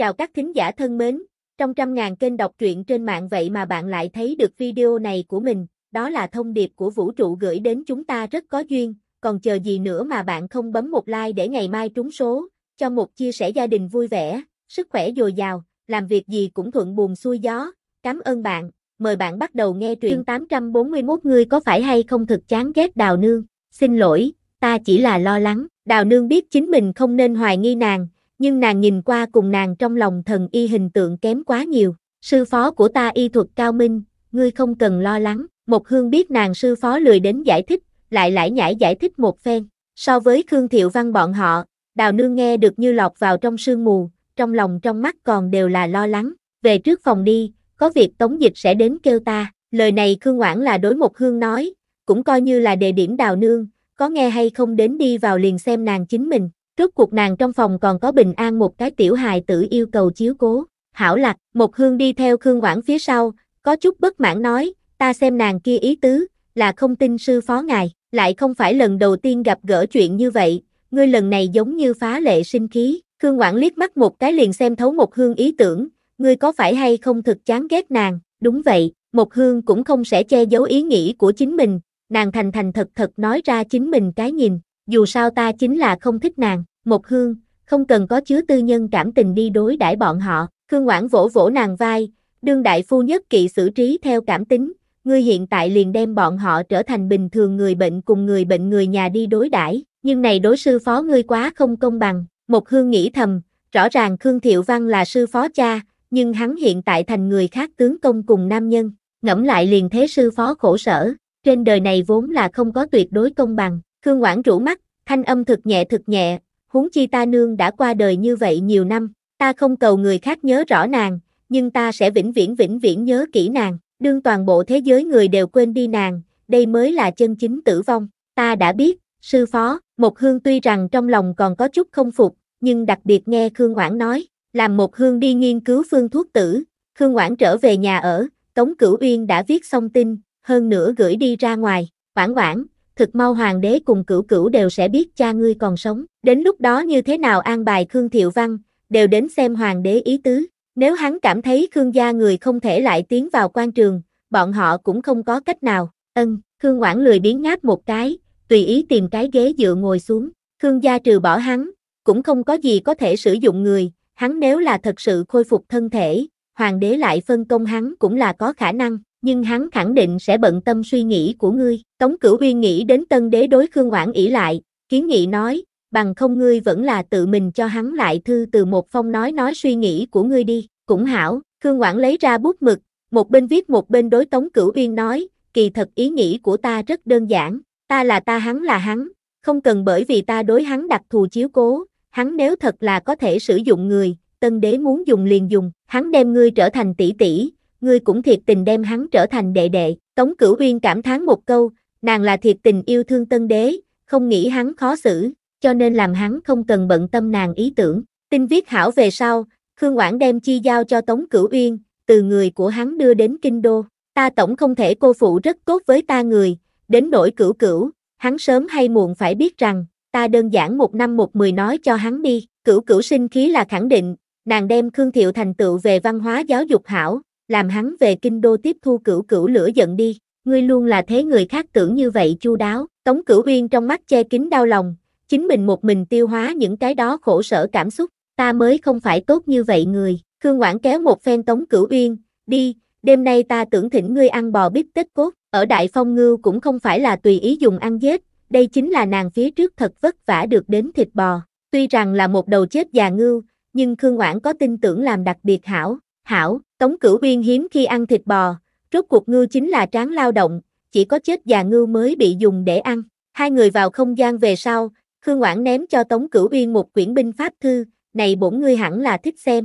Chào các thính giả thân mến, trong trăm ngàn kênh đọc truyện trên mạng vậy mà bạn lại thấy được video này của mình, đó là thông điệp của vũ trụ gửi đến chúng ta rất có duyên, còn chờ gì nữa mà bạn không bấm một like để ngày mai trúng số, cho một chia sẻ gia đình vui vẻ, sức khỏe dồi dào, làm việc gì cũng thuận buồm xuôi gió, cảm ơn bạn, mời bạn bắt đầu nghe truyện chương 841 người có phải hay không thực chán ghét đào nương, xin lỗi, ta chỉ là lo lắng, đào nương biết chính mình không nên hoài nghi nàng, nhưng nàng nhìn qua cùng nàng trong lòng thần y hình tượng kém quá nhiều. Sư phó của ta y thuật cao minh, ngươi không cần lo lắng. Một hương biết nàng sư phó lười đến giải thích, lại lại nhảy giải thích một phen. So với Khương Thiệu Văn bọn họ, đào nương nghe được như lọt vào trong sương mù, trong lòng trong mắt còn đều là lo lắng. Về trước phòng đi, có việc tống dịch sẽ đến kêu ta. Lời này Khương Ngoãn là đối một hương nói, cũng coi như là đề điểm đào nương, có nghe hay không đến đi vào liền xem nàng chính mình. Rốt cuộc nàng trong phòng còn có bình an một cái tiểu hài tử yêu cầu chiếu cố. Hảo lạc, một hương đi theo Khương Quảng phía sau, có chút bất mãn nói, ta xem nàng kia ý tứ, là không tin sư phó ngài, lại không phải lần đầu tiên gặp gỡ chuyện như vậy, ngươi lần này giống như phá lệ sinh khí. Khương Quảng liếc mắt một cái liền xem thấu một hương ý tưởng, ngươi có phải hay không thực chán ghét nàng, đúng vậy, một hương cũng không sẽ che giấu ý nghĩ của chính mình, nàng thành thành thật thật nói ra chính mình cái nhìn, dù sao ta chính là không thích nàng, một hương, không cần có chứa tư nhân cảm tình đi đối đãi bọn họ. Khương Quảng vỗ vỗ nàng vai, đương đại phu nhất kỵ xử trí theo cảm tính, ngươi hiện tại liền đem bọn họ trở thành bình thường người bệnh cùng người bệnh người nhà đi đối đãi, nhưng này đối sư phó ngươi quá không công bằng. Một hương nghĩ thầm, rõ ràng Khương Thiệu Văn là sư phó cha, nhưng hắn hiện tại thành người khác tướng công cùng nam nhân, ngẫm lại liền thế sư phó khổ sở, trên đời này vốn là không có tuyệt đối công bằng. Khương Quảng rũ mắt, thanh âm thực nhẹ thực nhẹ, huống chi ta nương đã qua đời như vậy nhiều năm, ta không cầu người khác nhớ rõ nàng, nhưng ta sẽ vĩnh viễn vĩnh viễn nhớ kỹ nàng, đương toàn bộ thế giới người đều quên đi nàng, đây mới là chân chính tử vong, ta đã biết, sư phó, một hương tuy rằng trong lòng còn có chút không phục, nhưng đặc biệt nghe Khương Quảng nói, làm một hương đi nghiên cứu phương thuốc tử, Khương Quảng trở về nhà ở, Tống Cửu Uyên đã viết xong tin, hơn nữa gửi đi ra ngoài, Quảng Quảng, thực mau hoàng đế cùng cửu cửu đều sẽ biết cha ngươi còn sống. Đến lúc đó như thế nào an bài Khương Thiệu Văn, đều đến xem hoàng đế ý tứ. Nếu hắn cảm thấy Khương gia người không thể lại tiến vào quan trường, bọn họ cũng không có cách nào. Ân, Khương Ngoãn lười biến ngáp một cái, tùy ý tìm cái ghế dựa ngồi xuống. Khương gia trừ bỏ hắn, cũng không có gì có thể sử dụng người. Hắn nếu là thật sự khôi phục thân thể, hoàng đế lại phân công hắn cũng là có khả năng nhưng hắn khẳng định sẽ bận tâm suy nghĩ của ngươi. Tống Cửu Uyên nghĩ đến tân đế đối Khương Oản ỷ lại, kiến nghị nói, bằng không ngươi vẫn là tự mình cho hắn lại thư từ một phong nói nói suy nghĩ của ngươi đi, cũng hảo. Khương Oản lấy ra bút mực, một bên viết một bên đối Tống Cửu Uyên nói, kỳ thật ý nghĩ của ta rất đơn giản, ta là ta hắn là hắn, không cần bởi vì ta đối hắn đặc thù chiếu cố, hắn nếu thật là có thể sử dụng người, tân đế muốn dùng liền dùng, hắn đem ngươi trở thành tỷ tỷ, ngươi cũng thiệt tình đem hắn trở thành đệ đệ. Tống Cửu Uyên cảm thán một câu, nàng là thiệt tình yêu thương tân đế, không nghĩ hắn khó xử, cho nên làm hắn không cần bận tâm nàng ý tưởng. Tin viết hảo về sau, Khương Quảng đem chi giao cho Tống Cửu Uyên, từ người của hắn đưa đến Kinh Đô. Ta tổng không thể cô phụ rất tốt với ta người, đến nỗi cửu cửu, hắn sớm hay muộn phải biết rằng, ta đơn giản một năm một mười nói cho hắn đi, cửu cửu sinh khí là khẳng định, nàng đem Khương Thiệu thành tựu về văn hóa giáo dục hảo, làm hắn về kinh đô tiếp thu cửu cửu lửa giận đi, ngươi luôn là thế người khác tưởng như vậy chu đáo, Tống Cửu Uyên trong mắt che kín đau lòng, chính mình một mình tiêu hóa những cái đó khổ sở cảm xúc, ta mới không phải tốt như vậy người, Khương quản kéo một phen Tống Cửu Uyên, đi, đêm nay ta tưởng thỉnh ngươi ăn bò bít tết cốt, ở Đại Phong Ngưu cũng không phải là tùy ý dùng ăn dết, đây chính là nàng phía trước thật vất vả được đến thịt bò, tuy rằng là một đầu chết già ngưu, nhưng Khương quản có tin tưởng làm đặc biệt hảo, hảo, Tống Cửu Uyên hiếm khi ăn thịt bò, rốt cuộc ngư chính là tráng lao động, chỉ có chết già ngư mới bị dùng để ăn. Hai người vào không gian về sau, Khương Quảng ném cho Tống Cửu Uyên một quyển binh pháp thư, này bổn ngươi hẳn là thích xem.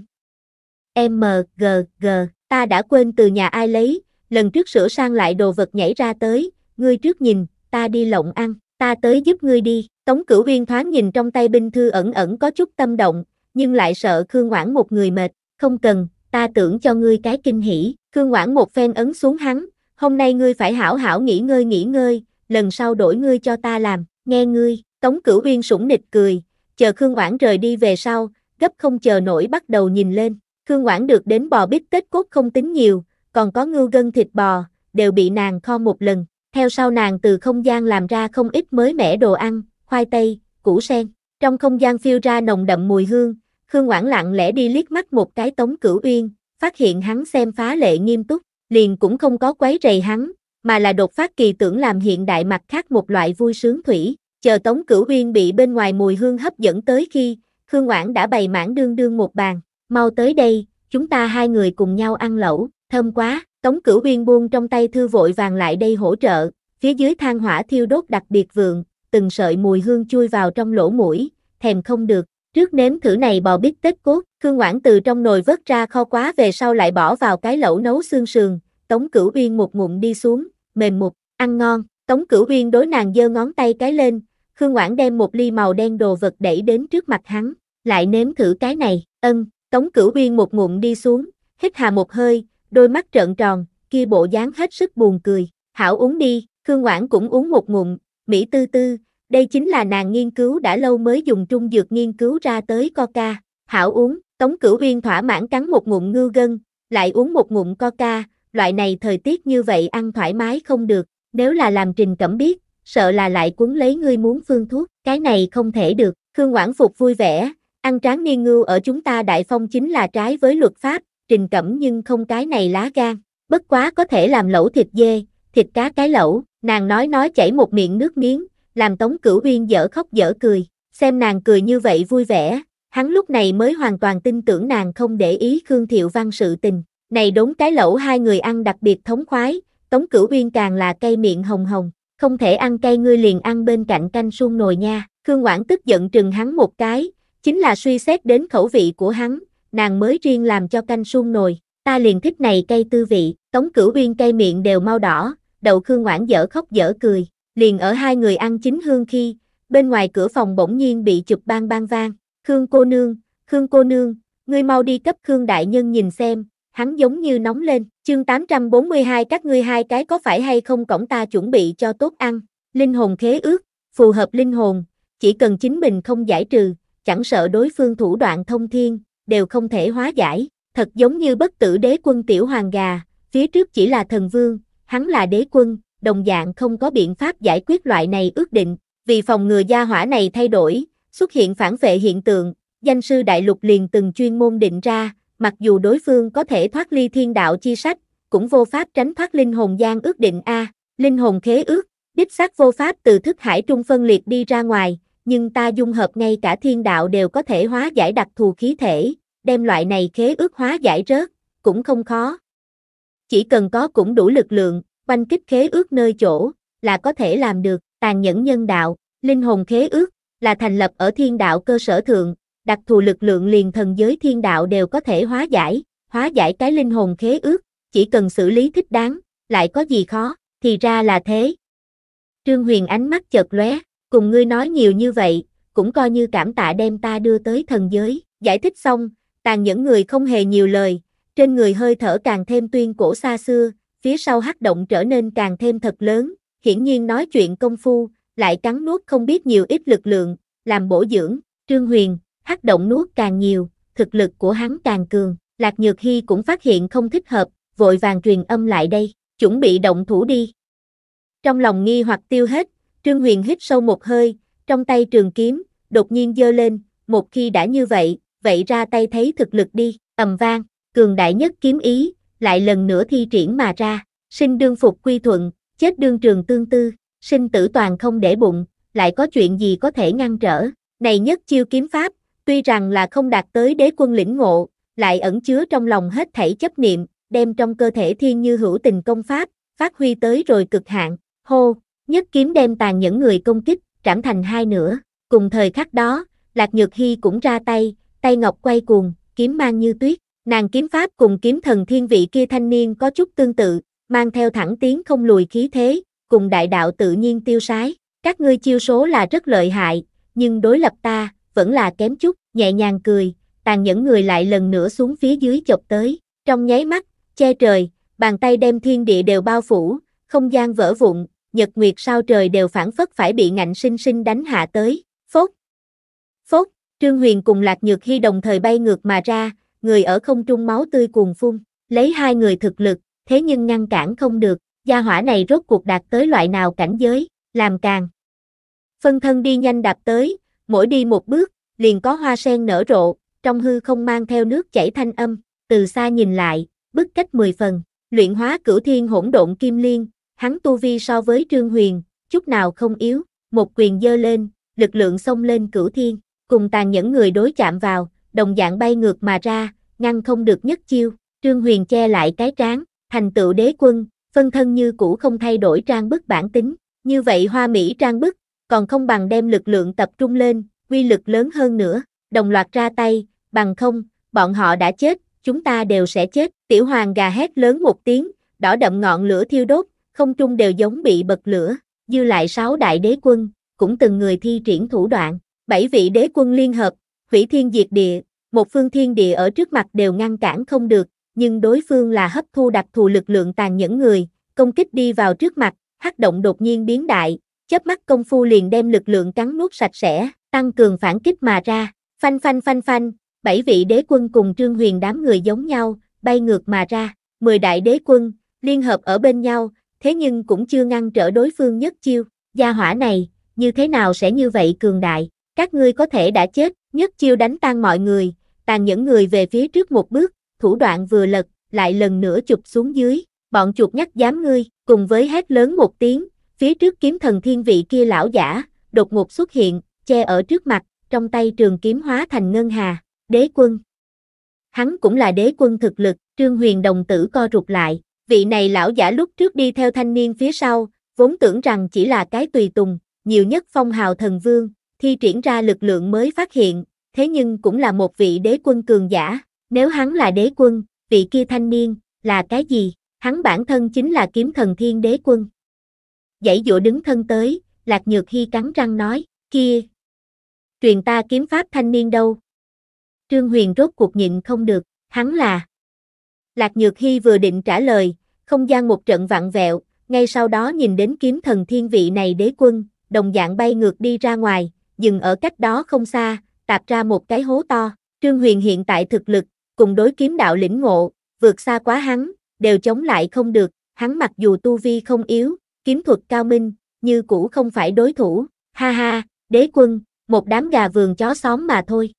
M G G, ta đã quên từ nhà ai lấy, lần trước sửa sang lại đồ vật nhảy ra tới, ngươi trước nhìn, ta đi lộng ăn, ta tới giúp ngươi đi. Tống Cửu Viên thoáng nhìn trong tay binh thư ẩn ẩn có chút tâm động, nhưng lại sợ Khương Quảng một người mệt, không cần, ta tưởng cho ngươi cái kinh hỉ, khương quảng một phen ấn xuống hắn, hôm nay ngươi phải hảo hảo nghỉ ngơi nghỉ ngơi, lần sau đổi ngươi cho ta làm, nghe ngươi, Tống Cửu Uyên sủng nịch cười, chờ Khương quảng rời đi về sau, gấp không chờ nổi bắt đầu nhìn lên, Khương quảng được đến bò bít tết cốt không tính nhiều, còn có ngưu gân thịt bò, đều bị nàng kho một lần, theo sau nàng từ không gian làm ra không ít mới mẻ đồ ăn, khoai tây, củ sen, trong không gian phiêu ra nồng đậm mùi hương, Khương Quảng lặng lẽ đi liếc mắt một cái Tống Cửu Uyên, phát hiện hắn xem phá lệ nghiêm túc, liền cũng không có quấy rầy hắn, mà là đột phát kỳ tưởng làm hiện đại mặt khác một loại vui sướng thủy, chờ Tống Cửu Uyên bị bên ngoài mùi hương hấp dẫn tới khi, Khương Quảng đã bày mãn đương đương một bàn, mau tới đây, chúng ta hai người cùng nhau ăn lẩu, thơm quá, Tống Cửu Uyên buông trong tay thư vội vàng lại đây hỗ trợ, phía dưới than hỏa thiêu đốt đặc biệt vượng, từng sợi mùi hương chui vào trong lỗ mũi, thèm không được, Trước nếm thử này bò bít tết cốt, Khương Ngoãn từ trong nồi vớt ra kho quá về sau lại bỏ vào cái lẩu nấu xương sườn, Tống Cửu Uyên một ngụm đi xuống, mềm mục, ăn ngon, Tống Cửu Uyên đối nàng giơ ngón tay cái lên, Khương Ngoãn đem một ly màu đen đồ vật đẩy đến trước mặt hắn, lại nếm thử cái này, ân, Tống Cửu Uyên một ngụm đi xuống, hít hà một hơi, đôi mắt trợn tròn, kia bộ dáng hết sức buồn cười, hảo uống đi, Khương Ngoãn cũng uống một ngụm, Mỹ tư tư, đây chính là nàng nghiên cứu đã lâu mới dùng trung dược nghiên cứu ra tới coca, hảo uống, Tống Cửu Uyên thỏa mãn cắn một ngụm ngư gân, lại uống một ngụm coca, loại này thời tiết như vậy ăn thoải mái không được, nếu là làm trình cẩm biết, sợ là lại cuốn lấy ngươi muốn phương thuốc, cái này không thể được, Khương Quảng Phục vui vẻ, ăn tráng niên ngưu ở chúng ta đại phong chính là trái với luật pháp, trình cẩm nhưng không cái này lá gan, bất quá có thể làm lẩu thịt dê, thịt cá cái lẩu, nàng nói nói chảy một miệng nước miếng, làm Tống Cửu Uyên dở khóc dở cười, xem nàng cười như vậy vui vẻ, hắn lúc này mới hoàn toàn tin tưởng nàng không để ý Khương Thiệu Văn sự tình, này đốn cái lẩu hai người ăn đặc biệt thống khoái, Tống Cửu Uyên càng là cây miệng hồng hồng, không thể ăn cay ngươi liền ăn bên cạnh canh suôn nồi nha, Khương Quảng tức giận trừng hắn một cái, chính là suy xét đến khẩu vị của hắn, nàng mới riêng làm cho canh suôn nồi, ta liền thích này cay tư vị, Tống Cửu Uyên cây miệng đều mau đỏ, đầu Khương Quảng dở khóc dở cười, Liền ở hai người ăn chính hương khi, bên ngoài cửa phòng bỗng nhiên bị chụp bang bang vang. Khương cô nương, Khương cô nương, ngươi mau đi cấp Khương đại nhân nhìn xem, hắn giống như nóng lên. Chương 842 các ngươi hai cái có phải hay không cổng ta chuẩn bị cho tốt ăn. Linh hồn khế ước, phù hợp linh hồn, chỉ cần chính mình không giải trừ, chẳng sợ đối phương thủ đoạn thông thiên, đều không thể hóa giải. Thật giống như bất tử đế quân tiểu hoàng gà, phía trước chỉ là thần vương, hắn là đế quân, đồng dạng không có biện pháp giải quyết loại này ước định, vì phòng ngừa gia hỏa này thay đổi, xuất hiện phản vệ hiện tượng, danh sư đại lục liền từng chuyên môn định ra, mặc dù đối phương có thể thoát ly thiên đạo chi sách, cũng vô pháp tránh thoát linh hồn gian ước định A, linh hồn khế ước, đích xác vô pháp từ thức hải trung phân liệt đi ra ngoài, nhưng ta dung hợp ngay cả thiên đạo đều có thể hóa giải đặc thù khí thể, đem loại này khế ước hóa giải rớt, cũng không khó. Chỉ cần có cũng đủ lực lượng, quanh kích khế ước nơi chỗ, là có thể làm được, tàn nhẫn nhân đạo, linh hồn khế ước, là thành lập ở thiên đạo cơ sở thượng, đặc thù lực lượng liền thần giới thiên đạo đều có thể hóa giải, hóa giải cái linh hồn khế ước, chỉ cần xử lý thích đáng, lại có gì khó, thì ra là thế. Trương Huyền ánh mắt chợt lóe, cùng ngươi nói nhiều như vậy, cũng coi như cảm tạ đem ta đưa tới thần giới, giải thích xong, tàn những người không hề nhiều lời, trên người hơi thở càng thêm tuyên cổ xa xưa, phía sau hắc động trở nên càng thêm thật lớn, hiển nhiên nói chuyện công phu, lại cắn nuốt không biết nhiều ít lực lượng, làm bổ dưỡng, trương huyền, hắc động nuốt càng nhiều, thực lực của hắn càng cường, Lạc Nhược Hy cũng phát hiện không thích hợp, vội vàng truyền âm lại đây, chuẩn bị động thủ đi. Trong lòng nghi hoặc tiêu hết, Trương Huyền hít sâu một hơi, trong tay trường kiếm, đột nhiên giơ lên, một khi đã như vậy, vậy ra tay thấy thực lực đi, ầm vang, cường đại nhất kiếm ý, lại lần nữa thi triển mà ra, sinh đương phục quy thuận, chết đương trường tương tư, sinh tử toàn không để bụng, lại có chuyện gì có thể ngăn trở. Này nhất chiêu kiếm pháp, tuy rằng là không đạt tới đế quân lĩnh ngộ, lại ẩn chứa trong lòng hết thảy chấp niệm, đem trong cơ thể thiên như hữu tình công pháp, phát huy tới rồi cực hạn, hô, nhất kiếm đem tàn những người công kích, trảm thành hai nửa, cùng thời khắc đó, Lạc Nhược Hy cũng ra tay, tay ngọc quay cuồng, kiếm mang như tuyết, Nàng kiếm pháp cùng kiếm thần thiên vị kia thanh niên có chút tương tự, mang theo thẳng tiếng không lùi khí thế, cùng đại đạo tự nhiên tiêu sái. Các ngươi chiêu số là rất lợi hại, nhưng đối lập ta, vẫn là kém chút, nhẹ nhàng cười, tàn nhẫn người lại lần nữa xuống phía dưới chọc tới, trong nháy mắt, che trời, bàn tay đem thiên địa đều bao phủ, không gian vỡ vụn, nhật nguyệt sao trời đều phản phất phải bị ngạnh sinh sinh đánh hạ tới, phốt. Phốt, Trương Huyền cùng Lạc Nhược Hy đồng thời bay ngược mà ra, người ở không trung máu tươi cuồng phun, lấy hai người thực lực, thế nhưng ngăn cản không được, gia hỏa này rốt cuộc đạt tới loại nào cảnh giới, làm càng. Phân thân đi nhanh đạp tới, mỗi đi một bước, liền có hoa sen nở rộ, trong hư không mang theo nước chảy thanh âm, từ xa nhìn lại, bức cách mười phần, luyện hóa cửu thiên hỗn độn kim liên, hắn tu vi so với Trương Huyền, chút nào không yếu, một quyền dơ lên, lực lượng xông lên cửu thiên, cùng tàn nhẫn người đối chạm vào, đồng dạng bay ngược mà ra, ngăn không được nhất chiêu, Trương Huyền che lại cái tráng, thành tựu đế quân, phân thân như cũ không thay đổi trang bức bản tính, như vậy hoa mỹ trang bức, còn không bằng đem lực lượng tập trung lên, quy lực lớn hơn nữa, đồng loạt ra tay, bằng không, bọn họ đã chết, chúng ta đều sẽ chết, tiểu hoàng gà hét lớn một tiếng, đỏ đậm ngọn lửa thiêu đốt, không trung đều giống bị bật lửa, dư lại sáu đại đế quân, cũng từng người thi triển thủ đoạn, bảy vị đế quân liên hợp, hủy thiên diệt địa, một phương thiên địa ở trước mặt đều ngăn cản không được, nhưng đối phương là hấp thu đặc thù lực lượng tàn nhẫn người, công kích đi vào trước mặt, hắc động đột nhiên biến đại, chớp mắt công phu liền đem lực lượng cắn nuốt sạch sẽ, tăng cường phản kích mà ra, phanh phanh phanh phanh, bảy vị đế quân cùng Trương Huyền đám người giống nhau, bay ngược mà ra, mười đại đế quân, liên hợp ở bên nhau, thế nhưng cũng chưa ngăn trở đối phương nhất chiêu, gia hỏa này, như thế nào sẽ như vậy cường đại, các ngươi có thể đã chết, nhất chiêu đánh tan mọi người, tàn những người về phía trước một bước, thủ đoạn vừa lật, lại lần nữa chụp xuống dưới, bọn chuột nhắc dám ngươi, cùng với hét lớn một tiếng, phía trước kiếm thần thiên vị kia lão giả, đột ngột xuất hiện, che ở trước mặt, trong tay trường kiếm hóa thành ngân hà, đế quân. Hắn cũng là đế quân thực lực, Trương Huyền đồng tử co rụt lại, vị này lão giả lúc trước đi theo thanh niên phía sau, vốn tưởng rằng chỉ là cái tùy tùng, nhiều nhất phong hào thần vương, khi triển ra lực lượng mới phát hiện, thế nhưng cũng là một vị đế quân cường giả, nếu hắn là đế quân, vị kia thanh niên, là cái gì? Hắn bản thân chính là kiếm thần thiên đế quân. Dãy dụa đứng thân tới, Lạc Nhược Hy cắn răng nói, kia, truyền ta kiếm pháp thanh niên đâu? Trương Huyền rốt cuộc nhịn không được, hắn là. Lạc Nhược Hy vừa định trả lời, không gian một trận vặn vẹo, ngay sau đó nhìn đến kiếm thần thiên vị này đế quân, đồng dạng bay ngược đi ra ngoài, dừng ở cách đó không xa, tạp ra một cái hố to. Trương Huyền hiện tại thực lực, cùng đối kiếm đạo lĩnh ngộ, vượt xa quá hắn, đều chống lại không được, hắn mặc dù tu vi không yếu, kiếm thuật cao minh, như cũ không phải đối thủ, ha ha, đế quân, một đám gà vườn chó xóm mà thôi.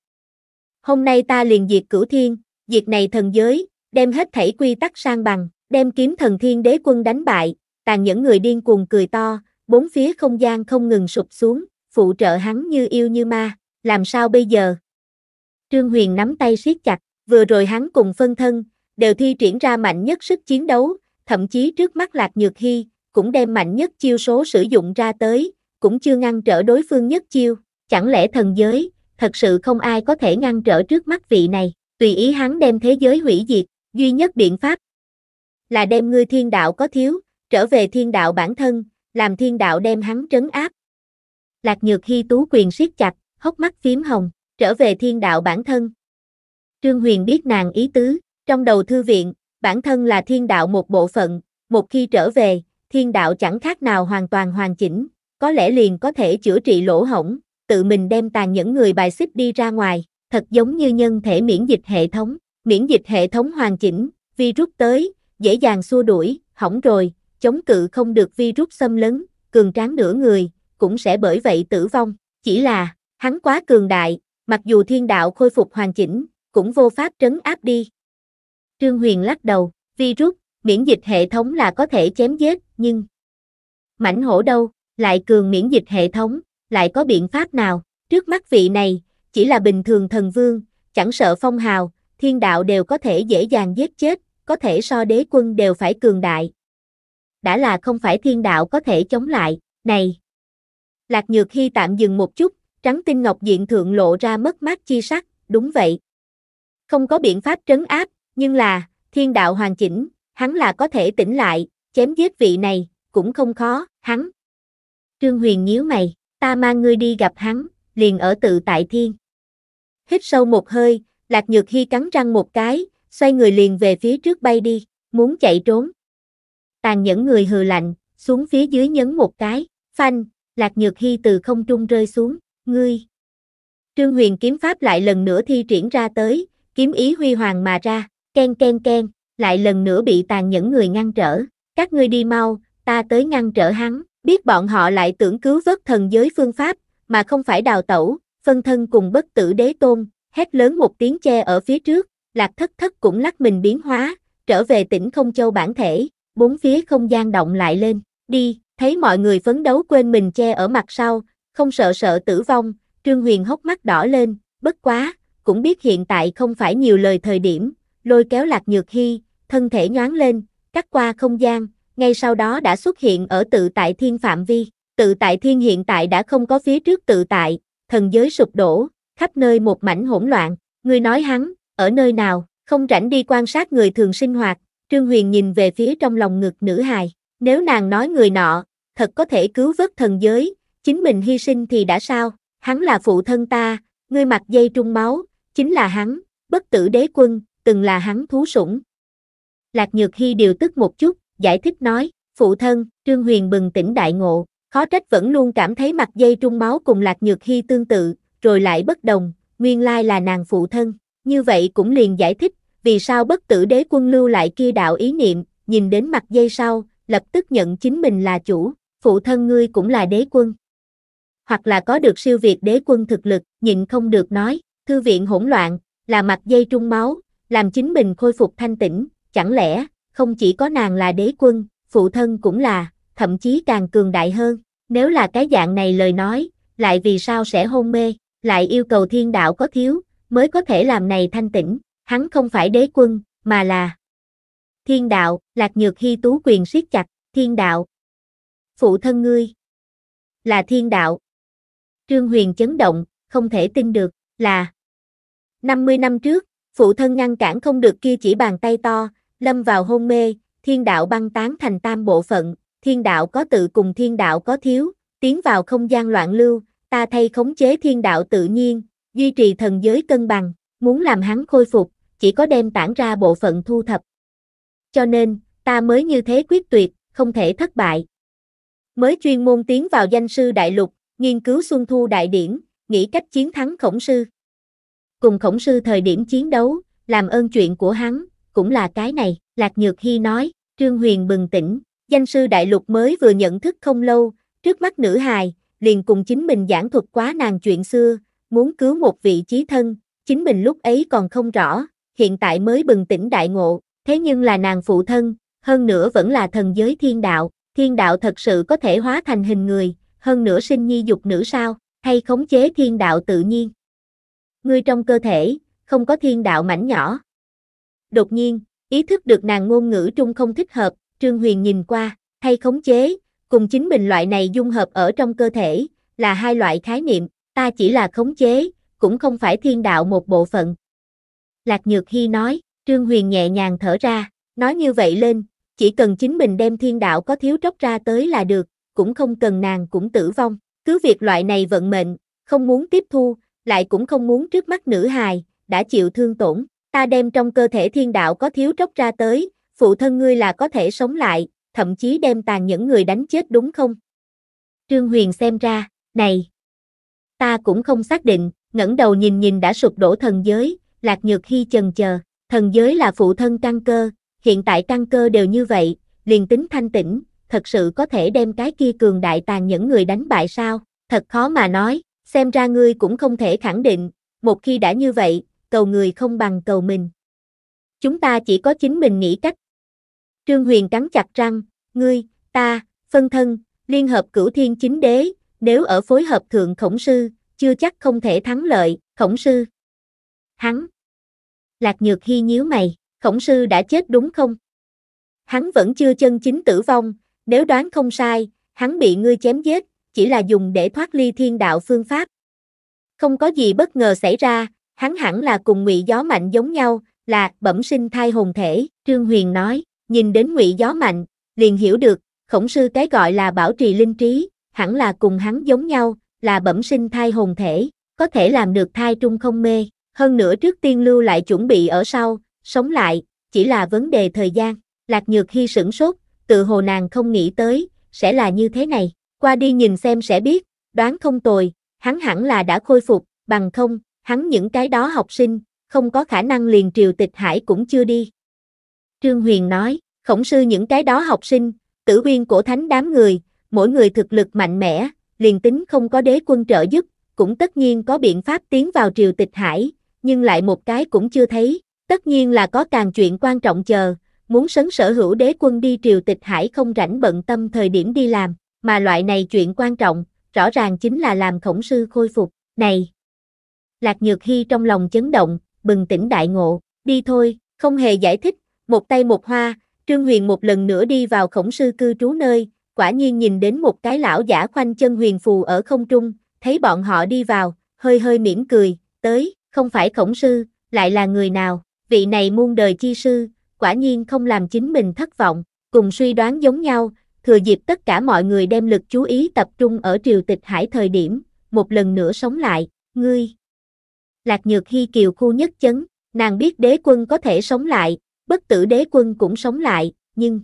Hôm nay ta liền diệt cửu thiên, diệt này thần giới, đem hết thảy quy tắc sang bằng, đem kiếm thần thiên đế quân đánh bại, tàn những người điên cuồng cười to, bốn phía không gian không ngừng sụp xuống, phụ trợ hắn như yêu như ma, làm sao bây giờ? Trương Huyền nắm tay siết chặt, vừa rồi hắn cùng phân thân, đều thi triển ra mạnh nhất sức chiến đấu, thậm chí trước mắt Lạc Nhược Hy, cũng đem mạnh nhất chiêu số sử dụng ra tới, cũng chưa ngăn trở đối phương nhất chiêu, chẳng lẽ thần giới, thật sự không ai có thể ngăn trở trước mắt vị này, tùy ý hắn đem thế giới hủy diệt, duy nhất biện pháp là đem ngươi thiên đạo có thiếu, trở về thiên đạo bản thân, làm thiên đạo đem hắn trấn áp, Lạc Nhược Hy tú quyền siết chặt, hốc mắt phím hồng, trở về thiên đạo bản thân. Trương Huyền biết nàng ý tứ, trong đầu thư viện, bản thân là thiên đạo một bộ phận, một khi trở về, thiên đạo chẳng khác nào hoàn toàn hoàn chỉnh, có lẽ liền có thể chữa trị lỗ hổng, tự mình đem tàn những người bài xích đi ra ngoài, thật giống như nhân thể miễn dịch hệ thống, miễn dịch hệ thống hoàn chỉnh, virus tới, dễ dàng xua đuổi, hỏng rồi, chống cự không được virus xâm lấn, cường tráng nửa người, cũng sẽ bởi vậy tử vong. Chỉ là, hắn quá cường đại, mặc dù thiên đạo khôi phục hoàn chỉnh, cũng vô pháp trấn áp đi. Trương Huyền lắc đầu, virus, miễn dịch hệ thống là có thể chém giết, nhưng... Mảnh hổ đâu, lại cường miễn dịch hệ thống, lại có biện pháp nào, trước mắt vị này, chỉ là bình thường thần vương, chẳng sợ phong hào, thiên đạo đều có thể dễ dàng giết chết, có thể so đế quân đều phải cường đại. Đã là không phải thiên đạo có thể chống lại, này, Lạc Nhược Hy tạm dừng một chút, trắng tinh ngọc diện thượng lộ ra mất mát chi sắc, đúng vậy. Không có biện pháp trấn áp, nhưng là, thiên đạo hoàn chỉnh, hắn là có thể tỉnh lại, chém giết vị này, cũng không khó, hắn. Trương Huyền nhíu mày, ta mang ngươi đi gặp hắn, liền ở tự tại thiên. Hít sâu một hơi, Lạc Nhược Hy cắn răng một cái, xoay người liền về phía trước bay đi, muốn chạy trốn. Tàn nhẫn người hừ lạnh, xuống phía dưới nhấn một cái, phanh, Lạc Nhược Hy từ không trung rơi xuống, ngươi. Trương huyền kiếm pháp lại lần nữa thi triển ra tới, kiếm ý huy hoàng mà ra, ken ken ken, lại lần nữa bị tàn nhẫn người ngăn trở. Các ngươi đi mau, ta tới ngăn trở hắn, biết bọn họ lại tưởng cứu vớt thần giới phương pháp, mà không phải đào tẩu, phân thân cùng bất tử đế tôn, hét lớn một tiếng che ở phía trước, lạc thất thất cũng lắc mình biến hóa, trở về tỉnh không châu bản thể, bốn phía không gian động lại lên, đi, Thấy mọi người phấn đấu quên mình che ở mặt sau, không sợ sợ tử vong, Trương Huyền hốc mắt đỏ lên, bất quá, cũng biết hiện tại không phải nhiều lời thời điểm, lôi kéo Lạc Nhược Hy, thân thể nhoáng lên, cắt qua không gian, ngay sau đó đã xuất hiện ở tự tại thiên phạm vi. Tự tại thiên hiện tại đã không có phía trước tự tại, thần giới sụp đổ, khắp nơi một mảnh hỗn loạn, người nói hắn, ở nơi nào, không rảnh đi quan sát người thường sinh hoạt, Trương Huyền nhìn về phía trong lòng ngực nữ hài, nếu nàng nói người nọ, thật có thể cứu vớt thần giới, chính mình hy sinh thì đã sao, hắn là phụ thân ta, ngươi mặc dây trung máu, chính là hắn, bất tử đế quân, từng là hắn thú sủng. Lạc Nhược Hy điều tức một chút, giải thích nói, phụ thân, Trương Huyền bừng tỉnh đại ngộ, khó trách vẫn luôn cảm thấy mặt dây trung máu cùng Lạc Nhược Hy tương tự, rồi lại bất đồng, nguyên lai là nàng phụ thân, như vậy cũng liền giải thích, vì sao bất tử đế quân lưu lại kia đạo ý niệm, nhìn đến mặt dây sau, lập tức nhận chính mình là chủ, phụ thân ngươi cũng là đế quân. Hoặc là có được siêu việt đế quân thực lực, nhịn không được nói, thư viện hỗn loạn, là mặt dây trung máu, làm chính mình khôi phục thanh tĩnh, chẳng lẽ, không chỉ có nàng là đế quân, phụ thân cũng là, thậm chí càng cường đại hơn, nếu là cái dạng này lời nói, lại vì sao sẽ hôn mê, lại yêu cầu thiên đạo có thiếu, mới có thể làm này thanh tĩnh, hắn không phải đế quân, mà là Thiên đạo, lạc nhược hy tú quyền siết chặt, thiên đạo. Phụ thân ngươi. Là thiên đạo. Trương Huyền chấn động, không thể tin được, là. 50 năm trước, phụ thân ngăn cản không được kia chỉ bàn tay to, lâm vào hôn mê, thiên đạo băng tán thành tam bộ phận, thiên đạo có tự cùng thiên đạo có thiếu, tiến vào không gian loạn lưu, ta thay khống chế thiên đạo tự nhiên, duy trì thần giới cân bằng, muốn làm hắn khôi phục, chỉ có đem tản ra bộ phận thu thập, cho nên, ta mới như thế quyết tuyệt, không thể thất bại. Mới chuyên môn tiến vào danh sư đại lục, nghiên cứu Xuân Thu Đại Điển, nghĩ cách chiến thắng khổng sư. Cùng khổng sư thời điểm chiến đấu, làm ơn chuyện của hắn, cũng là cái này, Lạc Nhược Hy nói, Trương Huyền bừng tỉnh, danh sư đại lục mới vừa nhận thức không lâu, trước mắt nữ hài, liền cùng chính mình giảng thuật quá nàng chuyện xưa, muốn cứu một vị trí thân, chính mình lúc ấy còn không rõ, hiện tại mới bừng tỉnh đại ngộ, thế nhưng là nàng phụ thân, hơn nữa vẫn là thần giới thiên đạo, thiên đạo thật sự có thể hóa thành hình người, hơn nữa sinh nhi dục nữ sao, hay khống chế thiên đạo tự nhiên. Ngươi trong cơ thể, không có thiên đạo mảnh nhỏ. Đột nhiên, ý thức được nàng ngôn ngữ trung không thích hợp, Trương Huyền nhìn qua, hay khống chế, cùng chính mình loại này dung hợp ở trong cơ thể, là hai loại khái niệm, ta chỉ là khống chế, cũng không phải thiên đạo một bộ phận. Lạc Nhược Hy nói. Trương Huyền nhẹ nhàng thở ra, nói như vậy lên, chỉ cần chính mình đem thiên đạo có thiếu tróc ra tới là được, cũng không cần nàng cũng tử vong, cứ việc loại này vận mệnh, không muốn tiếp thu, lại cũng không muốn trước mắt nữ hài, đã chịu thương tổn, ta đem trong cơ thể thiên đạo có thiếu tróc ra tới, phụ thân ngươi là có thể sống lại, thậm chí đem tàn những người đánh chết đúng không? Trương Huyền xem ra, này, ta cũng không xác định, ngẩng đầu nhìn nhìn đã sụp đổ thần giới, lạc nhược hy chần chờ, Thần giới là phụ thân căn cơ, hiện tại căn cơ đều như vậy, liền tính thanh tĩnh, thật sự có thể đem cái kia cường đại tàn những người đánh bại sao, thật khó mà nói, xem ra ngươi cũng không thể khẳng định, một khi đã như vậy, cầu người không bằng cầu mình. Chúng ta chỉ có chính mình nghĩ cách. Trương Huyền cắn chặt răng, ngươi, ta, phân thân, liên hợp cửu thiên chính đế, nếu ở phối hợp thượng khổng sư, chưa chắc không thể thắng lợi, khổng sư. Hắn, Lạc Nhược Hy nhíu mày, khổng sư đã chết đúng không? Hắn vẫn chưa chân chính tử vong, nếu đoán không sai, hắn bị ngươi chém giết, chỉ là dùng để thoát ly thiên đạo phương pháp. Không có gì bất ngờ xảy ra, hắn hẳn là cùng ngụy gió mạnh giống nhau, là bẩm sinh thai hồn thể, Trương Huyền nói, nhìn đến ngụy gió mạnh, liền hiểu được, khổng sư cái gọi là bảo trì linh trí, hẳn là cùng hắn giống nhau, là bẩm sinh thai hồn thể, có thể làm được thai trung không mê. Hơn nữa trước tiên lưu lại chuẩn bị ở sau, sống lại, chỉ là vấn đề thời gian. Lạc Nhược khi sửng sốt, tự hồ nàng không nghĩ tới, sẽ là như thế này. Qua đi nhìn xem sẽ biết, đoán không tồi, hắn hẳn là đã khôi phục, bằng không, hắn những cái đó học sinh, không có khả năng liền triều tịch hải cũng chưa đi. Trương Huyền nói, khổng sư những cái đó học sinh, tử viên cổ thánh đám người, mỗi người thực lực mạnh mẽ, liền tính không có đế quân trợ giúp, cũng tất nhiên có biện pháp tiến vào triều tịch hải, nhưng lại một cái cũng chưa thấy, tất nhiên là có càng chuyện quan trọng chờ, muốn sấn sở hữu đế quân đi triều tịch hải không rảnh bận tâm thời điểm đi làm, mà loại này chuyện quan trọng, rõ ràng chính là làm khổng sư khôi phục, này. Lạc Nhược Hy trong lòng chấn động, bừng tỉnh đại ngộ, đi thôi, không hề giải thích, một tay một hoa, Trương Huyền một lần nữa đi vào khổng sư cư trú nơi, quả nhiên nhìn đến một cái lão giả khoanh chân huyền phù ở không trung, thấy bọn họ đi vào, hơi hơi mỉm cười, tới, không phải khổng sư, lại là người nào, vị này muôn đời chi sư, quả nhiên không làm chính mình thất vọng, cùng suy đoán giống nhau, thừa dịp tất cả mọi người đem lực chú ý tập trung ở triều tịch hải thời điểm, một lần nữa sống lại, ngươi. Lạc Nhược Hy Kiều khu nhất chấn, nàng biết đế quân có thể sống lại, bất tử đế quân cũng sống lại, nhưng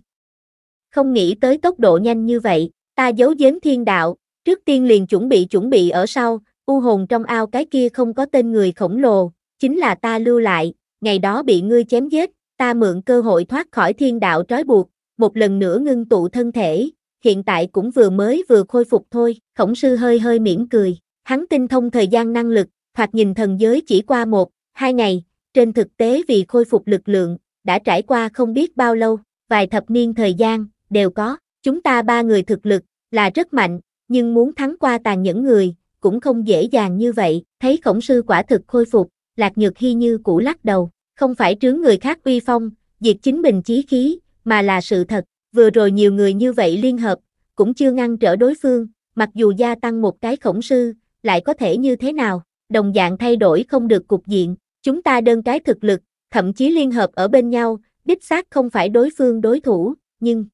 không nghĩ tới tốc độ nhanh như vậy, ta giấu giếm thiên đạo, trước tiên liền chuẩn bị chuẩn bị ở sau, u hồn trong ao cái kia không có tên người khổng lồ, chính là ta lưu lại, ngày đó bị ngươi chém giết, ta mượn cơ hội thoát khỏi thiên đạo trói buộc, một lần nữa ngưng tụ thân thể, hiện tại cũng vừa mới vừa khôi phục thôi, khổng sư hơi hơi mỉm cười, hắn tinh thông thời gian năng lực, hoặc nhìn thần giới chỉ qua một, hai ngày, trên thực tế vì khôi phục lực lượng, đã trải qua không biết bao lâu, vài thập niên thời gian, đều có, chúng ta ba người thực lực, là rất mạnh, nhưng muốn thắng qua tàn nhẫn người, cũng không dễ dàng như vậy, thấy khổng sư quả thực khôi phục, lạc nhược hy như cũ lắc đầu, không phải trướng người khác uy phong, diệt chính mình chí khí, mà là sự thật, vừa rồi nhiều người như vậy liên hợp, cũng chưa ngăn trở đối phương, mặc dù gia tăng một cái khổng sư, lại có thể như thế nào, đồng dạng thay đổi không được cục diện, chúng ta đơn cái thực lực, thậm chí liên hợp ở bên nhau, đích xác không phải đối phương đối thủ, nhưng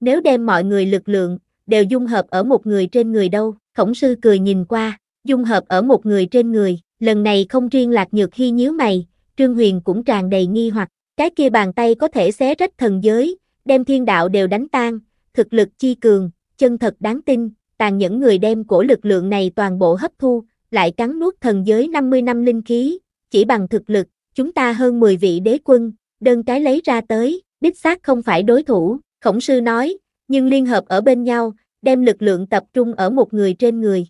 nếu đem mọi người lực lượng, đều dung hợp ở một người trên người đâu, khổng sư cười nhìn qua, dung hợp ở một người trên người, lần này không riêng lạc nhược khi nhíu mày, Trương Huyền cũng tràn đầy nghi hoặc, cái kia bàn tay có thể xé rách thần giới, đem thiên đạo đều đánh tan, thực lực chi cường, chân thật đáng tin, tàn những người đem cổ lực lượng này toàn bộ hấp thu, lại cắn nuốt thần giới 50 năm linh khí, chỉ bằng thực lực, chúng ta hơn 10 vị đế quân, đơn cái lấy ra tới, đích xác không phải đối thủ, khổng sư nói, nhưng liên hợp ở bên nhau, đem lực lượng tập trung ở một người trên người.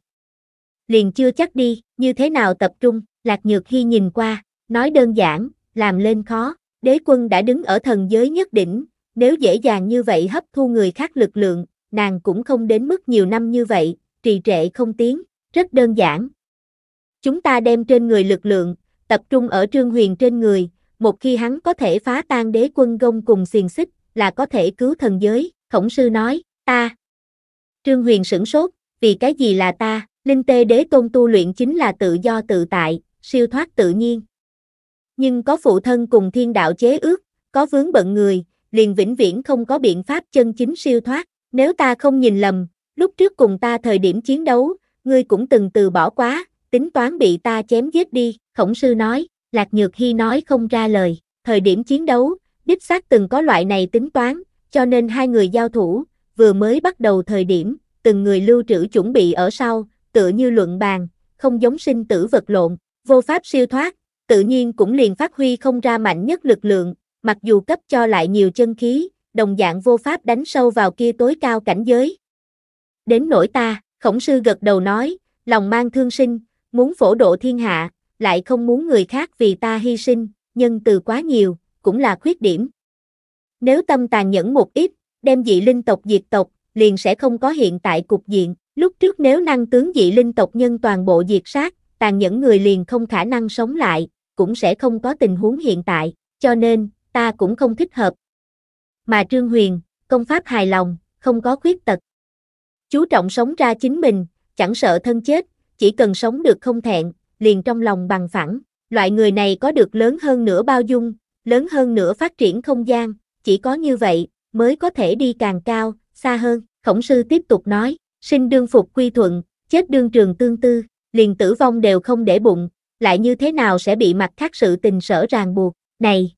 Liền chưa chắc đi, như thế nào tập trung, Lạc Nhược Hy nhìn qua, nói đơn giản, làm lên khó, đế quân đã đứng ở thần giới nhất đỉnh, nếu dễ dàng như vậy hấp thu người khác lực lượng, nàng cũng không đến mức nhiều năm như vậy, trì trệ không tiến, rất đơn giản. Chúng ta đem trên người lực lượng, tập trung ở Trương Huyền trên người, một khi hắn có thể phá tan đế quân gông cùng xiềng xích, là có thể cứu thần giới khổng sư nói, ta. Trương Huyền sửng sốt, vì cái gì là ta, linh tê đế tôn tu luyện chính là tự do tự tại, siêu thoát tự nhiên. Nhưng có phụ thân cùng thiên đạo chế ước, có vướng bận người, liền vĩnh viễn không có biện pháp chân chính siêu thoát, nếu ta không nhìn lầm, lúc trước cùng ta thời điểm chiến đấu, ngươi cũng từng từ bỏ quá, tính toán bị ta chém giết đi, khổng sư nói, Lạc Nhược Hy nói không ra lời, thời điểm chiến đấu, đích xác từng có loại này tính toán, cho nên hai người giao thủ, vừa mới bắt đầu thời điểm, từng người lưu trữ chuẩn bị ở sau, tựa như luận bàn, không giống sinh tử vật lộn, vô pháp siêu thoát, tự nhiên cũng liền phát huy không ra mạnh nhất lực lượng, mặc dù cấp cho lại nhiều chân khí, đồng dạng vô pháp đánh sâu vào kia tối cao cảnh giới. Đến nỗi ta, khổng sư gật đầu nói, lòng mang thương sinh, muốn phổ độ thiên hạ, lại không muốn người khác vì ta hy sinh, nhân từ quá nhiều, cũng là khuyết điểm, nếu tâm tàn nhẫn một ít, đem dị linh tộc diệt tộc, liền sẽ không có hiện tại cục diện. Lúc trước nếu năng tướng dị linh tộc nhân toàn bộ diệt sát, tàn nhẫn người liền không khả năng sống lại, cũng sẽ không có tình huống hiện tại, cho nên, ta cũng không thích hợp. Mà Trương Huyền, công pháp hài lòng, không có khuyết tật. Chú trọng sống ra chính mình, chẳng sợ thân chết, chỉ cần sống được không thẹn, liền trong lòng bằng phẳng. Loại người này có được lớn hơn nửa bao dung, lớn hơn nửa phát triển không gian, chỉ có như vậy, mới có thể đi càng cao, xa hơn. Khổng sư tiếp tục nói, sinh đương phục quy thuận, chết đương trường tương tư, liền tử vong đều không để bụng, lại như thế nào sẽ bị mặt khác sự tình sở ràng buộc, này.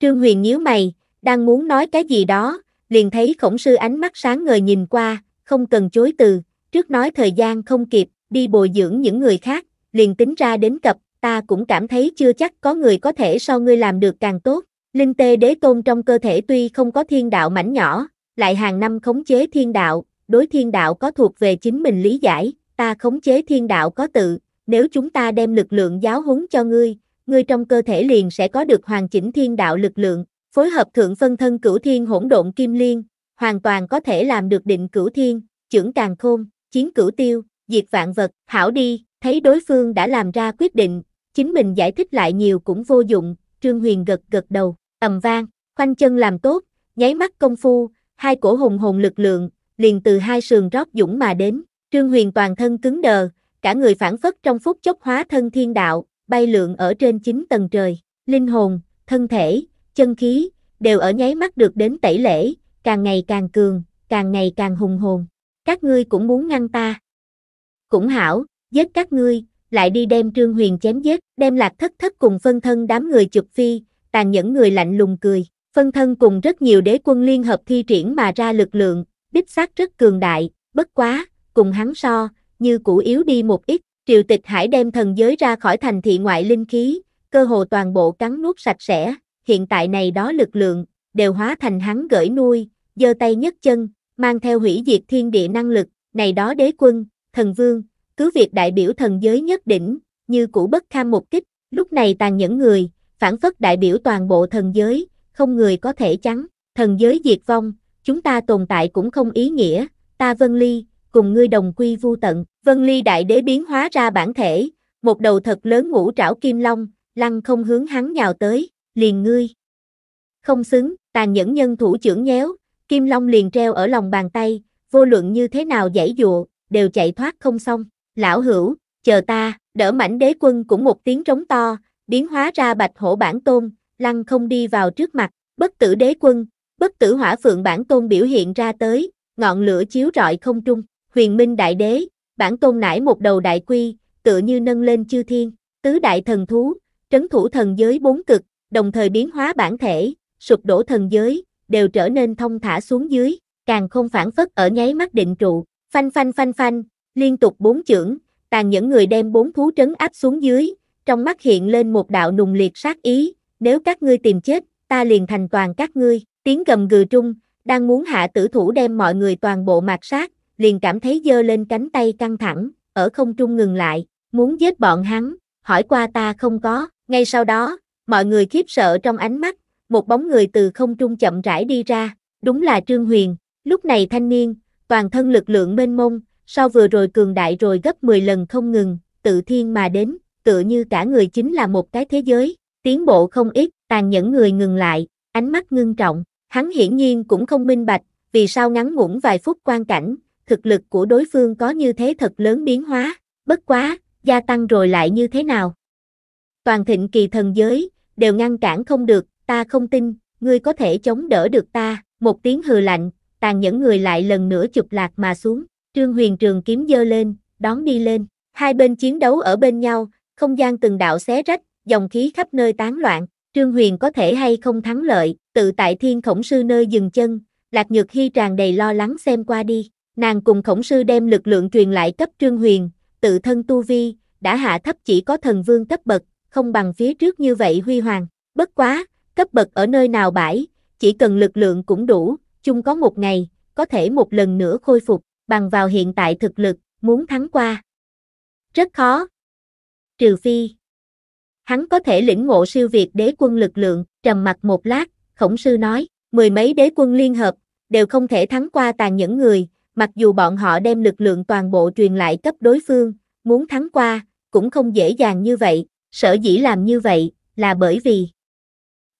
Trương Huyền nhíu mày, đang muốn nói cái gì đó, liền thấy khổng sư ánh mắt sáng ngời nhìn qua, không cần chối từ, trước nói thời gian không kịp, đi bồi dưỡng những người khác, liền tính ra đến cập, ta cũng cảm thấy chưa chắc có người có thể so ngươi làm được càng tốt, Linh tê đế tôn trong cơ thể tuy không có thiên đạo mảnh nhỏ, lại hàng năm khống chế thiên đạo, đối thiên đạo có thuộc về chính mình lý giải, ta khống chế thiên đạo có tự, nếu chúng ta đem lực lượng giáo huấn cho ngươi, ngươi trong cơ thể liền sẽ có được hoàn chỉnh thiên đạo lực lượng, phối hợp thượng phân thân cửu thiên hỗn độn kim liên, hoàn toàn có thể làm được định cửu thiên, trưởng càng khôn, chiến cửu tiêu, diệt vạn vật, hảo đi, thấy đối phương đã làm ra quyết định, chính mình giải thích lại nhiều cũng vô dụng, Trương Huyền gật gật đầu ầm vang, khoanh chân làm tốt, nháy mắt công phu, hai cổ hùng hồn lực lượng, liền từ hai sườn rót dũng mà đến, Trương Huyền toàn thân cứng đờ, cả người phản phất trong phút chốc hóa thân thiên đạo, bay lượn ở trên chín tầng trời, linh hồn, thân thể, chân khí, đều ở nháy mắt được đến tẩy lễ, càng ngày càng cường, càng ngày càng hùng hồn, các ngươi cũng muốn ngăn ta. Cũng hảo, giết các ngươi, lại đi đem Trương Huyền chém giết, đem lạc thất thất cùng phân thân đám người chụp phi, tàn nhẫn người lạnh lùng cười, phân thân cùng rất nhiều đế quân liên hợp thi triển mà ra lực lượng, bích sát rất cường đại, bất quá, cùng hắn so, như cũ yếu đi một ít, triều tịch hải đem thần giới ra khỏi thành thị ngoại linh khí, cơ hồ toàn bộ cắn nuốt sạch sẽ, hiện tại này đó lực lượng, đều hóa thành hắn gửi nuôi, giơ tay nhấc chân, mang theo hủy diệt thiên địa năng lực, này đó đế quân, thần vương, cứ việc đại biểu thần giới nhất đỉnh, như cũ bất kham một kích, lúc này tàn nhẫn người, phản phất đại biểu toàn bộ thần giới, không người có thể chắn, thần giới diệt vong, chúng ta tồn tại cũng không ý nghĩa, ta Vân Ly, cùng ngươi đồng quy vu tận, Vân Ly đại đế biến hóa ra bản thể, một đầu thật lớn ngũ trảo kim long, lăng không hướng hắn nhào tới, liền ngươi. Không xứng, tàn nhẫn nhân thủ trưởng nhéo, kim long liền treo ở lòng bàn tay, vô luận như thế nào giải dụa, đều chạy thoát không xong, lão hữu, chờ ta, đỡ mảnh đế quân cũng một tiếng trống to, biến hóa ra bạch hổ bản tôn, lăng không đi vào trước mặt, bất tử đế quân, bất tử hỏa phượng bản tôn biểu hiện ra tới, ngọn lửa chiếu rọi không trung, huyền minh đại đế, bản tôn nải một đầu đại quy, tựa như nâng lên chư thiên, tứ đại thần thú, trấn thủ thần giới bốn cực, đồng thời biến hóa bản thể, sụp đổ thần giới, đều trở nên thông thả xuống dưới, càng không phản phất ở nháy mắt định trụ, phanh phanh phanh phanh, liên tục bốn chưởng, tàn những người đem bốn thú trấn áp xuống dưới, trong mắt hiện lên một đạo nùng liệt sát ý, nếu các ngươi tìm chết, ta liền thành toàn các ngươi, tiếng gầm gừ trung, đang muốn hạ tử thủ đem mọi người toàn bộ mạt sát, liền cảm thấy dơ lên cánh tay căng thẳng, ở không trung ngừng lại, muốn giết bọn hắn, hỏi qua ta không có, ngay sau đó, mọi người khiếp sợ trong ánh mắt, một bóng người từ không trung chậm rãi đi ra, đúng là Trương Huyền, lúc này thanh niên, toàn thân lực lượng mênh mông, sau vừa rồi cường đại rồi gấp 10 lần không ngừng, tự thiên mà đến, tựa như cả người chính là một cái thế giới, tiến bộ không ít, tàn nhẫn người ngừng lại, ánh mắt ngưng trọng, hắn hiển nhiên cũng không minh bạch, vì sao ngắn ngủn vài phút quan cảnh, thực lực của đối phương có như thế thật lớn biến hóa, bất quá, gia tăng rồi lại như thế nào. Toàn thịnh kỳ thần giới, đều ngăn cản không được, ta không tin, ngươi có thể chống đỡ được ta, một tiếng hừ lạnh, tàn nhẫn người lại lần nữa chụp lạc mà xuống, trương huyền trường kiếm dơ lên, đón đi lên, hai bên chiến đấu ở bên nhau, không gian từng đạo xé rách, dòng khí khắp nơi tán loạn, Trương Huyền có thể hay không thắng lợi, tự tại thiên khổng sư nơi dừng chân, Lạc Nhược Hy tràn đầy lo lắng xem qua đi, nàng cùng khổng sư đem lực lượng truyền lại cấp Trương Huyền, tự thân tu vi, đã hạ thấp chỉ có thần vương cấp bậc, không bằng phía trước như vậy huy hoàng, bất quá, cấp bậc ở nơi nào bãi, chỉ cần lực lượng cũng đủ, chung có một ngày, có thể một lần nữa khôi phục, bằng vào hiện tại thực lực, muốn thắng qua. Rất khó, trừ phi. Hắn có thể lĩnh ngộ siêu việt đế quân lực lượng, trầm mặt một lát, khổng sư nói, mười mấy đế quân liên hợp, đều không thể thắng qua tàn những người, mặc dù bọn họ đem lực lượng toàn bộ truyền lại cấp đối phương, muốn thắng qua, cũng không dễ dàng như vậy, sở dĩ làm như vậy, là bởi vì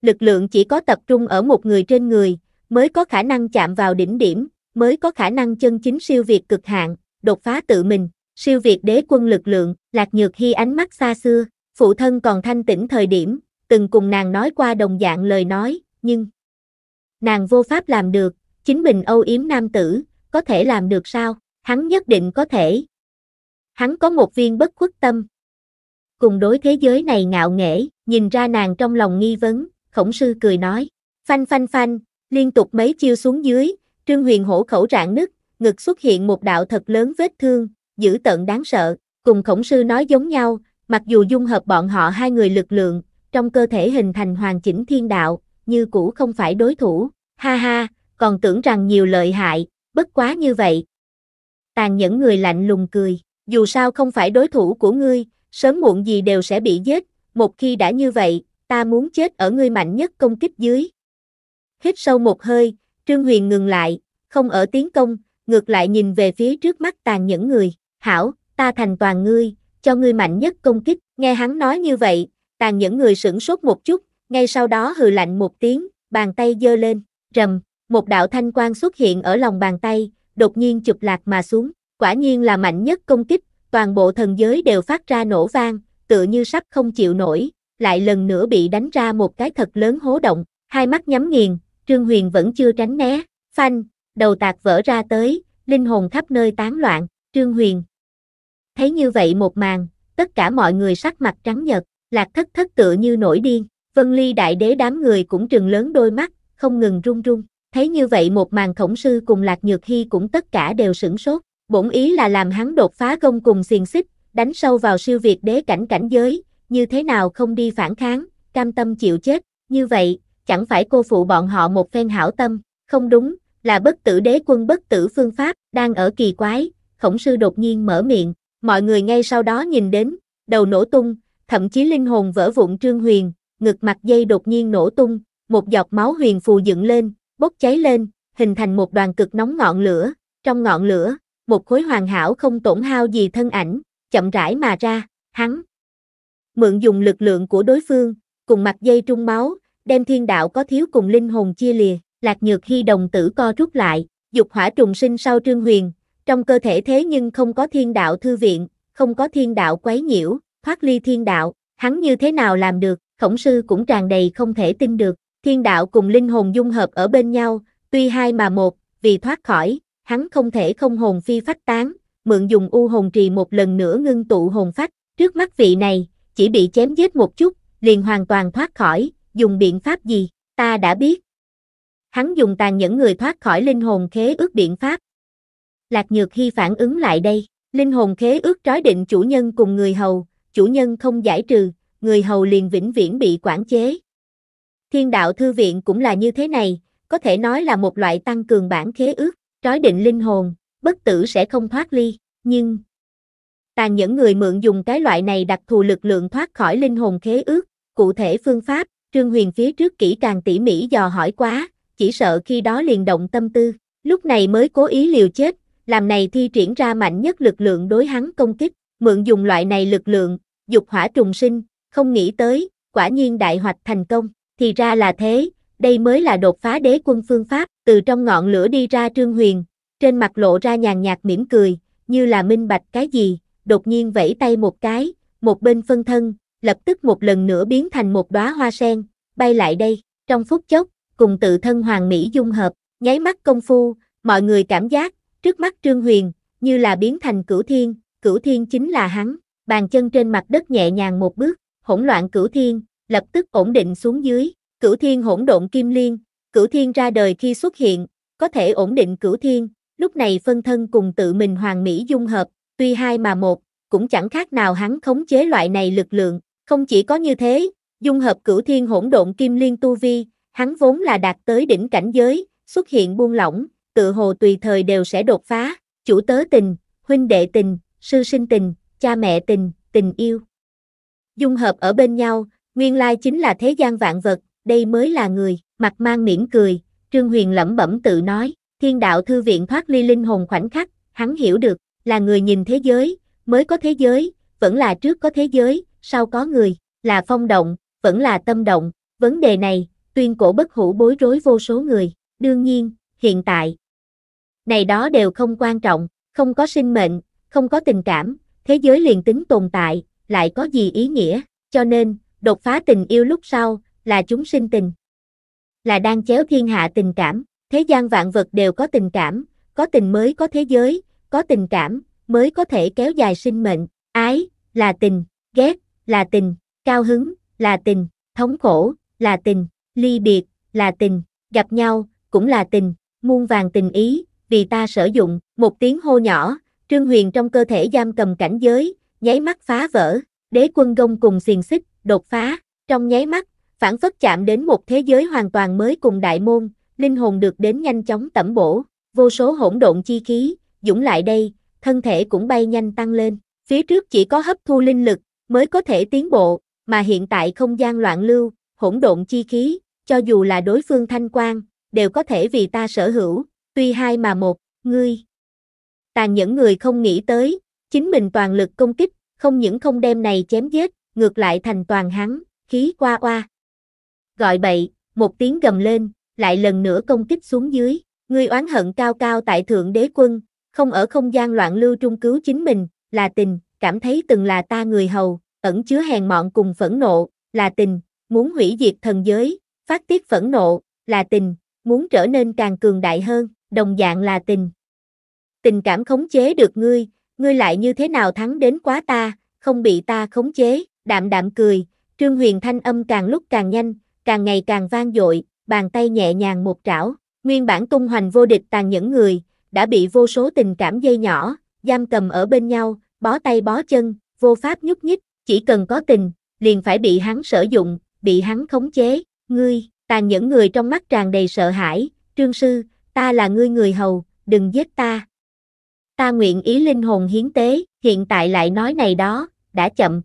lực lượng chỉ có tập trung ở một người trên người, mới có khả năng chạm vào đỉnh điểm, mới có khả năng chân chính siêu việt cực hạn, đột phá tự mình siêu việt đế quân lực lượng, Lạc Nhược Hy ánh mắt xa xưa, phụ thân còn thanh tĩnh thời điểm, từng cùng nàng nói qua đồng dạng lời nói, nhưng nàng vô pháp làm được, chính mình âu yếm nam tử, có thể làm được sao, hắn nhất định có thể. Hắn có một viên bất khuất tâm. Cùng đối thế giới này ngạo nghễ, nhìn ra nàng trong lòng nghi vấn, khổng sư cười nói, phanh phanh phanh, liên tục mấy chiêu xuống dưới, trương huyền hổ khẩu rạn nứt, ngực xuất hiện một đạo thật lớn vết thương, dữ tận đáng sợ, cùng khổng sư nói giống nhau, mặc dù dung hợp bọn họ hai người lực lượng, trong cơ thể hình thành hoàn chỉnh thiên đạo, như cũ không phải đối thủ, ha ha, còn tưởng rằng nhiều lợi hại, bất quá như vậy. Tàn nhẫn người lạnh lùng cười, dù sao không phải đối thủ của ngươi, sớm muộn gì đều sẽ bị giết, một khi đã như vậy, ta muốn chết ở ngươi mạnh nhất công kích dưới. Hít sâu một hơi, Trương Huyền ngừng lại, không ở tiến công, ngược lại nhìn về phía trước mắt tàn nhẫn người, hảo, ta thành toàn ngươi, cho ngươi mạnh nhất công kích, nghe hắn nói như vậy, tàn những người sửng sốt một chút, ngay sau đó hừ lạnh một tiếng, bàn tay giơ lên, rầm, một đạo thanh quang xuất hiện ở lòng bàn tay, đột nhiên chụp lạc mà xuống, quả nhiên là mạnh nhất công kích, toàn bộ thần giới đều phát ra nổ vang, tựa như sắp không chịu nổi, lại lần nữa bị đánh ra một cái thật lớn hố động, hai mắt nhắm nghiền, Trương Huyền vẫn chưa tránh né, phanh, đầu tạc vỡ ra tới, linh hồn khắp nơi tán loạn, Trương Huyền, Thấy như vậy một màn, tất cả mọi người sắc mặt trắng nhợt, lạc thất thất tựa như nổi điên, vân ly đại đế đám người cũng trừng lớn đôi mắt, không ngừng run run. Thấy như vậy một màn khổng sư cùng lạc nhược hy cũng tất cả đều sửng sốt, bổn ý là làm hắn đột phá công cùng xiềng xích, đánh sâu vào siêu việt đế cảnh cảnh giới, như thế nào không đi phản kháng, cam tâm chịu chết, như vậy, chẳng phải cô phụ bọn họ một phen hảo tâm, không đúng, là bất tử đế quân bất tử phương pháp, đang ở kỳ quái, khổng sư đột nhiên mở miệng, Mọi người ngay sau đó nhìn đến, đầu nổ tung, thậm chí linh hồn vỡ vụn Trương Huyền, ngực mặt dây đột nhiên nổ tung, một giọt máu huyền phù dựng lên, bốc cháy lên, hình thành một đoàn cực nóng ngọn lửa, trong ngọn lửa, một khối hoàn hảo không tổn hao gì thân ảnh, chậm rãi mà ra, hắn mượn dùng lực lượng của đối phương, cùng mặt dây trung máu, đem thiên đạo có thiếu cùng linh hồn chia lìa, Lạc Nhược khi đồng tử co rút lại, dục hỏa trùng sinh sau Trương Huyền, trong cơ thể thế nhưng không có thiên đạo thư viện, không có thiên đạo quấy nhiễu, thoát ly thiên đạo, hắn như thế nào làm được, khổng sư cũng tràn đầy không thể tin được, thiên đạo cùng linh hồn dung hợp ở bên nhau, tuy hai mà một, vì thoát khỏi, hắn không thể không hồn phi phách tán, mượn dùng u hồn trì một lần nữa ngưng tụ hồn phách, trước mắt vị này, chỉ bị chém giết một chút, liền hoàn toàn thoát khỏi, dùng biện pháp gì, ta đã biết. Hắn dùng tàn nhẫn người thoát khỏi linh hồn khế ước biện pháp, Lạc Nhược Hy phản ứng lại đây, linh hồn khế ước trói định chủ nhân cùng người hầu, chủ nhân không giải trừ, người hầu liền vĩnh viễn bị quản chế. Thiên đạo thư viện cũng là như thế này, có thể nói là một loại tăng cường bản khế ước, trói định linh hồn, bất tử sẽ không thoát ly, nhưng tàn những người mượn dùng cái loại này đặc thù lực lượng thoát khỏi linh hồn khế ước, cụ thể phương pháp, Trương Huyền phía trước kỹ càng tỉ mỉ dò hỏi quá, chỉ sợ khi đó liền động tâm tư, lúc này mới cố ý liều chết, làm này thi triển ra mạnh nhất lực lượng đối hắn công kích, mượn dùng loại này lực lượng, dục hỏa trùng sinh, không nghĩ tới, quả nhiên đại hoạch thành công, thì ra là thế, đây mới là đột phá đế quân phương pháp, từ trong ngọn lửa đi ra Trương Huyền, trên mặt lộ ra nhàn nhạt mỉm cười, như là minh bạch cái gì, đột nhiên vẫy tay một cái, một bên phân thân, lập tức một lần nữa biến thành một đóa hoa sen, bay lại đây, trong phút chốc, cùng tự thân hoàng mỹ dung hợp, nháy mắt công phu, mọi người cảm giác Trước mắt Trương Huyền, như là biến thành cửu thiên, cửu thiên chính là hắn, bàn chân trên mặt đất nhẹ nhàng một bước, hỗn loạn cửu thiên, lập tức ổn định xuống dưới, cửu thiên hỗn độn kim liên, cửu thiên ra đời khi xuất hiện, có thể ổn định cửu thiên, lúc này phân thân cùng tự mình hoàng mỹ dung hợp, tuy hai mà một, cũng chẳng khác nào hắn khống chế loại này lực lượng, không chỉ có như thế, dung hợp cửu thiên hỗn độn kim liên tu vi, hắn vốn là đạt tới đỉnh cảnh giới, xuất hiện buông lỏng, tựa hồ tùy thời đều sẽ đột phá, chủ tớ tình, huynh đệ tình, sư sinh tình, cha mẹ tình, tình yêu. Dung hợp ở bên nhau, nguyên lai chính là thế gian vạn vật, đây mới là người, mặt mang mỉm cười, Trương Huyền lẩm bẩm tự nói, thiên đạo thư viện thoát ly linh hồn khoảnh khắc, hắn hiểu được, là người nhìn thế giới, mới có thế giới, vẫn là trước có thế giới, sau có người, là phong động, vẫn là tâm động, vấn đề này, tuyên cổ bất hủ bối rối vô số người, đương nhiên, hiện tại, này đó đều không quan trọng, không có sinh mệnh, không có tình cảm, thế giới liền tính tồn tại, lại có gì ý nghĩa, cho nên, đột phá tình yêu lúc sau, là chúng sinh tình. Là đang chéo thiên hạ tình cảm, thế gian vạn vật đều có tình cảm, có tình mới có thế giới, có tình cảm, mới có thể kéo dài sinh mệnh, ái, là tình, ghét, là tình, cao hứng, là tình, thống khổ, là tình, ly biệt, là tình, gặp nhau, cũng là tình, muôn vàng tình ý, vì ta sử dụng, một tiếng hô nhỏ, Trương Huyền trong cơ thể giam cầm cảnh giới, nháy mắt phá vỡ, đế quân gông cùng xiềng xích, đột phá, trong nháy mắt, phản phất chạm đến một thế giới hoàn toàn mới cùng đại môn, linh hồn được đến nhanh chóng tẩm bổ, vô số hỗn độn chi khí, dũng lại đây, thân thể cũng bay nhanh tăng lên, phía trước chỉ có hấp thu linh lực, mới có thể tiến bộ, mà hiện tại không gian loạn lưu, hỗn độn chi khí, cho dù là đối phương thanh quan, đều có thể vì ta sở hữu, tuy hai mà một, ngươi. Tàn những người không nghĩ tới, chính mình toàn lực công kích, không những không đem này chém giết, ngược lại thành toàn hắn, khí qua qua Gọi bậy, một tiếng gầm lên, lại lần nữa công kích xuống dưới, ngươi oán hận cao cao tại thượng đế quân, không ở không gian loạn lưu trung cứu chính mình, là tình, cảm thấy từng là ta người hầu, ẩn chứa hèn mọn cùng phẫn nộ, là tình, muốn hủy diệt thần giới, phát tiết phẫn nộ, là tình, muốn trở nên càng cường đại hơn đồng dạng là tình. Tình cảm khống chế được ngươi, ngươi lại như thế nào thắng đến quá ta, không bị ta khống chế, đạm đạm cười, Trương Huyền thanh âm càng lúc càng nhanh, càng ngày càng vang dội, bàn tay nhẹ nhàng một trảo, nguyên bản tung hoành vô địch tàn nhẫn người, đã bị vô số tình cảm dây nhỏ, giam cầm ở bên nhau, bó tay bó chân, vô pháp nhúc nhích, chỉ cần có tình, liền phải bị hắn sử dụng, bị hắn khống chế, ngươi, tàn nhẫn người trong mắt tràn đầy sợ hãi, trương sư, ta là ngươi người hầu, đừng giết ta. Ta nguyện ý linh hồn hiến tế, hiện tại lại nói này đó, đã chậm.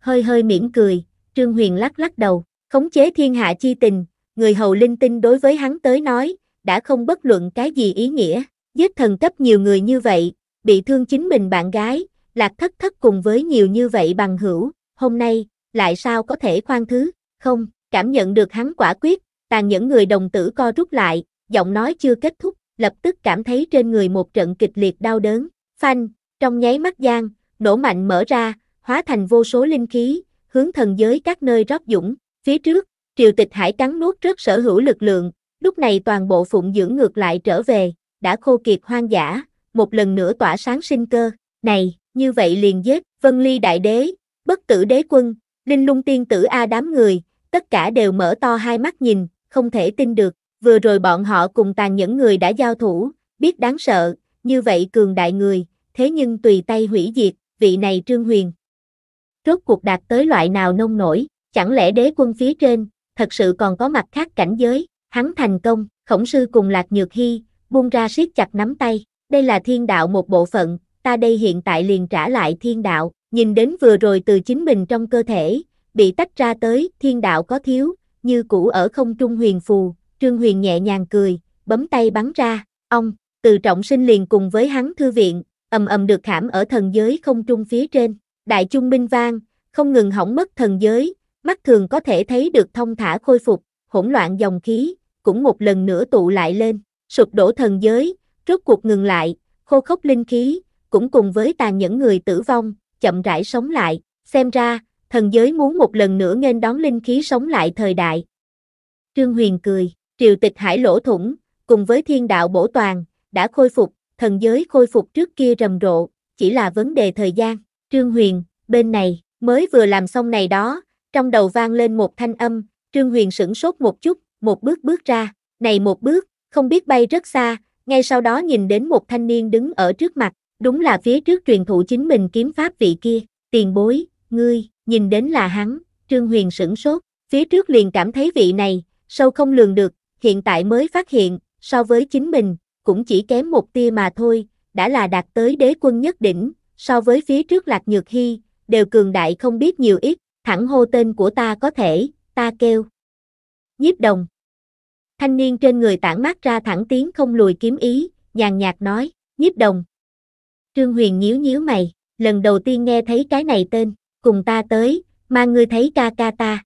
Hơi hơi mỉm cười, Trương Huyền lắc lắc đầu, khống chế thiên hạ chi tình, người hầu linh tinh đối với hắn tới nói, đã không bất luận cái gì ý nghĩa, giết thần cấp nhiều người như vậy, bị thương chính mình bạn gái, lạc thất thất cùng với nhiều như vậy bằng hữu, hôm nay, lại sao có thể khoan thứ, không, cảm nhận được hắn quả quyết, tàn những người đồng tử co rút lại, giọng nói chưa kết thúc, lập tức cảm thấy trên người một trận kịch liệt đau đớn, phanh, trong nháy mắt gian, nổ mạnh mở ra, hóa thành vô số linh khí, hướng thần giới các nơi rót dũng, phía trước, triều tịch hải cắn nuốt rất sở hữu lực lượng, lúc này toàn bộ phụng dưỡng ngược lại trở về, đã khô kiệt hoang dã, một lần nữa tỏa sáng sinh cơ, này, như vậy liền giết, vân ly đại đế, bất tử đế quân, linh lung tiên tử A đám người, tất cả đều mở to hai mắt nhìn, không thể tin được, vừa rồi bọn họ cùng tàn những người đã giao thủ, biết đáng sợ, như vậy cường đại người, thế nhưng tùy tay hủy diệt, vị này Trương Huyền. Rốt cuộc đạt tới loại nào nông nổi, chẳng lẽ đế quân phía trên, thật sự còn có mặt khác cảnh giới, hắn thành công, khổng sư cùng Lạc Nhược Hy, buông ra siết chặt nắm tay, đây là thiên đạo một bộ phận, ta đây hiện tại liền trả lại thiên đạo, nhìn đến vừa rồi từ chính mình trong cơ thể, bị tách ra tới, thiên đạo có thiếu, như cũ ở không trung huyền phù, Trương Huyền nhẹ nhàng cười, bấm tay bắn ra, ông, từ trọng sinh liền cùng với hắn thư viện, ầm ầm được khảm ở thần giới không trung phía trên, đại trung minh vang, không ngừng hỏng mất thần giới, mắt thường có thể thấy được thông thả khôi phục, hỗn loạn dòng khí, cũng một lần nữa tụ lại lên, sụp đổ thần giới, rốt cuộc ngừng lại, khô khốc linh khí, cũng cùng với tàn nhẫn người tử vong, chậm rãi sống lại, xem ra, thần giới muốn một lần nữa nên đón linh khí sống lại thời đại. Trương Huyền cười, triều tịch hải lỗ thủng, cùng với thiên đạo bổ toàn, đã khôi phục, thần giới khôi phục trước kia rầm rộ, chỉ là vấn đề thời gian. Trương Huyền, bên này, mới vừa làm xong này đó, trong đầu vang lên một thanh âm, Trương Huyền sửng sốt một chút, một bước bước ra, này một bước, không biết bay rất xa, ngay sau đó nhìn đến một thanh niên đứng ở trước mặt, đúng là phía trước truyền thụ chính mình kiếm pháp vị kia, tiền bối, ngươi, nhìn đến là hắn, Trương Huyền sửng sốt, phía trước liền cảm thấy vị này, sâu không lường được, hiện tại mới phát hiện, so với chính mình, cũng chỉ kém một tia mà thôi, đã là đạt tới đế quân nhất đỉnh, so với phía trước Lạc Nhược Hy, đều cường đại không biết nhiều ít, thẳng hô tên của ta có thể, ta kêu. Nhiếp đồng. Thanh niên trên người tản mát ra thẳng tiếng không lùi kiếm ý, nhàn nhạt nói, nhiếp đồng. Trương Huyền nhíu nhíu mày, lần đầu tiên nghe thấy cái này tên, cùng ta tới, mà ngươi thấy ca ca ta.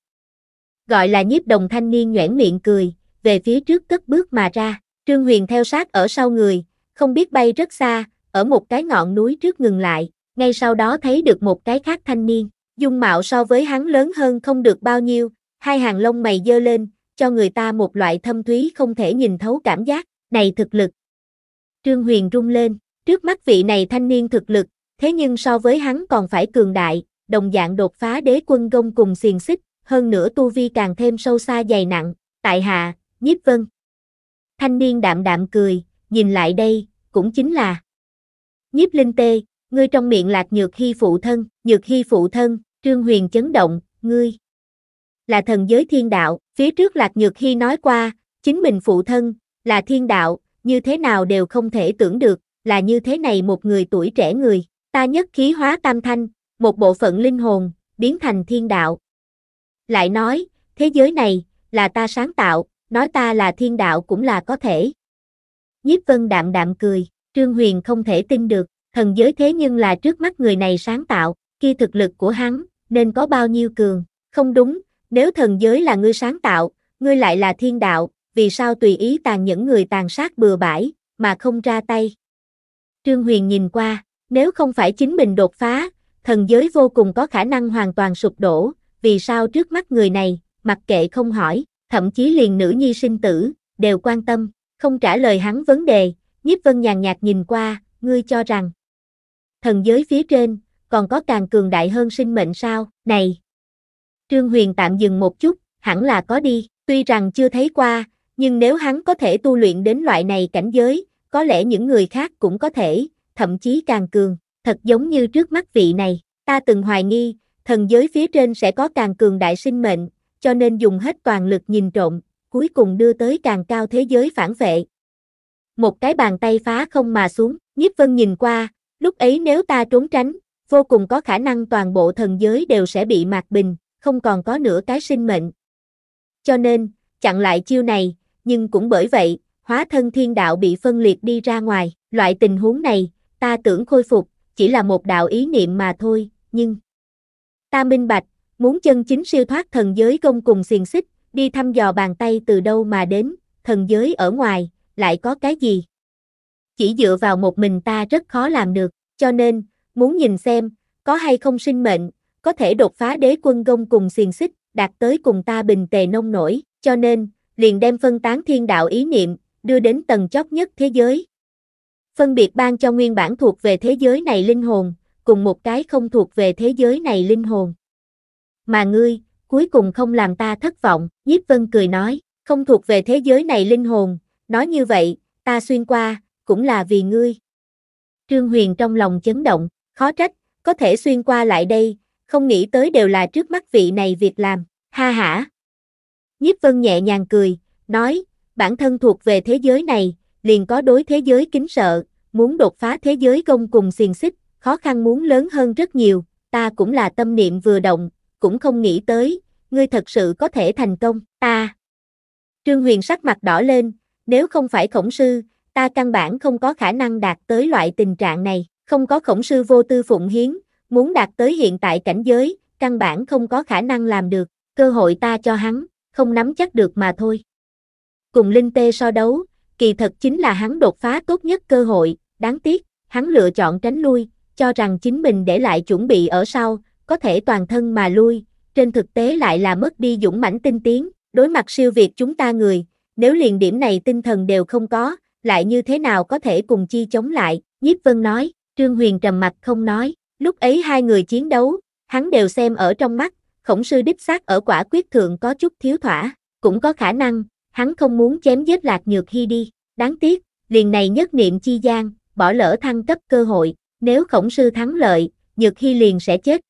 Gọi là nhiếp đồng thanh niên nhoẻn miệng cười, về phía trước cất bước mà ra. Trương Huyền theo sát ở sau người, không biết bay rất xa, ở một cái ngọn núi trước ngừng lại, ngay sau đó thấy được một cái khác thanh niên, dung mạo so với hắn lớn hơn không được bao nhiêu, hai hàng lông mày dơ lên, cho người ta một loại thâm thúy không thể nhìn thấu cảm giác, này thực lực. Trương Huyền rung lên, trước mắt vị này thanh niên thực lực, thế nhưng so với hắn còn phải cường đại, đồng dạng đột phá đế quân gông cùng xiềng xích, hơn nữa tu vi càng thêm sâu xa dày nặng, tại hạ, nhiếp vân. Thanh niên đạm đạm cười, nhìn lại đây, cũng chính là nhiếp linh tê, ngươi trong miệng lạc nhược hy phụ thân, nhược hy phụ thân, trương huyền chấn động, ngươi là thần giới thiên đạo, phía trước lạc nhược hy nói qua, chính mình phụ thân, là thiên đạo, như thế nào đều không thể tưởng được, là như thế này một người tuổi trẻ người, ta nhất khí hóa tam thanh, một bộ phận linh hồn, biến thành thiên đạo. Lại nói, thế giới này, là ta sáng tạo, nói ta là thiên đạo cũng là có thể. Nhiếp vân đạm đạm cười, Trương Huyền không thể tin được, thần giới thế nhưng là trước mắt người này sáng tạo, kia thực lực của hắn, nên có bao nhiêu cường, không đúng, nếu thần giới là ngươi sáng tạo, ngươi lại là thiên đạo, vì sao tùy ý tàn những người tàn sát bừa bãi, mà không ra tay. Trương Huyền nhìn qua, nếu không phải chính mình đột phá, thần giới vô cùng có khả năng hoàn toàn sụp đổ, vì sao trước mắt người này, mặc kệ không hỏi thậm chí liền nữ nhi sinh tử, đều quan tâm, không trả lời hắn vấn đề, nhiếp vân nhàn nhạt nhìn qua, ngươi cho rằng, thần giới phía trên, còn có càng cường đại hơn sinh mệnh sao, này. Trương Huyền tạm dừng một chút, hẳn là có đi, tuy rằng chưa thấy qua, nhưng nếu hắn có thể tu luyện đến loại này cảnh giới, có lẽ những người khác cũng có thể, thậm chí càng cường, thật giống như trước mắt vị này, ta từng hoài nghi, thần giới phía trên sẽ có càng cường đại sinh mệnh, cho nên dùng hết toàn lực nhìn trộm, cuối cùng đưa tới càng cao thế giới phản vệ. Một cái bàn tay phá không mà xuống, nhiếp vân nhìn qua, lúc ấy nếu ta trốn tránh, vô cùng có khả năng toàn bộ thần giới đều sẽ bị mạc bình, không còn có nửa cái sinh mệnh. Cho nên, chặn lại chiêu này, nhưng cũng bởi vậy, hóa thân thiên đạo bị phân liệt đi ra ngoài, loại tình huống này, ta tưởng khôi phục, chỉ là một đạo ý niệm mà thôi, nhưng ta minh bạch, Muốn chân chính siêu thoát thần giới gông cùng xiềng xích, đi thăm dò bàn tay từ đâu mà đến, thần giới ở ngoài, lại có cái gì? Chỉ dựa vào một mình ta rất khó làm được, cho nên, muốn nhìn xem, có hay không sinh mệnh, có thể đột phá đế quân gông cùng xiềng xích, đạt tới cùng ta bình tề nông nổi, cho nên, liền đem phân tán thiên đạo ý niệm, đưa đến tầng chót nhất thế giới. Phân biệt ban cho nguyên bản thuộc về thế giới này linh hồn, cùng một cái không thuộc về thế giới này linh hồn mà ngươi, cuối cùng không làm ta thất vọng, Nhiếp Vân cười nói, không thuộc về thế giới này linh hồn, nói như vậy, ta xuyên qua, cũng là vì ngươi. Trương Huyền trong lòng chấn động, khó trách, có thể xuyên qua lại đây, không nghĩ tới đều là trước mắt vị này việc làm, ha hả. Nhiếp Vân nhẹ nhàng cười, nói, bản thân thuộc về thế giới này, liền có đối thế giới kính sợ, muốn đột phá thế giới công cùng xiềng xích, khó khăn muốn lớn hơn rất nhiều, ta cũng là tâm niệm vừa động, cũng không nghĩ tới, ngươi thật sự có thể thành công, ta. Trương Huyền sắc mặt đỏ lên, nếu không phải khổng sư, ta căn bản không có khả năng đạt tới loại tình trạng này, không có khổng sư vô tư phụng hiến, muốn đạt tới hiện tại cảnh giới, căn bản không có khả năng làm được, cơ hội ta cho hắn, không nắm chắc được mà thôi. Cùng Linh Tê so đấu, kỳ thật chính là hắn đột phá tốt nhất cơ hội, đáng tiếc, hắn lựa chọn tránh lui, cho rằng chính mình để lại chuẩn bị ở sau, có thể toàn thân mà lui, trên thực tế lại là mất đi dũng mãnh tinh tiến, đối mặt siêu việt chúng ta người, nếu liền điểm này tinh thần đều không có, lại như thế nào có thể cùng chi chống lại, nhiếp vân nói, Trương Huyền trầm mặt không nói, lúc ấy hai người chiến đấu, hắn đều xem ở trong mắt, khổng sư đích xác ở quả quyết thượng có chút thiếu thỏa, cũng có khả năng, hắn không muốn chém giết lạc nhược hy đi, đáng tiếc, liền này nhất niệm chi gian, bỏ lỡ thăng cấp cơ hội, nếu khổng sư thắng lợi, nhược hy liền sẽ chết,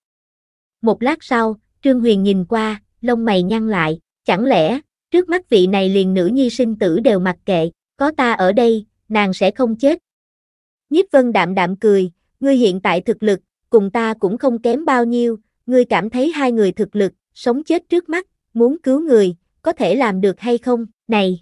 một lát sau, Trương Huyền nhìn qua, lông mày nhăn lại, chẳng lẽ, trước mắt vị này liền nữ nhi sinh tử đều mặc kệ, có ta ở đây, nàng sẽ không chết. Nhiếp Vân đạm đạm cười, ngươi hiện tại thực lực, cùng ta cũng không kém bao nhiêu, ngươi cảm thấy hai người thực lực, sống chết trước mắt, muốn cứu người, có thể làm được hay không, này.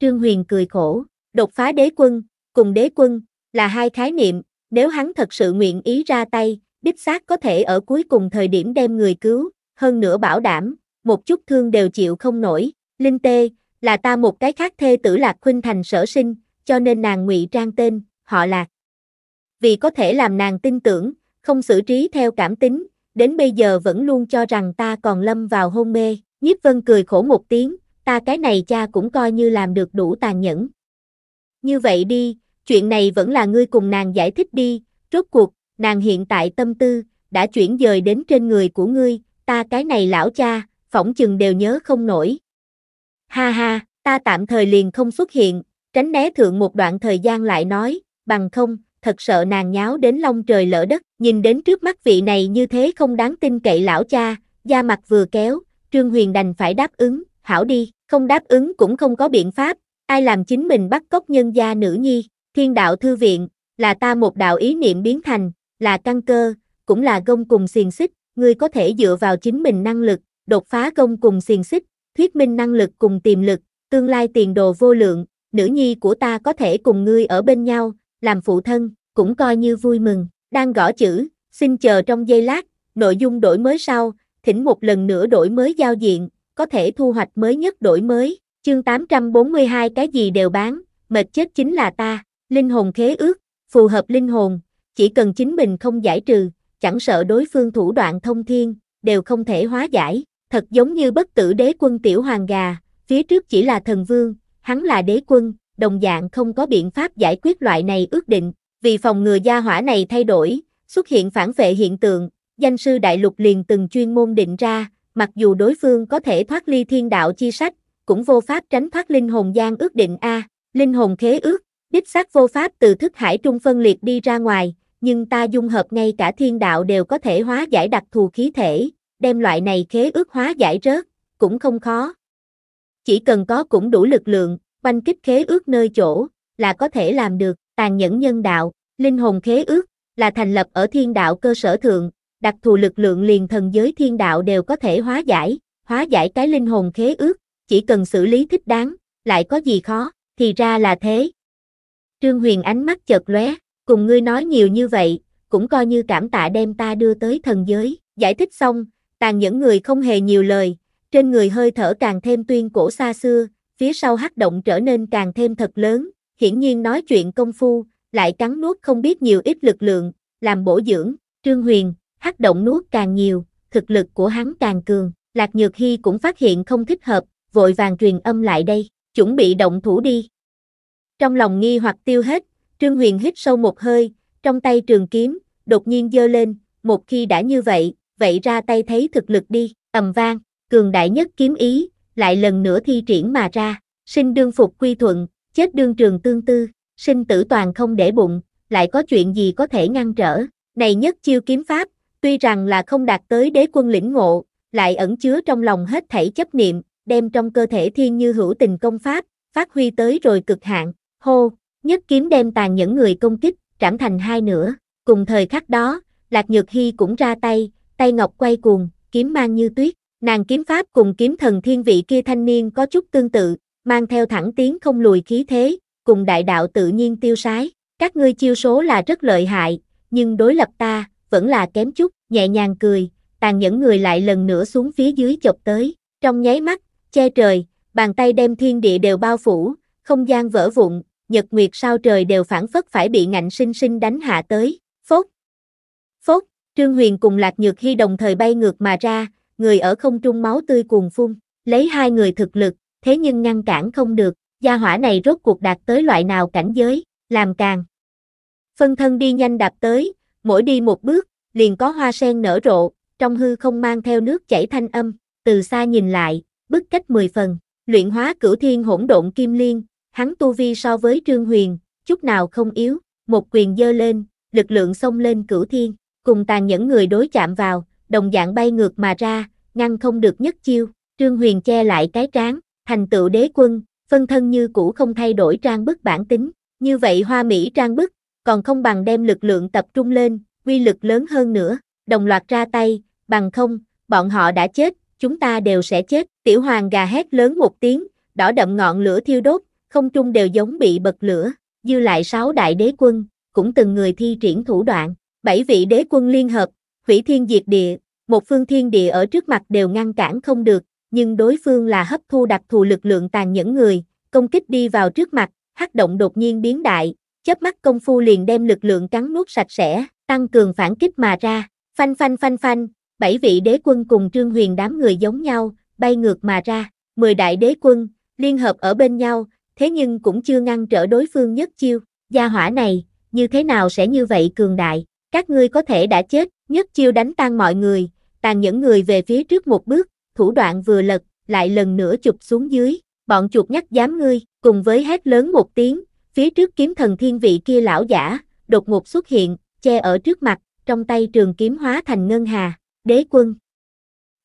Trương Huyền cười khổ, đột phá đế quân, cùng đế quân, là hai khái niệm, nếu hắn thật sự nguyện ý ra tay, đích xác có thể ở cuối cùng thời điểm đem người cứu, hơn nữa bảo đảm, một chút thương đều chịu không nổi, Linh Tê, là ta một cái khác thê tử Lạc Khuynh Thành sở sinh, cho nên nàng ngụy trang tên, họ Lạc. Vì có thể làm nàng tin tưởng, không xử trí theo cảm tính, đến bây giờ vẫn luôn cho rằng ta còn lâm vào hôn mê, nhiếp vân cười khổ một tiếng, ta cái này cha cũng coi như làm được đủ tàn nhẫn. Như vậy đi, chuyện này vẫn là ngươi cùng nàng giải thích đi, rốt cuộc, nàng hiện tại tâm tư, đã chuyển dời đến trên người của ngươi, ta cái này lão cha, phỏng chừng đều nhớ không nổi. Ha ha, ta tạm thời liền không xuất hiện, tránh né thượng một đoạn thời gian lại nói, bằng không, thật sợ nàng nháo đến long trời lỡ đất, nhìn đến trước mắt vị này như thế không đáng tin cậy lão cha, da mặt vừa kéo, Trương Huyền đành phải đáp ứng, hảo đi, không đáp ứng cũng không có biện pháp, ai làm chính mình bắt cóc nhân gia nữ nhi, thiên đạo thư viện, là ta một đạo ý niệm biến thành, là căn cơ, cũng là gông cùng xiềng xích, ngươi có thể dựa vào chính mình năng lực, đột phá gông cùng xiềng xích, thuyết minh năng lực cùng tiềm lực, tương lai tiền đồ vô lượng, nữ nhi của ta có thể cùng ngươi ở bên nhau, làm phụ thân, cũng coi như vui mừng, đang gõ chữ, xin chờ trong giây lát, nội dung đổi mới sau, thỉnh một lần nữa đổi mới giao diện, có thể thu hoạch mới nhất đổi mới, chương 842 cái gì đều bán, mệt chết chính là ta, linh hồn khế ước, phù hợp linh hồn, chỉ cần chính mình không giải trừ, chẳng sợ đối phương thủ đoạn thông thiên, đều không thể hóa giải, thật giống như bất tử đế quân tiểu hoàng gà, phía trước chỉ là thần vương, hắn là đế quân, đồng dạng không có biện pháp giải quyết loại này ước định, vì phòng ngừa gia hỏa này thay đổi, xuất hiện phản vệ hiện tượng, danh sư đại lục liền từng chuyên môn định ra, mặc dù đối phương có thể thoát ly thiên đạo chi sách, cũng vô pháp tránh thoát linh hồn gian ước định A, linh hồn khế ước, đích xác vô pháp từ thức hải trung phân liệt đi ra ngoài, nhưng ta dung hợp ngay cả thiên đạo đều có thể hóa giải đặc thù khí thể, đem loại này khế ước hóa giải rớt, cũng không khó. Chỉ cần có cũng đủ lực lượng, quanh kích khế ước nơi chỗ, là có thể làm được, tàn nhẫn nhân đạo, linh hồn khế ước, là thành lập ở thiên đạo cơ sở thượng, đặc thù lực lượng liền thần giới thiên đạo đều có thể hóa giải, hóa giải cái linh hồn khế ước, chỉ cần xử lý thích đáng, lại có gì khó, thì ra là thế. Trương Huyền ánh mắt chợt lóe, cùng ngươi nói nhiều như vậy, cũng coi như cảm tạ đem ta đưa tới thần giới. Giải thích xong, tàn những người không hề nhiều lời, trên người hơi thở càng thêm tuyên cổ xa xưa, phía sau hắc động trở nên càng thêm thật lớn, hiển nhiên nói chuyện công phu, lại cắn nuốt không biết nhiều ít lực lượng, làm bổ dưỡng, trương huyền, hắc động nuốt càng nhiều, thực lực của hắn càng cường, lạc nhược hy cũng phát hiện không thích hợp, vội vàng truyền âm lại đây, chuẩn bị động thủ đi. Trong lòng nghi hoặc tiêu hết, Trương Huyền hít sâu một hơi, trong tay trường kiếm, đột nhiên giơ lên, một khi đã như vậy, vậy ra tay thấy thực lực đi, ầm vang, cường đại nhất kiếm ý, lại lần nữa thi triển mà ra, sinh đương phục quy thuận, chết đương trường tương tư, sinh tử toàn không để bụng, lại có chuyện gì có thể ngăn trở, này nhất chiêu kiếm pháp, tuy rằng là không đạt tới đế quân lĩnh ngộ, lại ẩn chứa trong lòng hết thảy chấp niệm, đem trong cơ thể thiên như hữu tình công pháp, phát huy tới rồi cực hạn, hô, Nhất kiếm đem tàn những người công kích, trảm thành hai nửa. Cùng thời khắc đó, Lạc Nhược Hy cũng ra tay, tay ngọc quay cuồng, kiếm mang như tuyết. Nàng kiếm pháp cùng kiếm thần thiên vị kia thanh niên có chút tương tự, mang theo thẳng tiến không lùi khí thế, cùng đại đạo tự nhiên tiêu sái. Các ngươi chiêu số là rất lợi hại, nhưng đối lập ta, vẫn là kém chút, nhẹ nhàng cười, tàn nhẫn người lại lần nữa xuống phía dưới chọc tới, trong nháy mắt, che trời, bàn tay đem thiên địa đều bao phủ, không gian vỡ vụn, nhật nguyệt sao trời đều phản phất phải bị ngạnh sinh sinh đánh hạ tới, phốt. Phốt, Trương Huyền cùng Lạc Nhược Hy đồng thời bay ngược mà ra, người ở không trung máu tươi cuồng phun, lấy hai người thực lực, thế nhưng ngăn cản không được, gia hỏa này rốt cuộc đạt tới loại nào cảnh giới, làm càng. Phân thân đi nhanh đạp tới, mỗi đi một bước, liền có hoa sen nở rộ, trong hư không mang theo nước chảy thanh âm, từ xa nhìn lại, bức cách mười phần, luyện hóa cửu thiên hỗn độn kim liên, hắn tu vi so với Trương Huyền, chút nào không yếu, một quyền dơ lên, lực lượng xông lên cửu thiên, cùng tàn nhẫn người đối chạm vào, đồng dạng bay ngược mà ra, ngăn không được nhất chiêu, Trương Huyền che lại cái trán, thành tựu đế quân, phân thân như cũ không thay đổi trang bức bản tính, như vậy hoa mỹ trang bức, còn không bằng đem lực lượng tập trung lên, quy lực lớn hơn nữa, đồng loạt ra tay, bằng không, bọn họ đã chết, chúng ta đều sẽ chết, tiểu hoàng gà hét lớn một tiếng, đỏ đậm ngọn lửa thiêu đốt, không trung đều giống bị bật lửa, dư lại sáu đại đế quân, cũng từng người thi triển thủ đoạn, bảy vị đế quân liên hợp, hủy thiên diệt địa, một phương thiên địa ở trước mặt đều ngăn cản không được, nhưng đối phương là hấp thu đặc thù lực lượng tàn nhẫn người, công kích đi vào trước mặt, hắc động đột nhiên biến đại, chớp mắt công phu liền đem lực lượng cắn nuốt sạch sẽ, tăng cường phản kích mà ra, phanh phanh phanh phanh, bảy vị đế quân cùng Trương Huyền đám người giống nhau, bay ngược mà ra, mười đại đế quân, liên hợp ở bên nhau, thế nhưng cũng chưa ngăn trở đối phương nhất chiêu, gia hỏa này, như thế nào sẽ như vậy cường đại, các ngươi có thể đã chết, nhất chiêu đánh tan mọi người, tàn những người về phía trước một bước, thủ đoạn vừa lật, lại lần nữa chụp xuống dưới, bọn chuột nhắc dám ngươi, cùng với hét lớn một tiếng, phía trước kiếm thần thiên vị kia lão giả, đột ngột xuất hiện, che ở trước mặt, trong tay trường kiếm hóa thành ngân hà, đế quân.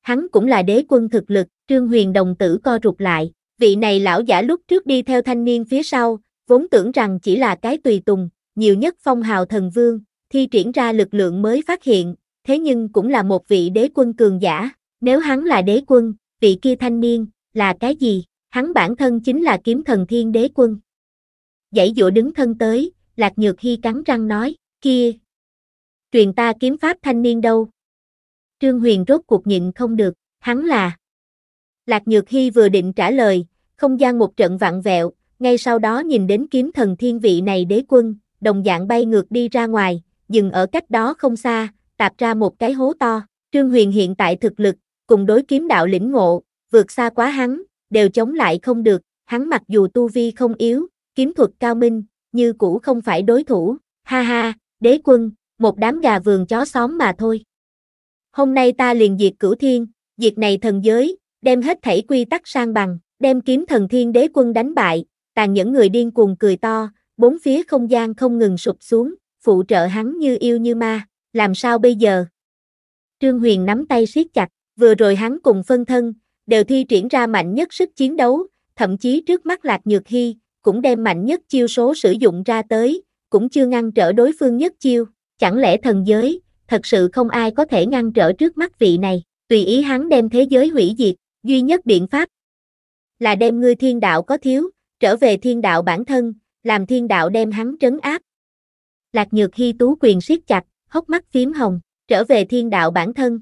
Hắn cũng là đế quân thực lực, Trương Huyền đồng tử co rụt lại, Vị này lão giả lúc trước đi theo thanh niên phía sau, vốn tưởng rằng chỉ là cái tùy tùng, nhiều nhất phong hào thần vương, thi triển ra lực lượng mới phát hiện, thế nhưng cũng là một vị đế quân cường giả, nếu hắn là đế quân, vị kia thanh niên, là cái gì? Hắn bản thân chính là kiếm thần thiên đế quân. Dãy dụa đứng thân tới, Lạc Nhược Hy cắn răng nói, kia, truyền ta kiếm pháp thanh niên đâu? Trương Huyền rốt cuộc nhịn không được, hắn là. Lạc Nhược Hy vừa định trả lời, không gian một trận vặn vẹo, ngay sau đó nhìn đến kiếm thần thiên vị này đế quân, đồng dạng bay ngược đi ra ngoài, dừng ở cách đó không xa, tạp ra một cái hố to, Trương Huyền hiện tại thực lực, cùng đối kiếm đạo lĩnh ngộ, vượt xa quá hắn, đều chống lại không được, hắn mặc dù tu vi không yếu, kiếm thuật cao minh, như cũ không phải đối thủ, ha ha, đế quân, một đám gà vườn chó xóm mà thôi. Hôm nay ta liền diệt cửu thiên, diệt này thần giới, đem hết thảy quy tắc sang bằng đem kiếm thần thiên đế quân đánh bại, tàn những người điên cuồng cười to, bốn phía không gian không ngừng sụp xuống, phụ trợ hắn như yêu như ma, làm sao bây giờ? Trương Huyền nắm tay siết chặt, vừa rồi hắn cùng phân thân, đều thi triển ra mạnh nhất sức chiến đấu, thậm chí trước mắt Lạc Nhược Hy, cũng đem mạnh nhất chiêu số sử dụng ra tới, cũng chưa ngăn trở đối phương nhất chiêu, chẳng lẽ thần giới, thật sự không ai có thể ngăn trở trước mắt vị này, tùy ý hắn đem thế giới hủy diệt, duy nhất biện pháp, là đem ngươi thiên đạo có thiếu, trở về thiên đạo bản thân, làm thiên đạo đem hắn trấn áp. Lạc Nhược Hy tú quyền siết chặt, hốc mắt phím hồng, trở về thiên đạo bản thân.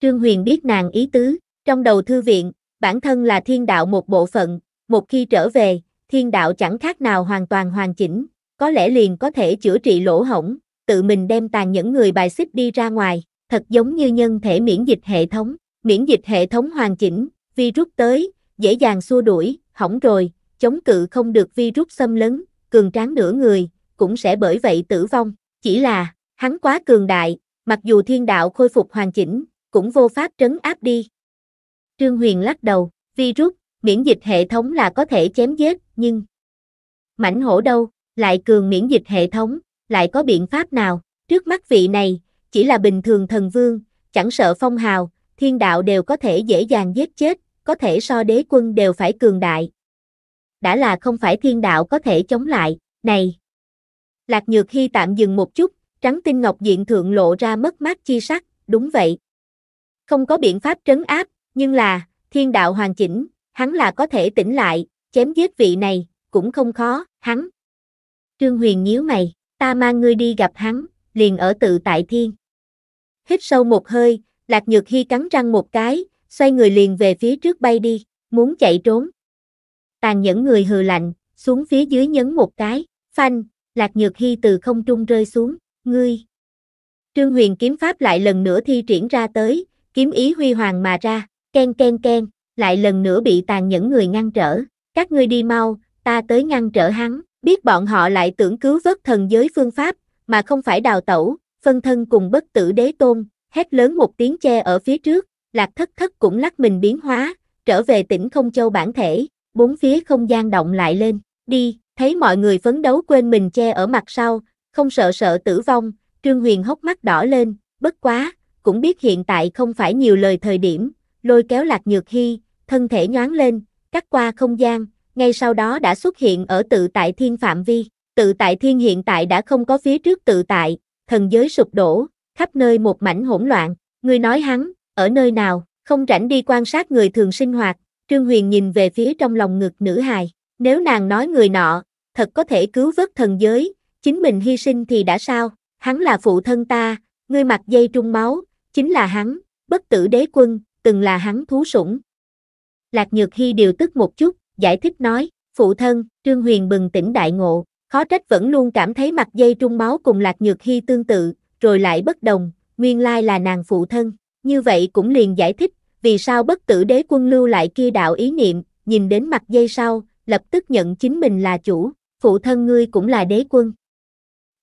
Trương Huyền biết nàng ý tứ, trong đầu thư viện, bản thân là thiên đạo một bộ phận, một khi trở về, thiên đạo chẳng khác nào hoàn toàn hoàn chỉnh, có lẽ liền có thể chữa trị lỗ hổng, tự mình đem tàn những người bài xích đi ra ngoài, thật giống như nhân thể miễn dịch hệ thống, miễn dịch hệ thống hoàn chỉnh, virus tới, dễ dàng xua đuổi, hỏng rồi, chống cự không được virus xâm lấn, cường tráng nửa người, cũng sẽ bởi vậy tử vong. Chỉ là, hắn quá cường đại, mặc dù thiên đạo khôi phục hoàn chỉnh, cũng vô pháp trấn áp đi. Trương Huyền lắc đầu, virus, miễn dịch hệ thống là có thể chém giết, nhưng... Mảnh hổ đâu, lại cường miễn dịch hệ thống, lại có biện pháp nào, trước mắt vị này, chỉ là bình thường thần vương, chẳng sợ phong hào, thiên đạo đều có thể dễ dàng giết chết, có thể so đế quân đều phải cường đại. Đã là không phải thiên đạo có thể chống lại, này. Lạc Nhược Hy tạm dừng một chút, trắng tinh ngọc diện thượng lộ ra mất mát chi sắc, đúng vậy. Không có biện pháp trấn áp, nhưng là, thiên đạo hoàn chỉnh, hắn là có thể tỉnh lại, chém giết vị này, cũng không khó, hắn. Trương Huyền nhíu mày, ta mang ngươi đi gặp hắn, liền ở tự tại thiên. Hít sâu một hơi, Lạc Nhược Hy cắn răng một cái, xoay người liền về phía trước bay đi, muốn chạy trốn. Tàn nhẫn người hừ lạnh, xuống phía dưới nhấn một cái, phanh, Lạc Nhược Hy từ không trung rơi xuống, ngươi. Trương Huyền kiếm pháp lại lần nữa thi triển ra tới, kiếm ý huy hoàng mà ra, ken ken ken, lại lần nữa bị tàn nhẫn người ngăn trở, các ngươi đi mau, ta tới ngăn trở hắn, biết bọn họ lại tưởng cứu vớt thần giới phương pháp, mà không phải đào tẩu, phân thân cùng bất tử đế tôn, hét lớn một tiếng che ở phía trước, Lạc thất thất cũng lắc mình biến hóa, trở về tỉnh không châu bản thể, bốn phía không gian động lại lên, đi, thấy mọi người phấn đấu quên mình che ở mặt sau, không sợ sợ tử vong, Trương Huyền hốc mắt đỏ lên, bất quá, cũng biết hiện tại không phải nhiều lời thời điểm, lôi kéo lạc nhược hy, thân thể nhoáng lên, cắt qua không gian, ngay sau đó đã xuất hiện ở tự tại thiên phạm vi, tự tại thiên hiện tại đã không có phía trước tự tại, thần giới sụp đổ, khắp nơi một mảnh hỗn loạn, người nói hắn, ở nơi nào, không rảnh đi quan sát người thường sinh hoạt, Trương Huyền nhìn về phía trong lòng ngực nữ hài, nếu nàng nói người nọ, thật có thể cứu vớt thần giới, chính mình hy sinh thì đã sao, hắn là phụ thân ta, ngươi mặc dây trung máu, chính là hắn, bất tử đế quân, từng là hắn thú sủng. Lạc Nhược Hy điều tức một chút, giải thích nói, phụ thân, Trương Huyền bừng tỉnh đại ngộ, khó trách vẫn luôn cảm thấy mặt dây trung máu cùng Lạc Nhược Hy tương tự, rồi lại bất đồng, nguyên lai là nàng phụ thân. Như vậy cũng liền giải thích, vì sao bất tử đế quân lưu lại kia đạo ý niệm, nhìn đến mặt dây sau, lập tức nhận chính mình là chủ, phụ thân ngươi cũng là đế quân.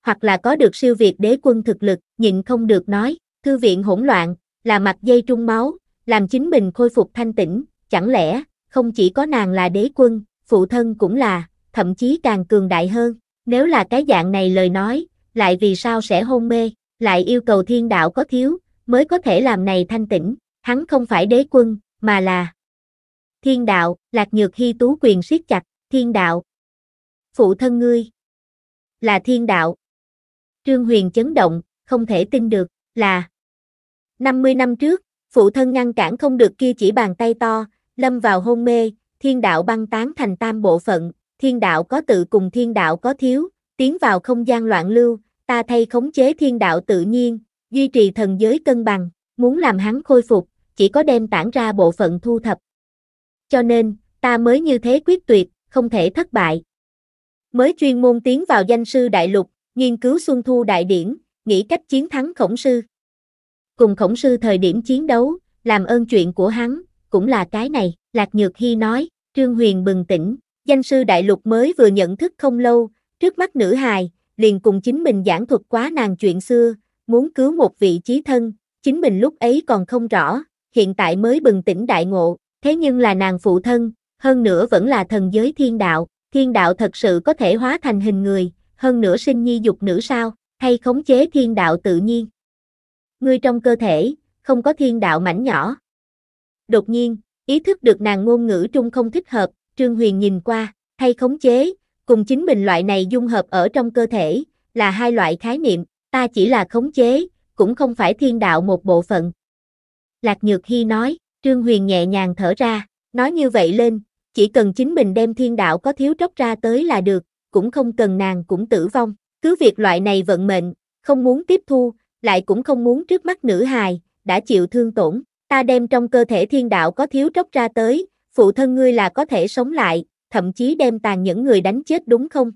Hoặc là có được siêu việt đế quân thực lực, nhịn không được nói, thư viện hỗn loạn, là mặt dây trung máu, làm chính mình khôi phục thanh tĩnh, chẳng lẽ, không chỉ có nàng là đế quân, phụ thân cũng là, thậm chí càng cường đại hơn, nếu là cái dạng này lời nói, lại vì sao sẽ hôn mê, lại yêu cầu thiên đạo có thiếu, mới có thể làm này thanh tĩnh, hắn không phải đế quân, mà là thiên đạo, lạc nhược hy tú quyền siết chặt, thiên đạo. Phụ thân ngươi là thiên đạo. Trương Huyền chấn động, không thể tin được, là 50 năm trước, phụ thân ngăn cản không được kia chỉ bàn tay to, lâm vào hôn mê, thiên đạo băng tán thành tam bộ phận, thiên đạo có tự cùng thiên đạo có thiếu, tiến vào không gian loạn lưu, ta thay khống chế thiên đạo tự nhiên, Duy trì thần giới cân bằng, muốn làm hắn khôi phục, chỉ có đem tản ra bộ phận thu thập. Cho nên, ta mới như thế quyết tuyệt, không thể thất bại. Mới chuyên môn tiến vào danh sư đại lục, nghiên cứu Xuân Thu Đại Điển, nghĩ cách chiến thắng khổng sư. Cùng khổng sư thời điểm chiến đấu, làm ơn chuyện của hắn, cũng là cái này, Lạc Nhược Hy nói, Trương Huyền bừng tỉnh, danh sư đại lục mới vừa nhận thức không lâu, trước mắt nữ hài, liền cùng chính mình giảng thuật quá nàng chuyện xưa, muốn cứu một vị trí thân, chính mình lúc ấy còn không rõ, hiện tại mới bừng tỉnh đại ngộ, thế nhưng là nàng phụ thân, hơn nữa vẫn là thần giới thiên đạo, thiên đạo thật sự có thể hóa thành hình người, hơn nữa sinh nhi dục nữ sao, hay khống chế thiên đạo tự nhiên. người trong cơ thể, không có thiên đạo mảnh nhỏ. Đột nhiên, ý thức được nàng ngôn ngữ trung không thích hợp, Trương Huyền nhìn qua, hay khống chế, cùng chính mình loại này dung hợp ở trong cơ thể, là hai loại khái niệm, ta chỉ là khống chế, cũng không phải thiên đạo một bộ phận. Lạc Nhược Hy nói, Trương Huyền nhẹ nhàng thở ra, nói như vậy lên, chỉ cần chính mình đem thiên đạo có thiếu tróc ra tới là được, cũng không cần nàng cũng tử vong, cứ việc loại này vận mệnh, không muốn tiếp thu, lại cũng không muốn trước mắt nữ hài, đã chịu thương tổn, ta đem trong cơ thể thiên đạo có thiếu tróc ra tới, phụ thân ngươi là có thể sống lại, thậm chí đem tàn những người đánh chết đúng không?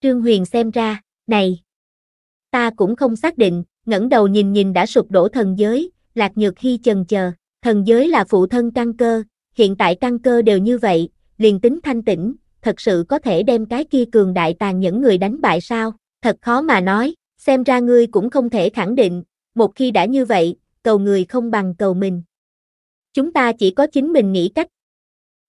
Trương Huyền xem ra, này, ta cũng không xác định, ngẩng đầu nhìn nhìn đã sụp đổ thần giới, lạc nhược hy chần chờ, thần giới là phụ thân căn cơ, hiện tại căn cơ đều như vậy, liền tính thanh tĩnh, thật sự có thể đem cái kia cường đại tàn những người đánh bại sao, thật khó mà nói, xem ra ngươi cũng không thể khẳng định, một khi đã như vậy, cầu người không bằng cầu mình. Chúng ta chỉ có chính mình nghĩ cách.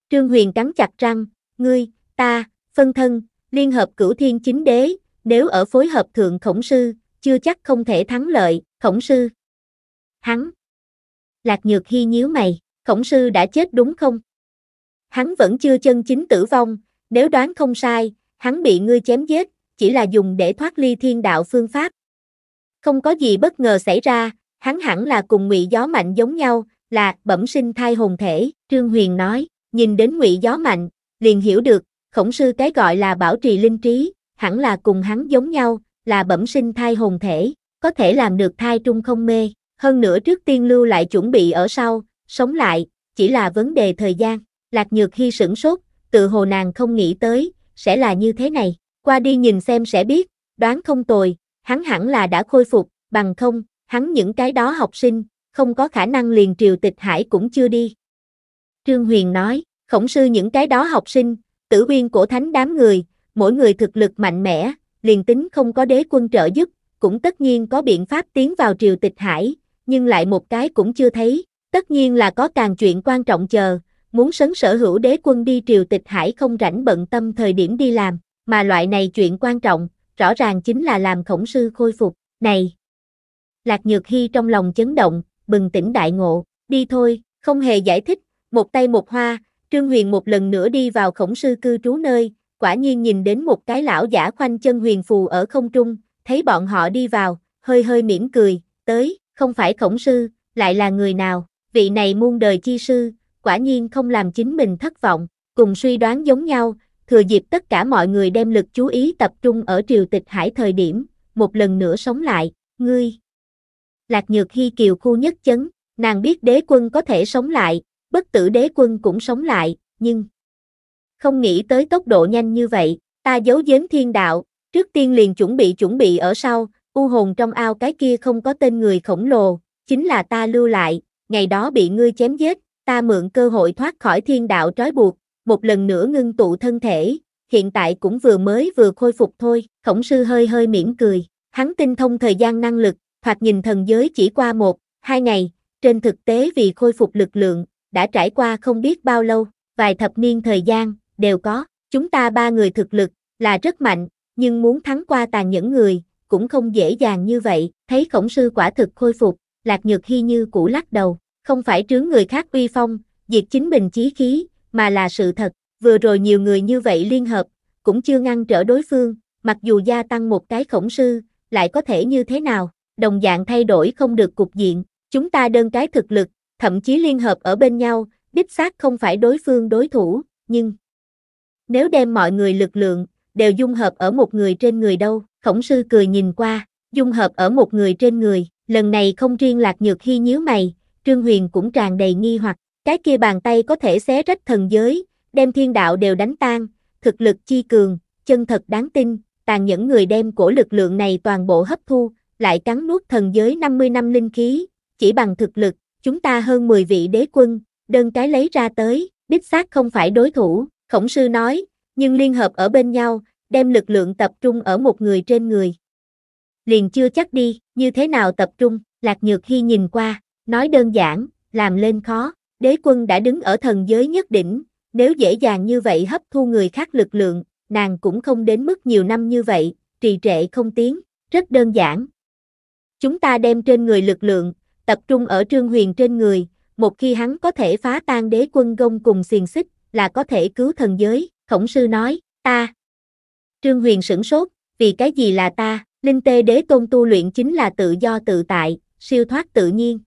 Trương Huyền cắn chặt răng, ngươi, ta, phân thân, liên hợp cửu thiên chính đế, nếu ở phối hợp thượng khổng sư, chưa chắc không thể thắng lợi, khổng sư. Hắn. Lạc nhược hy nhíu mày, khổng sư đã chết đúng không? Hắn vẫn chưa chân chính tử vong, nếu đoán không sai, hắn bị ngươi chém giết, chỉ là dùng để thoát ly thiên đạo phương pháp. Không có gì bất ngờ xảy ra, hắn hẳn là cùng ngụy gió mạnh giống nhau, là bẩm sinh thai hồn thể, Trương Huyền nói, nhìn đến ngụy gió mạnh, liền hiểu được, khổng sư cái gọi là bảo trì linh trí, hẳn là cùng hắn giống nhau, là bẩm sinh thai hồn thể, có thể làm được thai trung không mê, hơn nữa trước tiên lưu lại chuẩn bị ở sau, sống lại, chỉ là vấn đề thời gian, lạc nhược hy sửng sốt, tự hồ nàng không nghĩ tới, sẽ là như thế này, qua đi nhìn xem sẽ biết, đoán không tồi, hắn hẳn là đã khôi phục, bằng không, hắn những cái đó học sinh, không có khả năng liền triều tịch hải cũng chưa đi. Trương Huyền nói, khổng sư những cái đó học sinh, tử viên cổ thánh đám người, mỗi người thực lực mạnh mẽ, liền tính không có đế quân trợ giúp, cũng tất nhiên có biện pháp tiến vào triều tịch hải, nhưng lại một cái cũng chưa thấy, tất nhiên là có càng chuyện quan trọng chờ, muốn sấn sở hữu đế quân đi triều tịch hải không rảnh bận tâm thời điểm đi làm, mà loại này chuyện quan trọng, rõ ràng chính là làm khổng sư khôi phục, này. Lạc Nhược Hy trong lòng chấn động, bừng tỉnh đại ngộ, đi thôi, không hề giải thích, một tay một hoa, Trương Huyền một lần nữa đi vào khổng sư cư trú nơi, quả nhiên nhìn đến một cái lão giả khoanh chân huyền phù ở không trung, thấy bọn họ đi vào, hơi hơi mỉm cười, tới, không phải khổng sư, lại là người nào, vị này muôn đời chi sư, quả nhiên không làm chính mình thất vọng, cùng suy đoán giống nhau, thừa dịp tất cả mọi người đem lực chú ý tập trung ở triều tịch hải thời điểm, một lần nữa sống lại, ngươi. Lạc Nhược Hy Kiều khu nhất chấn, nàng biết đế quân có thể sống lại, bất tử đế quân cũng sống lại, nhưng không nghĩ tới tốc độ nhanh như vậy, ta giấu giếm thiên đạo, trước tiên liền chuẩn bị chuẩn bị ở sau, u hồn trong ao cái kia không có tên người khổng lồ, chính là ta lưu lại, ngày đó bị ngươi chém giết, ta mượn cơ hội thoát khỏi thiên đạo trói buộc, một lần nữa ngưng tụ thân thể, hiện tại cũng vừa mới vừa khôi phục thôi, khổng sư hơi hơi mỉm cười, hắn tinh thông thời gian năng lực, thoạt nhìn thần giới chỉ qua một, hai ngày, trên thực tế vì khôi phục lực lượng, đã trải qua không biết bao lâu, vài thập niên thời gian, đều có, chúng ta ba người thực lực, là rất mạnh, nhưng muốn thắng qua tàn những người, cũng không dễ dàng như vậy, thấy khổng sư quả thực khôi phục, lạc nhược hy như cũ lắc đầu, không phải trướng người khác uy phong, diệt chính mình chí khí, mà là sự thật, vừa rồi nhiều người như vậy liên hợp, cũng chưa ngăn trở đối phương, mặc dù gia tăng một cái khổng sư, lại có thể như thế nào, đồng dạng thay đổi không được cục diện, chúng ta đơn cái thực lực, thậm chí liên hợp ở bên nhau, đích xác không phải đối phương đối thủ, nhưng nếu đem mọi người lực lượng, đều dung hợp ở một người trên người đâu, khổng sư cười nhìn qua, dung hợp ở một người trên người, lần này không riêng lạc nhược hy nhíu mày, trương huyền cũng tràn đầy nghi hoặc, cái kia bàn tay có thể xé rách thần giới, đem thiên đạo đều đánh tan, thực lực chi cường, chân thật đáng tin, tàn nhẫn người đem cổ lực lượng này toàn bộ hấp thu, lại cắn nuốt thần giới 50 năm linh khí, chỉ bằng thực lực, chúng ta hơn 10 vị đế quân, đơn cái lấy ra tới, đích xác không phải đối thủ, Khổng sư nói, nhưng liên hợp ở bên nhau, đem lực lượng tập trung ở một người trên người. Liền chưa chắc đi, như thế nào tập trung, Lạc Nhược khi nhìn qua, nói đơn giản, làm lên khó, đế quân đã đứng ở thần giới nhất đỉnh, nếu dễ dàng như vậy hấp thu người khác lực lượng, nàng cũng không đến mức nhiều năm như vậy, trì trệ không tiến, rất đơn giản. Chúng ta đem trên người lực lượng, tập trung ở trương huyền trên người, một khi hắn có thể phá tan đế quân gông cùng xiềng xích, là có thể cứu thần giới, khổng sư nói, ta. Trương Huyền sửng sốt, vì cái gì là ta, linh tê đế tôn tu luyện chính là tự do tự tại, siêu thoát tự nhiên.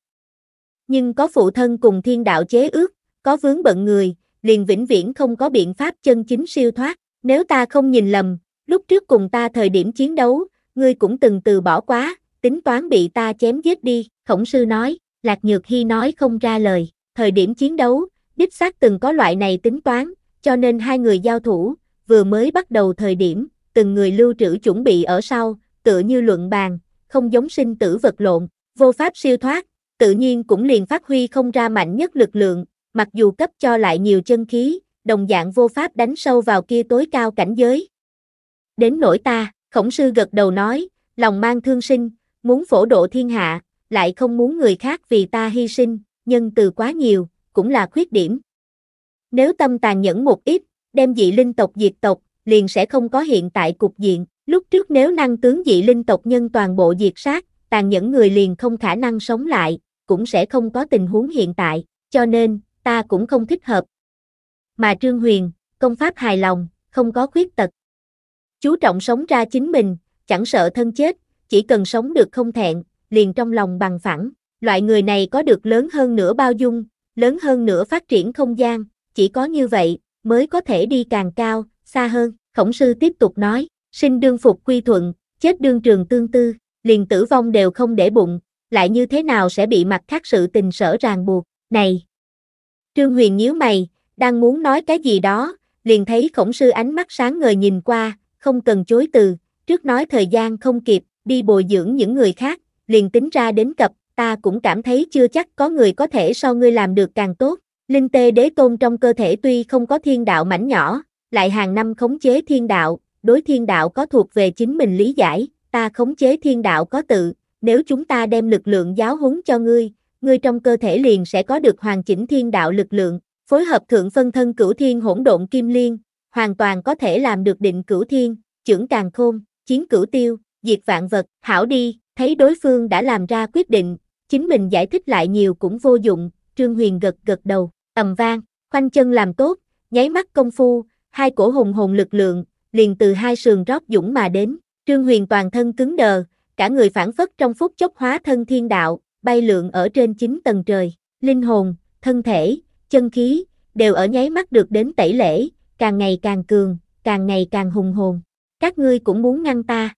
Nhưng có phụ thân cùng thiên đạo chế ước, có vướng bận người, liền vĩnh viễn không có biện pháp chân chính siêu thoát, nếu ta không nhìn lầm, lúc trước cùng ta thời điểm chiến đấu, ngươi cũng từng từ bỏ quá, tính toán bị ta chém giết đi, khổng sư nói, Lạc Nhược Hy nói không ra lời, thời điểm chiến đấu, Đích xác từng có loại này tính toán, cho nên hai người giao thủ, vừa mới bắt đầu thời điểm, từng người lưu trữ chuẩn bị ở sau, tựa như luận bàn, không giống sinh tử vật lộn, vô pháp siêu thoát, tự nhiên cũng liền phát huy không ra mạnh nhất lực lượng, mặc dù cấp cho lại nhiều chân khí, đồng dạng vô pháp đánh sâu vào kia tối cao cảnh giới. Đến nỗi ta, khổng sư gật đầu nói, lòng mang thương sinh, muốn phổ độ thiên hạ, lại không muốn người khác vì ta hy sinh, nhân từ quá nhiều, cũng là khuyết điểm. Nếu tâm tàn nhẫn một ít, đem dị linh tộc diệt tộc, liền sẽ không có hiện tại cục diện. Lúc trước nếu năng tướng dị linh tộc nhân toàn bộ diệt sát, tàn nhẫn người liền không khả năng sống lại, cũng sẽ không có tình huống hiện tại, cho nên, ta cũng không thích hợp. Mà Trương Huyền, công pháp hài lòng, không có khuyết tật. Chú trọng sống ra chính mình, chẳng sợ thân chết, chỉ cần sống được không thẹn, liền trong lòng bằng phẳng. Loại người này có được lớn hơn nữa bao dung, lớn hơn nữa phát triển không gian, chỉ có như vậy, mới có thể đi càng cao, xa hơn. Khổng sư tiếp tục nói, sinh đương phục quy thuận, chết đương trường tương tư, liền tử vong đều không để bụng, lại như thế nào sẽ bị mặt khác sự tình sở ràng buộc, này. Trương Huyền nhíu mày, đang muốn nói cái gì đó, liền thấy khổng sư ánh mắt sáng ngời nhìn qua, không cần chối từ, trước nói thời gian không kịp, đi bồi dưỡng những người khác, liền tính ra đến cập, ta cũng cảm thấy chưa chắc có người có thể so ngươi làm được càng tốt. Linh tê đế tôn trong cơ thể tuy không có thiên đạo mảnh nhỏ, lại hàng năm khống chế thiên đạo, đối thiên đạo có thuộc về chính mình lý giải, ta khống chế thiên đạo có tự, nếu chúng ta đem lực lượng giáo huấn cho ngươi, ngươi trong cơ thể liền sẽ có được hoàn chỉnh thiên đạo lực lượng, phối hợp thượng phân thân cửu thiên hỗn độn kim liên, hoàn toàn có thể làm được định cửu thiên, trưởng càng khôn, chiến cửu tiêu, diệt vạn vật, hảo đi, thấy đối phương đã làm ra quyết định, Chính mình giải thích lại nhiều cũng vô dụng, Trương Huyền gật gật đầu, ầm vang, khoanh chân làm tốt, nháy mắt công phu, hai cổ hùng hồn lực lượng, liền từ hai sườn rót dũng mà đến, Trương Huyền toàn thân cứng đờ, cả người phản phất trong phút chốc hóa thân thiên đạo, bay lượn ở trên chín tầng trời, linh hồn, thân thể, chân khí, đều ở nháy mắt được đến tẩy lễ, càng ngày càng cường, càng ngày càng hùng hồn. Các ngươi cũng muốn ngăn ta.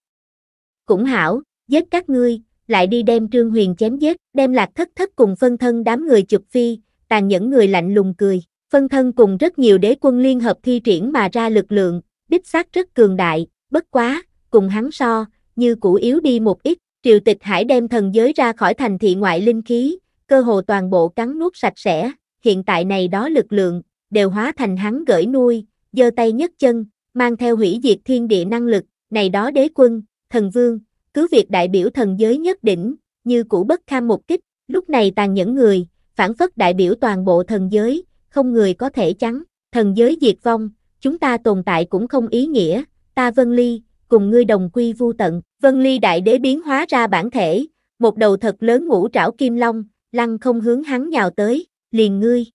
Cũng hảo, giết các ngươi, lại đi đem Trương Huyền chém giết, đem lạc thất thất cùng phân thân đám người chụp phi, tàn nhẫn người lạnh lùng cười. Phân thân cùng rất nhiều đế quân liên hợp thi triển mà ra lực lượng, đích xác rất cường đại, bất quá, cùng hắn so, như cũ yếu đi một ít, triều tịch hải đem thần giới ra khỏi thành thị ngoại linh khí, cơ hồ toàn bộ cắn nuốt sạch sẽ, hiện tại này đó lực lượng, đều hóa thành hắn gửi nuôi, giơ tay nhấc chân, mang theo hủy diệt thiên địa năng lực, này đó đế quân, thần vương, cứ việc đại biểu thần giới nhất đỉnh, như cũ bất kham một kích, lúc này tàn nhẫn người, phản phất đại biểu toàn bộ thần giới, không người có thể trắng thần giới diệt vong, chúng ta tồn tại cũng không ý nghĩa, ta Vân Ly, cùng ngươi đồng quy vu tận, Vân Ly đại đế biến hóa ra bản thể, một đầu thật lớn ngũ trảo kim long, lăng không hướng hắn nhào tới, liền ngươi.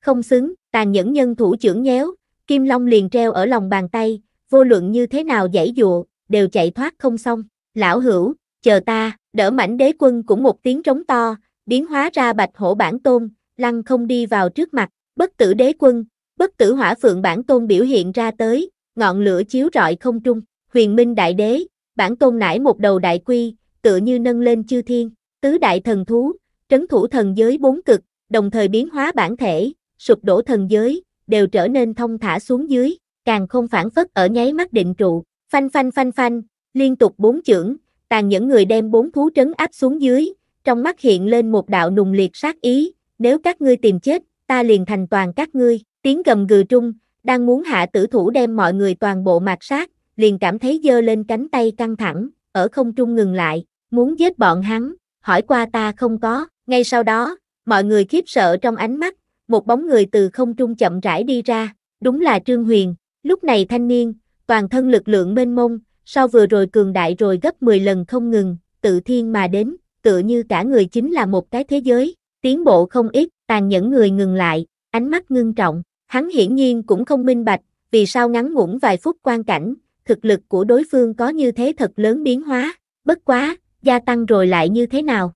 Không xứng, tàn nhẫn nhân thủ trưởng nhéo, kim long liền treo ở lòng bàn tay, vô luận như thế nào giải dụa, đều chạy thoát không xong lão hữu, chờ ta, đỡ mảnh đế quân cũng một tiếng trống to, biến hóa ra bạch hổ bản tôn, lăng không đi vào trước mặt, bất tử đế quân, bất tử hỏa phượng bản tôn biểu hiện ra tới, ngọn lửa chiếu rọi không trung, huyền minh đại đế, bản tôn nải một đầu đại quy, tựa như nâng lên chư thiên, tứ đại thần thú, trấn thủ thần giới bốn cực, đồng thời biến hóa bản thể, sụp đổ thần giới, đều trở nên thông thả xuống dưới, càng không phản phất ở nháy mắt định trụ, phanh phanh phanh phanh, Liên tục bốn chưởng, tàn những người đem bốn thú trấn áp xuống dưới, trong mắt hiện lên một đạo nùng liệt sát ý, nếu các ngươi tìm chết, ta liền thành toàn các ngươi. Tiếng gầm gừ trung, đang muốn hạ tử thủ đem mọi người toàn bộ mạt sát, liền cảm thấy giơ lên cánh tay căng thẳng, ở không trung ngừng lại, muốn giết bọn hắn, hỏi qua ta không có. Ngay sau đó, mọi người khiếp sợ trong ánh mắt, một bóng người từ không trung chậm rãi đi ra, đúng là Trương Huyền, lúc này thanh niên, toàn thân lực lượng mênh mông, sau vừa rồi cường đại rồi gấp 10 lần không ngừng, tự thiên mà đến, tựa như cả người chính là một cái thế giới, tiến bộ không ít, tàn nhẫn người ngừng lại, ánh mắt ngưng trọng, hắn hiển nhiên cũng không minh bạch, vì sao ngắn ngủn vài phút quan cảnh, thực lực của đối phương có như thế thật lớn biến hóa, bất quá, gia tăng rồi lại như thế nào.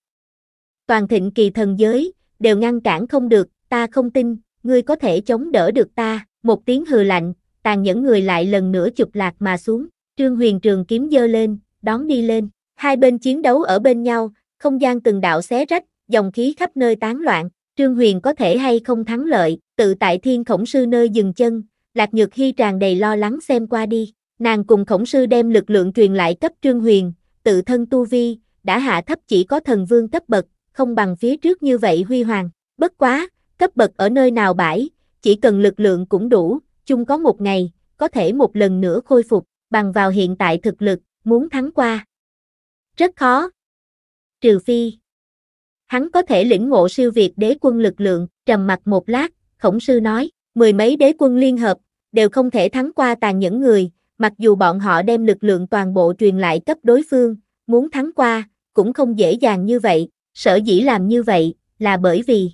Toàn thịnh kỳ thần giới, đều ngăn cản không được, ta không tin, ngươi có thể chống đỡ được ta, một tiếng hừ lạnh, tàn nhẫn người lại lần nữa chụp lạc mà xuống. Trương Huyền trường kiếm dơ lên, đón đi lên. Hai bên chiến đấu ở bên nhau, không gian từng đạo xé rách, dòng khí khắp nơi tán loạn. Trương Huyền có thể hay không thắng lợi, tự tại thiên khổng sư nơi dừng chân, Lạc Nhược Hy tràn đầy lo lắng xem qua đi. Nàng cùng khổng sư đem lực lượng truyền lại cấp Trương Huyền, tự thân tu vi, đã hạ thấp chỉ có thần vương cấp bậc, không bằng phía trước như vậy huy hoàng. Bất quá, cấp bậc ở nơi nào bãi, chỉ cần lực lượng cũng đủ, chung có một ngày, có thể một lần nữa khôi phục bằng vào hiện tại thực lực, muốn thắng qua. Rất khó. Trừ phi. Hắn có thể lĩnh ngộ siêu việt đế quân lực lượng, trầm mặt một lát, khổng sư nói, mười mấy đế quân liên hợp, đều không thể thắng qua tàn những người, mặc dù bọn họ đem lực lượng toàn bộ truyền lại cấp đối phương, muốn thắng qua, cũng không dễ dàng như vậy, sở dĩ làm như vậy, là bởi vì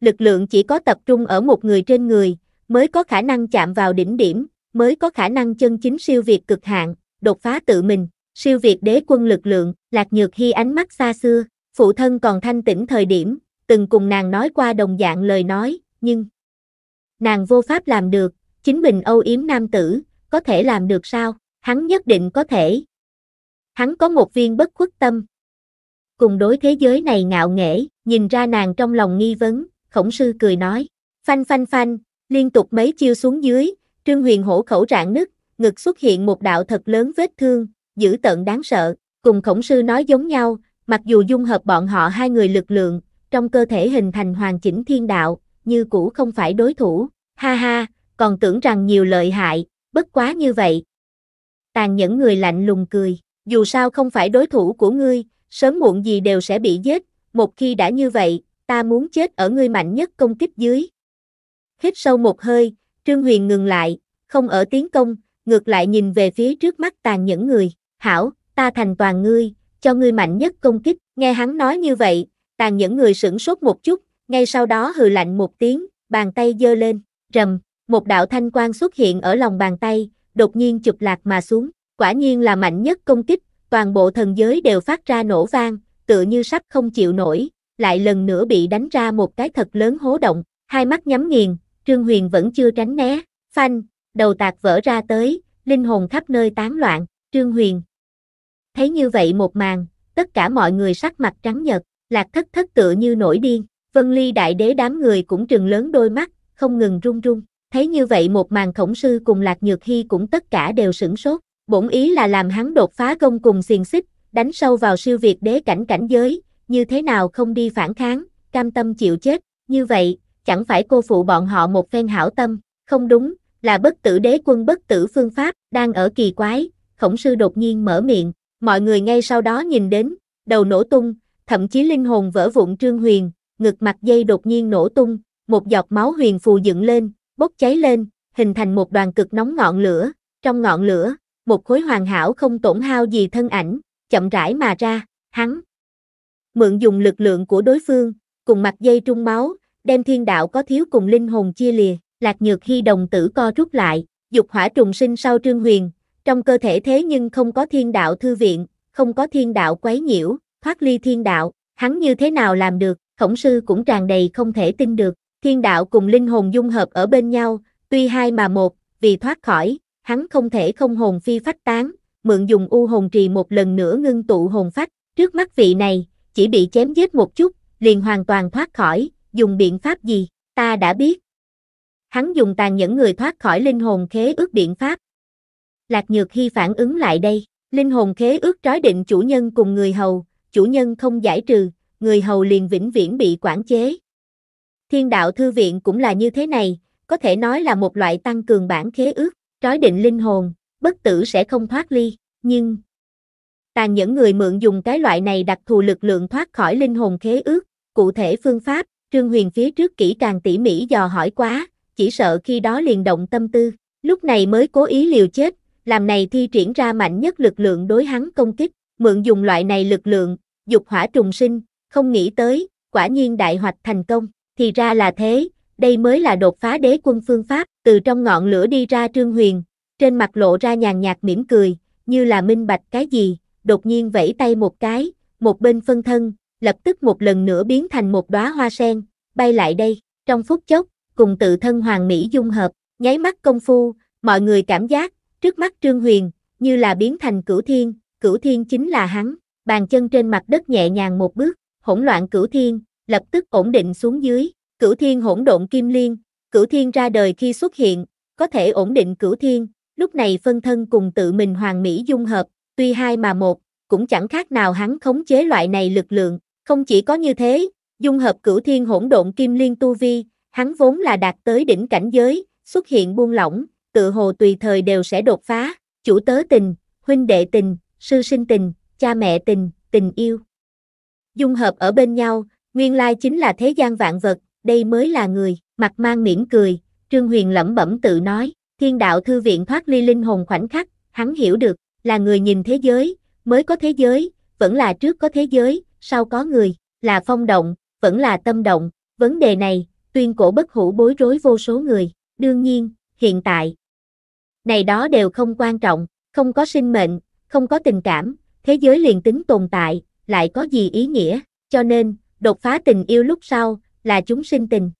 lực lượng chỉ có tập trung ở một người trên người, mới có khả năng chạm vào đỉnh điểm, mới có khả năng chân chính siêu việt cực hạn, đột phá tự mình, siêu việt đế quân lực lượng, lạc nhược hy ánh mắt xa xưa, phụ thân còn thanh tĩnh thời điểm, từng cùng nàng nói qua đồng dạng lời nói, nhưng nàng vô pháp làm được, chính mình âu yếm nam tử, có thể làm được sao, hắn nhất định có thể. Hắn có một viên bất khuất tâm. Cùng đối thế giới này ngạo nghễ, nhìn ra nàng trong lòng nghi vấn, khổng sư cười nói, phanh phanh phanh, liên tục mấy chiêu xuống dưới, Trương Huyền hổ khẩu rạn nứt, ngực xuất hiện một đạo thật lớn vết thương, dữ tận đáng sợ, cùng khổng sư nói giống nhau, mặc dù dung hợp bọn họ hai người lực lượng, trong cơ thể hình thành hoàn chỉnh thiên đạo, như cũ không phải đối thủ, ha ha, còn tưởng rằng nhiều lợi hại, bất quá như vậy. Tàn nhẫn người lạnh lùng cười, dù sao không phải đối thủ của ngươi, sớm muộn gì đều sẽ bị giết, một khi đã như vậy, ta muốn chết ở ngươi mạnh nhất công kích dưới. Hít sâu một hơi, Trương Huyền ngừng lại, không ở tiến công, ngược lại nhìn về phía trước mắt tàn những người. Hảo, ta thành toàn ngươi, cho ngươi mạnh nhất công kích. Nghe hắn nói như vậy, tàn những người sửng sốt một chút, ngay sau đó hừ lạnh một tiếng, bàn tay giơ lên, rầm, một đạo thanh quang xuất hiện ở lòng bàn tay, đột nhiên chụp lạc mà xuống, quả nhiên là mạnh nhất công kích, toàn bộ thần giới đều phát ra nổ vang, tựa như sắp không chịu nổi, lại lần nữa bị đánh ra một cái thật lớn hố động, hai mắt nhắm nghiền, Trương Huyền vẫn chưa tránh né, phanh, đầu tạc vỡ ra tới, linh hồn khắp nơi tán loạn, Trương Huyền. Thấy như vậy một màn, tất cả mọi người sắc mặt trắng nhật, lạc thất thất tựa như nổi điên, vân ly đại đế đám người cũng trừng lớn đôi mắt, không ngừng run run. Thấy như vậy một màn khổng sư cùng lạc nhược hy cũng tất cả đều sửng sốt, bổn ý là làm hắn đột phá công cùng xiền xích, đánh sâu vào siêu việt đế cảnh cảnh giới, như thế nào không đi phản kháng, cam tâm chịu chết, như vậy, chẳng phải cô phụ bọn họ một phen hảo tâm, không đúng, là bất tử đế quân bất tử phương pháp, đang ở kỳ quái, khổng sư đột nhiên mở miệng, mọi người ngay sau đó nhìn đến, đầu nổ tung, thậm chí linh hồn vỡ vụn trương huyền, ngực mặt dây đột nhiên nổ tung, một giọt máu huyền phù dựng lên, bốc cháy lên, hình thành một đoàn cực nóng ngọn lửa, trong ngọn lửa, một khối hoàn hảo không tổn hao gì thân ảnh, chậm rãi mà ra, hắn mượn dùng lực lượng của đối phương, cùng mặt dây trung máu, đem thiên đạo có thiếu cùng linh hồn chia lìa, lạc nhược hy đồng tử co rút lại, dục hỏa trùng sinh sau trương huyền, trong cơ thể thế nhưng không có thiên đạo thư viện, không có thiên đạo quấy nhiễu, thoát ly thiên đạo, hắn như thế nào làm được, khổng sư cũng tràn đầy không thể tin được, thiên đạo cùng linh hồn dung hợp ở bên nhau, tuy hai mà một, vì thoát khỏi, hắn không thể không hồn phi phách tán, mượn dùng u hồn trì một lần nữa ngưng tụ hồn phách, trước mắt vị này, chỉ bị chém giết một chút, liền hoàn toàn thoát khỏi, dùng biện pháp gì, ta đã biết. Hắn dùng tàn nhẫn người thoát khỏi linh hồn khế ước biện pháp. Lạc Nhược Hy phản ứng lại đây, linh hồn khế ước trói định chủ nhân cùng người hầu, chủ nhân không giải trừ, người hầu liền vĩnh viễn bị quản chế. Thiên đạo thư viện cũng là như thế này, có thể nói là một loại tăng cường bản khế ước, trói định linh hồn, bất tử sẽ không thoát ly, nhưng tàn nhẫn người mượn dùng cái loại này đặc thù lực lượng thoát khỏi linh hồn khế ước, cụ thể phương pháp, Trương Huyền phía trước kỹ càng tỉ mỉ dò hỏi quá, chỉ sợ khi đó liền động tâm tư, lúc này mới cố ý liều chết, làm này thi triển ra mạnh nhất lực lượng đối hắn công kích, mượn dùng loại này lực lượng, dục hỏa trùng sinh, không nghĩ tới, quả nhiên đại hoạch thành công, thì ra là thế, đây mới là đột phá đế quân phương pháp, từ trong ngọn lửa đi ra Trương Huyền, trên mặt lộ ra nhàn nhạt mỉm cười, như là minh bạch cái gì, đột nhiên vẫy tay một cái, một bên phân thân, lập tức một lần nữa biến thành một đóa hoa sen, bay lại đây, trong phút chốc, cùng tự thân hoàng mỹ dung hợp, nháy mắt công phu, mọi người cảm giác, trước mắt Trương Huyền, như là biến thành cửu thiên, cửu thiên chính là hắn, bàn chân trên mặt đất nhẹ nhàng một bước, hỗn loạn cửu thiên, lập tức ổn định xuống dưới, cửu thiên hỗn độn kim liên, cửu thiên ra đời khi xuất hiện, có thể ổn định cửu thiên, lúc này phân thân cùng tự mình hoàng mỹ dung hợp, tuy hai mà một, cũng chẳng khác nào hắn khống chế loại này lực lượng, không chỉ có như thế, dung hợp cửu thiên hỗn độn kim liên tu vi, hắn vốn là đạt tới đỉnh cảnh giới, xuất hiện buông lỏng, tự hồ tùy thời đều sẽ đột phá, chủ tớ tình, huynh đệ tình, sư sinh tình, cha mẹ tình, tình yêu. Dung hợp ở bên nhau, nguyên lai chính là thế gian vạn vật, đây mới là người, mặt mang mỉm cười, Trương Huyền lẩm bẩm tự nói, thiên đạo thư viện thoát ly linh hồn khoảnh khắc, hắn hiểu được, là người nhìn thế giới, mới có thế giới, vẫn là trước có thế giới, sao có người, là phong động, vẫn là tâm động, vấn đề này, tuyên cổ bất hủ bối rối vô số người, đương nhiên, hiện tại. Này đó đều không quan trọng, không có sinh mệnh, không có tình cảm, thế giới liền tính tồn tại, lại có gì ý nghĩa, cho nên, đột phá tình yêu lúc sau, là chúng sinh tình.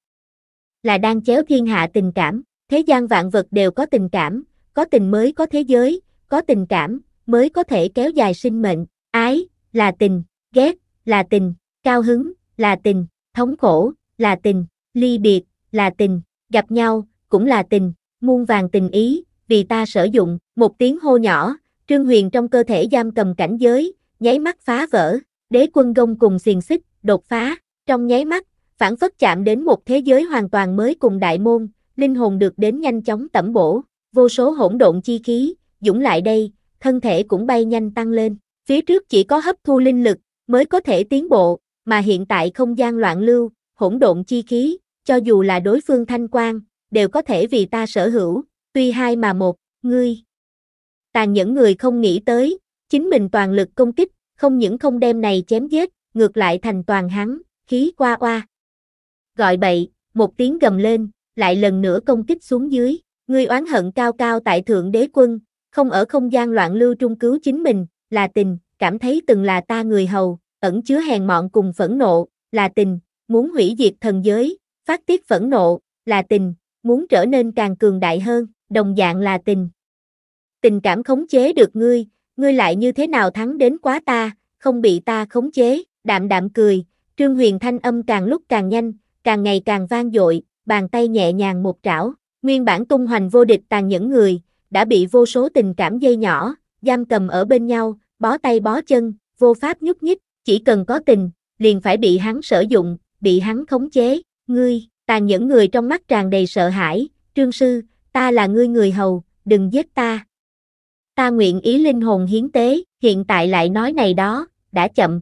Là đang chéo thiên hạ tình cảm, thế gian vạn vật đều có tình cảm, có tình mới có thế giới, có tình cảm, mới có thể kéo dài sinh mệnh, ái, là tình, ghét, là tình, cao hứng, là tình, thống khổ, là tình, ly biệt, là tình, gặp nhau, cũng là tình, muôn vàng tình ý, vì ta sử dụng, một tiếng hô nhỏ, Trương Huyền trong cơ thể giam cầm cảnh giới, nháy mắt phá vỡ, đế quân gông cùng xiềng xích, đột phá, trong nháy mắt, phản phất chạm đến một thế giới hoàn toàn mới cùng đại môn, linh hồn được đến nhanh chóng tẩm bổ, vô số hỗn độn chi khí, dũng lại đây, thân thể cũng bay nhanh tăng lên, phía trước chỉ có hấp thu linh lực, mới có thể tiến bộ, mà hiện tại không gian loạn lưu, hỗn độn chi khí, cho dù là đối phương thanh quan, đều có thể vì ta sở hữu, tuy hai mà một, ngươi. Tàn những người không nghĩ tới, chính mình toàn lực công kích, không những không đem này chém giết, ngược lại thành toàn hắn, khí qua oa. Gọi bậy, một tiếng gầm lên, lại lần nữa công kích xuống dưới, ngươi oán hận cao cao tại thượng đế quân, không ở không gian loạn lưu trung cứu chính mình, là tình, cảm thấy từng là ta người hầu, ẩn chứa hèn mọn cùng phẫn nộ, là tình, muốn hủy diệt thần giới, phát tiết phẫn nộ, là tình, muốn trở nên càng cường đại hơn, đồng dạng là tình. Tình cảm khống chế được ngươi, ngươi lại như thế nào thắng đến quá ta, không bị ta khống chế, đạm đạm cười, Trương Huyền thanh âm càng lúc càng nhanh, càng ngày càng vang dội, bàn tay nhẹ nhàng một trảo, nguyên bản tung hoành vô địch tàn những người, đã bị vô số tình cảm dây nhỏ, giam cầm ở bên nhau, bó tay bó chân, vô pháp nhúc nhích, chỉ cần có tình, liền phải bị hắn sử dụng, bị hắn khống chế, ngươi, tàn những người trong mắt tràn đầy sợ hãi, trương sư, ta là ngươi người hầu, đừng giết ta. Ta nguyện ý linh hồn hiến tế, hiện tại lại nói này đó, đã chậm.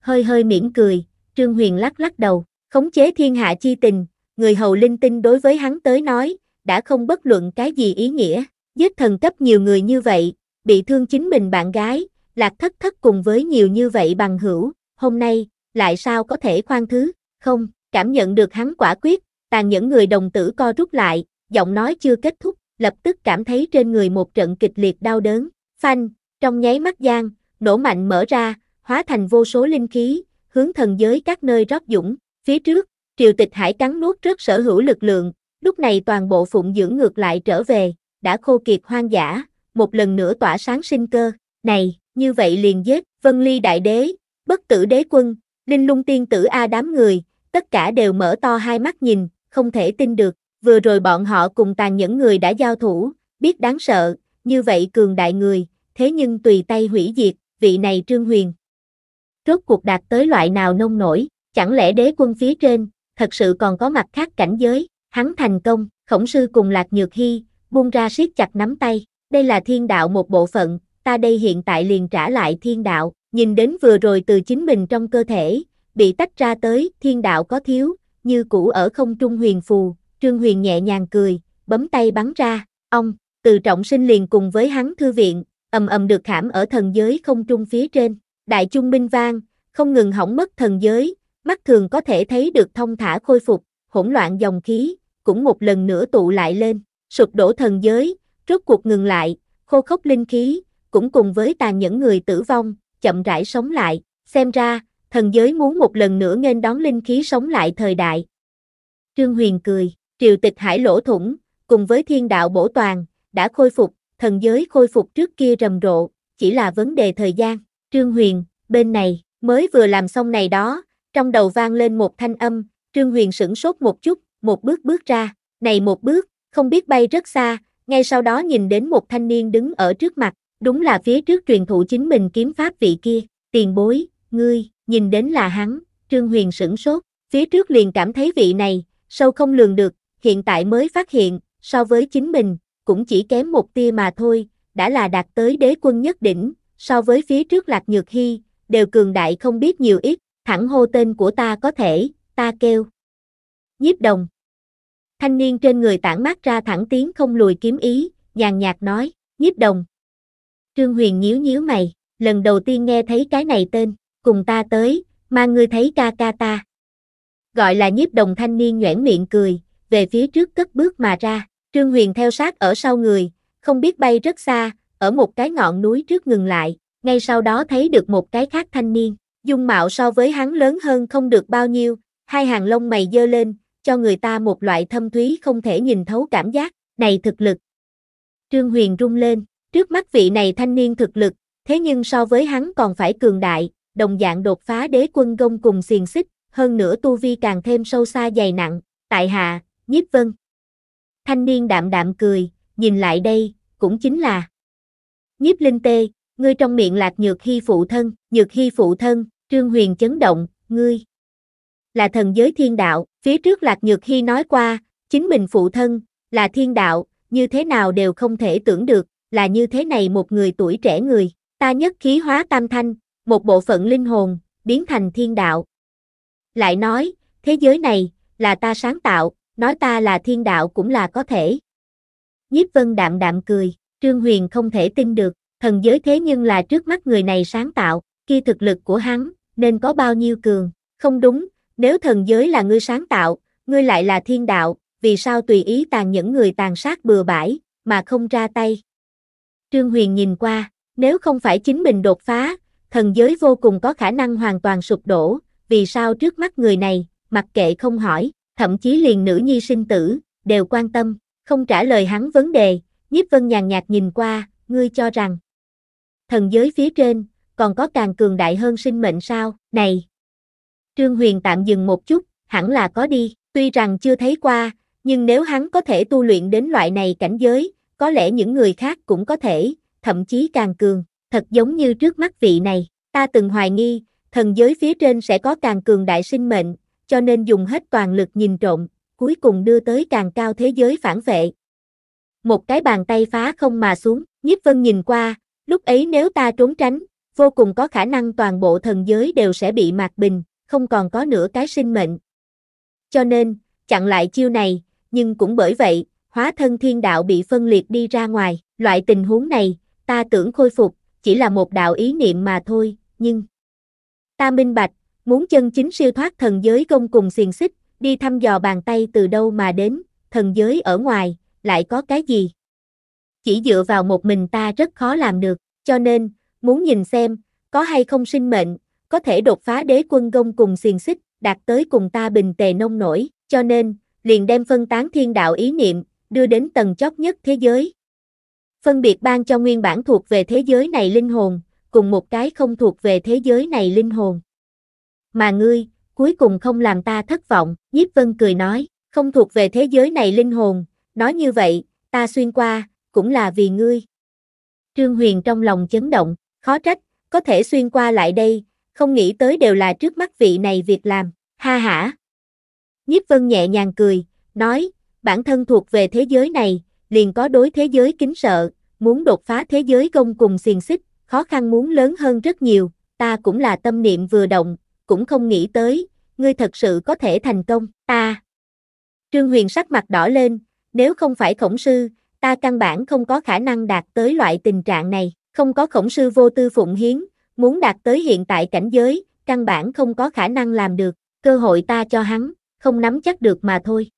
Hơi hơi mỉm cười, Trương Huyền lắc lắc đầu, khống chế thiên hạ chi tình, người hầu linh tinh đối với hắn tới nói, đã không bất luận cái gì ý nghĩa, giết thần cấp nhiều người như vậy, bị thương chính mình bạn gái, lạc thất thất cùng với nhiều như vậy bằng hữu, hôm nay, lại sao có thể khoan thứ, không, cảm nhận được hắn quả quyết, tàn những người đồng tử co rút lại, giọng nói chưa kết thúc, lập tức cảm thấy trên người một trận kịch liệt đau đớn, phanh, trong nháy mắt gian, nổ mạnh mở ra, hóa thành vô số linh khí, hướng thần giới các nơi rót dũng, phía trước, triều tịch hải cắn nuốt rất sở hữu lực lượng, lúc này toàn bộ phụng dưỡng ngược lại trở về, đã khô kiệt hoang dã, một lần nữa tỏa sáng sinh cơ. Này, như vậy liền giết, Vân Ly Đại Đế, bất tử đế quân, linh lung tiên tử A đám người, tất cả đều mở to hai mắt nhìn, không thể tin được, vừa rồi bọn họ cùng tàn những người đã giao thủ, biết đáng sợ, như vậy cường đại người, thế nhưng tùy tay hủy diệt, vị này trương huyền. Rốt cuộc đạt tới loại nào nông nổi, chẳng lẽ đế quân phía trên, thật sự còn có mặt khác cảnh giới, hắn thành công, khổng sư cùng lạc nhược hy, buông ra siết chặt nắm tay, đây là thiên đạo một bộ phận, ta đây hiện tại liền trả lại thiên đạo, nhìn đến vừa rồi từ chính mình trong cơ thể, bị tách ra tới, thiên đạo có thiếu, như cũ ở không trung huyền phù, Trương Huyền nhẹ nhàng cười, bấm tay bắn ra, ông, từ trọng sinh liền cùng với hắn thư viện, ầm ầm được khảm ở thần giới không trung phía trên, đại trung minh vang, không ngừng hỏng mất thần giới, mắt thường có thể thấy được thông thả khôi phục, hỗn loạn dòng khí, cũng một lần nữa tụ lại lên, sụp đổ thần giới, rốt cuộc ngừng lại, khô khốc linh khí, cũng cùng với tàn nhẫn người tử vong, chậm rãi sống lại, xem ra, thần giới muốn một lần nữa nên đón linh khí sống lại thời đại. Trương Huyền cười, triều tịch hải lỗ thủng, cùng với thiên đạo bổ toàn, đã khôi phục, thần giới khôi phục trước kia rầm rộ, chỉ là vấn đề thời gian, Trương Huyền, bên này, mới vừa làm xong này đó, trong đầu vang lên một thanh âm, Trương Huyền sửng sốt một chút, một bước bước ra, này một bước, không biết bay rất xa, ngay sau đó nhìn đến một thanh niên đứng ở trước mặt, đúng là phía trước truyền thụ chính mình kiếm pháp vị kia, tiền bối, ngươi, nhìn đến là hắn, Trương Huyền sửng sốt, phía trước liền cảm thấy vị này, sâu không lường được, hiện tại mới phát hiện, so với chính mình, cũng chỉ kém một tia mà thôi, đã là đạt tới đế quân nhất đỉnh, so với phía trước Lạc Nhược Hy, đều cường đại không biết nhiều ít, thẳng hô tên của ta có thể, ta kêu. Nhiếp đồng. Thanh niên trên người tản mát ra thẳng tiếng không lùi kiếm ý, nhàn nhạt nói, nhiếp đồng. Trương Huyền nhíu nhíu mày, lần đầu tiên nghe thấy cái này tên, cùng ta tới, mà ngươi thấy ca ca ta. Gọi là nhiếp đồng thanh niên nhoẻn miệng cười, về phía trước cất bước mà ra, Trương Huyền theo sát ở sau người, không biết bay rất xa, ở một cái ngọn núi trước ngừng lại, ngay sau đó thấy được một cái khác thanh niên, dung mạo so với hắn lớn hơn không được bao nhiêu, hai hàng lông mày dơ lên, cho người ta một loại thâm thúy không thể nhìn thấu cảm giác, này thực lực. Trương Huyền rung lên, trước mắt vị này thanh niên thực lực, thế nhưng so với hắn còn phải cường đại, đồng dạng đột phá đế quân gông cùng xiềng xích, hơn nữa tu vi càng thêm sâu xa dày nặng, tại hạ, nhiếp vân. Thanh niên đạm đạm cười, nhìn lại đây, cũng chính là nhiếp linh tê, ngươi trong miệng lạc nhược hy phụ thân, nhược hy phụ thân, trương huyền chấn động, ngươi là thần giới thiên đạo, phía trước Lạc Nhược Hy nói qua, chính mình phụ thân, là thiên đạo, như thế nào đều không thể tưởng được, là như thế này một người tuổi trẻ người, ta nhất khí hóa tam thanh, một bộ phận linh hồn, biến thành thiên đạo. Lại nói, thế giới này, là ta sáng tạo, nói ta là thiên đạo cũng là có thể. nhíp vân đạm đạm cười, Trương Huyền không thể tin được, thần giới thế nhưng là trước mắt người này sáng tạo, kia thực lực của hắn, nên có bao nhiêu cường, không đúng, nếu thần giới là ngươi sáng tạo, ngươi lại là thiên đạo, vì sao tùy ý tàn những người tàn sát bừa bãi, mà không ra tay? Trương Huyền nhìn qua, nếu không phải chính mình đột phá, thần giới vô cùng có khả năng hoàn toàn sụp đổ, vì sao trước mắt người này, mặc kệ không hỏi, thậm chí liền nữ nhi sinh tử, đều quan tâm, không trả lời hắn vấn đề, nhiếp vân nhàn nhạt nhìn qua, ngươi cho rằng, thần giới phía trên, còn có càng cường đại hơn sinh mệnh sao, này, Trương Huyền tạm dừng một chút, hẳn là có đi, tuy rằng chưa thấy qua, nhưng nếu hắn có thể tu luyện đến loại này cảnh giới, có lẽ những người khác cũng có thể, thậm chí càng cường, thật giống như trước mắt vị này, ta từng hoài nghi, thần giới phía trên sẽ có càng cường đại sinh mệnh, cho nên dùng hết toàn lực nhìn trộm, cuối cùng đưa tới càng cao thế giới phản vệ. Một cái bàn tay phá không mà xuống, nhiếp vân nhìn qua, lúc ấy nếu ta trốn tránh, vô cùng có khả năng toàn bộ thần giới đều sẽ bị mạc bình, không còn có nửa cái sinh mệnh. Cho nên, chặn lại chiêu này, nhưng cũng bởi vậy, hóa thân thiên đạo bị phân liệt đi ra ngoài, loại tình huống này, ta tưởng khôi phục, chỉ là một đạo ý niệm mà thôi, nhưng ta minh bạch, muốn chân chính siêu thoát thần giới công cùng xiềng xích, đi thăm dò bàn tay từ đâu mà đến, thần giới ở ngoài, lại có cái gì? Chỉ dựa vào một mình ta rất khó làm được, cho nên, muốn nhìn xem, có hay không sinh mệnh, có thể đột phá đế quân gông cùng xiềng xích, đạt tới cùng ta bình tề nông nổi, cho nên, liền đem phân tán thiên đạo ý niệm, đưa đến tầng chót nhất thế giới. Phân biệt ban cho nguyên bản thuộc về thế giới này linh hồn, cùng một cái không thuộc về thế giới này linh hồn. Mà ngươi, cuối cùng không làm ta thất vọng, Nhiếp Vân cười nói, không thuộc về thế giới này linh hồn, nói như vậy, ta xuyên qua, cũng là vì ngươi. Trương Huyền trong lòng chấn động, khó trách, có thể xuyên qua lại đây, không nghĩ tới đều là trước mắt vị này việc làm, ha hả. Nhiếp Vân nhẹ nhàng cười, nói, bản thân thuộc về thế giới này, liền có đối thế giới kính sợ, muốn đột phá thế giới gông cùng xiềng xích, khó khăn muốn lớn hơn rất nhiều, ta cũng là tâm niệm vừa động, cũng không nghĩ tới, ngươi thật sự có thể thành công, ta. Trương Huyền sắc mặt đỏ lên, nếu không phải khổng sư, ta căn bản không có khả năng đạt tới loại tình trạng này, không có khổng sư vô tư phụng hiến, Muốn đạt tới hiện tại cảnh giới, căn bản không có khả năng làm được, cơ hội ta cho hắn, không nắm chắc được mà thôi.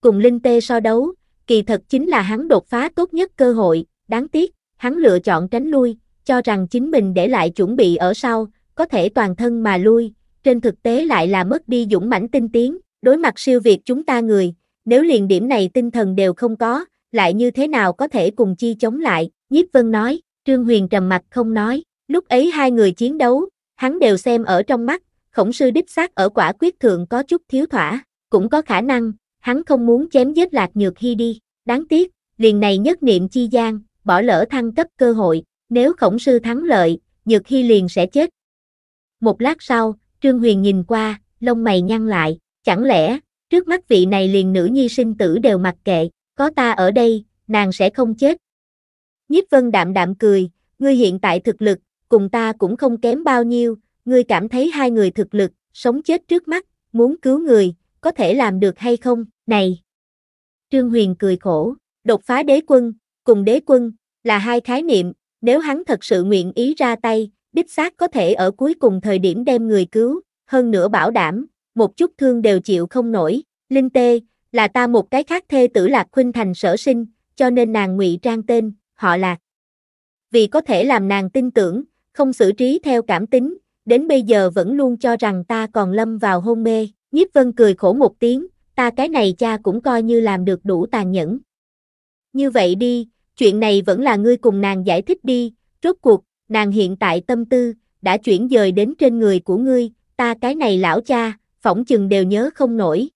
Cùng Linh Tê so đấu, kỳ thật chính là hắn đột phá tốt nhất cơ hội, đáng tiếc, hắn lựa chọn tránh lui, cho rằng chính mình để lại chuẩn bị ở sau, có thể toàn thân mà lui, trên thực tế lại là mất đi dũng mãnh tinh tiến, đối mặt siêu việt chúng ta người, nếu liền điểm này tinh thần đều không có, lại như thế nào có thể cùng chi chống lại, Nhiếp Vân nói, Trương Huyền trầm mặt không nói, Lúc ấy hai người chiến đấu, hắn đều xem ở trong mắt, khổng sư đích xác ở quả quyết thượng có chút thiếu thỏa, cũng có khả năng, hắn không muốn chém giết lạc nhược hy đi, đáng tiếc, liền này nhất niệm chi gian, bỏ lỡ thăng cấp cơ hội, nếu khổng sư thắng lợi, nhược hy liền sẽ chết. Một lát sau, Trương Huyền nhìn qua, lông mày nhăn lại, chẳng lẽ, trước mắt vị này liền nữ nhi sinh tử đều mặc kệ, có ta ở đây, nàng sẽ không chết. Nhiếp Vân đạm đạm cười, ngươi hiện tại thực lực, cùng ta cũng không kém bao nhiêu, ngươi cảm thấy hai người thực lực, sống chết trước mắt, muốn cứu người, có thể làm được hay không, này. Trương Huyền cười khổ, đột phá đế quân, cùng đế quân, là hai khái niệm, nếu hắn thật sự nguyện ý ra tay, đích xác có thể ở cuối cùng thời điểm đem người cứu, hơn nữa bảo đảm, một chút thương đều chịu không nổi, Linh Tê, là ta một cái khác thê tử Lạc Khuynh Thành sở sinh, cho nên nàng ngụy trang tên, họ Lạc. Vì có thể làm nàng tin tưởng, không xử trí theo cảm tính, đến bây giờ vẫn luôn cho rằng ta còn lâm vào hôn mê. Nhiếp Vân cười khổ một tiếng, ta cái này cha cũng coi như làm được đủ tàn nhẫn. Như vậy đi, chuyện này vẫn là ngươi cùng nàng giải thích đi, rốt cuộc, nàng hiện tại tâm tư, đã chuyển dời đến trên người của ngươi, ta cái này lão cha, phỏng chừng đều nhớ không nổi.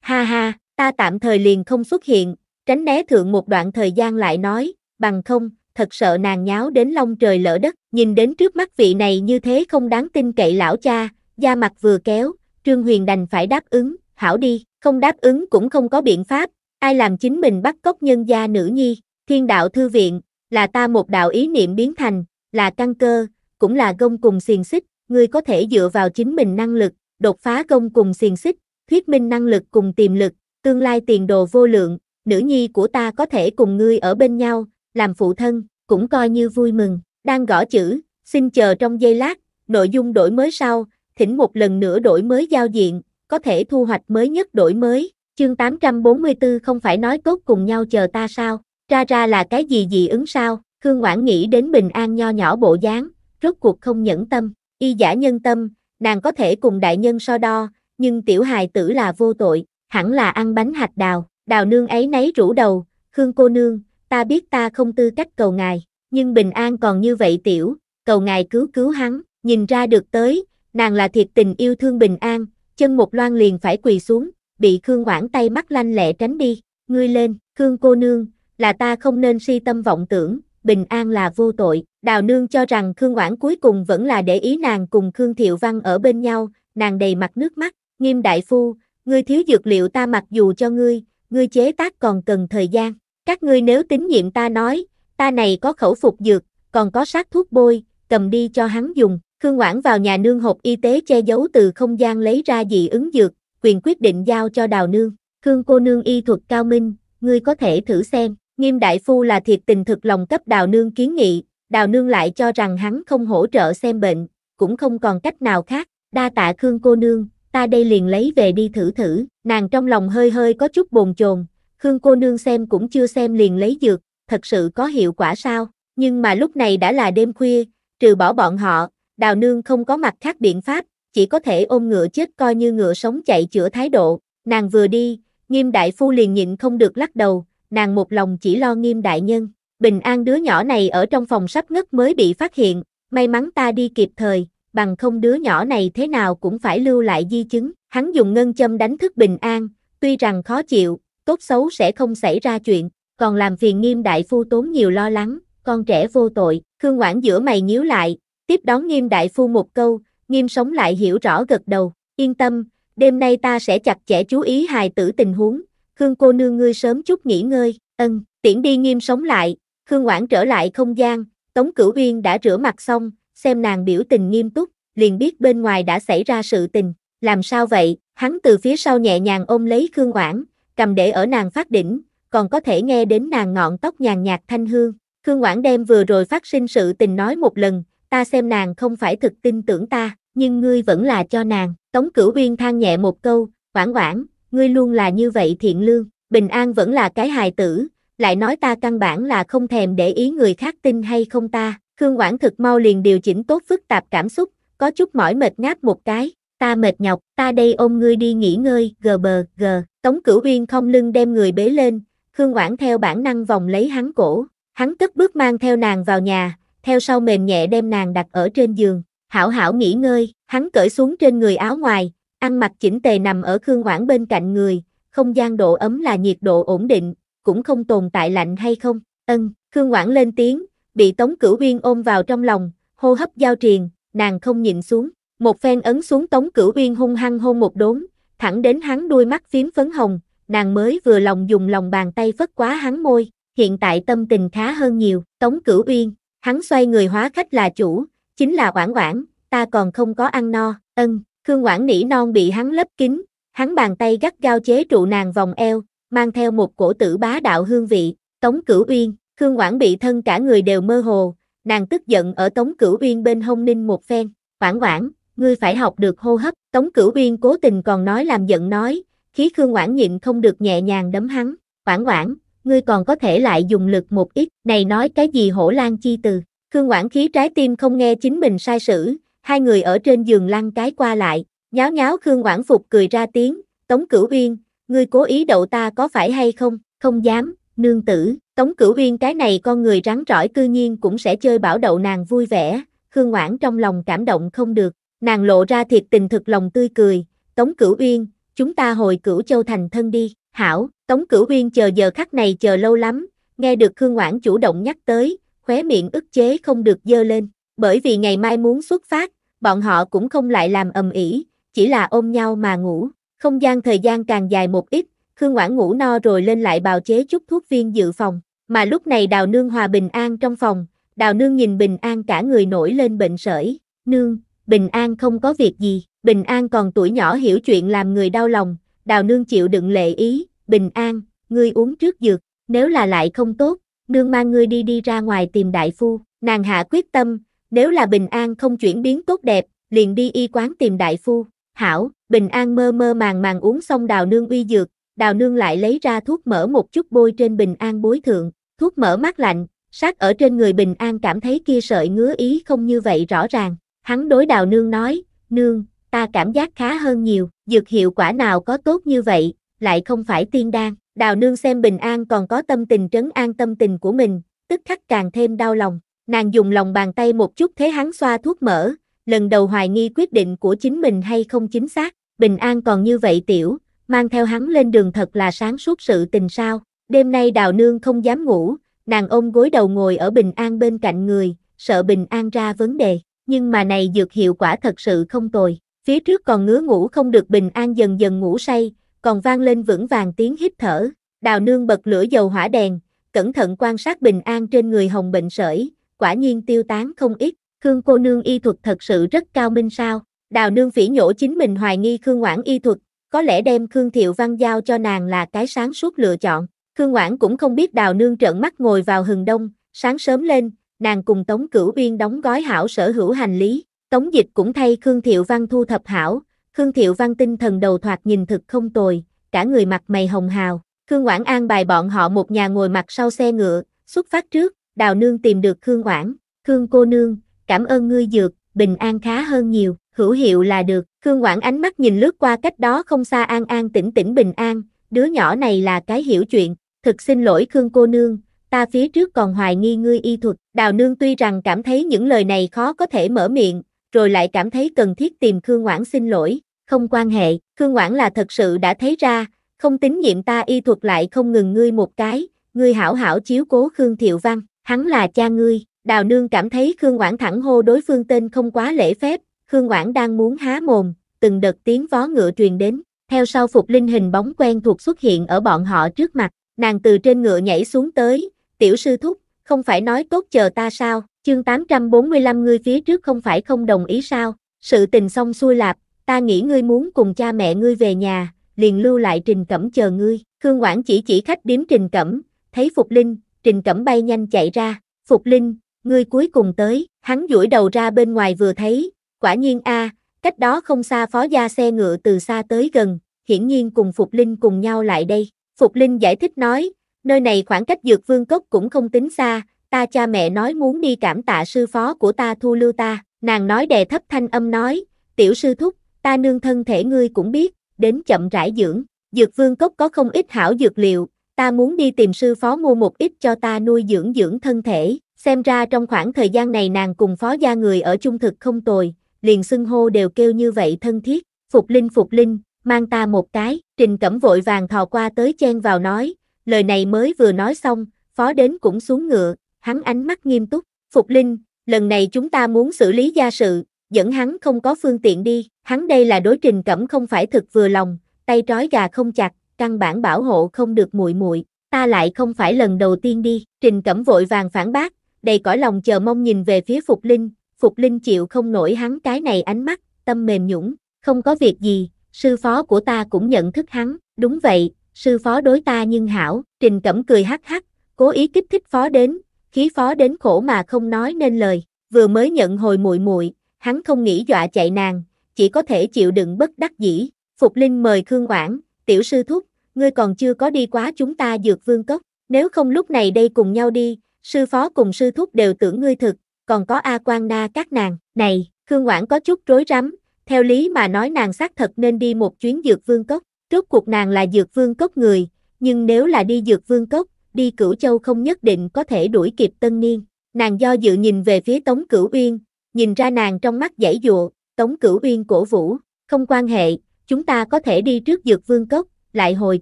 Ha ha, ta tạm thời liền không xuất hiện, tránh né thượng một đoạn thời gian lại nói, bằng không, thật sợ nàng nháo đến long trời lỡ đất, nhìn đến trước mắt vị này như thế không đáng tin cậy lão cha, da mặt vừa kéo, Trương Huyền đành phải đáp ứng, hảo đi, không đáp ứng cũng không có biện pháp, ai làm chính mình bắt cóc nhân gia nữ nhi, thiên đạo thư viện, là ta một đạo ý niệm biến thành, là căn cơ, cũng là gông cùng xiềng xích, ngươi có thể dựa vào chính mình năng lực, đột phá gông cùng xiềng xích, thuyết minh năng lực cùng tiềm lực, tương lai tiền đồ vô lượng, nữ nhi của ta có thể cùng ngươi ở bên nhau, làm phụ thân, cũng coi như vui mừng, đang gõ chữ, xin chờ trong giây lát, nội dung đổi mới sau, thỉnh một lần nữa đổi mới giao diện, có thể thu hoạch mới nhất đổi mới, chương 844 không phải nói cốt cùng nhau chờ ta sao, ra ra là cái gì gì ứng sao, Khương Ngoãn nghĩ đến bình an nho nhỏ bộ dáng, rốt cuộc không nhẫn tâm, y giả nhân tâm, nàng có thể cùng đại nhân so đo, nhưng tiểu hài tử là vô tội, hẳn là ăn bánh hạch đào, đào nương ấy nấy rủ đầu, Khương cô nương, ta biết ta không tư cách cầu ngài, nhưng bình an còn như vậy tiểu, cầu ngài cứu cứu hắn, nhìn ra được tới, nàng là thiệt tình yêu thương bình an, chân một loan liền phải quỳ xuống, bị Khương Hoảng tay mắt lanh lẹ tránh đi, ngươi lên, Khương cô nương, là ta không nên si tâm vọng tưởng, bình an là vô tội, đào nương cho rằng Khương Hoảng cuối cùng vẫn là để ý nàng cùng Khương Thiệu Văn ở bên nhau, nàng đầy mặt nước mắt, nghiêm đại phu, ngươi thiếu dược liệu ta mặc dù cho ngươi, ngươi chế tác còn cần thời gian, các ngươi nếu tín nhiệm ta nói, ta này có khẩu phục dược, còn có sát thuốc bôi, cầm đi cho hắn dùng. Khương Ngoãn vào nhà nương hộp y tế che giấu từ không gian lấy ra dị ứng dược, quyền quyết định giao cho đào nương. Khương cô nương y thuật cao minh, ngươi có thể thử xem. Nghiêm đại phu là thiệt tình thực lòng cấp đào nương kiến nghị, đào nương lại cho rằng hắn không hỗ trợ xem bệnh, cũng không còn cách nào khác. Đa tạ Khương cô nương, ta đây liền lấy về đi thử thử. Nàng trong lòng hơi hơi có chút bồn chồn, Khương cô nương xem cũng chưa xem liền lấy dược, thật sự có hiệu quả sao? Nhưng mà lúc này đã là đêm khuya, trừ bỏ bọn họ, đào nương không có mặt khác biện pháp, chỉ có thể ôm ngựa chết coi như ngựa sống chạy chữa thái độ. Nàng vừa đi, nghiêm đại phu liền nhịn không được lắc đầu, nàng một lòng chỉ lo nghiêm đại nhân. Bình an đứa nhỏ này ở trong phòng sắp ngất mới bị phát hiện, may mắn ta đi kịp thời, bằng không đứa nhỏ này thế nào cũng phải lưu lại di chứng. Hắn dùng ngân châm đánh thức bình an, tuy rằng khó chịu, tốt xấu sẽ không xảy ra chuyện, còn làm phiền nghiêm đại phu tốn nhiều lo lắng, con trẻ vô tội, Khương quản giữa mày nhíu lại, tiếp đón nghiêm đại phu một câu, nghiêm sống lại hiểu rõ gật đầu, yên tâm, đêm nay ta sẽ chặt chẽ chú ý hài tử tình huống, Khương cô nương ngươi sớm chút nghỉ ngơi, ân, tiễn đi nghiêm sống lại, Khương quản trở lại không gian, Tống Cửu Uyên đã rửa mặt xong, xem nàng biểu tình nghiêm túc, liền biết bên ngoài đã xảy ra sự tình, làm sao vậy, hắn từ phía sau nhẹ nhàng ôm lấy Khương quản cầm để ở nàng phát đỉnh, còn có thể nghe đến nàng ngọn tóc nhàn nhạt thanh hương. Khương Quảng đem vừa rồi phát sinh sự tình nói một lần, ta xem nàng không phải thực tin tưởng ta, nhưng ngươi vẫn là cho nàng. Tống Cửu Uyên than nhẹ một câu, Quảng Quảng, ngươi luôn là như vậy thiện lương, bình an vẫn là cái hài tử, lại nói ta căn bản là không thèm để ý người khác tin hay không ta. Khương Quảng thực mau liền điều chỉnh tốt phức tạp cảm xúc, có chút mỏi mệt ngáp một cái, ta mệt nhọc, ta đây ôm ngươi đi nghỉ ngơi, gờ bờ, gờ, Tống Cửu Uyên không lưng đem người bế lên, Khương Quảng theo bản năng vòng lấy hắn cổ, hắn tức bước mang theo nàng vào nhà, theo sau mềm nhẹ đem nàng đặt ở trên giường, hảo hảo nghỉ ngơi, hắn cởi xuống trên người áo ngoài, ăn mặc chỉnh tề nằm ở Khương Quảng bên cạnh người, không gian độ ấm là nhiệt độ ổn định, cũng không tồn tại lạnh hay không, ân, Khương Quảng lên tiếng, bị Tống Cửu Uyên ôm vào trong lòng, hô hấp giao triền, nàng không nhìn xuống, một phen ấn xuống Tống Cửu Uyên hung hăng hôn một đốn, thẳng đến hắn đuôi mắt phím phấn hồng, nàng mới vừa lòng dùng lòng bàn tay vất quá hắn môi, hiện tại tâm tình khá hơn nhiều, Tống Cửu Uyên, hắn xoay người hóa khách là chủ, chính là Quảng Quảng, ta còn không có ăn no, ân, Khương Quảng nỉ non bị hắn lấp kín, hắn bàn tay gắt gao chế trụ nàng vòng eo, mang theo một cổ tử bá đạo hương vị, Tống Cửu Uyên, Khương Quảng bị thân cả người đều mơ hồ, nàng tức giận ở Tống Cửu Uyên bên hông ninh một phen, Quảng Quảng, ngươi phải học được hô hấp, Tống Cửu Uyên cố tình còn nói làm giận nói, khí Khương Quảng nhịn không được nhẹ nhàng đấm hắn, Quảng Quảng, ngươi còn có thể lại dùng lực một ít, này nói cái gì hổ lan chi từ, Khương Quảng khí trái tim không nghe chính mình sai sử, hai người ở trên giường lăn cái qua lại, nháo nháo Khương Quảng Phục cười ra tiếng, Tống Cửu Uyên, ngươi cố ý đậu ta có phải hay không, không dám, nương tử, Tống Cửu Uyên cái này con người rắn rỏi cư nhiên cũng sẽ chơi bảo đậu nàng vui vẻ, Khương Quảng trong lòng cảm động không được, Nàng lộ ra thiệt tình thực lòng tươi cười, Tống Cửu Uyên, chúng ta hồi Cửu Châu thành thân đi, hảo, Tống Cửu Uyên chờ giờ khắc này chờ lâu lắm, nghe được Khương Ngoãn chủ động nhắc tới, khóe miệng ức chế không được dơ lên, bởi vì ngày mai muốn xuất phát, bọn họ cũng không lại làm ầm ĩ, chỉ là ôm nhau mà ngủ, không gian thời gian càng dài một ít, Khương Ngoãn ngủ no rồi lên lại bào chế chút thuốc viên dự phòng, mà lúc này Đào Nương hòa bình an trong phòng, Đào Nương nhìn bình an cả người nổi lên bệnh sởi, nương, bình an không có việc gì, bình an còn tuổi nhỏ hiểu chuyện làm người đau lòng, đào nương chịu đựng lệ ý, bình an, ngươi uống trước dược, nếu là lại không tốt, nương mang ngươi đi đi ra ngoài tìm đại phu, nàng hạ quyết tâm, nếu là bình an không chuyển biến tốt đẹp, liền đi y quán tìm đại phu, hảo, bình an mơ mơ màng màng uống xong đào nương uy dược, đào nương lại lấy ra thuốc mỡ một chút bôi trên bình an bối thượng, thuốc mỡ mát lạnh, sát ở trên người bình an cảm thấy kia sợi ngứa ý không như vậy rõ ràng, Hắn đối đào nương nói, nương, ta cảm giác khá hơn nhiều, dược hiệu quả nào có tốt như vậy, lại không phải tiên đan. Đào nương xem bình an còn có tâm tình trấn an tâm tình của mình, tức khắc càng thêm đau lòng. Nàng dùng lòng bàn tay một chút thế hắn xoa thuốc mỡ, lần đầu hoài nghi quyết định của chính mình hay không chính xác. Bình an còn như vậy tiểu, mang theo hắn lên đường thật là sáng suốt sự tình sao. Đêm nay đào nương không dám ngủ, nàng ôm gối đầu ngồi ở bình an bên cạnh người, sợ bình an ra vấn đề nhưng mà này dược hiệu quả thật sự không tồi. Phía trước còn ngứa ngủ không được bình an dần dần ngủ say, còn vang lên vững vàng tiếng hít thở. Đào nương bật lửa dầu hỏa đèn, cẩn thận quan sát bình an trên người hồng bệnh sởi, quả nhiên tiêu tán không ít. Khương cô nương y thuật thật sự rất cao minh sao. Đào nương phỉ nhổ chính mình hoài nghi Khương Ngoãn y thuật, có lẽ đem Khương Thiệu Văn giao cho nàng là cái sáng suốt lựa chọn. Khương Ngoãn cũng không biết đào nương trợn mắt ngồi vào hừng đông, sáng sớm lên, nàng cùng Tống Cửu Uyên đóng gói hảo sở hữu hành lý, Tống Dịch cũng thay Khương Thiệu Văn thu thập hảo, Khương Thiệu Văn tinh thần đầu thoạt nhìn thực không tồi, cả người mặt mày hồng hào, Khương Quảng an bài bọn họ một nhà ngồi mặt sau xe ngựa, xuất phát trước, Đào Nương tìm được Khương Quảng, Khương cô nương, cảm ơn ngươi dược, bình an khá hơn nhiều, hữu hiệu là được, Khương Quảng ánh mắt nhìn lướt qua cách đó không xa an an tỉnh tỉnh bình an, đứa nhỏ này là cái hiểu chuyện, thực xin lỗi Khương cô nương, ta phía trước còn hoài nghi ngươi y thuật. Đào nương tuy rằng cảm thấy những lời này khó có thể mở miệng, rồi lại cảm thấy cần thiết tìm Khương Ngoãn xin lỗi. Không quan hệ, Khương Ngoãn là thật sự đã thấy ra, không tín nhiệm ta y thuật lại không ngừng ngươi một cái, ngươi hảo hảo chiếu cố Khương Thiệu Văn, hắn là cha ngươi. Đào nương cảm thấy Khương Quảng thẳng hô đối phương tên không quá lễ phép, Khương Quảng đang muốn há mồm, từng đợt tiếng vó ngựa truyền đến, theo sau phục linh hình bóng quen thuộc xuất hiện ở bọn họ trước mặt, nàng từ trên ngựa nhảy xuống tới, tiểu sư thúc, không phải nói tốt chờ ta sao, chương 845 ngươi phía trước không phải không đồng ý sao, sự tình xong xuôi lạp, ta nghĩ ngươi muốn cùng cha mẹ ngươi về nhà, liền lưu lại trình cẩm chờ ngươi, Khương Quảng chỉ chỉ khách điếm trình cẩm, thấy Phục Linh, trình cẩm bay nhanh chạy ra, Phục Linh, ngươi cuối cùng tới, hắn duỗi đầu ra bên ngoài vừa thấy, quả nhiên a cách đó không xa phó gia xe ngựa từ xa tới gần, hiển nhiên cùng Phục Linh cùng nhau lại đây, Phục Linh giải thích nói, Nơi này khoảng cách dược vương cốc cũng không tính xa, ta cha mẹ nói muốn đi cảm tạ sư phó của ta thu lưu ta. Nàng nói đè thấp thanh âm nói, tiểu sư thúc, ta nương thân thể ngươi cũng biết, đến chậm rãi dưỡng. Dược vương cốc có không ít hảo dược liệu, ta muốn đi tìm sư phó mua một ít cho ta nuôi dưỡng dưỡng thân thể. Xem ra trong khoảng thời gian này nàng cùng phó gia người ở chung thực không tồi, liền xưng hô đều kêu như vậy thân thiết. Phục linh phục linh, mang ta một cái, trình cẩm vội vàng thò qua tới chen vào nói, lời này mới vừa nói xong, phó đến cũng xuống ngựa, hắn ánh mắt nghiêm túc, Phục Linh, lần này chúng ta muốn xử lý gia sự, dẫn hắn không có phương tiện đi, hắn đây là đối trình cẩm không phải thực vừa lòng, tay trói gà không chặt, căn bản bảo hộ không được muội muội ta lại không phải lần đầu tiên đi, trình cẩm vội vàng phản bác, đầy cõi lòng chờ mong nhìn về phía Phục Linh, Phục Linh chịu không nổi hắn cái này ánh mắt, tâm mềm nhũng, không có việc gì, sư phó của ta cũng nhận thức hắn, đúng vậy, sư phó đối ta nhưng hảo, trình cẩm cười hắc hắc, cố ý kích thích phó đến, khí phó đến khổ mà không nói nên lời, vừa mới nhận hồi muội muội, hắn không nghĩ dọa chạy nàng, chỉ có thể chịu đựng bất đắc dĩ, Phục Linh mời Khương quảng tiểu sư thúc, ngươi còn chưa có đi quá chúng ta dược vương cốc, nếu không lúc này đây cùng nhau đi, sư phó cùng sư thúc đều tưởng ngươi thực, còn có A Quang Na các nàng, này, Khương quảng có chút rối rắm, theo lý mà nói nàng xác thật nên đi một chuyến dược vương cốc, Rốt cuộc nàng là dược vương cốc người, nhưng nếu là đi dược vương cốc, đi cửu châu không nhất định có thể đuổi kịp tân niên. Nàng do dự nhìn về phía Tống Cửu Uyên, nhìn ra nàng trong mắt dãy dụa, Tống Cửu Uyên cổ vũ, không quan hệ, chúng ta có thể đi trước dược vương cốc, lại hồi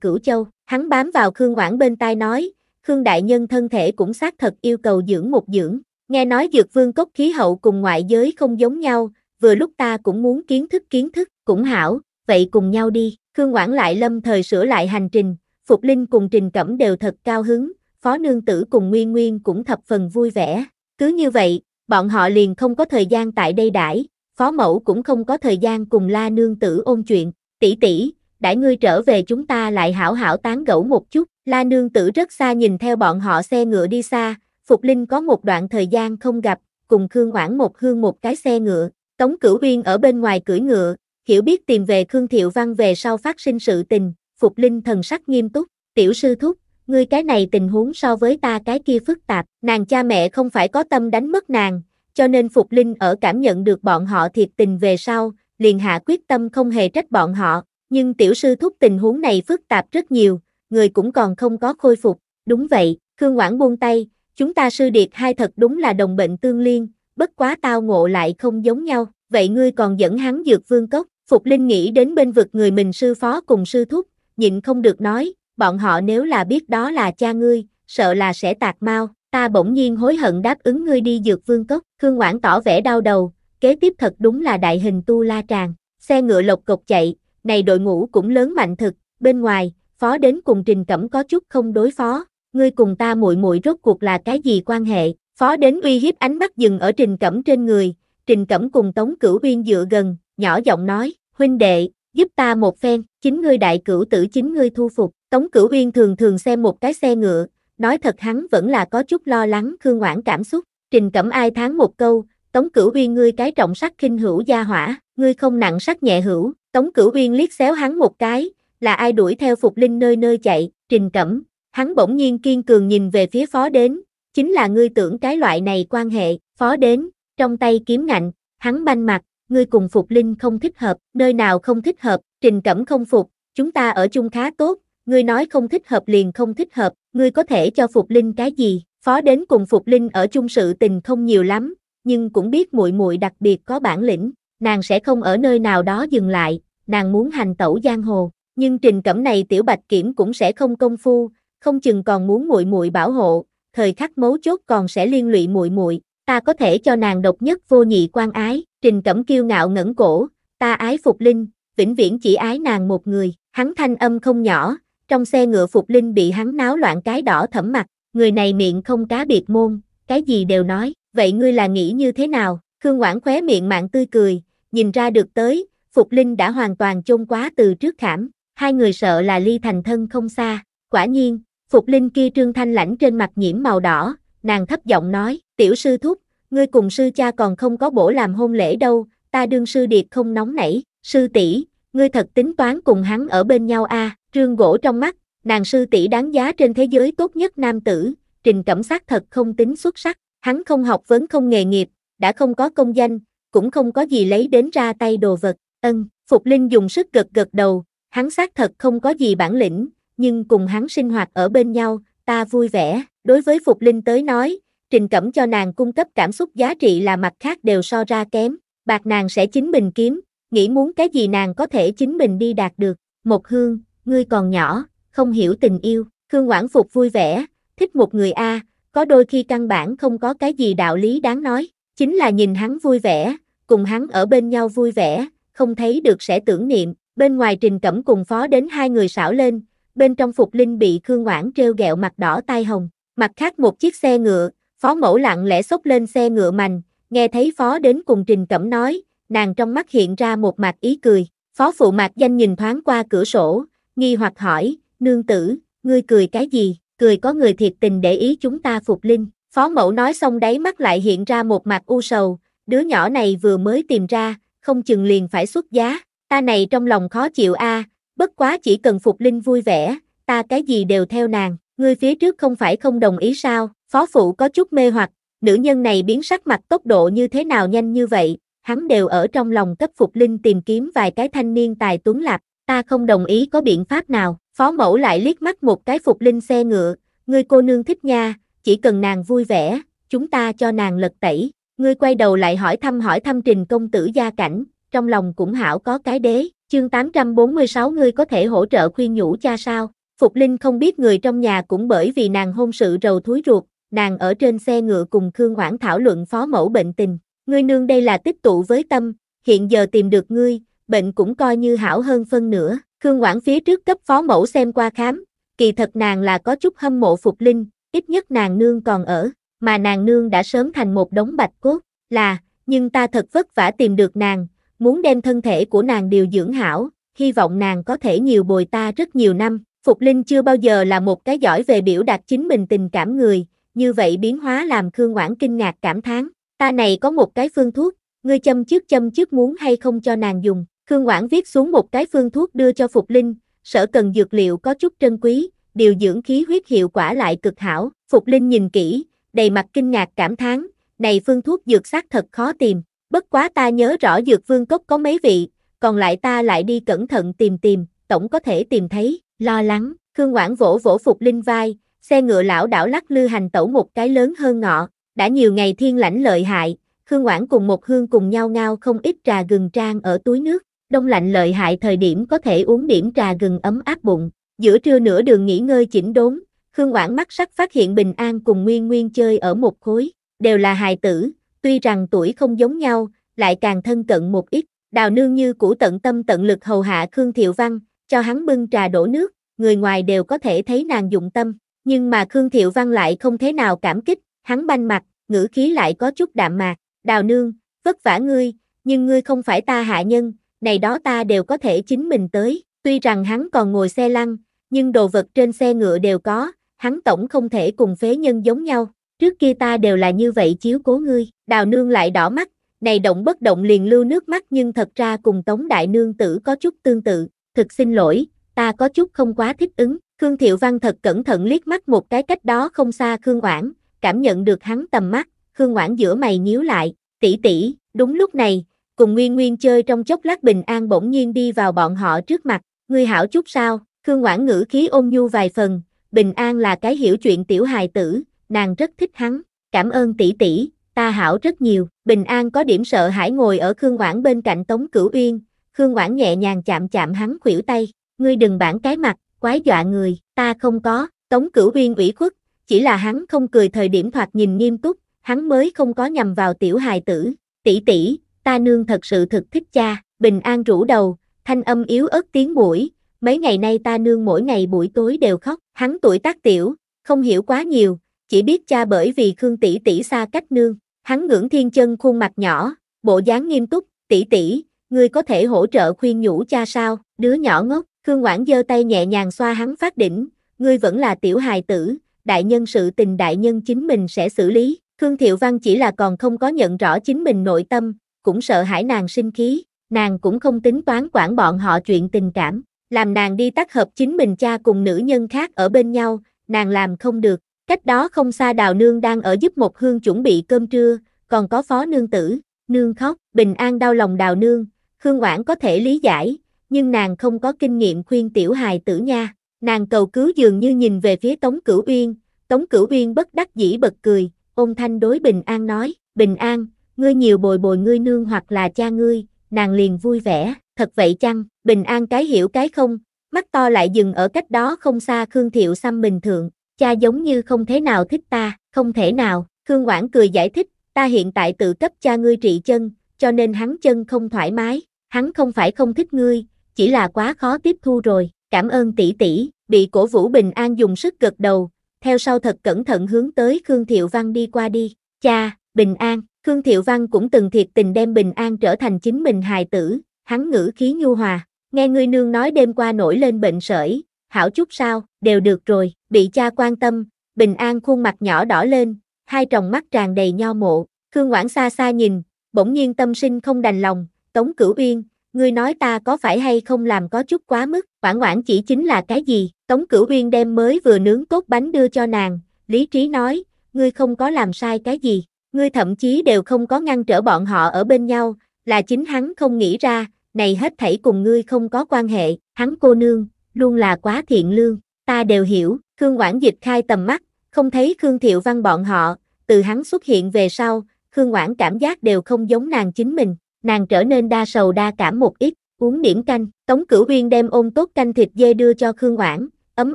cửu châu. Hắn bám vào Khương Quảng bên tai nói, Khương Đại Nhân thân thể cũng xác thật yêu cầu dưỡng một dưỡng. Nghe nói dược vương cốc khí hậu cùng ngoại giới không giống nhau, vừa lúc ta cũng muốn kiến thức kiến thức, cũng hảo, vậy cùng nhau đi. Khương Quảng lại lâm thời sửa lại hành trình, Phục Linh cùng Trình Cẩm đều thật cao hứng, Phó Nương Tử cùng Nguyên Nguyên cũng thập phần vui vẻ. Cứ như vậy, bọn họ liền không có thời gian tại đây đãi, Phó Mẫu cũng không có thời gian cùng La Nương Tử ôn chuyện, tỷ tỷ, đãi ngươi trở về chúng ta lại hảo hảo tán gẫu một chút. La Nương Tử rất xa nhìn theo bọn họ xe ngựa đi xa, Phục Linh có một đoạn thời gian không gặp, cùng Khương Quảng một hương một cái xe ngựa, Tống Cửu Uyên ở bên ngoài cưỡi ngựa, hiểu biết tìm về Khương Thiệu Văn về sau phát sinh sự tình, Phục Linh thần sắc nghiêm túc, tiểu sư thúc, ngươi cái này tình huống so với ta cái kia phức tạp, nàng cha mẹ không phải có tâm đánh mất nàng, cho nên Phục Linh ở cảm nhận được bọn họ thiệt tình về sau, liền hạ quyết tâm không hề trách bọn họ, nhưng tiểu sư thúc tình huống này phức tạp rất nhiều, người cũng còn không có khôi phục, đúng vậy, Khương Quảng buông tay, chúng ta sư điệt hai thật đúng là đồng bệnh tương liên, bất quá tao ngộ lại không giống nhau, vậy ngươi còn dẫn hắn dược vương cốc, Phục Linh nghĩ đến bên vực người mình sư phó cùng sư thúc, nhịn không được nói, bọn họ nếu là biết đó là cha ngươi, sợ là sẽ tạc mau, ta bỗng nhiên hối hận đáp ứng ngươi đi dược vương cốc, Khương Quảng tỏ vẻ đau đầu, kế tiếp thật đúng là đại hình tu la tràng, xe ngựa lộc cộc chạy, này đội ngũ cũng lớn mạnh thực, bên ngoài, phó đến cùng Trình Cẩm có chút không đối phó, ngươi cùng ta muội muội rốt cuộc là cái gì quan hệ, phó đến uy hiếp ánh mắt dừng ở Trình Cẩm trên người, Trình Cẩm cùng Tống Cửu Uyên dựa gần, nhỏ giọng nói, huynh đệ, giúp ta một phen, chính ngươi đại cửu tử chính ngươi thu phục. Tống Cửu Uyên thường thường xem một cái xe ngựa, nói thật hắn vẫn là có chút lo lắng Khương Ngoãn cảm xúc. Trình Cẩm Ai tháng một câu, Tống Cửu Uyên ngươi cái trọng sắc khinh hữu gia hỏa, ngươi không nặng sắc nhẹ hữu. Tống Cửu Uyên liếc xéo hắn một cái, là ai đuổi theo Phục Linh nơi nơi chạy, Trình Cẩm, hắn bỗng nhiên kiên cường nhìn về phía phó đến, chính là ngươi tưởng cái loại này quan hệ, phó đến, trong tay kiếm ngạnh, hắn banh mặt, ngươi cùng Phục Linh không thích hợp, nơi nào không thích hợp, Trình Cẩm không phục, chúng ta ở chung khá tốt, ngươi nói không thích hợp liền không thích hợp, ngươi có thể cho Phục Linh cái gì, phó đến cùng Phục Linh ở chung sự tình không nhiều lắm, nhưng cũng biết muội muội đặc biệt có bản lĩnh, nàng sẽ không ở nơi nào đó dừng lại, nàng muốn hành tẩu giang hồ, nhưng Trình Cẩm này tiểu bạch kiểm cũng sẽ không công phu, không chừng còn muốn muội muội bảo hộ, thời khắc mấu chốt còn sẽ liên lụy muội muội, ta có thể cho nàng độc nhất vô nhị quan ái, trình cẩm kiêu ngạo ngẩn cổ, ta ái Phục Linh, vĩnh viễn chỉ ái nàng một người, hắn thanh âm không nhỏ, trong xe ngựa Phục Linh bị hắn náo loạn cái đỏ thẩm mặt, người này miệng không cá biệt môn, cái gì đều nói, vậy ngươi là nghĩ như thế nào, Khương Quảng khóe miệng mạng tươi cười, nhìn ra được tới, Phục Linh đã hoàn toàn chôn quá từ trước khảm, hai người sợ là ly thành thân không xa, quả nhiên, Phục Linh kia trương thanh lãnh trên mặt nhiễm màu đỏ, nàng thấp giọng nói, Tiểu sư thúc, ngươi cùng sư cha còn không có bổ làm hôn lễ đâu, ta đương sư điệt không nóng nảy, sư tỷ, ngươi thật tính toán cùng hắn ở bên nhau a à. trương gỗ trong mắt, nàng sư tỷ đáng giá trên thế giới tốt nhất nam tử, trình cẩm sát thật không tính xuất sắc, hắn không học vấn không nghề nghiệp, đã không có công danh, cũng không có gì lấy đến ra tay đồ vật, ân, Phục Linh dùng sức gật gật đầu, hắn xác thật không có gì bản lĩnh, nhưng cùng hắn sinh hoạt ở bên nhau, ta vui vẻ, đối với Phục Linh tới nói, Trình Cẩm cho nàng cung cấp cảm xúc giá trị là mặt khác đều so ra kém, bạc nàng sẽ chính mình kiếm, nghĩ muốn cái gì nàng có thể chính mình đi đạt được. Một hương, ngươi còn nhỏ, không hiểu tình yêu, Khương Quảng Phục vui vẻ, thích một người A, có đôi khi căn bản không có cái gì đạo lý đáng nói, chính là nhìn hắn vui vẻ, cùng hắn ở bên nhau vui vẻ, không thấy được sẽ tưởng niệm, bên ngoài trình cẩm cùng phó đến hai người xảo lên, bên trong Phục Linh bị Khương Quảng treo gẹo mặt đỏ tai hồng, mặt khác một chiếc xe ngựa, Phó mẫu lặng lẽ xốc lên xe ngựa mành, nghe thấy phó đến cùng Trình Cẩm nói, nàng trong mắt hiện ra một mặt ý cười. Phó phụ mạc danh nhìn thoáng qua cửa sổ, nghi hoặc hỏi, nương tử, ngươi cười cái gì, cười có người thiệt tình để ý chúng ta phục linh. Phó mẫu nói xong đáy mắt lại hiện ra một mặt u sầu, đứa nhỏ này vừa mới tìm ra, không chừng liền phải xuất giá, ta này trong lòng khó chịu a, bất quá chỉ cần phục linh vui vẻ, ta cái gì đều theo nàng, ngươi phía trước không phải không đồng ý sao, Phó phụ có chút mê hoặc, nữ nhân này biến sắc mặt tốc độ như thế nào nhanh như vậy, hắn đều ở trong lòng cấp phục linh tìm kiếm vài cái thanh niên tài tuấn lạp, ta không đồng ý có biện pháp nào. Phó mẫu lại liếc mắt một cái phục linh xe ngựa, ngươi cô nương thích nha, chỉ cần nàng vui vẻ, chúng ta cho nàng lật tẩy. Ngươi quay đầu lại hỏi thăm hỏi thăm trình công tử gia cảnh, trong lòng cũng hảo có cái đế, chương 846 ngươi có thể hỗ trợ khuyên nhủ cha sao. Phục Linh không biết người trong nhà cũng bởi vì nàng hôn sự rầu thúi ruột, nàng ở trên xe ngựa cùng Khương Hoảng thảo luận phó mẫu bệnh tình. Ngươi nương đây là tích tụ với tâm, hiện giờ tìm được ngươi, bệnh cũng coi như hảo hơn phân nữa. Khương Hoảng phía trước cấp phó mẫu xem qua khám, kỳ thật nàng là có chút hâm mộ Phục Linh, ít nhất nàng nương còn ở, mà nàng nương đã sớm thành một đống bạch cốt, là, nhưng ta thật vất vả tìm được nàng, muốn đem thân thể của nàng điều dưỡng hảo, hy vọng nàng có thể nhiều bồi ta rất nhiều năm. Phục Linh chưa bao giờ là một cái giỏi về biểu đạt chính mình tình cảm người, như vậy biến hóa làm Khương quảng kinh ngạc cảm thán, ta này có một cái phương thuốc, ngươi châm trước châm trước muốn hay không cho nàng dùng. Khương quảng viết xuống một cái phương thuốc đưa cho Phục Linh, sở cần dược liệu có chút trân quý, điều dưỡng khí huyết hiệu quả lại cực hảo. Phục Linh nhìn kỹ, đầy mặt kinh ngạc cảm thán, này phương thuốc dược sắc thật khó tìm, bất quá ta nhớ rõ dược vương cốc có mấy vị, còn lại ta lại đi cẩn thận tìm tìm, tổng có thể tìm thấy, lo lắng. Khương quảng vỗ vỗ Phục Linh vai, xe ngựa lão đảo lắc lư hành tẩu một cái lớn hơn ngọ, đã nhiều ngày thiên lãnh lợi hại, Khương Quảng cùng một hương cùng nhau ngao không ít trà gừng trang ở túi nước, đông lạnh lợi hại thời điểm có thể uống điểm trà gừng ấm áp bụng, giữa trưa nửa đường nghỉ ngơi chỉnh đốn, Khương Quảng mắt sắc phát hiện Bình An cùng Nguyên Nguyên chơi ở một khối, đều là hài tử, tuy rằng tuổi không giống nhau, lại càng thân cận một ít, đào nương như cũ tận tâm tận lực hầu hạ Khương Thiệu Văn, cho hắn bưng trà đổ nước, người ngoài đều có thể thấy nàng dụng tâm. Nhưng mà Khương Thiệu Văn lại không thế nào cảm kích, hắn banh mặt, ngữ khí lại có chút đạm mạc, đào nương, vất vả ngươi, nhưng ngươi không phải ta hạ nhân, này đó ta đều có thể chính mình tới, tuy rằng hắn còn ngồi xe lăn, nhưng đồ vật trên xe ngựa đều có, hắn tổng không thể cùng phế nhân giống nhau, trước kia ta đều là như vậy chiếu cố ngươi, đào nương lại đỏ mắt, này động bất động liền lưu nước mắt nhưng thật ra cùng tống đại nương tử có chút tương tự, thực xin lỗi, ta có chút không quá thích ứng, Khương Thiệu Văn thật cẩn thận liếc mắt một cái cách đó không xa Khương Oản, cảm nhận được hắn tầm mắt, Khương Oản giữa mày nhíu lại, tỷ tỷ, đúng lúc này, cùng Nguyên Nguyên chơi trong chốc lát bình an bỗng nhiên đi vào bọn họ trước mặt, ngươi hảo chút sao, Khương Oản ngữ khí ôn nhu vài phần, bình an là cái hiểu chuyện tiểu hài tử, nàng rất thích hắn, cảm ơn tỷ tỷ, ta hảo rất nhiều, bình an có điểm sợ hãi ngồi ở Khương Oản bên cạnh Tống Cửu Uyên, Khương Oản nhẹ nhàng chạm chạm hắn khuỷu tay, ngươi đừng bản cái mặt, quái dọa người, ta không có, Tống Cửu Uyên ủy khuất, chỉ là hắn không cười thời điểm thoạt nhìn nghiêm túc, hắn mới không có nhằm vào tiểu hài tử, tỷ tỷ, ta nương thật sự thực thích cha, bình an rũ đầu, thanh âm yếu ớt tiếng mũi, mấy ngày nay ta nương mỗi ngày buổi tối đều khóc, hắn tuổi tác tiểu, không hiểu quá nhiều, chỉ biết cha bởi vì Khương tỷ tỷ xa cách nương, hắn ngưỡng thiên chân khuôn mặt nhỏ, bộ dáng nghiêm túc, tỷ tỷ, ngươi có thể hỗ trợ khuyên nhủ cha sao, đứa nhỏ ngốc, Khương Ngoãn giơ tay nhẹ nhàng xoa hắn phát đỉnh, ngươi vẫn là tiểu hài tử, đại nhân sự tình đại nhân chính mình sẽ xử lý. Khương Thiệu Văn chỉ là còn không có nhận rõ chính mình nội tâm, cũng sợ hãi nàng sinh khí, nàng cũng không tính toán quản bọn họ chuyện tình cảm, làm nàng đi tác hợp chính mình cha cùng nữ nhân khác ở bên nhau, nàng làm không được. Cách đó không xa đào nương đang ở giúp một hương chuẩn bị cơm trưa, còn có phó nương tử, nương khóc, bình an đau lòng đào nương, Khương Quảng có thể lý giải, nhưng nàng không có kinh nghiệm khuyên tiểu hài tử nha. Nàng cầu cứu dường như nhìn về phía Tống Cửu Uyên, Tống Cửu Uyên bất đắc dĩ bật cười, ôn thanh đối Bình An nói, Bình An, ngươi nhiều bồi bồi ngươi nương hoặc là cha ngươi, nàng liền vui vẻ, thật vậy chăng, Bình An cái hiểu cái không, mắt to lại dừng ở cách đó không xa Khương Thiệu xăm bình thường, cha giống như không thế nào thích ta, không thể nào, Khương Quảng cười giải thích, ta hiện tại tự cấp cha ngươi trị chân, cho nên hắn chân không thoải mái, hắn không phải không thích ngươi, chỉ là quá khó tiếp thu rồi, cảm ơn tỷ tỷ, bị cổ vũ bình an dùng sức gật đầu, theo sau thật cẩn thận hướng tới Khương Thiệu Văn đi qua đi, cha, bình an, Khương Thiệu Văn cũng từng thiệt tình đem bình an trở thành chính mình hài tử, hắn ngữ khí nhu hòa, nghe người nương nói đêm qua nổi lên bệnh sởi, hảo chút sao, đều được rồi, bị cha quan tâm, bình an khuôn mặt nhỏ đỏ lên, hai tròng mắt tràn đầy nho mộ, Khương Quảng xa xa nhìn, bỗng nhiên tâm sinh không đành lòng, Tống Cửu Uyên, ngươi nói ta có phải hay không làm có chút quá mức, Quảng Quảng chỉ chính là cái gì, Tống Cửu Uyên đem mới vừa nướng tốt bánh đưa cho nàng, lý trí nói, ngươi không có làm sai cái gì, ngươi thậm chí đều không có ngăn trở bọn họ ở bên nhau, là chính hắn không nghĩ ra, này hết thảy cùng ngươi không có quan hệ, hắn cô nương, luôn là quá thiện lương, ta đều hiểu, Khương Quảng Dịch khai tầm mắt, không thấy Khương Thiệu Văn bọn họ, từ hắn xuất hiện về sau, Khương Quảng cảm giác đều không giống nàng chính mình, nàng trở nên đa sầu đa cảm một ít, uống điểm canh, Tống Cửu Uyên đem ôm tốt canh thịt dê đưa cho Khương Oản, ấm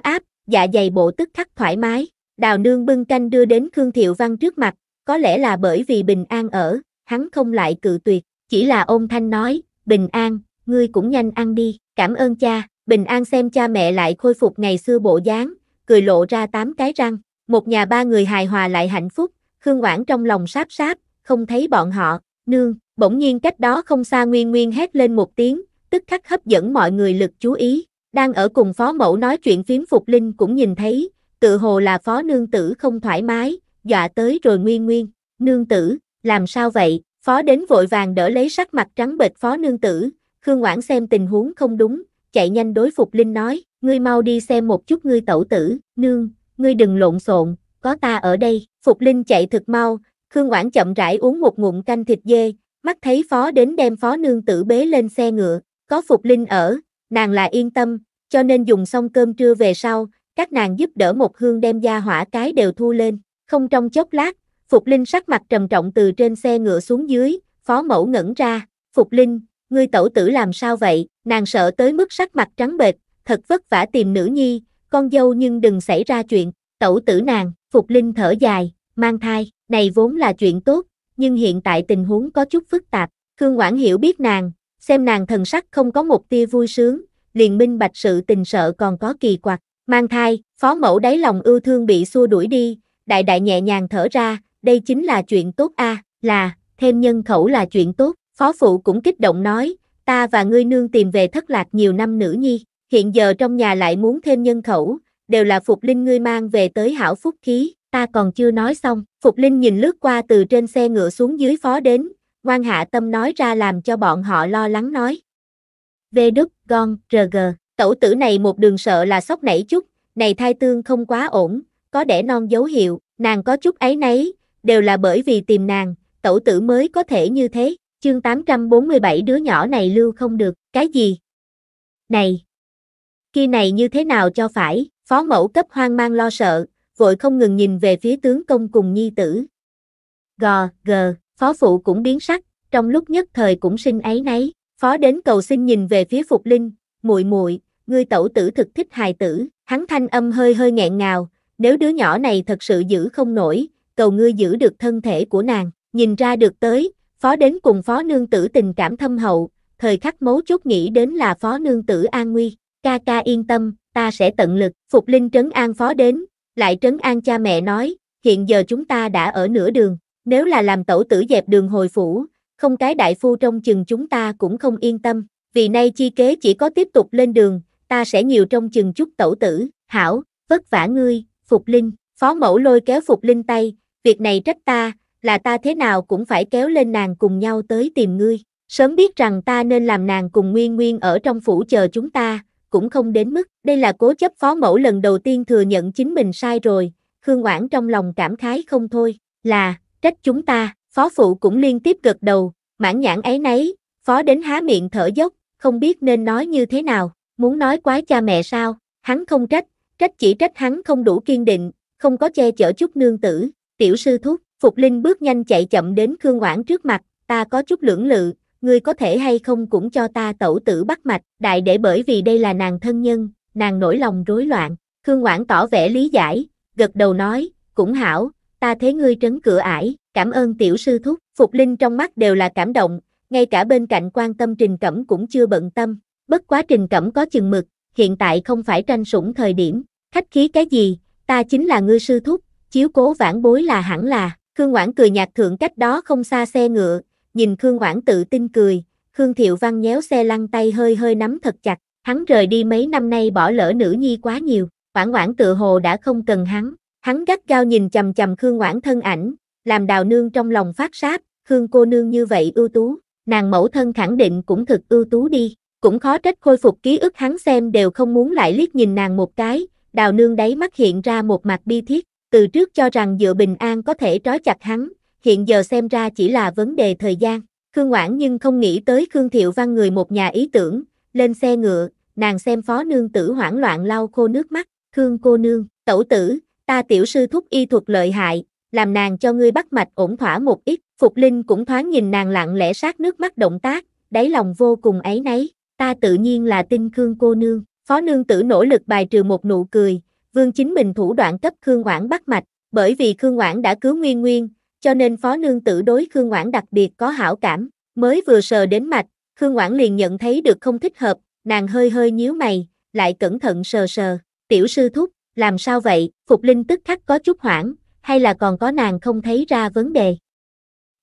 áp, dạ dày bộ tức khắc thoải mái, đào nương bưng canh đưa đến Khương Thiệu Văn trước mặt, có lẽ là bởi vì bình an ở, hắn không lại cự tuyệt, chỉ là ôn thanh nói, bình an, ngươi cũng nhanh ăn đi, cảm ơn cha, bình an xem cha mẹ lại khôi phục ngày xưa bộ dáng, cười lộ ra tám cái răng, một nhà ba người hài hòa lại hạnh phúc, Khương Oản trong lòng sáp sáp, không thấy bọn họ, nương, Bỗng nhiên cách đó không xa Nguyên Nguyên hét lên một tiếng, tức khắc hấp dẫn mọi người lực chú ý. Đang ở cùng phó mẫu nói chuyện phiếm Phục Linh cũng nhìn thấy, tự hồ là phó nương tử không thoải mái, dọa tới rồi Nguyên Nguyên. Nương tử, làm sao vậy? Phó đến vội vàng đỡ lấy sắc mặt trắng bệch phó nương tử, Khương quảng xem tình huống không đúng, chạy nhanh đối Phục Linh nói, ngươi mau đi xem một chút ngươi tẩu tử, nương, ngươi đừng lộn xộn, có ta ở đây. Phục Linh chạy thực mau, Khương quảng chậm rãi uống một ngụm canh thịt dê, mắt thấy phó đến đem phó nương tử bế lên xe ngựa, có Phục Linh ở, nàng là yên tâm, cho nên dùng xong cơm trưa về sau, các nàng giúp đỡ một hương đem gia hỏa cái đều thu lên, không trong chốc lát, Phục Linh sắc mặt trầm trọng từ trên xe ngựa xuống dưới, phó mẫu ngẩn ra, Phục Linh, ngươi tẩu tử làm sao vậy, nàng sợ tới mức sắc mặt trắng bệch, thật vất vả tìm nữ nhi, con dâu nhưng đừng xảy ra chuyện, tẩu tử nàng, Phục Linh thở dài, mang thai, này vốn là chuyện tốt, nhưng hiện tại tình huống có chút phức tạp. Khương Quảng hiểu biết nàng, xem nàng thần sắc không có một tia vui sướng, liền minh bạch sự tình sợ còn có kỳ quặc. Mang thai, phó mẫu đáy lòng ưu thương bị xua đuổi đi, đại đại nhẹ nhàng thở ra, đây chính là chuyện tốt a, à, là, thêm nhân khẩu là chuyện tốt. Phó phụ cũng kích động nói, ta và ngươi nương tìm về thất lạc nhiều năm nữ nhi, hiện giờ trong nhà lại muốn thêm nhân khẩu, đều là phục linh ngươi mang về tới hảo phúc khí, ta còn chưa nói xong, Phục Linh nhìn lướt qua từ trên xe ngựa xuống dưới phó đến, ngoan hạ tâm nói ra làm cho bọn họ lo lắng nói. Vê đúc, gon, rg, tẩu tử này một đường sợ là sốc nảy chút, này thai tương không quá ổn, có đẻ non dấu hiệu, nàng có chút ấy nấy, đều là bởi vì tìm nàng, tẩu tử mới có thể như thế, chương 847 đứa nhỏ này lưu không được, cái gì? Này! Khi này như thế nào cho phải, phó mẫu cấp hoang mang lo sợ, vội không ngừng nhìn về phía tướng công cùng nhi tử. Gò, gờ, phó phụ cũng biến sắc, trong lúc nhất thời cũng sinh ấy nấy, phó đến cầu xin nhìn về phía Phục Linh, muội muội, ngươi tẩu tử thực thích hài tử, hắn thanh âm hơi hơi nghẹn ngào, nếu đứa nhỏ này thật sự giữ không nổi, cầu ngươi giữ được thân thể của nàng, nhìn ra được tới, phó đến cùng phó nương tử tình cảm thâm hậu, thời khắc mấu chốt nghĩ đến là phó nương tử an nguy, ca ca yên tâm, ta sẽ tận lực, Phục Linh trấn an phó đến, lại trấn an cha mẹ nói, hiện giờ chúng ta đã ở nửa đường, nếu là làm tẩu tử dẹp đường hồi phủ, không cái đại phu trong chừng chúng ta cũng không yên tâm, vì nay chi kế chỉ có tiếp tục lên đường, ta sẽ nhiều trong chừng chút tẩu tử, hảo, vất vả ngươi, Phục Linh, phó mẫu lôi kéo Phục Linh tay, việc này trách ta, là ta thế nào cũng phải kéo lên nàng cùng nhau tới tìm ngươi, sớm biết rằng ta nên làm nàng cùng Nguyên Nguyên ở trong phủ chờ chúng ta, cũng không đến mức, đây là cố chấp phó mẫu lần đầu tiên thừa nhận chính mình sai rồi, Khương Oản trong lòng cảm khái không thôi, là, trách chúng ta, phó phụ cũng liên tiếp gật đầu, mãn nhãn ấy nấy, phó đến há miệng thở dốc, không biết nên nói như thế nào, muốn nói quái cha mẹ sao, hắn không trách, trách chỉ trách hắn không đủ kiên định, không có che chở chút nương tử, tiểu sư thúc, Phục Linh bước nhanh chạy chậm đến Khương Oản trước mặt, ta có chút lưỡng lự, ngươi có thể hay không cũng cho ta tẩu tử bắt mạch, đại để bởi vì đây là nàng thân nhân, nàng nổi lòng rối loạn, Khương Quảng tỏ vẻ lý giải, gật đầu nói, cũng hảo, ta thế ngươi trấn cửa ải, cảm ơn tiểu sư thúc, Phục Linh trong mắt đều là cảm động, ngay cả bên cạnh quan tâm Trình Cẩm cũng chưa bận tâm, bất quá Trình Cẩm có chừng mực, hiện tại không phải tranh sủng thời điểm, khách khí cái gì, ta chính là ngươi sư thúc, chiếu cố vãn bối là hẳn là, Khương Quảng cười nhạt thượng cách đó không xa xe ngựa, nhìn Khương Quảng tự tin cười, Khương Thiệu Văn nhéo xe lăn tay hơi hơi nắm thật chặt, hắn rời đi mấy năm nay bỏ lỡ nữ nhi quá nhiều, Quảng Quảng tự hồ đã không cần hắn, hắn gắt gao nhìn chầm chầm Khương Quảng thân ảnh, làm đào nương trong lòng phát sáp, Khương cô nương như vậy ưu tú, nàng mẫu thân khẳng định cũng thực ưu tú đi, cũng khó trách khôi phục ký ức hắn xem đều không muốn lại liếc nhìn nàng một cái, đào nương đáy mắt hiện ra một mặt bi thiết, từ trước cho rằng dựa bình an có thể trói chặt hắn, hiện giờ xem ra chỉ là vấn đề thời gian. Khương Ngoãn nhưng không nghĩ tới Khương Thiệu Văn người một nhà ý tưởng, lên xe ngựa, nàng xem phó nương tử hoảng loạn lau khô nước mắt, Khương cô nương, tẩu tử, ta tiểu sư thúc y thuật lợi hại, làm nàng cho ngươi bắt mạch ổn thỏa một ít, Phục Linh cũng thoáng nhìn nàng lặng lẽ sát nước mắt động tác, đáy lòng vô cùng ấy nấy, ta tự nhiên là tin Khương cô nương, phó nương tử nỗ lực bài trừ một nụ cười, vương chính mình thủ đoạn cấp Khương Quảng bắt mạch, bởi vì Khương Quảng đã cứu Nguyên Nguyên, cho nên phó nương tử đối Khương Ngoãn đặc biệt có hảo cảm, mới vừa sờ đến mạch, Khương Ngoãn liền nhận thấy được không thích hợp, nàng hơi hơi nhíu mày, lại cẩn thận sờ sờ, tiểu sư thúc, làm sao vậy, Phục Linh tức khắc có chút hoảng, hay là còn có nàng không thấy ra vấn đề.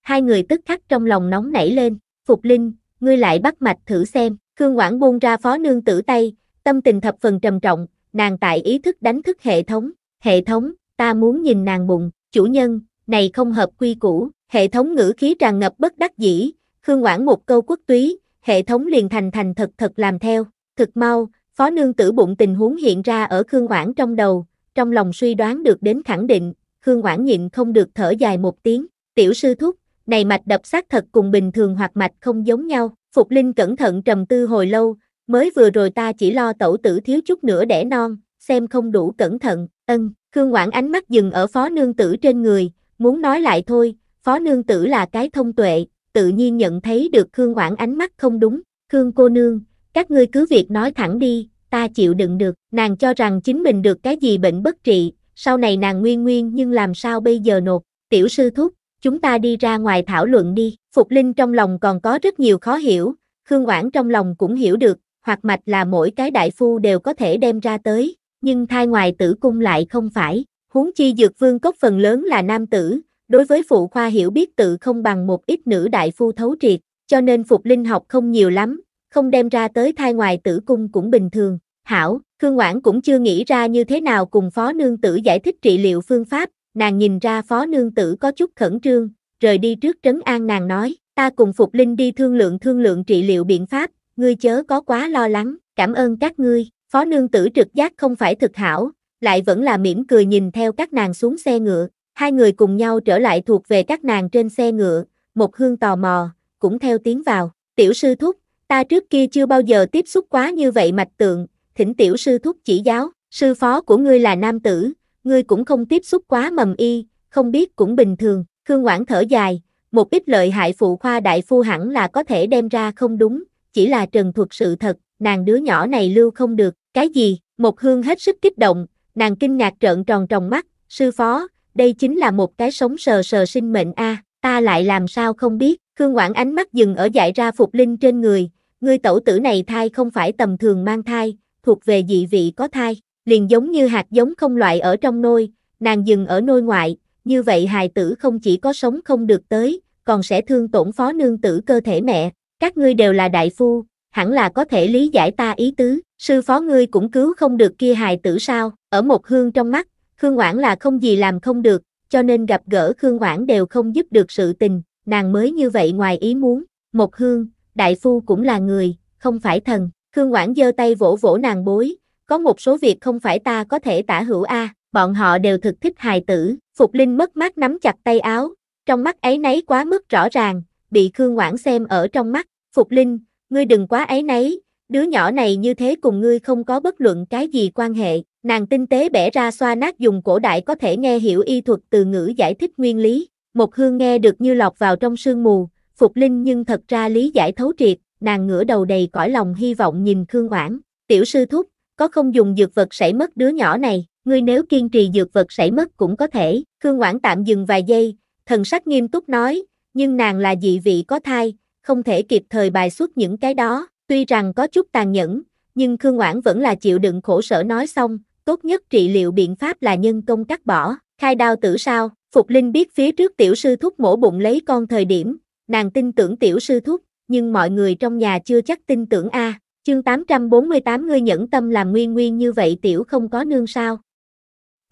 Hai người tức khắc trong lòng nóng nảy lên, Phục Linh, ngươi lại bắt mạch thử xem, Khương Quảng buông ra phó nương tử tay, tâm tình thập phần trầm trọng, nàng tại ý thức đánh thức hệ thống, hệ thống, ta muốn nhìn nàng bụng, chủ nhân, này không hợp quy củ, hệ thống ngữ khí tràn ngập bất đắc dĩ, Khương Ngoãn một câu quốc túy, hệ thống liền thành thành thật thật làm theo, thực mau, phó nương tử bụng tình huống hiện ra ở Khương Ngoãn trong đầu, trong lòng suy đoán được đến khẳng định, Khương Ngoãn nhịn không được thở dài một tiếng, tiểu sư thúc, này mạch đập xác thật cùng bình thường hoặc mạch không giống nhau, Phục Linh cẩn thận trầm tư hồi lâu, mới vừa rồi ta chỉ lo tẩu tử thiếu chút nữa đẻ non, xem không đủ cẩn thận, ân, Khương Ngoãn ánh mắt dừng ở phó nương tử trên người, Muốn nói lại thôi, phó nương tử là cái thông tuệ, tự nhiên nhận thấy được Khương Hoảng ánh mắt không đúng, Khương cô nương, các ngươi cứ việc nói thẳng đi, ta chịu đựng được, nàng cho rằng chính mình được cái gì bệnh bất trị, sau này nàng nguyên nguyên nhưng làm sao bây giờ nộp, tiểu sư thúc, chúng ta đi ra ngoài thảo luận đi, Phục Linh trong lòng còn có rất nhiều khó hiểu, Khương Hoảng trong lòng cũng hiểu được, hoặc mạch là mỗi cái đại phu đều có thể đem ra tới, nhưng thai ngoài tử cung lại không phải, Huống chi dược vương cốc phần lớn là nam tử, đối với phụ khoa hiểu biết tự không bằng một ít nữ đại phu thấu triệt, cho nên phục linh học không nhiều lắm, không đem ra tới thai ngoài tử cung cũng bình thường. Hảo, Khương Ngoãn cũng chưa nghĩ ra như thế nào cùng phó nương tử giải thích trị liệu phương pháp, nàng nhìn ra phó nương tử có chút khẩn trương, rời đi trước trấn an nàng nói, ta cùng Phục Linh đi thương lượng thương lượng trị liệu biện pháp, ngươi chớ có quá lo lắng, cảm ơn các ngươi, phó nương tử trực giác không phải thực hảo, lại vẫn là mỉm cười nhìn theo các nàng xuống xe ngựa, hai người cùng nhau trở lại thuộc về các nàng trên xe ngựa, một hương tò mò, cũng theo tiếng vào, tiểu sư thúc, ta trước kia chưa bao giờ tiếp xúc quá như vậy mạch tượng, thỉnh tiểu sư thúc chỉ giáo, sư phó của ngươi là nam tử, ngươi cũng không tiếp xúc quá mầm y, không biết cũng bình thường, Khương quản thở dài, một ít lợi hại phụ khoa đại phu hẳn là có thể đem ra không đúng, chỉ là trần thuật sự thật, nàng đứa nhỏ này lưu không được, cái gì, một hương hết sức kích động, Nàng kinh ngạc trợn tròn tròng mắt, sư phó, đây chính là một cái sống sờ sờ sinh mệnh a, ta lại làm sao không biết, Khương Quảng ánh mắt dừng ở dại ra phục linh trên người, người tẩu tử này thai không phải tầm thường mang thai, thuộc về dị vị có thai, liền giống như hạt giống không loại ở trong nôi, nàng dừng ở nôi ngoại, như vậy hài tử không chỉ có sống không được tới, còn sẽ thương tổn phó nương tử cơ thể mẹ, các ngươi đều là đại phu, hẳn là có thể lý giải ta ý tứ, Sư phó ngươi cũng cứu không được kia hài tử sao, ở một hương trong mắt, Khương Quảng là không gì làm không được, cho nên gặp gỡ Khương Quảng đều không giúp được sự tình, nàng mới như vậy ngoài ý muốn, một hương, đại phu cũng là người, không phải thần, Khương Quảng giơ tay vỗ vỗ nàng bối, có một số việc không phải ta có thể tả hữu a, bọn họ đều thực thích hài tử, Phục Linh mất mát nắm chặt tay áo, trong mắt ấy nấy quá mức rõ ràng, bị Khương Quảng xem ở trong mắt, Phục Linh, ngươi đừng quá ấy nấy, đứa nhỏ này như thế cùng ngươi không có bất luận cái gì quan hệ, nàng tinh tế bẻ ra xoa nát dùng cổ đại có thể nghe hiểu y thuật từ ngữ giải thích nguyên lý, một hương nghe được như lọt vào trong sương mù, phục linh nhưng thật ra lý giải thấu triệt, nàng ngửa đầu đầy cõi lòng hy vọng nhìn Khương Oản, tiểu sư thúc, có không dùng dược vật sảy mất đứa nhỏ này, ngươi nếu kiên trì dược vật sảy mất cũng có thể, Khương Oản tạm dừng vài giây, thần sắc nghiêm túc nói, nhưng nàng là dị vị có thai, không thể kịp thời bài xuất những cái đó, Tuy rằng có chút tàn nhẫn, nhưng Khương Oản vẫn là chịu đựng khổ sở nói xong, tốt nhất trị liệu biện pháp là nhân công cắt bỏ, khai đao tử sao, Phục Linh biết phía trước tiểu sư thúc mổ bụng lấy con thời điểm, nàng tin tưởng tiểu sư thúc, nhưng mọi người trong nhà chưa chắc tin tưởng a. À. Chương 848 ngươi nhẫn tâm làm nguyên nguyên như vậy tiểu không có nương sao?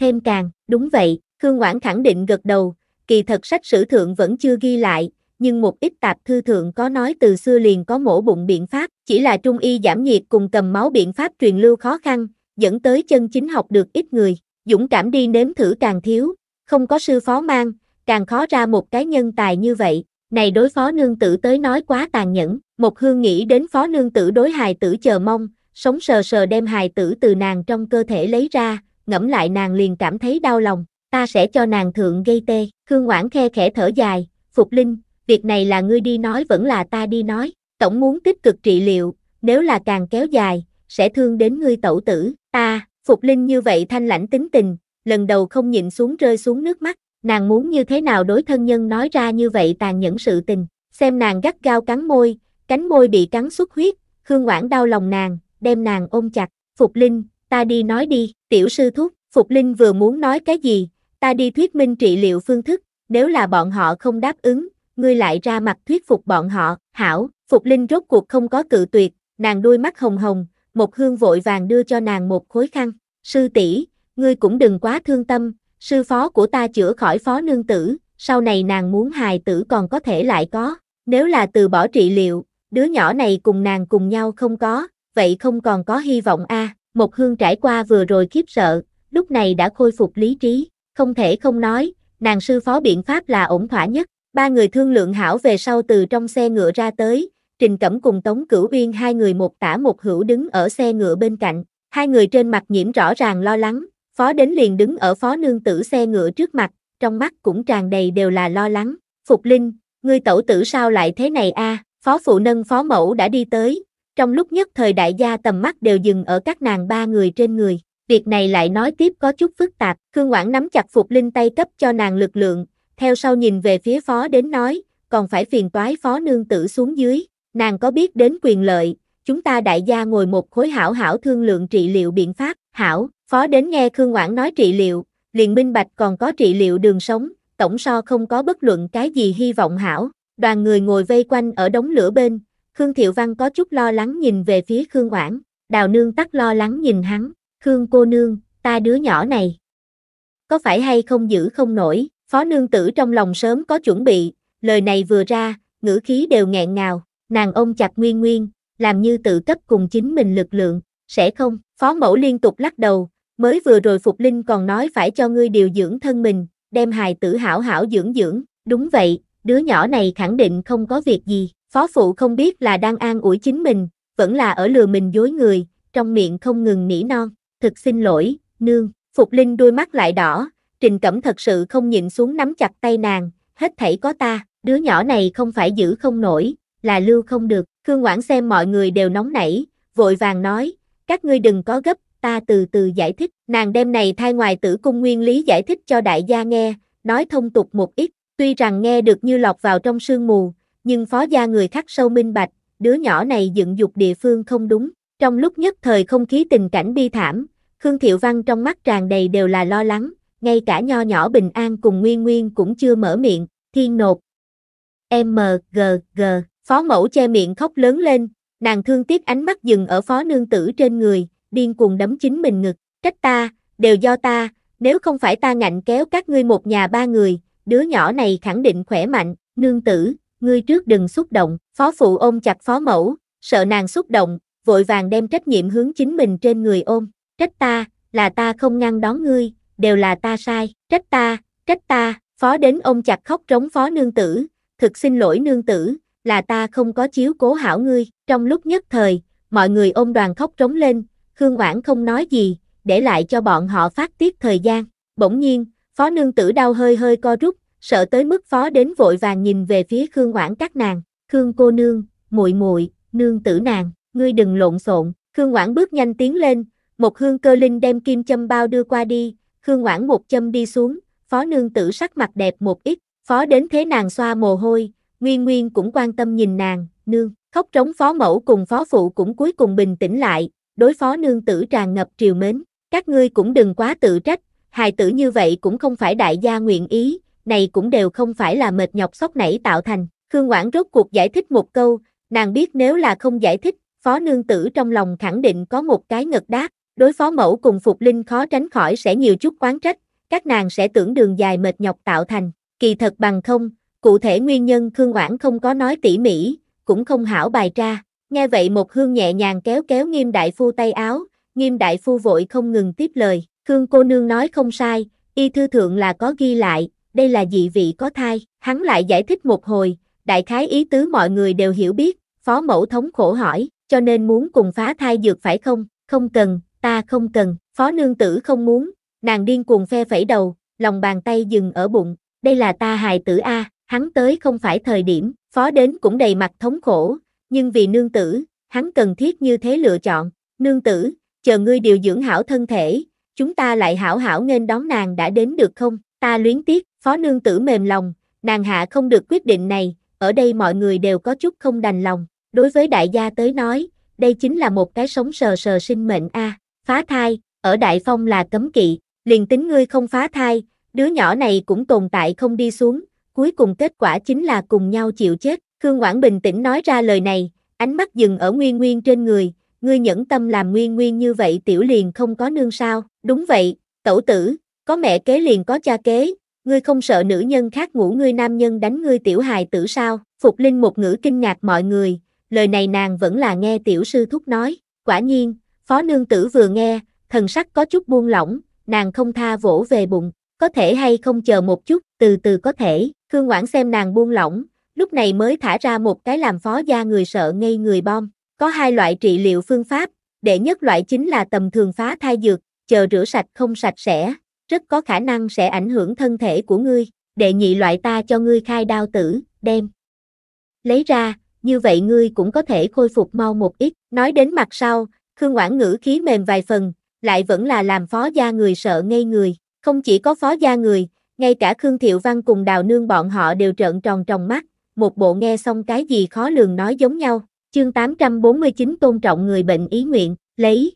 Thêm càng, đúng vậy, Khương Quảng khẳng định gật đầu, kỳ thật sách sử thượng vẫn chưa ghi lại, nhưng một ít tạp thư thượng có nói từ xưa liền có mổ bụng biện pháp, chỉ là trung y giảm nhiệt cùng cầm máu biện pháp truyền lưu khó khăn, dẫn tới chân chính học được ít người, dũng cảm đi nếm thử càng thiếu, không có sư phó mang, càng khó ra một cái nhân tài như vậy, này đối phó nương tử tới nói quá tàn nhẫn, một hương nghĩ đến phó nương tử đối hài tử chờ mong, sống sờ sờ đem hài tử từ nàng trong cơ thể lấy ra, ngẫm lại nàng liền cảm thấy đau lòng, ta sẽ cho nàng thượng gây tê, hương quảng khe khẽ thở dài, phục linh, việc này là ngươi đi nói vẫn là ta đi nói, tổng muốn tích cực trị liệu, nếu là càng kéo dài, sẽ thương đến ngươi tẩu tử, ta, Phục Linh như vậy thanh lãnh tính tình, lần đầu không nhịn xuống rơi xuống nước mắt, nàng muốn như thế nào đối thân nhân nói ra như vậy tàn nhẫn sự tình, xem nàng gắt gao cắn môi, cánh môi bị cắn xuất huyết, Khương Quảng đau lòng nàng, đem nàng ôm chặt, Phục Linh, ta đi nói đi, tiểu sư thúc, Phục Linh vừa muốn nói cái gì, ta đi thuyết minh trị liệu phương thức, nếu là bọn họ không đáp ứng, ngươi lại ra mặt thuyết phục bọn họ, hảo, Phục Linh rốt cuộc không có cự tuyệt, nàng đôi mắt hồng hồng, một hương vội vàng đưa cho nàng một khối khăn, sư tỷ, ngươi cũng đừng quá thương tâm, sư phó của ta chữa khỏi phó nương tử, sau này nàng muốn hài tử còn có thể lại có, nếu là từ bỏ trị liệu, đứa nhỏ này cùng nàng cùng nhau không có, vậy không còn có hy vọng a. Một hương trải qua vừa rồi khiếp sợ, lúc này đã khôi phục lý trí, không thể không nói, nàng sư phó biện pháp là ổn thỏa nhất, Ba người thương lượng hảo về sau từ trong xe ngựa ra tới, Trình Cẩm cùng Tống Cửu Uyên hai người một tả một hữu đứng ở xe ngựa bên cạnh, hai người trên mặt nhiễm rõ ràng lo lắng, phó đến liền đứng ở phó nương tử xe ngựa trước mặt, trong mắt cũng tràn đầy đều là lo lắng, Phục Linh, ngươi tẩu tử sao lại thế này a? phó phụ nâng phó mẫu đã đi tới, trong lúc nhất thời đại gia tầm mắt đều dừng ở các nàng ba người trên người, việc này lại nói tiếp có chút phức tạp, Khương Quảng nắm chặt Phục Linh tay cấp cho nàng lực lượng, theo sau nhìn về phía phó đến nói, còn phải phiền toái phó nương tử xuống dưới, nàng có biết đến quyền lợi, chúng ta đại gia ngồi một khối hảo hảo thương lượng trị liệu biện pháp, hảo, phó đến nghe Khương Ngoãn nói trị liệu, liền minh bạch còn có trị liệu đường sống, tổng so không có bất luận cái gì hy vọng hảo, đoàn người ngồi vây quanh ở đống lửa bên, Khương Thiệu Văn có chút lo lắng nhìn về phía Khương Ngoãn, đào nương tắc lo lắng nhìn hắn, Khương cô nương, ta đứa nhỏ này, có phải hay không giữ không nổi, Phó nương tử trong lòng sớm có chuẩn bị, lời này vừa ra, ngữ khí đều nghẹn ngào, nàng ôm chặt Nguyên Nguyên, làm như tự cấp cùng chính mình lực lượng, sẽ không, phó mẫu liên tục lắc đầu, mới vừa rồi Phục Linh còn nói phải cho ngươi điều dưỡng thân mình, đem hài tử hảo hảo dưỡng dưỡng, đúng vậy, đứa nhỏ này khẳng định không có việc gì, phó phụ không biết là đang an ủi chính mình, vẫn là ở lừa mình dối người, trong miệng không ngừng nỉ non, thực xin lỗi, nương, Phục Linh đôi mắt lại đỏ, Trình Cẩm thật sự không nhịn xuống nắm chặt tay nàng, hết thảy có ta, đứa nhỏ này không phải giữ không nổi, là lưu không được. Khương Ngoãn xem mọi người đều nóng nảy, vội vàng nói, các ngươi đừng có gấp, ta từ từ giải thích. Nàng đem này thai ngoài tử cung nguyên lý giải thích cho đại gia nghe, nói thông tục một ít, tuy rằng nghe được như lọc vào trong sương mù, nhưng phó gia người khắc sâu minh bạch, đứa nhỏ này dựng dục địa phương không đúng. Trong lúc nhất thời không khí tình cảnh bi thảm, Khương Thiệu Văn trong mắt tràn đầy đều là lo lắng, ngay cả nho nhỏ bình an cùng nguyên nguyên cũng chưa mở miệng, thiên nột. M, G, G, phó mẫu che miệng khóc lớn lên, nàng thương tiếc ánh mắt dừng ở phó nương tử trên người, điên cuồng đấm chính mình ngực, trách ta, đều do ta, nếu không phải ta ngạnh kéo các ngươi một nhà ba người, đứa nhỏ này khẳng định khỏe mạnh, nương tử, ngươi trước đừng xúc động, phó phụ ôm chặt phó mẫu, sợ nàng xúc động, vội vàng đem trách nhiệm hướng chính mình trên người ôm, trách ta, là ta không ngăn đón ngươi, đều là ta sai, trách ta, trách ta, phó đến ôm chặt khóc trống phó nương tử, thực xin lỗi nương tử, là ta không có chiếu cố hảo ngươi, trong lúc nhất thời, mọi người ôm đoàn khóc trống lên, Khương Oản không nói gì, để lại cho bọn họ phát tiết thời gian, bỗng nhiên, phó nương tử đau hơi hơi co rút, sợ tới mức phó đến vội vàng nhìn về phía Khương Oản các nàng, Khương cô nương, muội muội, nương tử nàng, ngươi đừng lộn xộn, Khương Oản bước nhanh tiến lên, một hương cơ linh đem kim châm bao đưa qua đi, Khương Oản một châm đi xuống, phó nương tử sắc mặt đẹp một ít, phó đến thế nàng xoa mồ hôi, Nguyên Nguyên cũng quan tâm nhìn nàng, nương, khóc trống phó mẫu cùng phó phụ cũng cuối cùng bình tĩnh lại, đối phó nương tử tràn ngập triều mến, các ngươi cũng đừng quá tự trách, hài tử như vậy cũng không phải đại gia nguyện ý, này cũng đều không phải là mệt nhọc sốc nảy tạo thành, Khương Quảng rốt cuộc giải thích một câu, nàng biết nếu là không giải thích, phó nương tử trong lòng khẳng định có một cái ngật đáp, đối phó mẫu cùng Phục Linh khó tránh khỏi sẽ nhiều chút oán trách, các nàng sẽ tưởng đường dài mệt nhọc tạo thành, kỳ thật bằng không, cụ thể nguyên nhân Khương Oản không có nói tỉ mỉ, cũng không hảo bài ra. Nghe vậy một hương nhẹ nhàng kéo kéo nghiêm đại phu tay áo, nghiêm đại phu vội không ngừng tiếp lời, Khương cô nương nói không sai, y thư thượng là có ghi lại, đây là dị vị có thai, hắn lại giải thích một hồi, đại khái ý tứ mọi người đều hiểu biết, phó mẫu thống khổ hỏi, cho nên muốn cùng phá thai dược phải không, không cần, ta không cần, phó nương tử không muốn, nàng điên cuồng phe phẩy đầu, lòng bàn tay dừng ở bụng, đây là ta hài tử A, hắn tới không phải thời điểm, phó đến cũng đầy mặt thống khổ, nhưng vì nương tử, hắn cần thiết như thế lựa chọn, nương tử, chờ ngươi điều dưỡng hảo thân thể, chúng ta lại hảo hảo nên đón nàng đã đến được không, ta luyến tiếc, phó nương tử mềm lòng, nàng hạ không được quyết định này, ở đây mọi người đều có chút không đành lòng, đối với đại gia tới nói, đây chính là một cái sống sờ sờ sinh mệnh A. À phá thai, ở Đại Phong là cấm kỵ, liền tính ngươi không phá thai, đứa nhỏ này cũng tồn tại không đi xuống, cuối cùng kết quả chính là cùng nhau chịu chết. Khương Quảng bình tĩnh nói ra lời này, ánh mắt dừng ở Nguyên Nguyên trên người, ngươi nhẫn tâm làm Nguyên Nguyên như vậy tiểu liền không có nương sao, đúng vậy, tẩu tử, có mẹ kế liền có cha kế, ngươi không sợ nữ nhân khác ngủ ngươi nam nhân đánh ngươi tiểu hài tử sao, Phục Linh một ngữ kinh ngạc mọi người, lời này nàng vẫn là nghe tiểu sư thúc nói, quả nhiên, Phó nương tử vừa nghe, thần sắc có chút buông lỏng, nàng không tha vỗ về bụng, có thể hay không chờ một chút, từ từ có thể, Khương Ngoãn xem nàng buông lỏng, lúc này mới thả ra một cái làm phó gia người sợ ngây người bom. Có hai loại trị liệu phương pháp, đệ nhất loại chính là tầm thường phá thai dược, chờ rửa sạch không sạch sẽ, rất có khả năng sẽ ảnh hưởng thân thể của ngươi, đệ nhị loại ta cho ngươi khai đao tử, đem. Lấy ra, như vậy ngươi cũng có thể khôi phục mau một ít, nói đến mặt sau, Khương Oản ngữ khí mềm vài phần, lại vẫn là làm phó gia người sợ ngây người. Không chỉ có phó gia người, ngay cả Khương Thiệu Văn cùng Đào Nương bọn họ đều trợn tròn trong mắt, một bộ nghe xong cái gì khó lường nói giống nhau. Chương 849 tôn trọng người bệnh ý nguyện, lấy.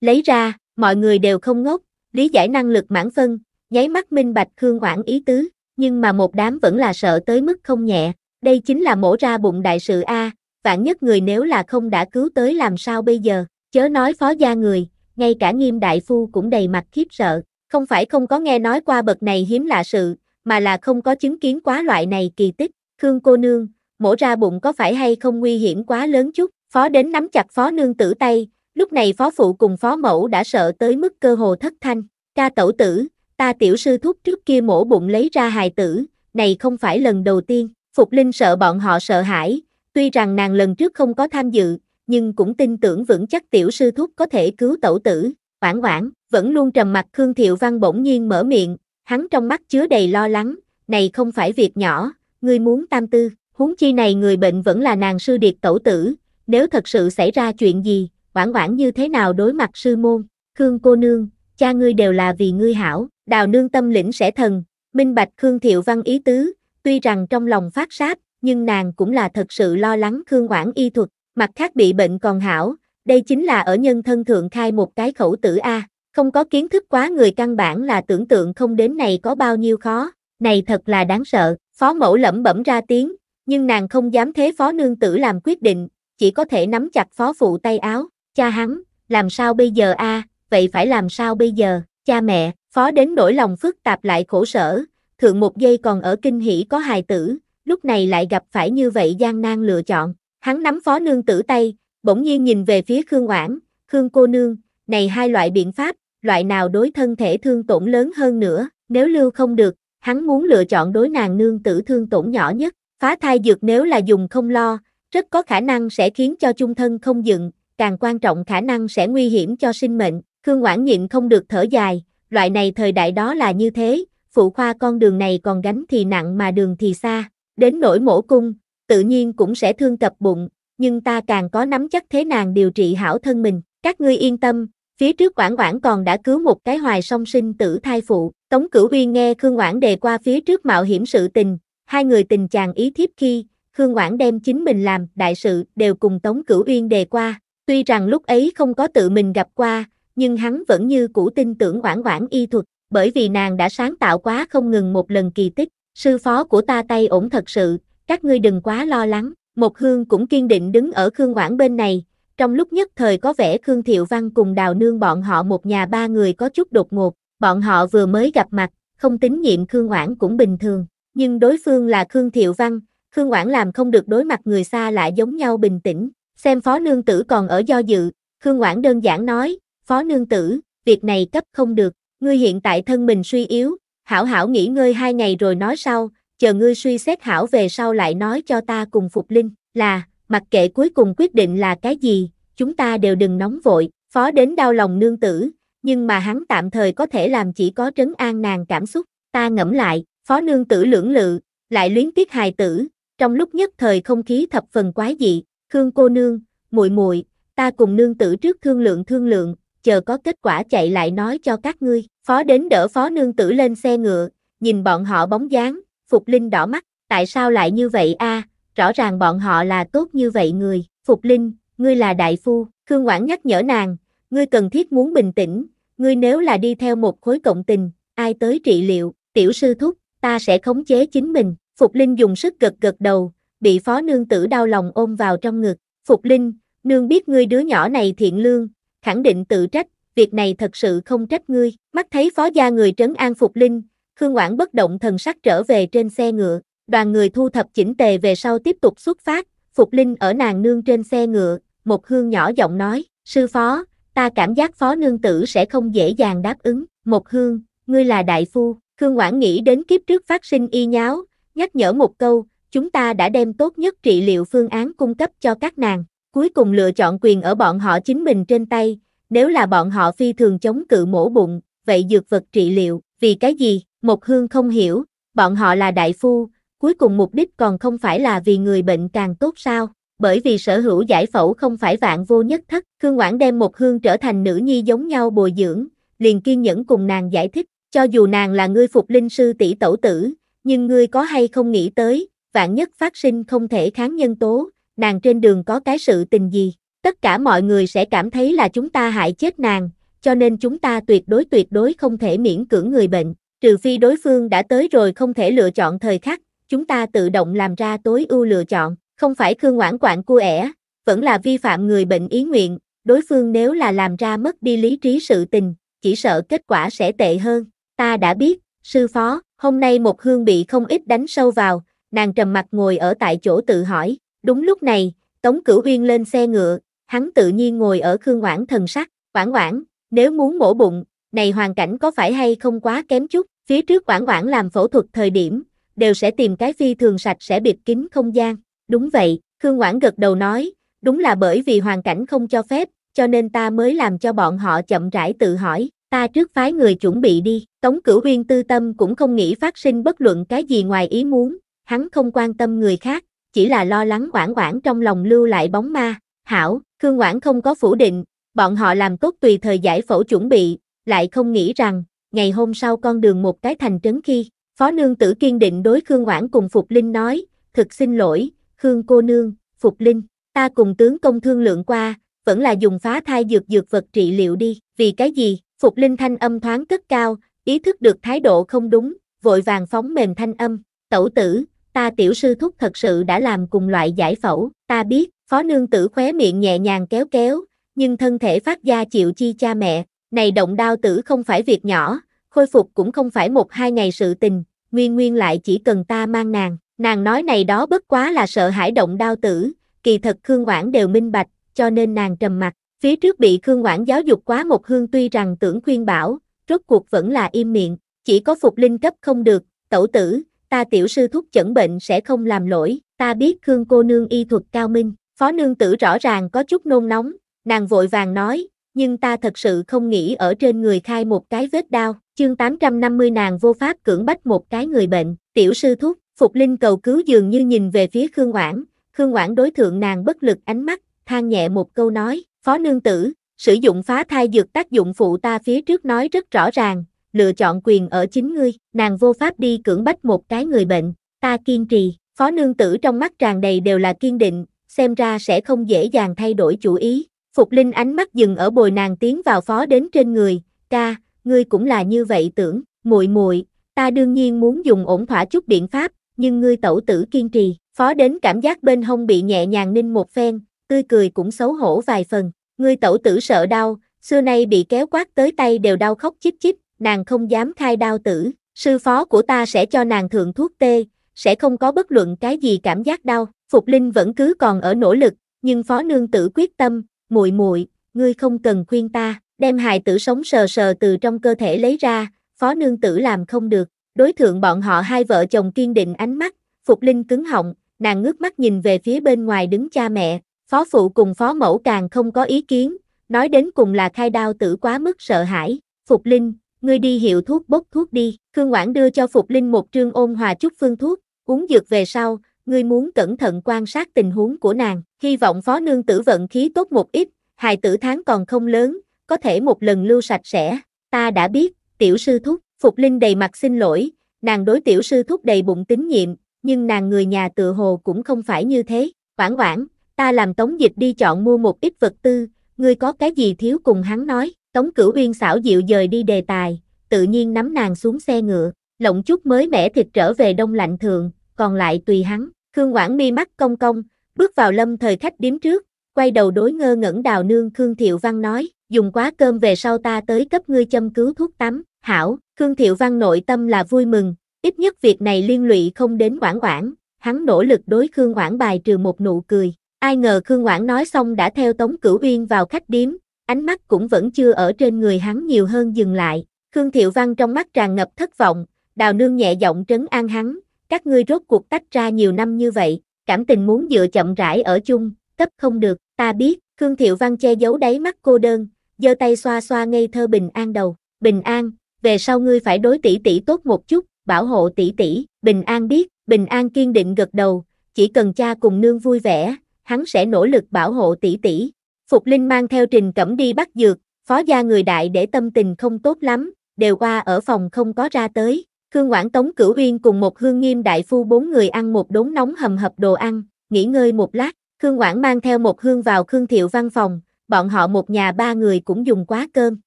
Lấy ra, mọi người đều không ngốc, lý giải năng lực mãn phân, nháy mắt minh bạch Khương Oản ý tứ, nhưng mà một đám vẫn là sợ tới mức không nhẹ. Đây chính là mổ ra bụng đại sự A, vạn nhất người nếu là không đã cứu tới làm sao bây giờ, chớ nói phó gia người, ngay cả nghiêm đại phu cũng đầy mặt khiếp sợ, không phải không có nghe nói qua bậc này hiếm lạ sự, mà là không có chứng kiến quá loại này kỳ tích, Khương cô nương, mổ ra bụng có phải hay không nguy hiểm quá lớn chút, phó đến nắm chặt phó nương tử tay, lúc này phó phụ cùng phó mẫu đã sợ tới mức cơ hồ thất thanh, ca tẩu tử, ta tiểu sư thúc trước kia mổ bụng lấy ra hài tử, này không phải lần đầu tiên, Phục Linh sợ bọn họ sợ hãi, Tuy rằng nàng lần trước không có tham dự, nhưng cũng tin tưởng vững chắc tiểu sư thúc có thể cứu tẩu tử, oản oản, vẫn luôn trầm mặt Khương Thiệu Văn bỗng nhiên mở miệng, hắn trong mắt chứa đầy lo lắng, này không phải việc nhỏ, ngươi muốn tam tư, huống chi này người bệnh vẫn là nàng sư điệt tẩu tử, nếu thật sự xảy ra chuyện gì, oản oản như thế nào đối mặt sư môn, Khương cô nương, cha ngươi đều là vì ngươi hảo, đào nương tâm lĩnh sẽ thần, minh bạch Khương Thiệu Văn ý tứ, tuy rằng trong lòng phát sát, nhưng nàng cũng là thật sự lo lắng Khương Ngoãn y thuật, mặt khác bị bệnh còn hảo, đây chính là ở nhân thân thượng khai một cái khẩu tử A, không có kiến thức quá người căn bản là tưởng tượng không đến này có bao nhiêu khó, này thật là đáng sợ, phó mẫu lẩm bẩm ra tiếng, nhưng nàng không dám thế phó nương tử làm quyết định, chỉ có thể nắm chặt phó phụ tay áo, cha hắn, làm sao bây giờ a vậy phải làm sao bây giờ, cha mẹ, phó đến nỗi lòng phức tạp lại khổ sở, thượng một giây còn ở kinh hỷ có hài tử, lúc này lại gặp phải như vậy gian nan lựa chọn. Hắn nắm phó nương tử tay, bỗng nhiên nhìn về phía Khương Oản, Khương cô nương, này hai loại biện pháp, loại nào đối thân thể thương tổn lớn hơn nữa, nếu lưu không được, hắn muốn lựa chọn đối nàng nương tử thương tổn nhỏ nhất, phá thai dược nếu là dùng không lo, rất có khả năng sẽ khiến cho chung thân không dựng, càng quan trọng khả năng sẽ nguy hiểm cho sinh mệnh, Khương Oản nhịn không được thở dài, loại này thời đại đó là như thế, phụ khoa con đường này còn gánh thì nặng mà đường thì xa, đến nỗi mổ cung, tự nhiên cũng sẽ thương cập bụng, nhưng ta càng có nắm chắc thế nàng điều trị hảo thân mình, các ngươi yên tâm, phía trước Quảng Quảng còn đã cứu một cái hoài song sinh tử thai phụ, Tống Cửu Uy nghe Khương Quảng đề qua phía trước mạo hiểm sự tình, hai người tình chàng ý thiếp khi, Khương Quảng đem chính mình làm đại sự đều cùng Tống Cửu Uyên đề qua, tuy rằng lúc ấy không có tự mình gặp qua, nhưng hắn vẫn như cũ tin tưởng Quảng Quảng y thuật, bởi vì nàng đã sáng tạo quá không ngừng một lần kỳ tích, sư phó của ta tay ổn thật sự, các ngươi đừng quá lo lắng, một hương cũng kiên định đứng ở Khương Quảng bên này, trong lúc nhất thời có vẻ Khương Thiệu Văn cùng đào nương bọn họ một nhà ba người có chút đột ngột, bọn họ vừa mới gặp mặt, không tín nhiệm Khương Quảng cũng bình thường, nhưng đối phương là Khương Thiệu Văn, Khương Quảng làm không được đối mặt người xa lại giống nhau bình tĩnh, xem phó nương tử còn ở do dự, Khương Quảng đơn giản nói, phó nương tử, việc này cấp không được, ngươi hiện tại thân mình suy yếu, hảo hảo nghỉ ngơi hai ngày rồi nói sau, chờ ngươi suy xét hảo về sau lại nói cho ta cùng Phục Linh, là, mặc kệ cuối cùng quyết định là cái gì, chúng ta đều đừng nóng vội, phó đến đau lòng nương tử, nhưng mà hắn tạm thời có thể làm chỉ có trấn an nàng cảm xúc, ta ngẫm lại, phó nương tử lưỡng lự, lại luyến tiếc hài tử, trong lúc nhất thời không khí thập phần quái dị, Khương cô nương, muội muội, ta cùng nương tử trước thương lượng thương lượng, chờ có kết quả chạy lại nói cho các ngươi. Phó đến đỡ phó nương tử lên xe ngựa, nhìn bọn họ bóng dáng, Phục Linh đỏ mắt, tại sao lại như vậy a? rõ ràng bọn họ là tốt như vậy người. Phục Linh, ngươi là đại phu, Khương Quảng nhắc nhở nàng, ngươi cần thiết muốn bình tĩnh, ngươi nếu là đi theo một khối cộng tình, ai tới trị liệu, tiểu sư thúc, ta sẽ khống chế chính mình. Phục Linh dùng sức gật gật đầu, bị phó nương tử đau lòng ôm vào trong ngực. Phục Linh, nương biết ngươi đứa nhỏ này thiện lương, khẳng định tự trách, việc này thật sự không trách ngươi. Mắt thấy phó gia người trấn an phục linh, Khương quảng bất động thần sắc trở về trên xe ngựa, đoàn người thu thập chỉnh tề về sau tiếp tục xuất phát, Phục Linh ở nàng nương trên xe ngựa, một hương nhỏ giọng nói, sư phó, ta cảm giác phó nương tử sẽ không dễ dàng đáp ứng, một hương, ngươi là đại phu, Khương Quảng nghĩ đến kiếp trước phát sinh y nháo, nhắc nhở một câu, chúng ta đã đem tốt nhất trị liệu phương án cung cấp cho các nàng, cuối cùng lựa chọn quyền ở bọn họ chính mình trên tay, nếu là bọn họ phi thường chống cự mổ bụng, vậy dược vật trị liệu, vì cái gì, Một Hương không hiểu, bọn họ là đại phu, cuối cùng mục đích còn không phải là vì người bệnh càng tốt sao, bởi vì sở hữu giải phẫu không phải vạn vô nhất thất, Khương quản đem một Hương trở thành nữ nhi giống nhau bồi dưỡng, liền kiên nhẫn cùng nàng giải thích, cho dù nàng là ngươi phục linh sư tỷ tẩu tử, nhưng ngươi có hay không nghĩ tới, vạn nhất phát sinh không thể kháng nhân tố, nàng trên đường có cái sự tình gì, tất cả mọi người sẽ cảm thấy là chúng ta hại chết nàng, cho nên chúng ta tuyệt đối tuyệt đối không thể miễn cưỡng người bệnh, trừ phi đối phương đã tới rồi không thể lựa chọn thời khắc, chúng ta tự động làm ra tối ưu lựa chọn, không phải khương ngoãn quạng cua ẻ, vẫn là vi phạm người bệnh ý nguyện, đối phương nếu là làm ra mất đi lý trí sự tình, chỉ sợ kết quả sẽ tệ hơn, ta đã biết, sư phó, hôm nay một hương bị không ít đánh sâu vào, nàng trầm mặt ngồi ở tại chỗ tự hỏi, Đúng lúc này, Tống Cửu Uyên lên xe ngựa, hắn tự nhiên ngồi ở Khương Oản thần sắc, quảng quảng nếu muốn mổ bụng, này hoàn cảnh có phải hay không quá kém chút, phía trước quảng quảng làm phẫu thuật thời điểm, đều sẽ tìm cái phi thường sạch sẽ biệt kín không gian." "Đúng vậy." Khương quảng gật đầu nói, "Đúng là bởi vì hoàn cảnh không cho phép, cho nên ta mới làm cho bọn họ chậm rãi tự hỏi." Ta trước phái người chuẩn bị đi, Tống Cửu Uyên tư tâm cũng không nghĩ phát sinh bất luận cái gì ngoài ý muốn, hắn không quan tâm người khác, chỉ là lo lắng Quảng Quảng trong lòng lưu lại bóng ma. Hảo, Khương Quảng không có phủ định, bọn họ làm tốt tùy thời giải phẫu chuẩn bị, lại không nghĩ rằng, ngày hôm sau con đường một cái thành trấn khi, Phó Nương Tử kiên định đối Khương Quảng cùng Phục Linh nói, thực xin lỗi, Khương cô nương, Phục Linh, ta cùng tướng công thương lượng qua, vẫn là dùng phá thai dược dược vật trị liệu đi, vì cái gì, Phục Linh thanh âm thoáng cất cao, ý thức được thái độ không đúng, vội vàng phóng mềm thanh âm, tẩu tử, ta tiểu sư thúc thật sự đã làm cùng loại giải phẫu, ta biết, phó nương tử khóe miệng nhẹ nhàng kéo kéo, nhưng thân thể phát ra chịu chi cha mẹ, này động đao tử không phải việc nhỏ, khôi phục cũng không phải một hai ngày sự tình, nguyên nguyên lại chỉ cần ta mang nàng, nàng nói này đó bất quá là sợ hãi động đao tử, kỳ thật Khương Quảng đều minh bạch, cho nên nàng trầm mặt, phía trước bị Khương Quảng giáo dục quá một hương tuy rằng tưởng khuyên bảo, rốt cuộc vẫn là im miệng, chỉ có phục linh cấp không được, tẩu tử, ta tiểu sư thúc chẩn bệnh sẽ không làm lỗi, ta biết Khương cô nương y thuật cao minh, phó nương tử rõ ràng có chút nôn nóng, nàng vội vàng nói, nhưng ta thật sự không nghĩ ở trên người khai một cái vết đau, chương 850 nàng vô pháp cưỡng bách một cái người bệnh, tiểu sư thúc, Phục Linh cầu cứu dường như nhìn về phía Khương Oản, Khương Oản đối thượng nàng bất lực ánh mắt, than nhẹ một câu nói, phó nương tử, sử dụng phá thai dược tác dụng phụ ta phía trước nói rất rõ ràng, lựa chọn quyền ở chính ngươi, nàng vô pháp đi cưỡng bách một cái người bệnh, ta kiên trì, phó nương tử trong mắt tràn đầy đều là kiên định, xem ra sẽ không dễ dàng thay đổi chủ ý, Phục Linh ánh mắt dừng ở bồi nàng tiến vào phó đến trên người, ca, ngươi cũng là như vậy tưởng, muội muội, ta đương nhiên muốn dùng ổn thỏa chút biện pháp, nhưng ngươi tẩu tử kiên trì, phó đến cảm giác bên hông bị nhẹ nhàng ninh một phen, tươi cười cũng xấu hổ vài phần, ngươi tẩu tử sợ đau, xưa nay bị kéo quát tới tay đều đau khóc chít chít, nàng không dám khai đao tử, sư phó của ta sẽ cho nàng thượng thuốc tê, sẽ không có bất luận cái gì cảm giác đau. Phục Linh vẫn cứ còn ở nỗ lực, nhưng phó nương tử quyết tâm, muội muội, ngươi không cần khuyên ta, đem hài tử sống sờ sờ từ trong cơ thể lấy ra, phó nương tử làm không được. Đối thượng bọn họ hai vợ chồng kiên định ánh mắt, Phục Linh cứng họng, nàng ngước mắt nhìn về phía bên ngoài đứng cha mẹ, phó phụ cùng phó mẫu càng không có ý kiến, nói đến cùng là khai đao tử quá mức sợ hãi. Phục Linh, ngươi đi hiệu thuốc bốc thuốc đi. Khương Quảng đưa cho Phục Linh một trương ôn hòa chút phương thuốc, uống dược về sau, ngươi muốn cẩn thận quan sát tình huống của nàng. Hy vọng phó nương tử vận khí tốt một ít, hài tử tháng còn không lớn, có thể một lần lưu sạch sẽ. Ta đã biết, tiểu sư thúc, Phục Linh đầy mặt xin lỗi, nàng đối tiểu sư thúc đầy bụng tín nhiệm, nhưng nàng người nhà tự hồ cũng không phải như thế. Quảng quảng, ta làm tống dịch đi chọn mua một ít vật tư, ngươi có cái gì thiếu cùng hắn nói. Tống Cửu Uyên xảo dịu dời đi đề tài, tự nhiên nắm nàng xuống xe ngựa, lộng chút mới mẻ thịt trở về đông lạnh thường, còn lại tùy hắn. Khương Quảng mi mắt công công bước vào lâm thời khách điếm trước, quay đầu đối ngơ ngẩn đào nương Khương Thiệu Văn nói, dùng quá cơm về sau ta tới cấp ngươi châm cứu thuốc tắm, hảo, Khương Thiệu Văn nội tâm là vui mừng, ít nhất việc này liên lụy không đến Quảng Quảng, hắn nỗ lực đối Khương Quảng bài trừ một nụ cười, ai ngờ Khương Quảng nói xong đã theo Tống Cửu Uyên vào khách điếm, ánh mắt cũng vẫn chưa ở trên người hắn nhiều hơn dừng lại. Khương Thiệu Văn trong mắt tràn ngập thất vọng, đào nương nhẹ giọng trấn an hắn, các ngươi rốt cuộc tách ra nhiều năm như vậy, cảm tình muốn dựa chậm rãi ở chung, cấp không được, ta biết, Khương Thiệu Văn che giấu đáy mắt cô đơn, giơ tay xoa xoa ngây thơ bình an đầu, bình an, về sau ngươi phải đối tỷ tỷ tốt một chút, bảo hộ tỷ tỷ, bình an biết, bình an kiên định gật đầu, chỉ cần cha cùng nương vui vẻ, hắn sẽ nỗ lực bảo hộ tỷ tỷ. Phục Linh mang theo Trình Cẩm đi bắt dược, phó gia người đại để tâm tình không tốt lắm, đều qua ở phòng không có ra tới. Khương Quảng Tống Cửu Uyên cùng một hương nghiêm đại phu bốn người ăn một đốn nóng hầm hập đồ ăn, nghỉ ngơi một lát, Khương Quảng mang theo một hương vào Khương Thiệu văn phòng, bọn họ một nhà ba người cũng dùng quá cơm.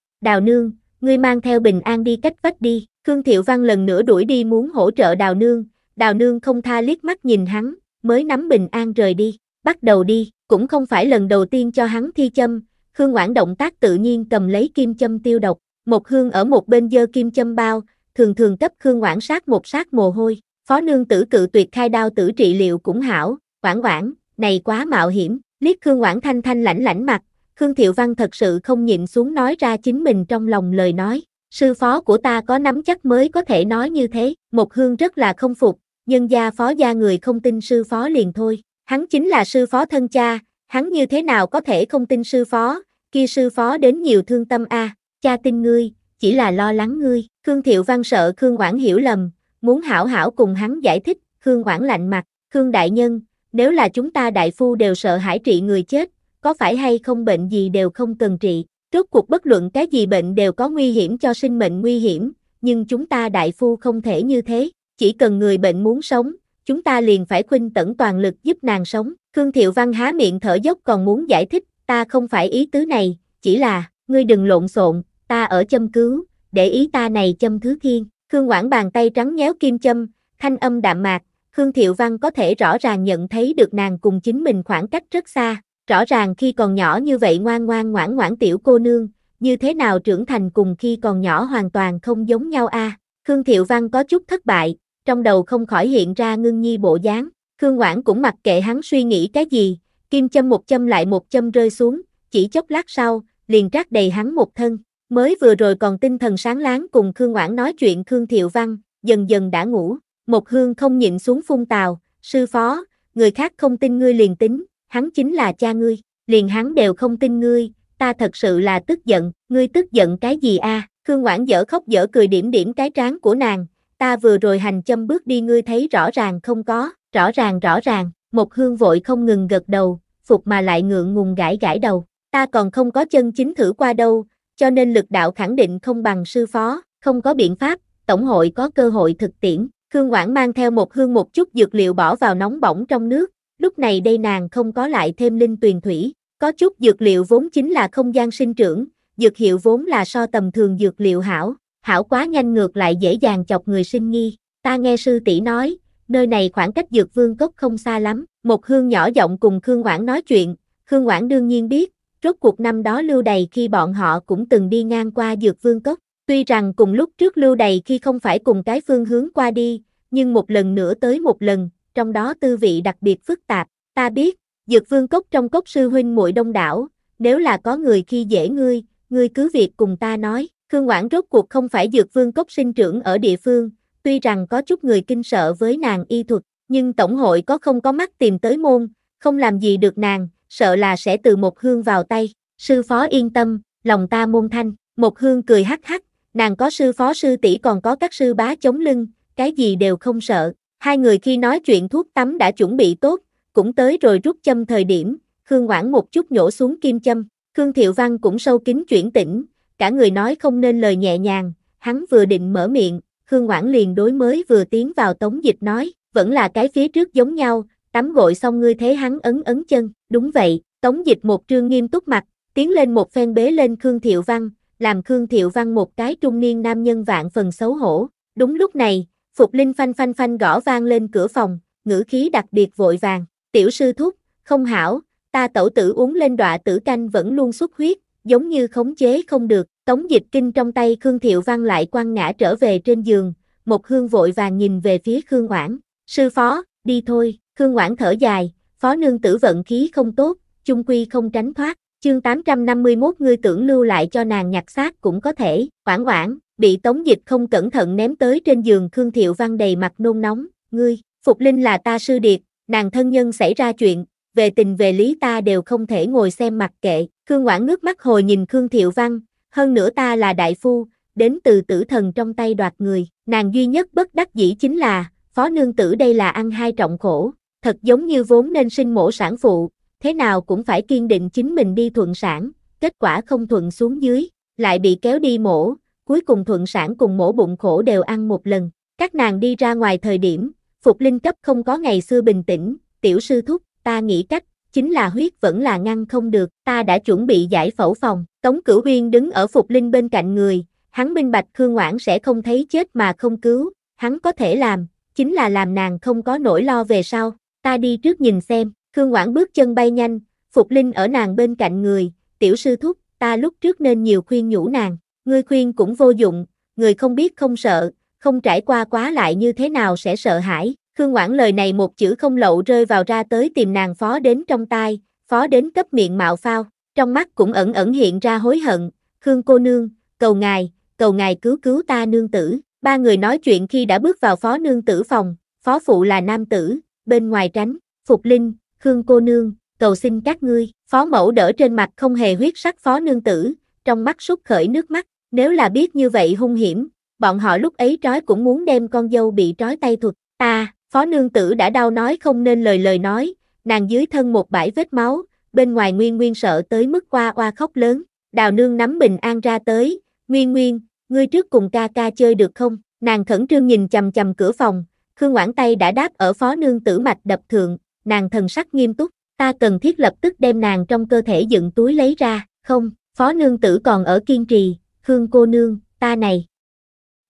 Đào nương, ngươi mang theo bình an đi cách vách đi. Khương Thiệu Văn lần nữa đuổi đi muốn hỗ trợ đào nương, đào nương không tha liếc mắt nhìn hắn, mới nắm bình an rời đi, bắt đầu đi, cũng không phải lần đầu tiên cho hắn thi châm, Khương quảng động tác tự nhiên cầm lấy kim châm tiêu độc, một hương ở một bên dơ kim châm bao, thường thường cấp Khương quảng sát một sát mồ hôi, phó nương tử cự tuyệt khai đao tử trị liệu cũng hảo, quảng quảng này quá mạo hiểm, liếc Khương quảng thanh thanh lãnh lãnh mặt, Khương Thiệu Văn thật sự không nhịn xuống nói ra chính mình trong lòng lời nói, sư phó của ta có nắm chắc mới có thể nói như thế, một hương rất là không phục, nhân gia phó gia người không tin sư phó liền thôi, Hắn chính là sư phó thân cha, hắn như thế nào có thể không tin sư phó, kia sư phó đến nhiều thương tâm a, cha tin ngươi, chỉ là lo lắng ngươi. Khương Thiệu Văn sợ Khương Quảng hiểu lầm, muốn hảo hảo cùng hắn giải thích, Khương Quảng lạnh mặt, Khương Đại Nhân, nếu là chúng ta đại phu đều sợ hải trị người chết, có phải hay không bệnh gì đều không cần trị, trước cuộc bất luận cái gì bệnh đều có nguy hiểm cho sinh mệnh nguy hiểm, nhưng chúng ta đại phu không thể như thế, chỉ cần người bệnh muốn sống, chúng ta liền phải khuynh tẩn toàn lực giúp nàng sống. Khương Thiệu Văn há miệng thở dốc còn muốn giải thích, ta không phải ý tứ này, chỉ là, ngươi đừng lộn xộn, ta ở châm cứu, để ý ta này châm thứ thiên. Khương Quảng bàn tay trắng nhéo kim châm, thanh âm đạm mạc, Khương Thiệu Văn có thể rõ ràng nhận thấy được nàng cùng chính mình khoảng cách rất xa, rõ ràng khi còn nhỏ như vậy ngoan ngoan ngoãn ngoãn tiểu cô nương, như thế nào trưởng thành cùng khi còn nhỏ hoàn toàn không giống nhau a. À? Khương Thiệu Văn có chút thất bại, trong đầu không khỏi hiện ra ngưng nhi bộ dáng, Khương Quảng cũng mặc kệ hắn suy nghĩ cái gì, kim châm một châm lại một châm rơi xuống, chỉ chốc lát sau, liền rác đầy hắn một thân, mới vừa rồi còn tinh thần sáng láng cùng Khương Quảng nói chuyện Khương Thiệu Văn, dần dần đã ngủ, một hương không nhịn xuống phun tào, sư phó, người khác không tin ngươi liền tính, hắn chính là cha ngươi, liền hắn đều không tin ngươi, ta thật sự là tức giận, ngươi tức giận cái gì a? Khương Quảng dở khóc dở cười điểm điểm cái trán của nàng, ta vừa rồi hành châm bước đi ngươi thấy rõ ràng không có, rõ ràng rõ ràng, một hương vội không ngừng gật đầu, phục mà lại ngượng ngùng gãi gãi đầu, ta còn không có chân chính thử qua đâu, cho nên lực đạo khẳng định không bằng sư phó, không có biện pháp, tổng hội có cơ hội thực tiễn, Khương Quảng mang theo một hương một chút dược liệu bỏ vào nóng bỏng trong nước, lúc này đây nàng không có lại thêm linh tuyền thủy, có chút dược liệu vốn chính là không gian sinh trưởng, dược hiệu vốn là so tầm thường dược liệu hảo, hảo quá nhanh ngược lại dễ dàng chọc người sinh nghi. Ta nghe sư tỷ nói, nơi này khoảng cách dược vương cốc không xa lắm. Một hương nhỏ giọng cùng Khương Quảng nói chuyện, Khương Quảng đương nhiên biết, rốt cuộc năm đó lưu đầy khi bọn họ cũng từng đi ngang qua dược vương cốc. Tuy rằng cùng lúc trước lưu đầy khi không phải cùng cái phương hướng qua đi, nhưng một lần nữa tới một lần, trong đó tư vị đặc biệt phức tạp. Ta biết, dược vương cốc trong cốc sư huynh muội đông đảo, nếu là có người khi dễ ngươi, ngươi cứ việc cùng ta nói, Khương Quảng rốt cuộc không phải dược vương cốc sinh trưởng ở địa phương, tuy rằng có chút người kinh sợ với nàng y thuật, nhưng tổng hội có không có mắt tìm tới môn, không làm gì được nàng, sợ là sẽ từ một hương vào tay. Sư phó yên tâm, lòng ta môn thanh, một hương cười hắc hắc, nàng có sư phó sư tỷ còn có các sư bá chống lưng, cái gì đều không sợ. Hai người khi nói chuyện thuốc tắm đã chuẩn bị tốt, cũng tới rồi rút châm thời điểm, Khương Quảng một chút nhổ xuống kim châm, Khương Thiệu Văn cũng sâu kính chuyển tỉnh, cả người nói không nên lời nhẹ nhàng, hắn vừa định mở miệng, Khương quảng liền đối mới vừa tiến vào tống dịch nói, vẫn là cái phía trước giống nhau, tắm gội xong ngươi thế hắn ấn ấn chân, đúng vậy, tống dịch một trương nghiêm túc mặt, tiến lên một phen bế lên Khương Thiệu Văn, làm Khương Thiệu Văn một cái trung niên nam nhân vạn phần xấu hổ, đúng lúc này, Phục Linh phanh phanh phanh gõ vang lên cửa phòng, ngữ khí đặc biệt vội vàng, tiểu sư thúc, không hảo, ta tẩu tử uống lên đọa tử canh vẫn luôn xuất huyết, giống như khống chế không được, tống dịch kinh trong tay Khương Thiệu Văn lại quăng ngã trở về trên giường, một Hương vội vàng nhìn về phía Khương Quảng, sư phó, đi thôi, Khương Quảng thở dài, phó nương tử vận khí không tốt, chung quy không tránh thoát, chương 851 ngươi tưởng lưu lại cho nàng nhặt xác cũng có thể, Quảng Quảng, bị tống dịch không cẩn thận ném tới trên giường Khương Thiệu Văn đầy mặt nôn nóng, ngươi, Phục Linh là ta sư điệt, nàng thân nhân xảy ra chuyện, về tình về lý ta đều không thể ngồi xem mặc kệ. Khương Ngoãn ngước mắt hồi nhìn Khương Thiệu Văn, hơn nữa ta là đại phu, đến từ tử thần trong tay đoạt người. Nàng duy nhất bất đắc dĩ chính là, phó nương tử đây là ăn hai trọng khổ, thật giống như vốn nên sinh mổ sản phụ, thế nào cũng phải kiên định chính mình đi thuận sản, kết quả không thuận xuống dưới, lại bị kéo đi mổ, cuối cùng thuận sản cùng mổ bụng khổ đều ăn một lần. Các nàng đi ra ngoài thời điểm, Phục Linh cấp không có ngày xưa bình tĩnh, tiểu sư thúc, ta nghĩ cách, chính là huyết vẫn là ngăn không được, ta đã chuẩn bị giải phẫu phòng, Tống Cửu Huyên đứng ở Phục Linh bên cạnh người, hắn minh bạch Khương Ngoãn sẽ không thấy chết mà không cứu, hắn có thể làm, chính là làm nàng không có nỗi lo về sau, ta đi trước nhìn xem, Khương Ngoãn bước chân bay nhanh, Phục Linh ở nàng bên cạnh người, tiểu sư thúc, ta lúc trước nên nhiều khuyên nhủ nàng, ngươi khuyên cũng vô dụng, người không biết không sợ, không trải qua quá lại như thế nào sẽ sợ hãi, Khương Ngoãn lời này một chữ không lậu rơi vào ra tới tìm nàng phó đến trong tai, phó đến cấp miệng mạo phao, trong mắt cũng ẩn ẩn hiện ra hối hận, Khương cô nương, cầu ngài, cầu ngài cứu cứu ta nương tử. Ba người nói chuyện khi đã bước vào phó nương tử phòng, phó phụ là nam tử, bên ngoài tránh, Phục Linh, Khương cô nương, cầu xin các ngươi, phó mẫu đỡ trên mặt không hề huyết sắc phó nương tử, trong mắt súc khởi nước mắt, nếu là biết như vậy hung hiểm, bọn họ lúc ấy trói cũng muốn đem con dâu bị trói tay thụt, ta, Phó nương tử đã đau nói không nên lời lời nói, nàng dưới thân một bãi vết máu, bên ngoài Nguyên Nguyên sợ tới mức qua oa khóc lớn, đào nương nắm bình an ra tới, Nguyên Nguyên, ngươi trước cùng ca ca chơi được không, nàng khẩn trương nhìn chầm chầm cửa phòng, Khương quản tay đã đáp ở phó nương tử mạch đập thượng, nàng thần sắc nghiêm túc, ta cần thiết lập tức đem nàng trong cơ thể dựng túi lấy ra, không, phó nương tử còn ở kiên trì, Khương cô nương, ta này.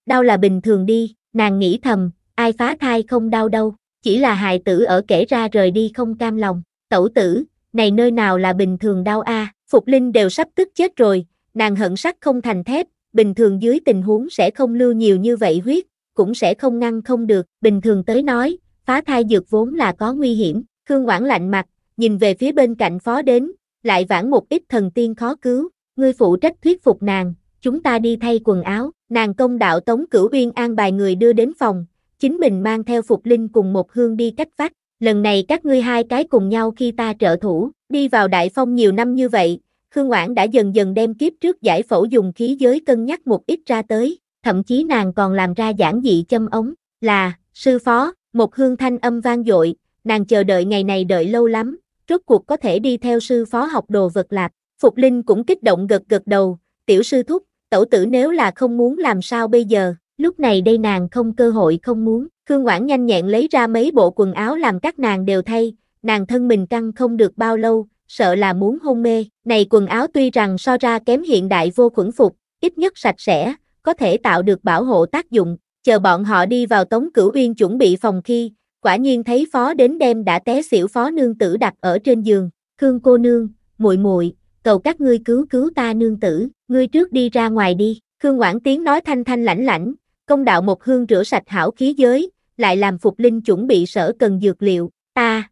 Đau là bình thường đi, nàng nghĩ thầm, ai phá thai không đau đâu, chỉ là hài tử ở kể ra rời đi không cam lòng, tẩu tử, này nơi nào là bình thường đau a, Phục Linh đều sắp tức chết rồi, nàng hận sắt không thành thép, bình thường dưới tình huống sẽ không lưu nhiều như vậy huyết, cũng sẽ không ngăn không được, bình thường tới nói, phá thai dược vốn là có nguy hiểm, Khương Quảng lạnh mặt, nhìn về phía bên cạnh phó đến, lại vãn một ít thần tiên khó cứu, ngươi phụ trách thuyết phục nàng, chúng ta đi thay quần áo, nàng công đạo Tống Cửu Uyên an bài người đưa đến phòng, chính mình mang theo Phục Linh cùng một hương đi cách vách, lần này các ngươi hai cái cùng nhau khi ta trợ thủ, đi vào đại phong nhiều năm như vậy, Khương Oản đã dần dần đem kiếp trước giải phẫu dùng khí giới cân nhắc một ít ra tới, thậm chí nàng còn làm ra giảng dị châm ống, là, sư phó, một hương thanh âm vang dội, nàng chờ đợi ngày này đợi lâu lắm, rốt cuộc có thể đi theo sư phó học đồ vật lạc, Phục Linh cũng kích động gật gật đầu, tiểu sư thúc, tẩu tử nếu là không muốn làm sao bây giờ, lúc này đây nàng không cơ hội không muốn. Khương quảng nhanh nhẹn lấy ra mấy bộ quần áo làm các nàng đều thay, nàng thân mình căng không được bao lâu, sợ là muốn hôn mê. Này quần áo tuy rằng so ra kém hiện đại vô khuẩn phục, ít nhất sạch sẽ, có thể tạo được bảo hộ tác dụng. Chờ bọn họ đi vào Tống Cửu Uyên chuẩn bị phòng khi, quả nhiên thấy phó đến đêm đã té xỉu phó nương tử đặt ở trên giường. Khương cô nương, muội muội, cầu các ngươi cứu cứu ta nương tử, ngươi trước đi ra ngoài đi. Khương Quảng tiếng nói thanh thanh lãnh lãnh, công đạo một hương rửa sạch hảo khí giới, lại làm Phục Linh chuẩn bị sở cần dược liệu, ta,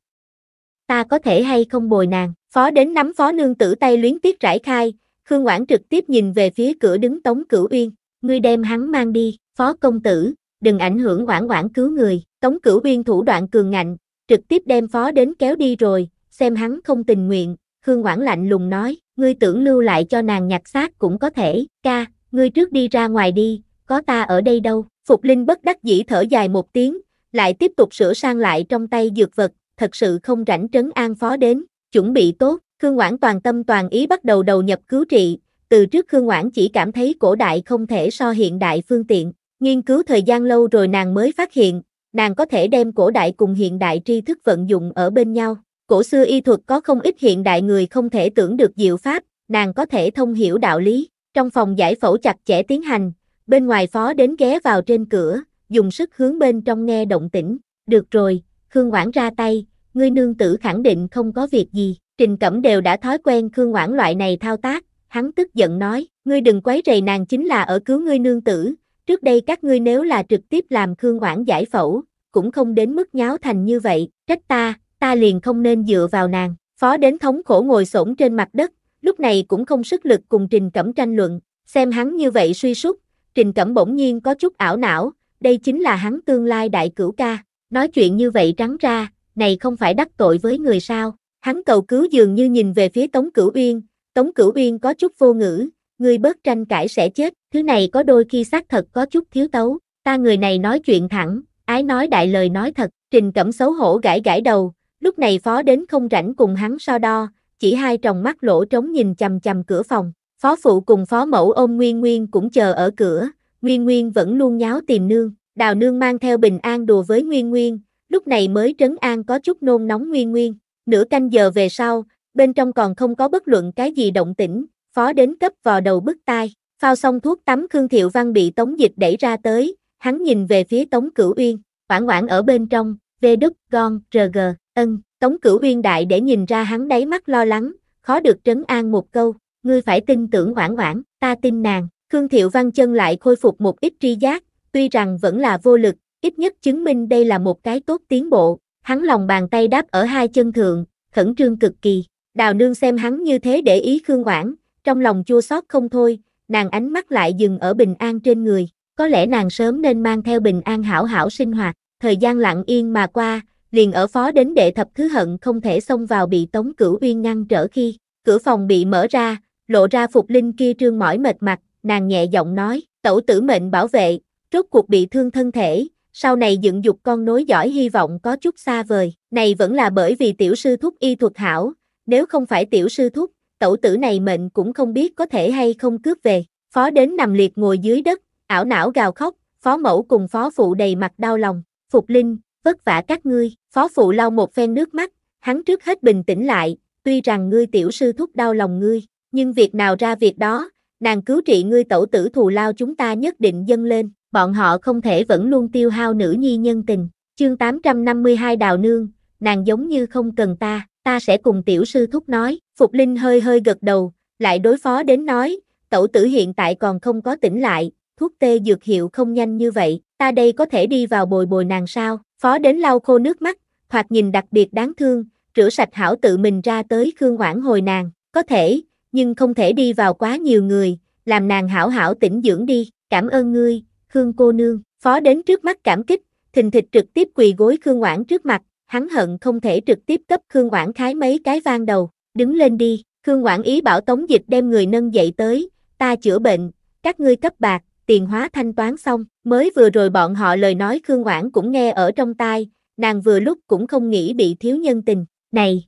ta có thể hay không bồi nàng, phó đến nắm phó nương tử tay luyến tiếc rải khai, Khương Quảng trực tiếp nhìn về phía cửa đứng Tống Cửu Uyên, ngươi đem hắn mang đi, phó công tử, đừng ảnh hưởng Quảng Quảng cứu người, Tống Cửu Uyên thủ đoạn cường ngạnh, trực tiếp đem phó đến kéo đi rồi, xem hắn không tình nguyện, Khương Quảng lạnh lùng nói, ngươi tưởng lưu lại cho nàng nhặt xác cũng có thể, ca, ngươi trước đi ra ngoài đi, có ta ở đây đâu. Phục Linh bất đắc dĩ thở dài một tiếng, lại tiếp tục sửa sang lại trong tay dược vật, thật sự không rảnh trấn an phó đến, chuẩn bị tốt, Khương Quảng toàn tâm toàn ý bắt đầu đầu nhập cứu trị, từ trước Khương Quảng chỉ cảm thấy cổ đại không thể so hiện đại phương tiện, nghiên cứu thời gian lâu rồi nàng mới phát hiện, nàng có thể đem cổ đại cùng hiện đại tri thức vận dụng ở bên nhau. Cổ xưa y thuật có không ít hiện đại người không thể tưởng được diệu pháp, nàng có thể thông hiểu đạo lý. Trong phòng giải phẫu chặt chẽ tiến hành, Bên ngoài phó đến ghé vào trên cửa, dùng sức hướng bên trong nghe động tĩnh. Được rồi, Khương Ngoãn ra tay, ngươi nương tử khẳng định không có việc gì. Trình Cẩm đều đã thói quen Khương Ngoãn loại này thao tác, hắn tức giận nói, ngươi đừng quấy rầy nàng chính là ở cứu ngươi nương tử. Trước đây các ngươi nếu là trực tiếp làm Khương Ngoãn giải phẫu, cũng không đến mức nháo thành như vậy, trách ta, ta liền không nên dựa vào nàng. Phó đến thống khổ ngồi xổm trên mặt đất, lúc này cũng không sức lực cùng Trình Cẩm tranh luận, xem hắn như vậy suy sút, Trình Cẩm bỗng nhiên có chút ảo não, đây chính là hắn tương lai đại cửu ca, nói chuyện như vậy trắng ra, này không phải đắc tội với người sao, hắn cầu cứu dường như nhìn về phía Tống Cửu Uyên, Tống Cửu Uyên có chút vô ngữ, người bớt tranh cãi sẽ chết, thứ này có đôi khi xác thật có chút thiếu tấu, ta người này nói chuyện thẳng, ái nói đại lời nói thật, Trình Cẩm xấu hổ gãi gãi đầu, lúc này phó đến không rảnh cùng hắn so đo, chỉ hai tròng mắt lỗ trống nhìn chầm chầm cửa phòng, Phó phụ cùng phó mẫu ôm Nguyên Nguyên cũng chờ ở cửa, Nguyên Nguyên vẫn luôn nháo tìm nương, đào nương mang theo bình an đùa với Nguyên Nguyên, lúc này mới trấn an có chút nôn nóng Nguyên Nguyên, nửa canh giờ về sau, bên trong còn không có bất luận cái gì động tĩnh, phó đến cấp vò đầu bức tai, phao xong thuốc tắm Khương Thiệu Văn bị Tống Dịch đẩy ra tới, hắn nhìn về phía Tống Cửu Uyên, quảng quảng ở bên trong, vê đúc, gon, rg, ân, Tống Cửu Uyên đại để nhìn ra hắn đáy mắt lo lắng, khó được trấn an một câu, ngươi phải tin tưởng hoảng hoảng, ta tin nàng. Khương Thiệu Văn Chân lại khôi phục một ít tri giác, tuy rằng vẫn là vô lực, ít nhất chứng minh đây là một cái tốt tiến bộ. Hắn lòng bàn tay đáp ở hai chân thượng, khẩn trương cực kỳ. Đào Nương xem hắn như thế để ý Khương hoảng, trong lòng chua xót không thôi, nàng ánh mắt lại dừng ở bình an trên người, có lẽ nàng sớm nên mang theo bình an hảo hảo sinh hoạt, thời gian lặng yên mà qua, liền ở phó đến đệ thập thứ hận không thể xông vào bị Tống Cửu Uyên ngăn trở khi, cửa phòng bị mở ra, lộ ra Phục Linh kia trương mỏi mệt mặt, nàng nhẹ giọng nói, tẩu tử mệnh bảo vệ, rốt cuộc bị thương thân thể, sau này dựng dục con nối giỏi hy vọng có chút xa vời, này vẫn là bởi vì tiểu sư thúc y thuật hảo, nếu không phải tiểu sư thúc, tẩu tử này mệnh cũng không biết có thể hay không cướp về, phó đến nằm liệt ngồi dưới đất, ảo não gào khóc, phó mẫu cùng phó phụ đầy mặt đau lòng, Phục Linh, vất vả các ngươi, phó phụ lau một phen nước mắt, hắn trước hết bình tĩnh lại, tuy rằng ngươi tiểu sư thúc đau lòng ngươi, nhưng việc nào ra việc đó, nàng cứu trị ngươi tẩu tử thù lao chúng ta nhất định dâng lên, bọn họ không thể vẫn luôn tiêu hao nữ nhi nhân tình. Chương 852 Đào Nương, nàng giống như không cần ta, ta sẽ cùng tiểu sư thúc nói, Phục Linh hơi hơi gật đầu, lại đối phó đến nói, tẩu tử hiện tại còn không có tỉnh lại, thuốc tê dược hiệu không nhanh như vậy, ta đây có thể đi vào bồi bồi nàng sao, phó đến lau khô nước mắt, thoạt nhìn đặc biệt đáng thương, rửa sạch hảo tự mình ra tới Khương Quảng hồi nàng, có thể, nhưng không thể đi vào quá nhiều người, làm nàng hảo hảo tĩnh dưỡng đi, cảm ơn ngươi, Khương cô nương, phó đến trước mắt cảm kích, thình thịch trực tiếp quỳ gối Khương Ngoãn trước mặt, hắn hận không thể trực tiếp cấp Khương Ngoãn khái mấy cái vang đầu, đứng lên đi, Khương Ngoãn ý bảo Tống Dịch đem người nâng dậy tới, ta chữa bệnh, các ngươi cấp bạc, tiền hóa thanh toán xong, mới vừa rồi bọn họ lời nói Khương Ngoãn cũng nghe ở trong tai, nàng vừa lúc cũng không nghĩ bị thiếu nhân tình, này,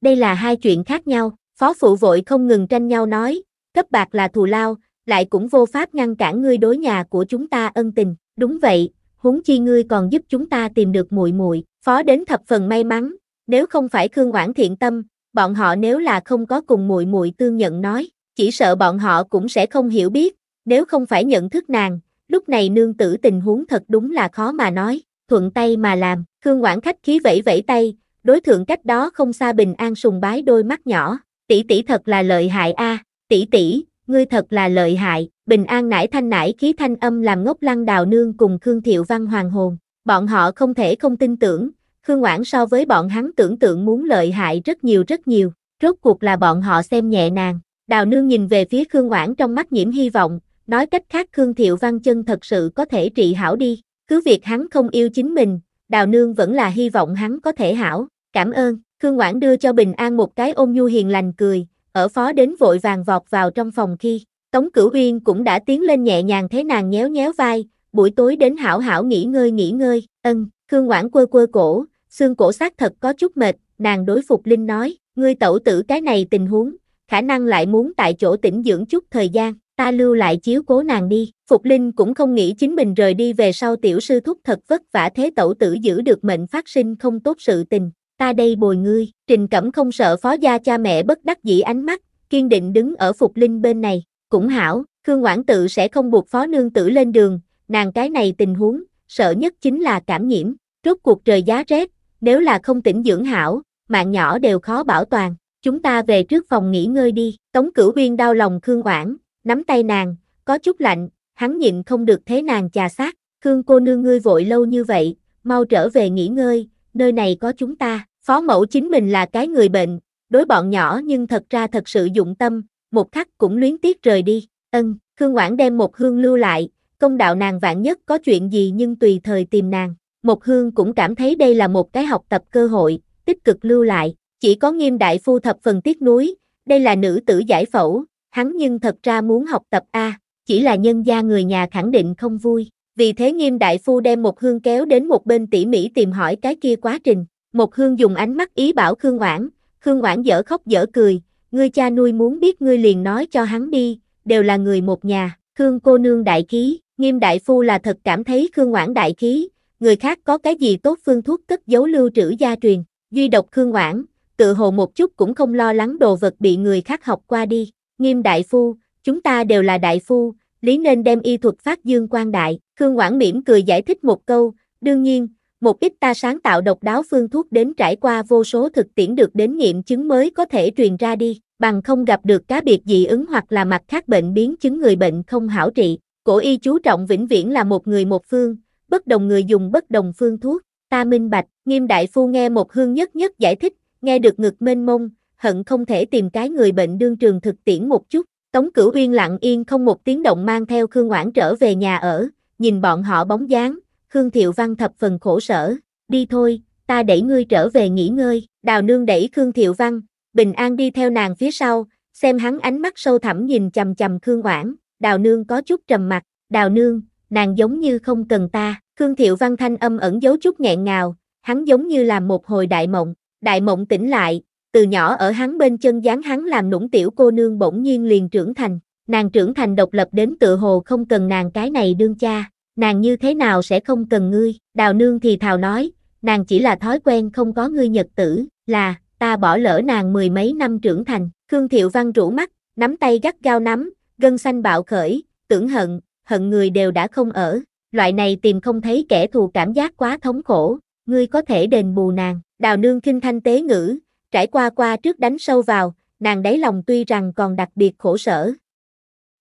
đây là hai chuyện khác nhau, Phó phụ vội không ngừng tranh nhau nói, cấp bạc là thù lao, lại cũng vô pháp ngăn cản ngươi đối nhà của chúng ta ân tình, đúng vậy, huống chi ngươi còn giúp chúng ta tìm được muội muội. Phó đến thập phần may mắn, nếu không phải Khương Oản thiện tâm, bọn họ nếu là không có cùng muội muội tương nhận nói, chỉ sợ bọn họ cũng sẽ không hiểu biết, nếu không phải nhận thức nàng, lúc này nương tử tình huống thật đúng là khó mà nói, thuận tay mà làm, Khương Quảng khách khí vẫy vẫy tay, đối thượng cách đó không xa bình an sùng bái đôi mắt nhỏ, tỷ tỷ thật là lợi hại a, à, tỷ tỷ, ngươi thật là lợi hại, bình an nải thanh nải khí thanh âm làm ngốc lăng đào nương cùng Khương Thiệu Văn hoàng hồn, bọn họ không thể không tin tưởng, Khương Quảng so với bọn hắn tưởng tượng muốn lợi hại rất nhiều rất nhiều, rốt cuộc là bọn họ xem nhẹ nàng, đào nương nhìn về phía Khương Quảng trong mắt nhiễm hy vọng, nói cách khác Khương Thiệu Văn chân thật sự có thể trị hảo đi, cứ việc hắn không yêu chính mình, đào nương vẫn là hy vọng hắn có thể hảo, cảm ơn. Khương Ngoãn đưa cho Bình An một cái ôm nhu hiền lành cười, ở phó đến vội vàng vọt vào trong phòng khi, Tống Cửu Uyên cũng đã tiến lên nhẹ nhàng thế nàng nhéo nhéo vai, buổi tối đến hảo hảo nghỉ ngơi nghỉ ngơi, ân, Khương Ngoãn quơ quơ cổ, xương cổ xác thật có chút mệt, nàng đối Phục Linh nói, ngươi tẩu tử cái này tình huống, khả năng lại muốn tại chỗ tĩnh dưỡng chút thời gian, ta lưu lại chiếu cố nàng đi, Phục Linh cũng không nghĩ chính mình rời đi về sau tiểu sư thúc thật vất vả thế tẩu tử giữ được mệnh phát sinh không tốt sự tình, ta đây bồi ngươi, trình cẩm không sợ phó gia cha mẹ bất đắc dĩ ánh mắt, kiên định đứng ở phục linh bên này, cũng hảo, Khương Quảng tự sẽ không buộc phó nương tử lên đường, nàng cái này tình huống, sợ nhất chính là cảm nhiễm, rốt cuộc trời giá rét, nếu là không tỉnh dưỡng hảo, mạng nhỏ đều khó bảo toàn, chúng ta về trước phòng nghỉ ngơi đi, Tống Cửu Viên đau lòng Khương Quảng, nắm tay nàng, có chút lạnh, hắn nhịn không được thế nàng chà sát, Khương cô nương ngươi vội lâu như vậy, mau trở về nghỉ ngơi, nơi này có chúng ta, phó mẫu chính mình là cái người bệnh, đối bọn nhỏ nhưng thật ra thật sự dụng tâm, một khắc cũng luyến tiếc rời đi, ân, Khương Quảng đem một hương lưu lại, công đạo nàng vạn nhất có chuyện gì nhưng tùy thời tìm nàng, một hương cũng cảm thấy đây là một cái học tập cơ hội, tích cực lưu lại, chỉ có nghiêm đại phu thập phần tiếc núi, đây là nữ tử giải phẫu, hắn nhưng thật ra muốn học tập A, chỉ là nhân gia người nhà khẳng định không vui, vì thế nghiêm đại phu đem một hương kéo đến một bên tỉ mỉ tìm hỏi cái kia quá trình. Một hương dùng ánh mắt ý bảo Khương Oản, Khương Oản dở khóc dở cười, ngươi cha nuôi muốn biết ngươi liền nói cho hắn đi, đều là người một nhà, Khương cô nương đại khí, nghiêm đại phu là thật cảm thấy Khương Oản đại khí, người khác có cái gì tốt phương thuốc cất giấu lưu trữ gia truyền, duy độc Khương Oản, tự hồ một chút cũng không lo lắng đồ vật bị người khác học qua đi, nghiêm đại phu, chúng ta đều là đại phu, lý nên đem y thuật phát dương quan đại, Khương quảng mỉm cười giải thích một câu, đương nhiên, một ít ta sáng tạo độc đáo phương thuốc đến trải qua vô số thực tiễn được đến nghiệm chứng mới có thể truyền ra đi, bằng không gặp được cá biệt dị ứng hoặc là mặt khác bệnh biến chứng người bệnh không hảo trị. Cổ y chú trọng vĩnh viễn là một người một phương, bất đồng người dùng bất đồng phương thuốc, ta minh bạch, nghiêm đại phu nghe một hương nhất nhất giải thích, nghe được ngực mênh mông, hận không thể tìm cái người bệnh đương trường thực tiễn một chút, Tống Cửu Uyên lặng yên không một tiếng động mang theo Khương Oản trở về nhà ở, nhìn bọn họ bóng dáng, Khương Thiệu Văn thập phần khổ sở, đi thôi, ta đẩy ngươi trở về nghỉ ngơi, đào nương đẩy Khương Thiệu Văn, bình an đi theo nàng phía sau, xem hắn ánh mắt sâu thẳm nhìn chầm chầm Khương Oản, đào nương có chút trầm mặt, đào nương, nàng giống như không cần ta, Khương Thiệu Văn thanh âm ẩn giấu chút nghẹn ngào, hắn giống như làm một hồi đại mộng, đại mộng tỉnh lại, từ nhỏ ở hắn bên chân dáng hắn làm nũng tiểu cô nương bỗng nhiên liền trưởng thành, nàng trưởng thành độc lập đến tự hồ không cần nàng cái này đương cha, nàng như thế nào sẽ không cần ngươi, đào nương thì thào nói, nàng chỉ là thói quen không có ngươi nhật tử, là, ta bỏ lỡ nàng mười mấy năm trưởng thành, Khương Thiệu Văn rủ mắt, nắm tay gắt gao nắm, gân xanh bạo khởi, tưởng hận, hận người đều đã không ở, loại này tìm không thấy kẻ thù cảm giác quá thống khổ, ngươi có thể đền bù nàng, đào nương kinh thanh tế ngữ, trải qua qua trước đánh sâu vào, nàng đáy lòng tuy rằng còn đặc biệt khổ sở.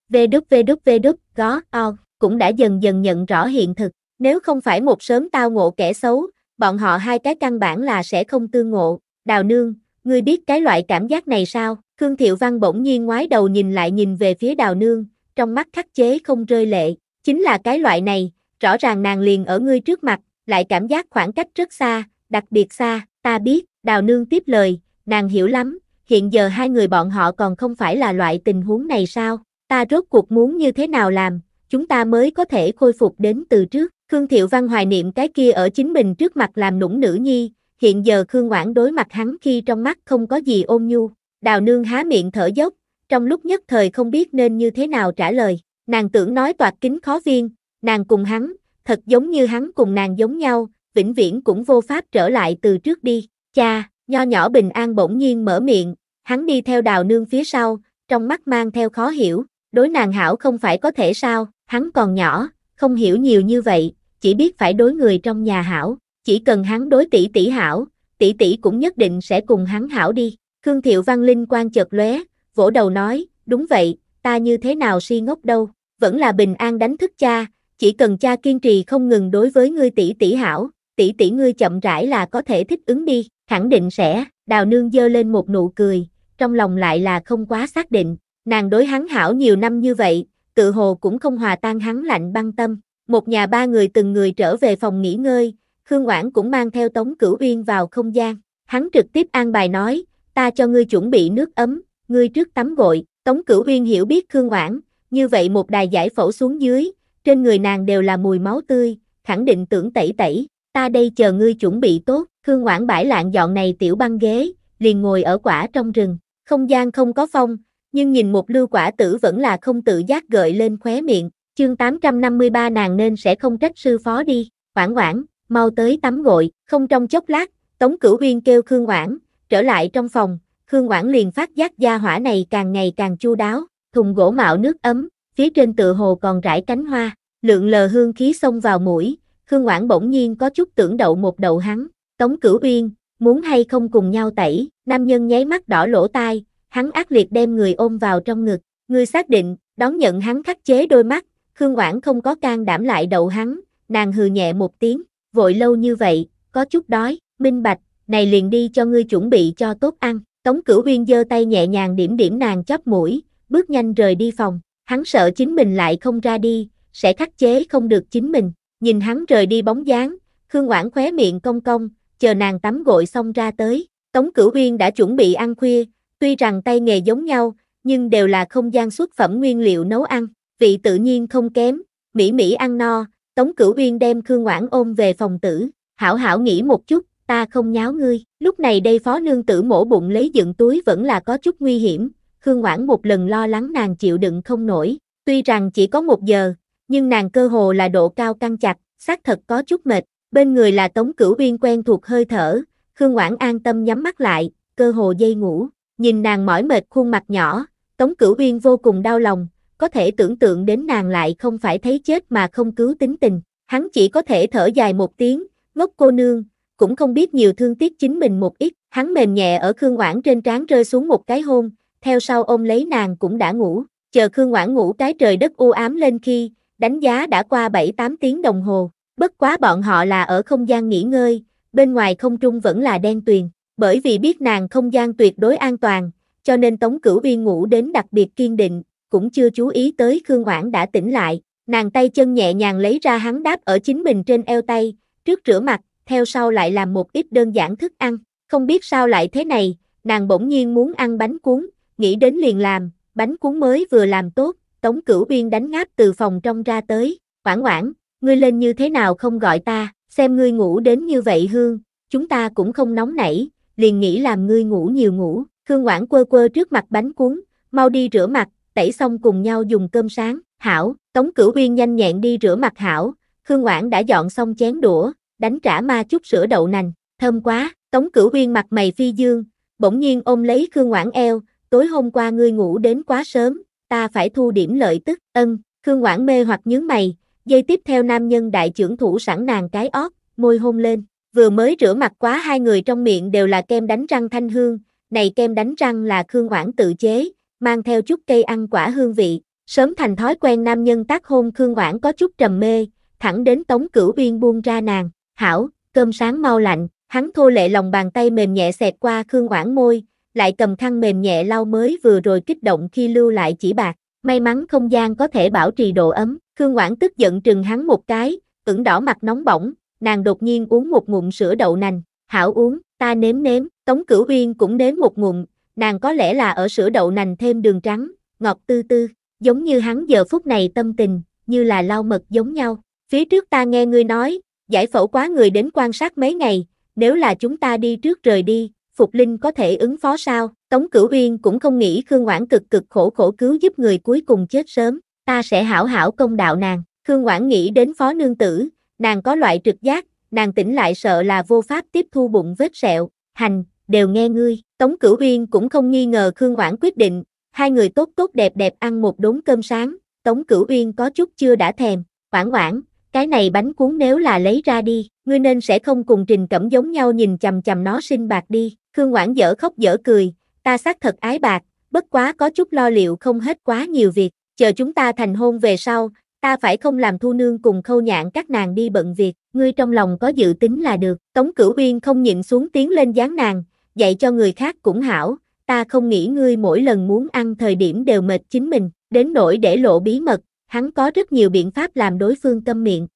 www.go.org cũng đã dần dần nhận rõ hiện thực, nếu không phải một sớm tao ngộ kẻ xấu, bọn họ hai cái căn bản là sẽ không tương ngộ. Đào nương, ngươi biết cái loại cảm giác này sao? Khương Thiệu Văn bỗng nhiên ngoái đầu nhìn lại nhìn về phía đào nương, trong mắt khắc chế không rơi lệ, chính là cái loại này, rõ ràng nàng liền ở ngươi trước mặt, lại cảm giác khoảng cách rất xa, đặc biệt xa, ta biết, đào nương tiếp lời, nàng hiểu lắm, hiện giờ hai người bọn họ còn không phải là loại tình huống này sao, ta rốt cuộc muốn như thế nào làm, chúng ta mới có thể khôi phục đến từ trước. Khương Thiệu Văn hoài niệm cái kia ở chính mình trước mặt làm nũng nữ nhi, hiện giờ Khương Quảng đối mặt hắn khi trong mắt không có gì ôn nhu, đào nương há miệng thở dốc, trong lúc nhất thời không biết nên như thế nào trả lời, nàng tưởng nói toạt kính khó viên, nàng cùng hắn, thật giống như hắn cùng nàng giống nhau, vĩnh viễn cũng vô pháp trở lại từ trước đi, cha, Nho nhỏ bình an bỗng nhiên mở miệng, hắn đi theo đào nương phía sau, trong mắt mang theo khó hiểu, đối nàng hảo không phải có thể sao, hắn còn nhỏ, không hiểu nhiều như vậy, chỉ biết phải đối người trong nhà hảo, chỉ cần hắn đối tỷ tỷ hảo, tỷ tỷ cũng nhất định sẽ cùng hắn hảo đi. Khương Thiệu Văn Linh quan chợt lóe, vỗ đầu nói, đúng vậy, ta như thế nào si ngốc đâu, vẫn là bình an đánh thức cha, chỉ cần cha kiên trì không ngừng đối với ngươi tỷ tỷ hảo, tỷ tỷ ngươi chậm rãi là có thể thích ứng đi, khẳng định sẽ, đào nương dơ lên một nụ cười, trong lòng lại là không quá xác định, nàng đối hắn hảo nhiều năm như vậy, tự hồ cũng không hòa tan hắn lạnh băng tâm, một nhà ba người từng người trở về phòng nghỉ ngơi, Khương Oản cũng mang theo Tống Cửu Uyên vào không gian, hắn trực tiếp an bài nói, ta cho ngươi chuẩn bị nước ấm, ngươi trước tắm gội, Tống Cửu Uyên hiểu biết Khương Oản, như vậy một đài giải phẫu xuống dưới, trên người nàng đều là mùi máu tươi, khẳng định tưởng tẩy tẩy, ta đây chờ ngươi chuẩn bị tốt, Khương Ngoãn bãi lạng dọn này tiểu băng ghế, liền ngồi ở quả trong rừng, không gian không có phong, nhưng nhìn một lưu quả tử vẫn là không tự giác gợi lên khóe miệng, chương 853 nàng nên sẽ không trách sư phó đi, Ngoãn Ngoãn, mau tới tắm gội, không trong chốc lát, Tống Cửu Huyên kêu Khương Ngoãn, trở lại trong phòng, Khương Ngoãn liền phát giác gia hỏa này càng ngày càng chu đáo, thùng gỗ mạo nước ấm, phía trên tựa hồ còn rải cánh hoa, lượng lờ hương khí xông vào mũi, Khương Ngoãn bỗng nhiên có chút tưởng đậu một đầu hắn, Tống Cửu Uyên, muốn hay không cùng nhau tẩy, nam nhân nháy mắt đỏ lỗ tai, hắn ác liệt đem người ôm vào trong ngực, người xác định, đón nhận hắn khắc chế đôi mắt, Khương Ngoãn không có can đảm lại đầu hắn, nàng hừ nhẹ một tiếng, vội lâu như vậy, có chút đói, minh bạch, này liền đi cho ngươi chuẩn bị cho tốt ăn, Tống Cửu Uyên giơ tay nhẹ nhàng điểm điểm nàng chóp mũi, bước nhanh rời đi phòng, hắn sợ chính mình lại không ra đi, sẽ khắc chế không được chính mình. Nhìn hắn rời đi bóng dáng, Khương quảng khóe miệng cong cong, chờ nàng tắm gội xong ra tới. Tống Cửu Uyên đã chuẩn bị ăn khuya, tuy rằng tay nghề giống nhau, nhưng đều là không gian xuất phẩm nguyên liệu nấu ăn, vị tự nhiên không kém, mỹ mỹ ăn no, Tống Cửu Uyên đem Khương quảng ôm về phòng tử, hảo hảo nghĩ một chút, ta không nháo ngươi, lúc này đây phó nương tử mổ bụng lấy dựng túi vẫn là có chút nguy hiểm, Khương quảng một lần lo lắng nàng chịu đựng không nổi, tuy rằng chỉ có một giờ, nhưng nàng cơ hồ là độ cao căng chặt, xác thật có chút mệt, bên người là Tống Cửu Uyên quen thuộc hơi thở, Khương Ngoãn an tâm nhắm mắt lại, cơ hồ dây ngủ, nhìn nàng mỏi mệt khuôn mặt nhỏ, Tống Cửu Uyên vô cùng đau lòng, có thể tưởng tượng đến nàng lại không phải thấy chết mà không cứu tính tình, hắn chỉ có thể thở dài một tiếng, ngốc cô nương, cũng không biết nhiều thương tiếc chính mình một ít, hắn mềm nhẹ ở Khương Ngoãn trên trán rơi xuống một cái hôn, theo sau ôm lấy nàng cũng đã ngủ, chờ Khương Ngoãn ngủ cái trời đất u ám lên khi, đánh giá đã qua 7-8 tiếng đồng hồ, bất quá bọn họ là ở không gian nghỉ ngơi, bên ngoài không trung vẫn là đen tuyền, bởi vì biết nàng không gian tuyệt đối an toàn, cho nên Tống Cửu Uyên ngủ đến đặc biệt kiên định, cũng chưa chú ý tới Khương Oản đã tỉnh lại, nàng tay chân nhẹ nhàng lấy ra hắn đáp ở chính mình trên eo tay, trước rửa mặt, theo sau lại làm một ít đơn giản thức ăn, không biết sao lại thế này, nàng bỗng nhiên muốn ăn bánh cuốn, nghĩ đến liền làm, bánh cuốn mới vừa làm tốt, Tống Cửu Biên đánh ngáp từ phòng trong ra tới, "Oản Oản, ngươi lên như thế nào không gọi ta, xem ngươi ngủ đến như vậy hương, chúng ta cũng không nóng nảy, liền nghĩ làm ngươi ngủ nhiều ngủ." Khương Oản quơ quơ trước mặt bánh cuốn, "Mau đi rửa mặt, tẩy xong cùng nhau dùng cơm sáng." "Hảo." Tống Cửu Biên nhanh nhẹn đi rửa mặt hảo, Khương Oản đã dọn xong chén đũa, đánh trả ma chút sữa đậu nành, "Thơm quá." Tống Cửu Biên mặt mày phi dương, bỗng nhiên ôm lấy Khương Oản eo, "Tối hôm qua ngươi ngủ đến quá sớm, ta phải thu điểm lợi tức, ân, Khương Quảng mê hoặc nhướng mày, dây tiếp theo nam nhân đại trưởng thủ sẵn nàng cái ót, môi hôn lên, vừa mới rửa mặt quá hai người trong miệng đều là kem đánh răng thanh hương, này kem đánh răng là Khương Quảng tự chế, mang theo chút cây ăn quả hương vị, sớm thành thói quen nam nhân tác hôn Khương Quảng có chút trầm mê, thẳng đến Tống Cửu Uyên buông ra nàng, hảo, cơm sáng mau lạnh, hắn thô lệ lòng bàn tay mềm nhẹ xẹt qua Khương Quảng môi, lại cầm khăn mềm nhẹ lau mới vừa rồi kích động khi lưu lại chỉ bạc. May mắn không gian có thể bảo trì độ ấm, Khương quảng tức giận trừng hắn một cái, ửng đỏ mặt nóng bỏng, nàng đột nhiên uống một ngụm sữa đậu nành, hảo uống, ta nếm nếm, Tống Cửu Uyên cũng nếm một ngụm, nàng có lẽ là ở sữa đậu nành thêm đường trắng, ngọt tư tư, giống như hắn giờ phút này tâm tình, như là lau mật giống nhau. Phía trước ta nghe ngươi nói, giải phẫu quá người đến quan sát mấy ngày, nếu là chúng ta đi trước rời đi, Phục Linh có thể ứng phó sao? Tống Cửu Uyên cũng không nghĩ Khương quảng cực cực khổ khổ cứu giúp người cuối cùng chết sớm, ta sẽ hảo hảo công đạo nàng. Khương quảng nghĩ đến phó nương tử, nàng có loại trực giác, nàng tỉnh lại sợ là vô pháp tiếp thu bụng vết sẹo, hành, đều nghe ngươi. Tống Cửu Uyên cũng không nghi ngờ Khương quảng quyết định, hai người tốt tốt đẹp đẹp ăn một đống cơm sáng, Tống Cửu Uyên có chút chưa đã thèm, Quảng Quảng, cái này bánh cuốn nếu là lấy ra đi, ngươi nên sẽ không cùng Trình Cẩm giống nhau nhìn chầm chầm nó sinh bạc đi. Khương Ngoãn dở khóc dở cười, ta xác thật ái bạc, bất quá có chút lo liệu không hết quá nhiều việc, chờ chúng ta thành hôn về sau, ta phải không làm thu nương cùng khâu nhạn các nàng đi bận việc, ngươi trong lòng có dự tính là được. Tống Cửu Uyên không nhịn xuống tiếng lên dáng nàng, dạy cho người khác cũng hảo, ta không nghĩ ngươi mỗi lần muốn ăn thời điểm đều mệt chính mình, đến nỗi để lộ bí mật, hắn có rất nhiều biện pháp làm đối phương tâm miệng.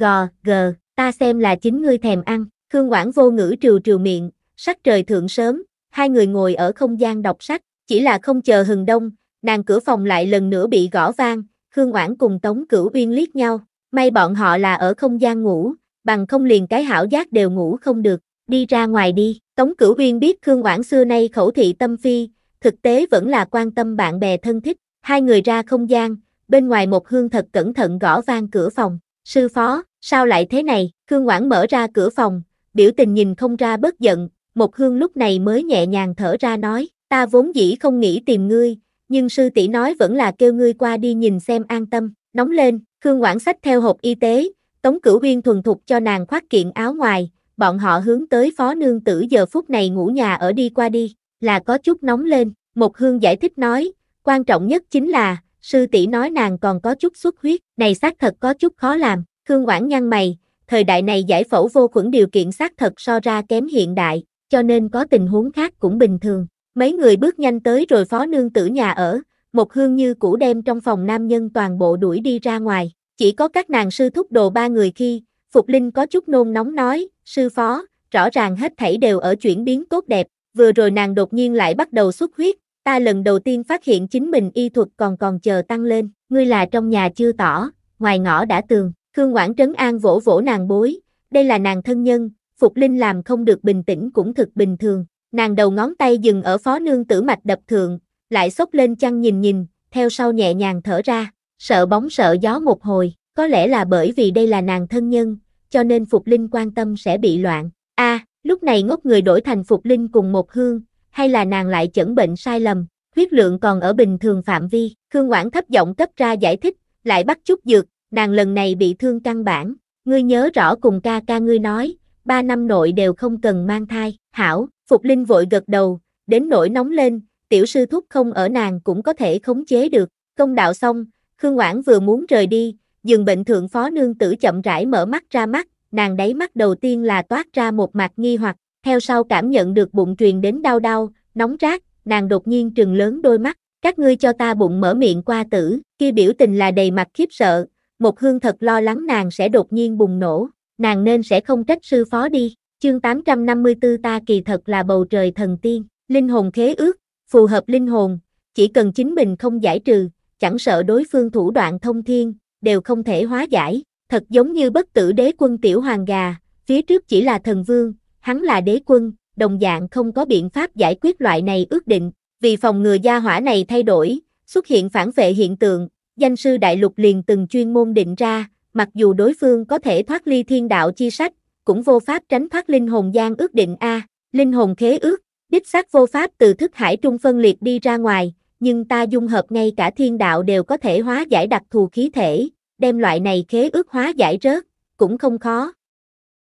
Gò, gờ, ta xem là chính ngươi thèm ăn, Khương Quảng vô ngữ trừ trừ miệng, sắc trời thượng sớm, hai người ngồi ở không gian đọc sách, chỉ là không chờ hừng đông, nàng cửa phòng lại lần nữa bị gõ vang, Khương Oản cùng Tống Cửu Uyên liếc nhau, may bọn họ là ở không gian ngủ, bằng không liền cái hảo giác đều ngủ không được, đi ra ngoài đi. Tống Cửu Uyên biết Khương Oản xưa nay khẩu thị tâm phi, thực tế vẫn là quan tâm bạn bè thân thích, hai người ra không gian, bên ngoài một hương thật cẩn thận gõ vang cửa phòng, sư phó, sao lại thế này, Khương Oản mở ra cửa phòng, biểu tình nhìn không ra bất giận, một hương lúc này mới nhẹ nhàng thở ra nói, ta vốn dĩ không nghĩ tìm ngươi, nhưng sư tỷ nói vẫn là kêu ngươi qua đi nhìn xem an tâm, nóng lên, Khương Quảng sách theo hộp y tế, Tống Cửu Uyên thuần thục cho nàng khoác kiện áo ngoài, bọn họ hướng tới phó nương tử giờ phút này ngủ nhà ở đi qua đi, là có chút nóng lên, một hương giải thích nói, quan trọng nhất chính là, sư tỷ nói nàng còn có chút xuất huyết, này xác thật có chút khó làm, Khương Quảng nhăn mày, thời đại này giải phẫu vô khuẩn điều kiện xác thật so ra kém hiện đại, cho nên có tình huống khác cũng bình thường. Mấy người bước nhanh tới rồi phó nương tử nhà ở, một hương như cũ đem trong phòng nam nhân toàn bộ đuổi đi ra ngoài. Chỉ có các nàng sư thúc đồ ba người khi, Phục Linh có chút nôn nóng nói, sư phó, rõ ràng hết thảy đều ở chuyển biến tốt đẹp, vừa rồi nàng đột nhiên lại bắt đầu xuất huyết, ta lần đầu tiên phát hiện chính mình y thuật còn còn chờ tăng lên, ngươi là trong nhà chưa tỏ, ngoài ngõ đã tường, Khương quản Trấn An vỗ vỗ nàng bối, đây là nàng thân nhân, Phục Linh làm không được bình tĩnh cũng thực bình thường, nàng đầu ngón tay dừng ở phó nương tử mạch đập thượng, lại xốc lên chăn nhìn nhìn, theo sau nhẹ nhàng thở ra, sợ bóng sợ gió một hồi, có lẽ là bởi vì đây là nàng thân nhân, cho nên Phục Linh quan tâm sẽ bị loạn. A, à, lúc này ngốc người đổi thành Phục Linh cùng một hương, hay là nàng lại chẩn bệnh sai lầm, huyết lượng còn ở bình thường phạm vi, Khương Quảng thấp giọng cấp ra giải thích, lại bắt chút dược, nàng lần này bị thương căn bản, ngươi nhớ rõ cùng ca ca ngươi nói, ba năm nội đều không cần mang thai, hảo, Phục Linh vội gật đầu, đến nỗi nóng lên, tiểu sư thúc không ở nàng cũng có thể khống chế được, công đạo xong, Khương Ngoãn vừa muốn rời đi, dừng bệnh thượng phó nương tử chậm rãi mở mắt ra mắt, nàng đáy mắt đầu tiên là toát ra một mặt nghi hoặc, theo sau cảm nhận được bụng truyền đến đau đau, nóng rát, nàng đột nhiên trừng lớn đôi mắt, các ngươi cho ta bụng mở miệng qua tử, kia biểu tình là đầy mặt khiếp sợ, một hương thật lo lắng nàng sẽ đột nhiên bùng nổ, nàng nên sẽ không trách sư phó đi. Chương 854 ta kỳ thật là bầu trời thần tiên, linh hồn khế ước, phù hợp linh hồn, chỉ cần chính mình không giải trừ, chẳng sợ đối phương thủ đoạn thông thiên, đều không thể hóa giải, thật giống như bất tử đế quân tiểu hoàng gà, phía trước chỉ là thần vương, hắn là đế quân, đồng dạng không có biện pháp giải quyết loại này ước định, vì phòng ngừa gia hỏa này thay đổi, xuất hiện phản vệ hiện tượng, danh sư đại lục liền từng chuyên môn định ra, mặc dù đối phương có thể thoát ly thiên đạo chi sách, cũng vô pháp tránh thoát linh hồn gian ước định A, linh hồn khế ước, đích xác vô pháp từ thức hải trung phân liệt đi ra ngoài, nhưng ta dung hợp ngay cả thiên đạo đều có thể hóa giải đặc thù khí thể, đem loại này khế ước hóa giải rớt, cũng không khó.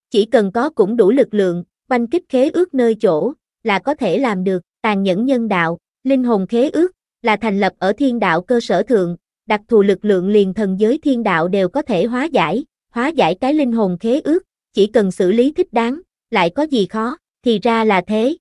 Chỉ cần có cũng đủ lực lượng, quanh kích khế ước nơi chỗ, là có thể làm được, tàn nhẫn nhân đạo, linh hồn khế ước, là thành lập ở thiên đạo cơ sở thượng, đặc thù lực lượng liền thần giới thiên đạo đều có thể hóa giải, hóa giải cái linh hồn khế ước, chỉ cần xử lý thích đáng, lại có gì khó, thì ra là thế.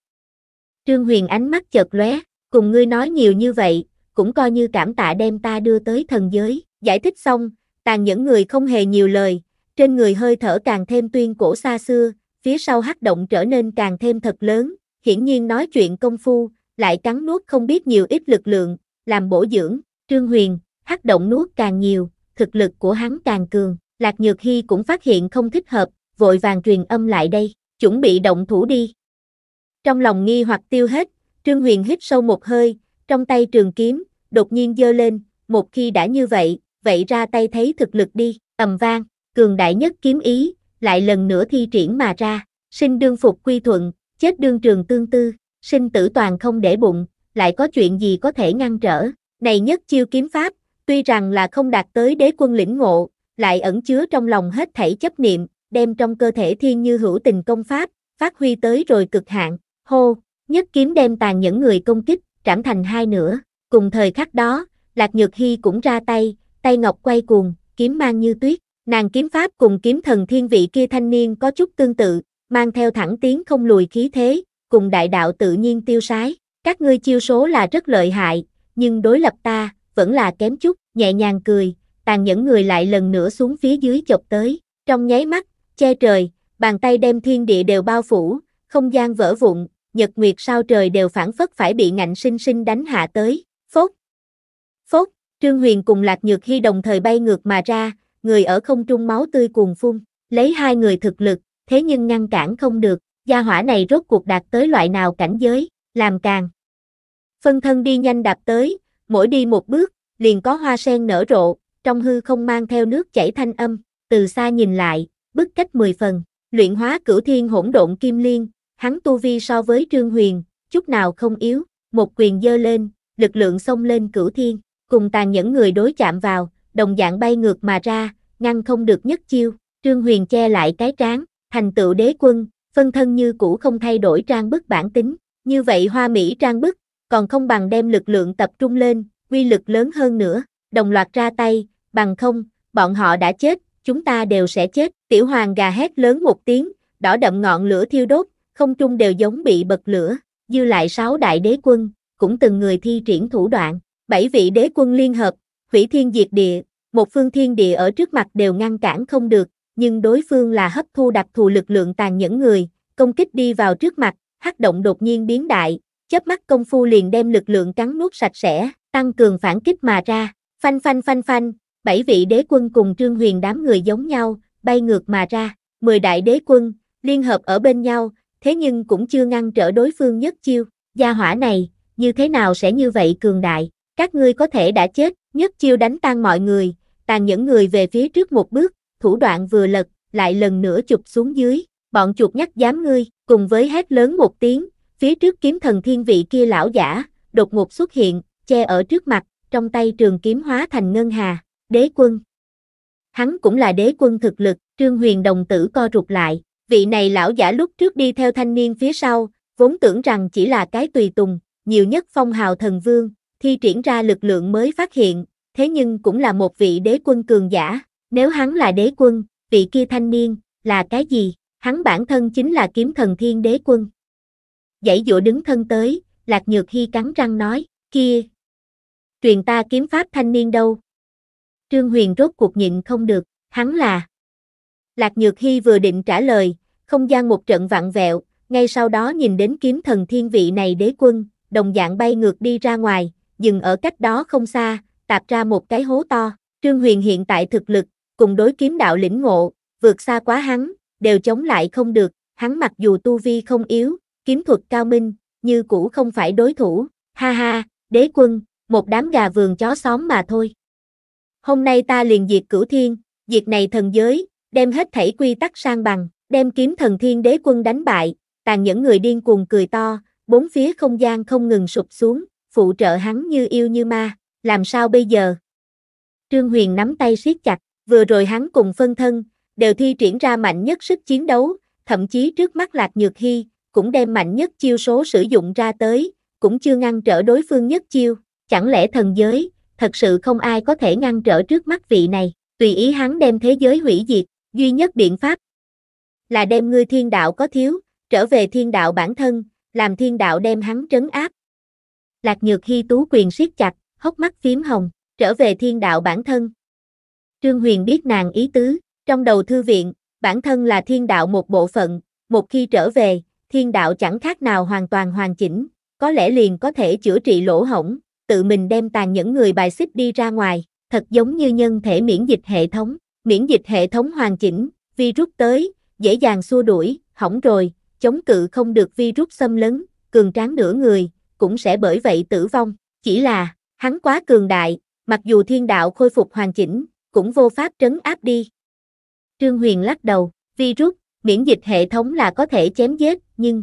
Trương Huyền ánh mắt chợt lóe, cùng ngươi nói nhiều như vậy, cũng coi như cảm tạ đem ta đưa tới thần giới, giải thích xong, tàn những người không hề nhiều lời, trên người hơi thở càng thêm tuyên cổ xa xưa, phía sau hắc động trở nên càng thêm thật lớn, hiển nhiên nói chuyện công phu, lại cắn nuốt không biết nhiều ít lực lượng, làm bổ dưỡng, Trương Huyền, hắc động nuốt càng nhiều, thực lực của hắn càng cường, Lạc Nhược Hy cũng phát hiện không thích hợp, vội vàng truyền âm lại đây, chuẩn bị động thủ đi. Trong lòng nghi hoặc tiêu hết, Trương Huyền hít sâu một hơi, trong tay trường kiếm, đột nhiên giơ lên, một khi đã như vậy, vậy ra tay thấy thực lực đi, ầm vang, cường đại nhất kiếm ý, lại lần nữa thi triển mà ra, sinh đương phục quy thuận, chết đương trường tương tư, sinh tử toàn không để bụng, lại có chuyện gì có thể ngăn trở, này nhất chiêu kiếm pháp, Tuy rằng là không đạt tới đế quân lĩnh ngộ, lại ẩn chứa trong lòng hết thảy chấp niệm, đem trong cơ thể thiên như hữu tình công pháp, phát huy tới rồi cực hạn, hô, nhất kiếm đem tàn những người công kích, trảm thành hai nửa, cùng thời khắc đó, Lạc Nhược Hy cũng ra tay, tay ngọc quay cuồng, kiếm mang như tuyết, nàng kiếm pháp cùng kiếm thần thiên vị kia thanh niên có chút tương tự, mang theo thẳng tiến không lùi khí thế, cùng đại đạo tự nhiên tiêu sái, các ngươi chiêu số là rất lợi hại, nhưng đối lập ta, vẫn là kém chút, nhẹ nhàng cười, tàn nhẫn người lại lần nữa xuống phía dưới chọc tới, trong nháy mắt, che trời, bàn tay đem thiên địa đều bao phủ, không gian vỡ vụn, nhật nguyệt sao trời đều phản phất phải bị ngạnh sinh sinh đánh hạ tới, phốt. Phốt, Trương Huyền cùng Lạc Nhược Hy đồng thời bay ngược mà ra, người ở không trung máu tươi cuồng phun, lấy hai người thực lực, thế nhưng ngăn cản không được, gia hỏa này rốt cuộc đạt tới loại nào cảnh giới, làm càng. Phân thân đi nhanh đạp tới, mỗi đi một bước, liền có hoa sen nở rộ, trong hư không mang theo nước chảy thanh âm, từ xa nhìn lại, bức cách 10 phần, luyện hóa cửu thiên hỗn độn kim liên, hắn tu vi so với Trương Huyền, chút nào không yếu, một quyền dơ lên, lực lượng xông lên cửu thiên, cùng tàn những người đối chạm vào, đồng dạng bay ngược mà ra, ngăn không được nhất chiêu, Trương Huyền che lại cái trán, thành tựu đế quân, phân thân như cũ không thay đổi trang bức bản tính, như vậy hoa mỹ trang bức, còn không bằng đem lực lượng tập trung lên, quy lực lớn hơn nữa, đồng loạt ra tay, bằng không, bọn họ đã chết, chúng ta đều sẽ chết. Tiểu hoàng gà hét lớn một tiếng, đỏ đậm ngọn lửa thiêu đốt, không trung đều giống bị bật lửa, dư lại sáu đại đế quân, cũng từng người thi triển thủ đoạn, bảy vị đế quân liên hợp, hủy thiên diệt địa, một phương thiên địa ở trước mặt đều ngăn cản không được, nhưng đối phương là hấp thu đặc thù lực lượng tàn nhẫn người, công kích đi vào trước mặt, hắc động đột nhiên biến đại, chớp mắt công phu liền đem lực lượng cắn nuốt sạch sẽ, tăng cường phản kích mà ra, phanh phanh phanh phanh, bảy vị đế quân cùng trương huyền đám người giống nhau, bay ngược mà ra, mười đại đế quân, liên hợp ở bên nhau, thế nhưng cũng chưa ngăn trở đối phương nhất chiêu, gia hỏa này, như thế nào sẽ như vậy cường đại, các ngươi có thể đã chết, nhất chiêu đánh tan mọi người, tàn những người về phía trước một bước, thủ đoạn vừa lật, lại lần nữa chụp xuống dưới, bọn chuột nhắt dám ngươi, cùng với hét lớn một tiếng, Phía trước kiếm thần thiên vị kia lão giả, đột ngột xuất hiện, che ở trước mặt, trong tay trường kiếm hóa thành ngân hà, đế quân. Hắn cũng là đế quân thực lực, trương huyền đồng tử co rụt lại, vị này lão giả lúc trước đi theo thanh niên phía sau, vốn tưởng rằng chỉ là cái tùy tùng, nhiều nhất phong hào thần vương, thi triển ra lực lượng mới phát hiện, thế nhưng cũng là một vị đế quân cường giả, nếu hắn là đế quân, vị kia thanh niên, là cái gì, hắn bản thân chính là kiếm thần thiên đế quân dãy dụa đứng thân tới, Lạc Nhược Hy cắn răng nói, kia, truyền ta kiếm pháp thanh niên đâu. Trương Huyền rốt cuộc nhịn không được, hắn là. Lạc Nhược Hy vừa định trả lời, không gian một trận vặn vẹo, ngay sau đó nhìn đến kiếm thần thiên vị này đế quân, đồng dạng bay ngược đi ra ngoài, dừng ở cách đó không xa, tạp ra một cái hố to. Trương Huyền hiện tại thực lực, cùng đối kiếm đạo lĩnh ngộ, vượt xa quá hắn, đều chống lại không được, hắn mặc dù tu vi không yếu, kiếm thuật cao minh, như cũ không phải đối thủ, ha ha, đế quân, một đám gà vườn chó xóm mà thôi. Hôm nay ta liền diệt cửu thiên, diệt này thần giới, đem hết thảy quy tắc sang bằng, đem kiếm thần thiên đế quân đánh bại, tàn những người điên cuồng cười to, bốn phía không gian không ngừng sụp xuống, phụ trợ hắn như yêu như ma, làm sao bây giờ? Trương Huyền nắm tay siết chặt, vừa rồi hắn cùng phân thân, đều thi triển ra mạnh nhất sức chiến đấu, thậm chí trước mắt Lạc Nhược Hy, cũng đem mạnh nhất chiêu số sử dụng ra tới, cũng chưa ngăn trở đối phương nhất chiêu, chẳng lẽ thần giới, thật sự không ai có thể ngăn trở trước mắt vị này, tùy ý hắn đem thế giới hủy diệt, duy nhất biện pháp là đem ngươi thiên đạo có thiếu, trở về thiên đạo bản thân, làm thiên đạo đem hắn trấn áp. Lạc Nhược Hy tú quyền siết chặt, hốc mắt phím hồng, trở về thiên đạo bản thân. Trương Huyền biết nàng ý tứ, trong đầu thư viện, bản thân là thiên đạo một bộ phận, một khi trở về, thiên đạo chẳng khác nào hoàn toàn hoàn chỉnh, có lẽ liền có thể chữa trị lỗ hổng, tự mình đem tàn những người bài xích đi ra ngoài, thật giống như nhân thể miễn dịch hệ thống, miễn dịch hệ thống hoàn chỉnh, virus tới, dễ dàng xua đuổi, hỏng rồi, chống cự không được virus xâm lấn, cường tráng nửa người, cũng sẽ bởi vậy tử vong, chỉ là, hắn quá cường đại, mặc dù thiên đạo khôi phục hoàn chỉnh, cũng vô pháp trấn áp đi. Trương Huyền lắc đầu, virus miễn dịch hệ thống là có thể chém giết, nhưng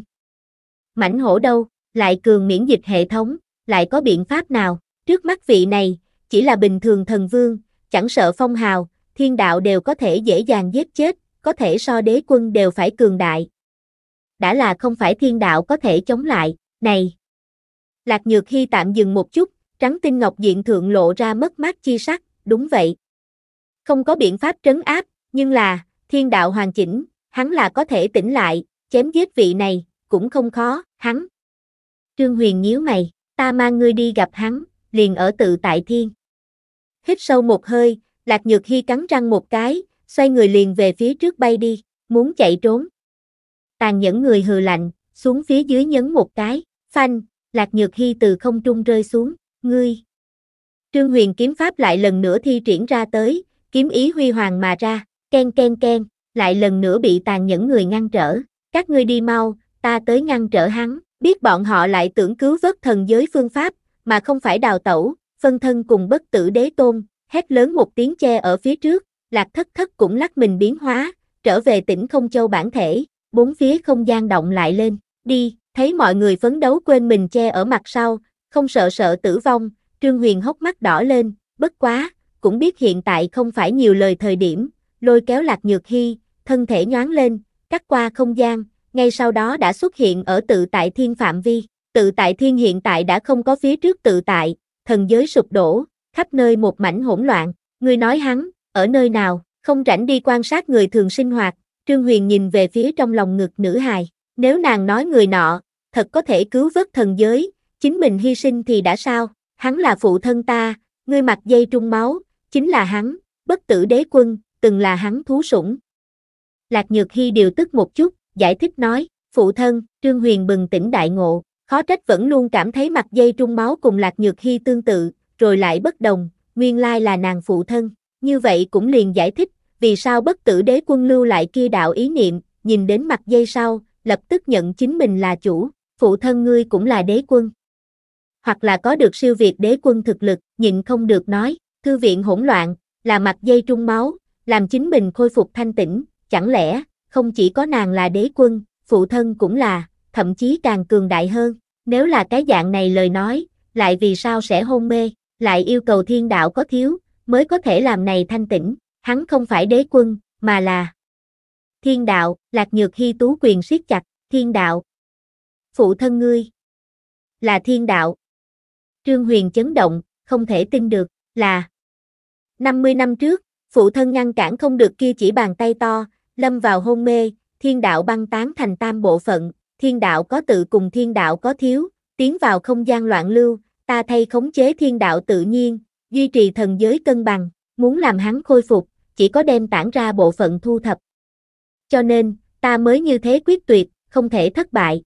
mảnh hổ đâu, lại cường miễn dịch hệ thống, lại có biện pháp nào, trước mắt vị này, chỉ là bình thường thần vương, chẳng sợ phong hào, thiên đạo đều có thể dễ dàng giết chết, có thể so đế quân đều phải cường đại. Đã là không phải thiên đạo có thể chống lại, này. Lạc Nhược Hy tạm dừng một chút, trắng tinh ngọc diện thượng lộ ra mất mát chi sắc, đúng vậy. Không có biện pháp trấn áp, nhưng là, thiên đạo hoàn chỉnh, hắn là có thể tỉnh lại, chém giết vị này, cũng không khó, hắn. Trương Huyền nhíu mày, ta mang ngươi đi gặp hắn, liền ở tự tại thiên. Hít sâu một hơi, Lạc Nhược Hy cắn răng một cái, xoay người liền về phía trước bay đi, muốn chạy trốn. Tàn nhẫn người hừ lạnh, xuống phía dưới nhấn một cái, phanh, Lạc Nhược Hy từ không trung rơi xuống, ngươi. Trương Huyền kiếm pháp lại lần nữa thi triển ra tới, kiếm ý huy hoàng mà ra, ken ken ken lại lần nữa bị tàn nhẫn người ngăn trở. Các ngươi đi mau, ta tới ngăn trở hắn, biết bọn họ lại tưởng cứu vớt thần giới phương pháp, mà không phải đào tẩu, phân thân cùng bất tử đế tôn, hét lớn một tiếng che ở phía trước, lạc thất thất cũng lắc mình biến hóa, trở về tỉnh không châu bản thể, bốn phía không gian động lại lên, đi, thấy mọi người phấn đấu quên mình che ở mặt sau, không sợ sợ tử vong, Trương Huyền hốc mắt đỏ lên, bất quá, cũng biết hiện tại không phải nhiều lời thời điểm, lôi kéo lạc nhược hy, thân thể nhoáng lên, cắt qua không gian, ngay sau đó đã xuất hiện ở tự tại thiên phạm vi. Tự tại thiên hiện tại đã không có phía trước tự tại, thần giới sụp đổ, khắp nơi một mảnh hỗn loạn. Người nói hắn, ở nơi nào, không rảnh đi quan sát người thường sinh hoạt. Trương Huyền nhìn về phía trong lòng ngực nữ hài. Nếu nàng nói người nọ, thật có thể cứu vớt thần giới, chính mình hy sinh thì đã sao? Hắn là phụ thân ta, ngươi mặc dây trung máu, chính là hắn, bất tử đế quân, từng là hắn thú sủng. Lạc Nhược Hy điều tức một chút, giải thích nói, phụ thân, Trương Huyền bừng tỉnh đại ngộ, khó trách vẫn luôn cảm thấy mặt dây trung máu cùng Lạc Nhược Hy tương tự, rồi lại bất đồng, nguyên lai là nàng phụ thân, như vậy cũng liền giải thích, vì sao bất tử đế quân lưu lại kia đạo ý niệm, nhìn đến mặt dây sau, lập tức nhận chính mình là chủ, phụ thân ngươi cũng là đế quân. Hoặc là có được siêu việt đế quân thực lực, nhịn không được nói, thư viện hỗn loạn, là mặt dây trung máu, làm chính mình khôi phục thanh tĩnh, chẳng lẽ, không chỉ có nàng là đế quân, phụ thân cũng là, thậm chí càng cường đại hơn, nếu là cái dạng này lời nói, lại vì sao sẽ hôn mê, lại yêu cầu thiên đạo có thiếu, mới có thể làm này thanh tĩnh, hắn không phải đế quân, mà là thiên đạo, lạc nhược hy tú quyền siết chặt, thiên đạo, phụ thân ngươi, là thiên đạo, trương huyền chấn động, không thể tin được, là 50 năm trước, phụ thân ngăn cản không được kia chỉ bàn tay to, lâm vào hôn mê, thiên đạo băng tán thành tam bộ phận, thiên đạo có tự cùng thiên đạo có thiếu, tiến vào không gian loạn lưu, ta thay khống chế thiên đạo tự nhiên, duy trì thần giới cân bằng, muốn làm hắn khôi phục, chỉ có đem tản ra bộ phận thu thập. Cho nên, ta mới như thế quyết tuyệt, không thể thất bại.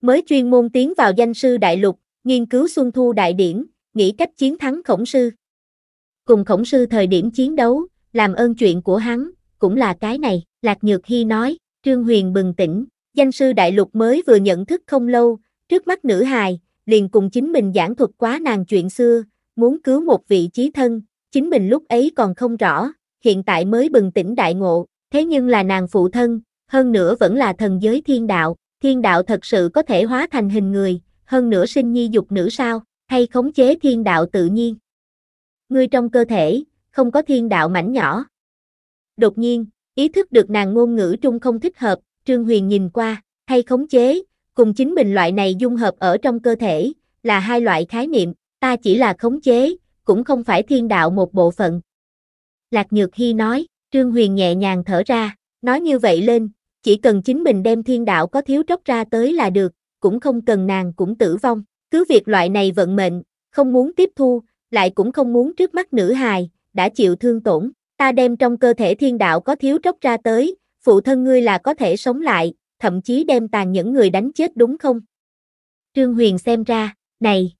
Mới chuyên môn tiến vào danh sư đại lục, nghiên cứu xuân thu đại điển, nghĩ cách chiến thắng khổng sư. Cùng khổng sư thời điểm chiến đấu, làm ơn chuyện của hắn, cũng là cái này, Lạc Nhược Hy nói, Trương Huyền bừng tỉnh, danh sư đại lục mới vừa nhận thức không lâu, trước mắt nữ hài, liền cùng chính mình giảng thuật quá nàng chuyện xưa, muốn cứu một vị trí thân, chính mình lúc ấy còn không rõ, hiện tại mới bừng tỉnh đại ngộ, thế nhưng là nàng phụ thân, hơn nữa vẫn là thần giới thiên đạo, thiên đạo thật sự có thể hóa thành hình người, hơn nữa sinh nhi dục nữ sao, hay khống chế thiên đạo tự nhiên. người trong cơ thể, không có thiên đạo mảnh nhỏ, đột nhiên, ý thức được nàng ngôn ngữ trung không thích hợp, Trương Huyền nhìn qua, hay khống chế, cùng chính mình loại này dung hợp ở trong cơ thể, là hai loại khái niệm, ta chỉ là khống chế, cũng không phải thiên đạo một bộ phận. Lạc Nhược Hy nói, Trương Huyền nhẹ nhàng thở ra, nói như vậy lên, chỉ cần chính mình đem thiên đạo có thiếu tróc ra tới là được, cũng không cần nàng cũng tử vong, cứ việc loại này vận mệnh, không muốn tiếp thu, lại cũng không muốn trước mắt nữ hài, đã chịu thương tổn ta đem trong cơ thể thiên đạo có thiếu tróc ra tới, phụ thân ngươi là có thể sống lại, thậm chí đem tàn những người đánh chết đúng không? Trương Huyền xem ra, này,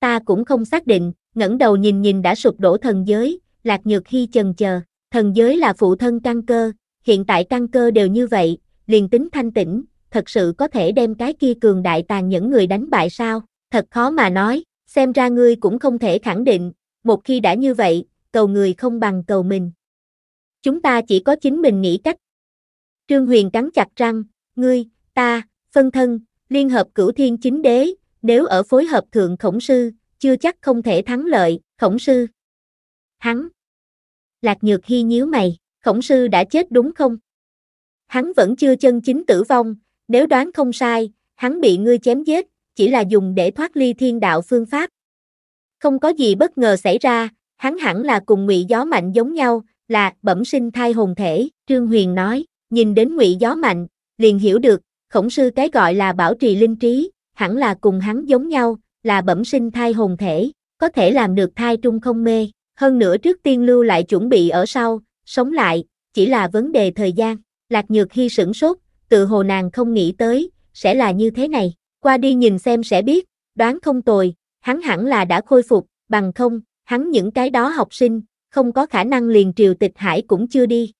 ta cũng không xác định, ngẩng đầu nhìn nhìn đã sụp đổ thần giới, Lạc Nhược khi chần chờ, thần giới là phụ thân căn cơ, hiện tại căn cơ đều như vậy, liền tính thanh tĩnh, thật sự có thể đem cái kia cường đại tàn những người đánh bại sao, thật khó mà nói, xem ra ngươi cũng không thể khẳng định, một khi đã như vậy, cầu người không bằng cầu mình. Chúng ta chỉ có chính mình nghĩ cách. Trương Huyền cắn chặt răng, ngươi, ta, phân thân, liên hợp cửu thiên chính đế, nếu ở phối hợp thượng khổng sư, chưa chắc không thể thắng lợi, khổng sư. Hắn. Lạc nhược hy nhíu mày, khổng sư đã chết đúng không? Hắn vẫn chưa chân chính tử vong, nếu đoán không sai, hắn bị ngươi chém giết, chỉ là dùng để thoát ly thiên đạo phương pháp. Không có gì bất ngờ xảy ra, hắn hẳn là cùng ngụy gió mạnh giống nhau, là bẩm sinh thai hồn thể, Trương Huyền nói, nhìn đến ngụy gió mạnh, liền hiểu được, khổng sư cái gọi là bảo trì linh trí, hẳn là cùng hắn giống nhau, là bẩm sinh thai hồn thể, có thể làm được thai trung không mê, hơn nữa trước tiên lưu lại chuẩn bị ở sau, sống lại, chỉ là vấn đề thời gian, lạc nhược hy sửng sốt, tự hồ nàng không nghĩ tới, sẽ là như thế này, qua đi nhìn xem sẽ biết, đoán không tồi, hắn hẳn là đã khôi phục, bằng không, hắn những cái đó học sinh, không có khả năng liền triều tịch hải cũng chưa đi.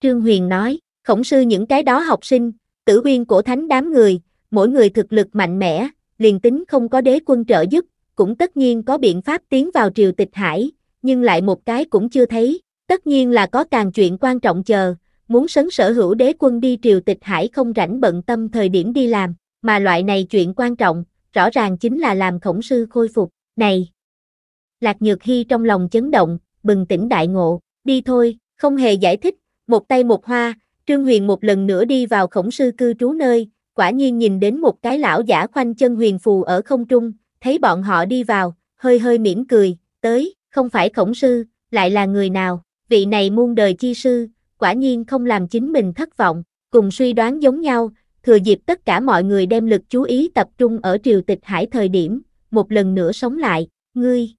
Trương Huyền nói, khổng sư những cái đó học sinh, tử viên của thánh đám người, mỗi người thực lực mạnh mẽ, liền tính không có đế quân trợ giúp, cũng tất nhiên có biện pháp tiến vào triều tịch hải, nhưng lại một cái cũng chưa thấy, tất nhiên là có càng chuyện quan trọng chờ, muốn sấn sở hữu đế quân đi triều tịch hải không rảnh bận tâm thời điểm đi làm, mà loại này chuyện quan trọng, rõ ràng chính là làm khổng sư khôi phục, này, Lạc Nhược Hy trong lòng chấn động, bừng tỉnh đại ngộ, đi thôi, không hề giải thích, một tay một hoa, Trương Huyền một lần nữa đi vào khổng sư cư trú nơi, quả nhiên nhìn đến một cái lão giả khoanh chân huyền phù ở không trung, thấy bọn họ đi vào, hơi hơi mỉm cười, tới, không phải khổng sư, lại là người nào, vị này muôn đời chi sư, quả nhiên không làm chính mình thất vọng, cùng suy đoán giống nhau, thừa dịp tất cả mọi người đem lực chú ý tập trung ở triều tịch hải thời điểm, một lần nữa sống lại, ngươi,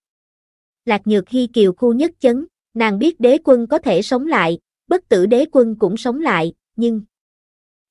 Lạc Nhược Hy kiều khu nhất chấn, nàng biết đế quân có thể sống lại, bất tử đế quân cũng sống lại, nhưng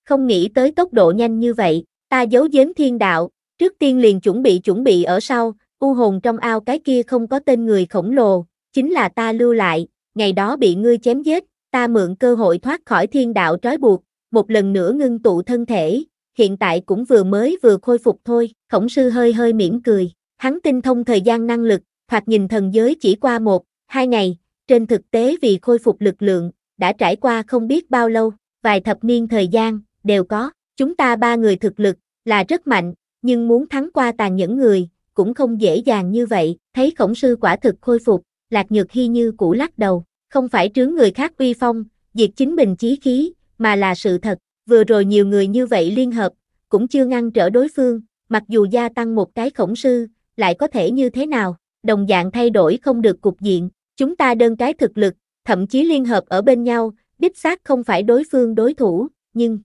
không nghĩ tới tốc độ nhanh như vậy, ta giấu giếm thiên đạo, trước tiên liền chuẩn bị chuẩn bị ở sau, u hồn trong ao cái kia không có tên người khổng lồ, chính là ta lưu lại, ngày đó bị ngươi chém giết, ta mượn cơ hội thoát khỏi thiên đạo trói buộc, một lần nữa ngưng tụ thân thể, hiện tại cũng vừa mới vừa khôi phục thôi, khổng sư hơi hơi mỉm cười, hắn tinh thông thời gian năng lực, hoặc nhìn thần giới chỉ qua một, hai ngày, trên thực tế vì khôi phục lực lượng, đã trải qua không biết bao lâu, vài thập niên thời gian, đều có, chúng ta ba người thực lực, là rất mạnh, nhưng muốn thắng qua tàn những người, cũng không dễ dàng như vậy, thấy khổng sư quả thực khôi phục, lạc nhược hy như cũ lắc đầu, không phải trướng người khác uy phong, diệt chính mình chí khí, mà là sự thật, vừa rồi nhiều người như vậy liên hợp, cũng chưa ngăn trở đối phương, mặc dù gia tăng một cái khổng sư, lại có thể như thế nào, đồng dạng thay đổi không được cục diện, chúng ta đơn cái thực lực, thậm chí liên hợp ở bên nhau, đích xác không phải đối phương đối thủ, nhưng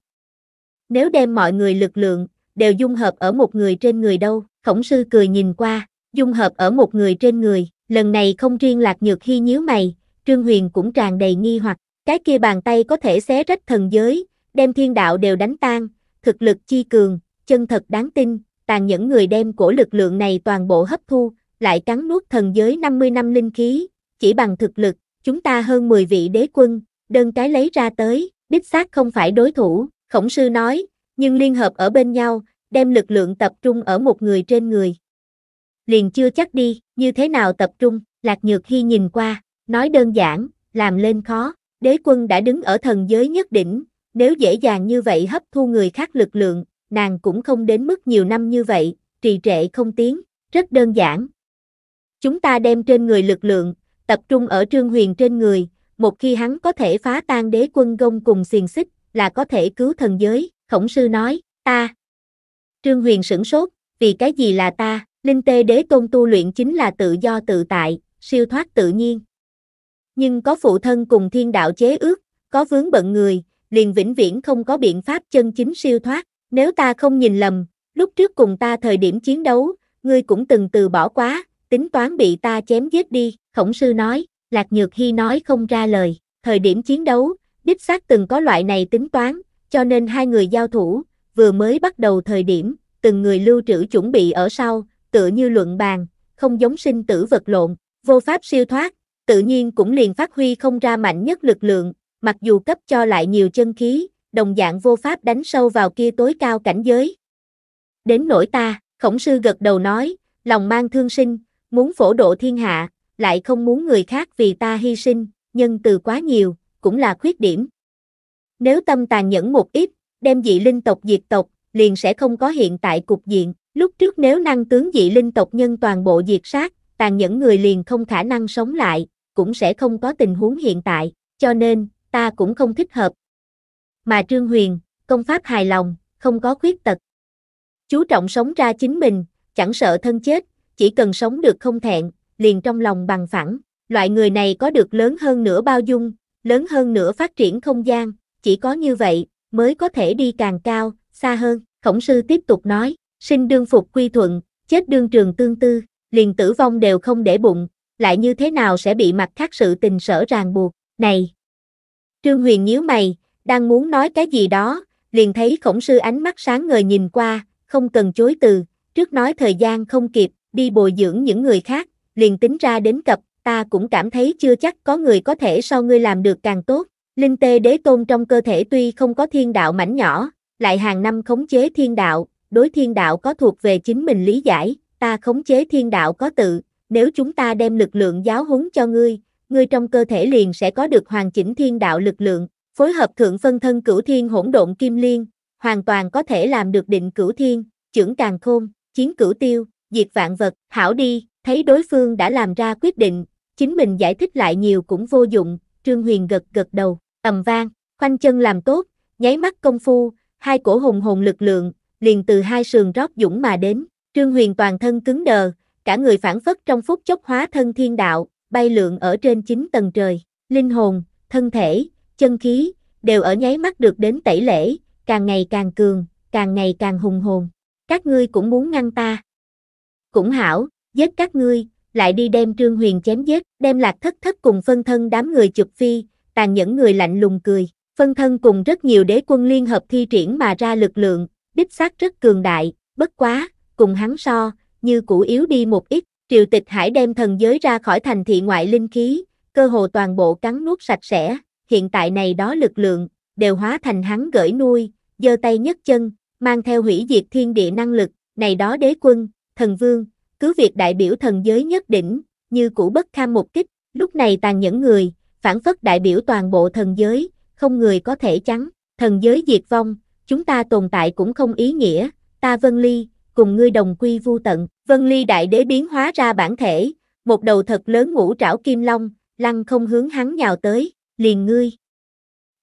nếu đem mọi người lực lượng đều dung hợp ở một người trên người đâu, khổng sư cười nhìn qua, dung hợp ở một người trên người, lần này không riêng lạc nhược hy nhíu mày, Trương Huyền cũng tràn đầy nghi hoặc, cái kia bàn tay có thể xé rách thần giới, đem thiên đạo đều đánh tan, thực lực chi cường, chân thật đáng tin, tàn nhẫn người đem cổ lực lượng này toàn bộ hấp thu, lại cắn nuốt thần giới 50 năm linh khí, chỉ bằng thực lực, chúng ta hơn 10 vị đế quân, đơn cái lấy ra tới, đích xác không phải đối thủ, khổng sư nói, nhưng liên hợp ở bên nhau, đem lực lượng tập trung ở một người trên người. Liền chưa chắc đi, như thế nào tập trung, Lạc Nhược khi nhìn qua, nói đơn giản, làm lên khó, đế quân đã đứng ở thần giới nhất đỉnh nếu dễ dàng như vậy hấp thu người khác lực lượng, nàng cũng không đến mức nhiều năm như vậy, trì trệ không tiến, rất đơn giản, Chúng ta đem trên người lực lượng, tập trung ở Trương Huyền trên người, một khi hắn có thể phá tan đế quân gông cùng xiềng xích, là có thể cứu thần giới, khổng sư nói, ta. Trương Huyền sửng sốt, vì cái gì là ta, linh tê đế tôn tu luyện chính là tự do tự tại, siêu thoát tự nhiên. Nhưng có phụ thân cùng thiên đạo chế ước, có vướng bận người, liền vĩnh viễn không có biện pháp chân chính siêu thoát, nếu ta không nhìn lầm, lúc trước cùng ta thời điểm chiến đấu, ngươi cũng từng từ bỏ quá, tính toán bị ta chém giết đi, khổng sư nói, Lạc Nhược Hy nói không ra lời, thời điểm chiến đấu, đích xác từng có loại này tính toán, cho nên hai người giao thủ, vừa mới bắt đầu thời điểm, từng người lưu trữ chuẩn bị ở sau, tựa như luận bàn, không giống sinh tử vật lộn, vô pháp siêu thoát, tự nhiên cũng liền phát huy không ra mạnh nhất lực lượng, mặc dù cấp cho lại nhiều chân khí, đồng dạng vô pháp đánh sâu vào kia tối cao cảnh giới. Đến nỗi ta, khổng sư gật đầu nói, lòng mang thương sinh, muốn phổ độ thiên hạ, lại không muốn người khác vì ta hy sinh, nhân từ quá nhiều, cũng là khuyết điểm. Nếu tâm tàn nhẫn một ít, đem dị linh tộc diệt tộc, liền sẽ không có hiện tại cục diện. Lúc trước nếu năng tướng dị linh tộc nhân toàn bộ diệt sát, tàn nhẫn người liền không khả năng sống lại, cũng sẽ không có tình huống hiện tại, cho nên, ta cũng không thích hợp. Mà Trương Huyền, công pháp hài lòng, không có khuyết tật. Chú trọng sống ra chính mình, chẳng sợ thân chết, chỉ cần sống được không thẹn, liền trong lòng bằng phẳng, loại người này có được lớn hơn nửa bao dung, lớn hơn nửa phát triển không gian, chỉ có như vậy, mới có thể đi càng cao, xa hơn. Khổng sư tiếp tục nói, sinh đương phục quy thuận, chết đương trường tương tư, liền tử vong đều không để bụng, lại như thế nào sẽ bị mặt khác sự tình sở ràng buộc, này. Trương Huyền nhíu mày, đang muốn nói cái gì đó, liền thấy khổng sư ánh mắt sáng ngời nhìn qua, không cần chối từ, trước nói thời gian không kịp, đi bồi dưỡng những người khác, liền tính ra đến cập, ta cũng cảm thấy chưa chắc có người có thể so ngươi làm được càng tốt. Linh tê đế tôn trong cơ thể tuy không có thiên đạo mảnh nhỏ, lại hàng năm khống chế thiên đạo, đối thiên đạo có thuộc về chính mình lý giải, ta khống chế thiên đạo có tự, nếu chúng ta đem lực lượng giáo huấn cho ngươi, ngươi trong cơ thể liền sẽ có được hoàn chỉnh thiên đạo lực lượng, phối hợp thượng phân thân cửu thiên hỗn độn kim liên, hoàn toàn có thể làm được định cửu thiên, trưởng càng khôn, chiến cửu tiêu, diệt vạn vật, hảo đi, thấy đối phương đã làm ra quyết định, chính mình giải thích lại nhiều cũng vô dụng, Trương Huyền gật gật đầu, ầm vang, khoanh chân làm tốt, nháy mắt công phu, hai cổ hùng hồn lực lượng, liền từ hai sườn rót dũng mà đến, Trương Huyền toàn thân cứng đờ, cả người phản phất trong phút chốc hóa thân thiên đạo, bay lượng ở trên chín tầng trời, linh hồn, thân thể, chân khí, đều ở nháy mắt được đến tẩy lễ, càng ngày càng cường, càng ngày càng hùng hồn. Các ngươi cũng muốn ngăn ta cũng hảo, giết các ngươi, lại đi đem Trương Huyền chém giết, đem lạc thất thất cùng phân thân đám người chụp phi, tàn nhẫn người lạnh lùng cười, phân thân cùng rất nhiều đế quân liên hợp thi triển mà ra lực lượng, đích xác rất cường đại, bất quá, cùng hắn so, như cũ yếu đi một ít, triều tịch hải đem thần giới ra khỏi thành thị ngoại linh khí, cơ hồ toàn bộ cắn nuốt sạch sẽ, hiện tại này đó lực lượng, đều hóa thành hắn gửi nuôi, giơ tay nhấc chân, mang theo hủy diệt thiên địa năng lực, này đó đế quân, thần vương, cứ việc đại biểu thần giới nhất đỉnh, như cũ bất kham một kích, lúc này tàn nhẫn người, phản phất đại biểu toàn bộ thần giới, không người có thể chắn, thần giới diệt vong, chúng ta tồn tại cũng không ý nghĩa, ta Vân Ly, cùng ngươi đồng quy vu tận, Vân Ly đại đế biến hóa ra bản thể, một đầu thật lớn ngũ trảo kim long, lăng không hướng hắn nhào tới, liền ngươi.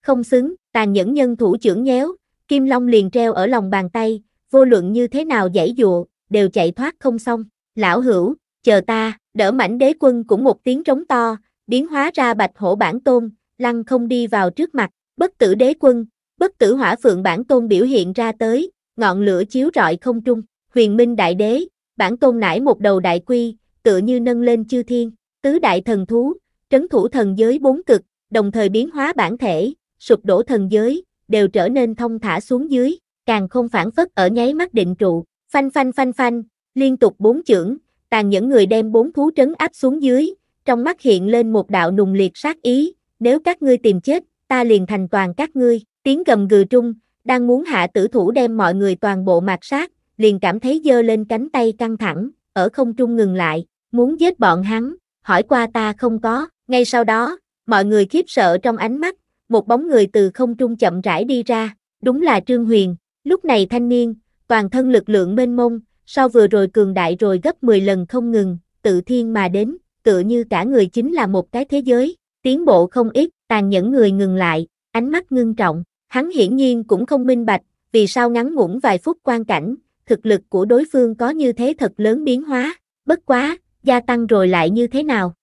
Không xứng, tàn nhẫn nhân thủ trưởng nhéo, kim long liền treo ở lòng bàn tay, vô luận như thế nào giải dụa, đều chạy thoát không xong. Lão hữu, chờ ta, đỡ mảnh đế quân cũng một tiếng trống to, biến hóa ra bạch hổ bản tôn, lăng không đi vào trước mặt, bất tử đế quân, bất tử hỏa phượng bản tôn biểu hiện ra tới, ngọn lửa chiếu rọi không trung, huyền minh đại đế, bản tôn nải một đầu đại quy, tựa như nâng lên chư thiên, tứ đại thần thú, trấn thủ thần giới bốn cực, đồng thời biến hóa bản thể, sụp đổ thần giới, đều trở nên thông thả xuống dưới, càng không phản phất ở nháy mắt định trụ, Phanh phanh phanh phanh, liên tục bốn chưởng, tàn những người đem bốn thú trấn áp xuống dưới, trong mắt hiện lên một đạo nùng liệt sát ý, nếu các ngươi tìm chết, ta liền thành toàn các ngươi, tiếng gầm gừ trung, đang muốn hạ tử thủ đem mọi người toàn bộ mạt sát, liền cảm thấy giơ lên cánh tay căng thẳng, ở không trung ngừng lại, muốn giết bọn hắn, hỏi qua ta không có, ngay sau đó, mọi người khiếp sợ trong ánh mắt, một bóng người từ không trung chậm rãi đi ra, đúng là Trương Huyền, lúc này thanh niên, toàn thân lực lượng mênh mông, sau vừa rồi cường đại rồi gấp 10 lần không ngừng, tự thiên mà đến, tựa như cả người chính là một cái thế giới, tiến bộ không ít, tàn nhẫn người ngừng lại, ánh mắt ngưng trọng, hắn hiển nhiên cũng không minh bạch, vì sao ngắn ngủn vài phút quan cảnh, thực lực của đối phương có như thế thật lớn biến hóa, bất quá, gia tăng rồi lại như thế nào.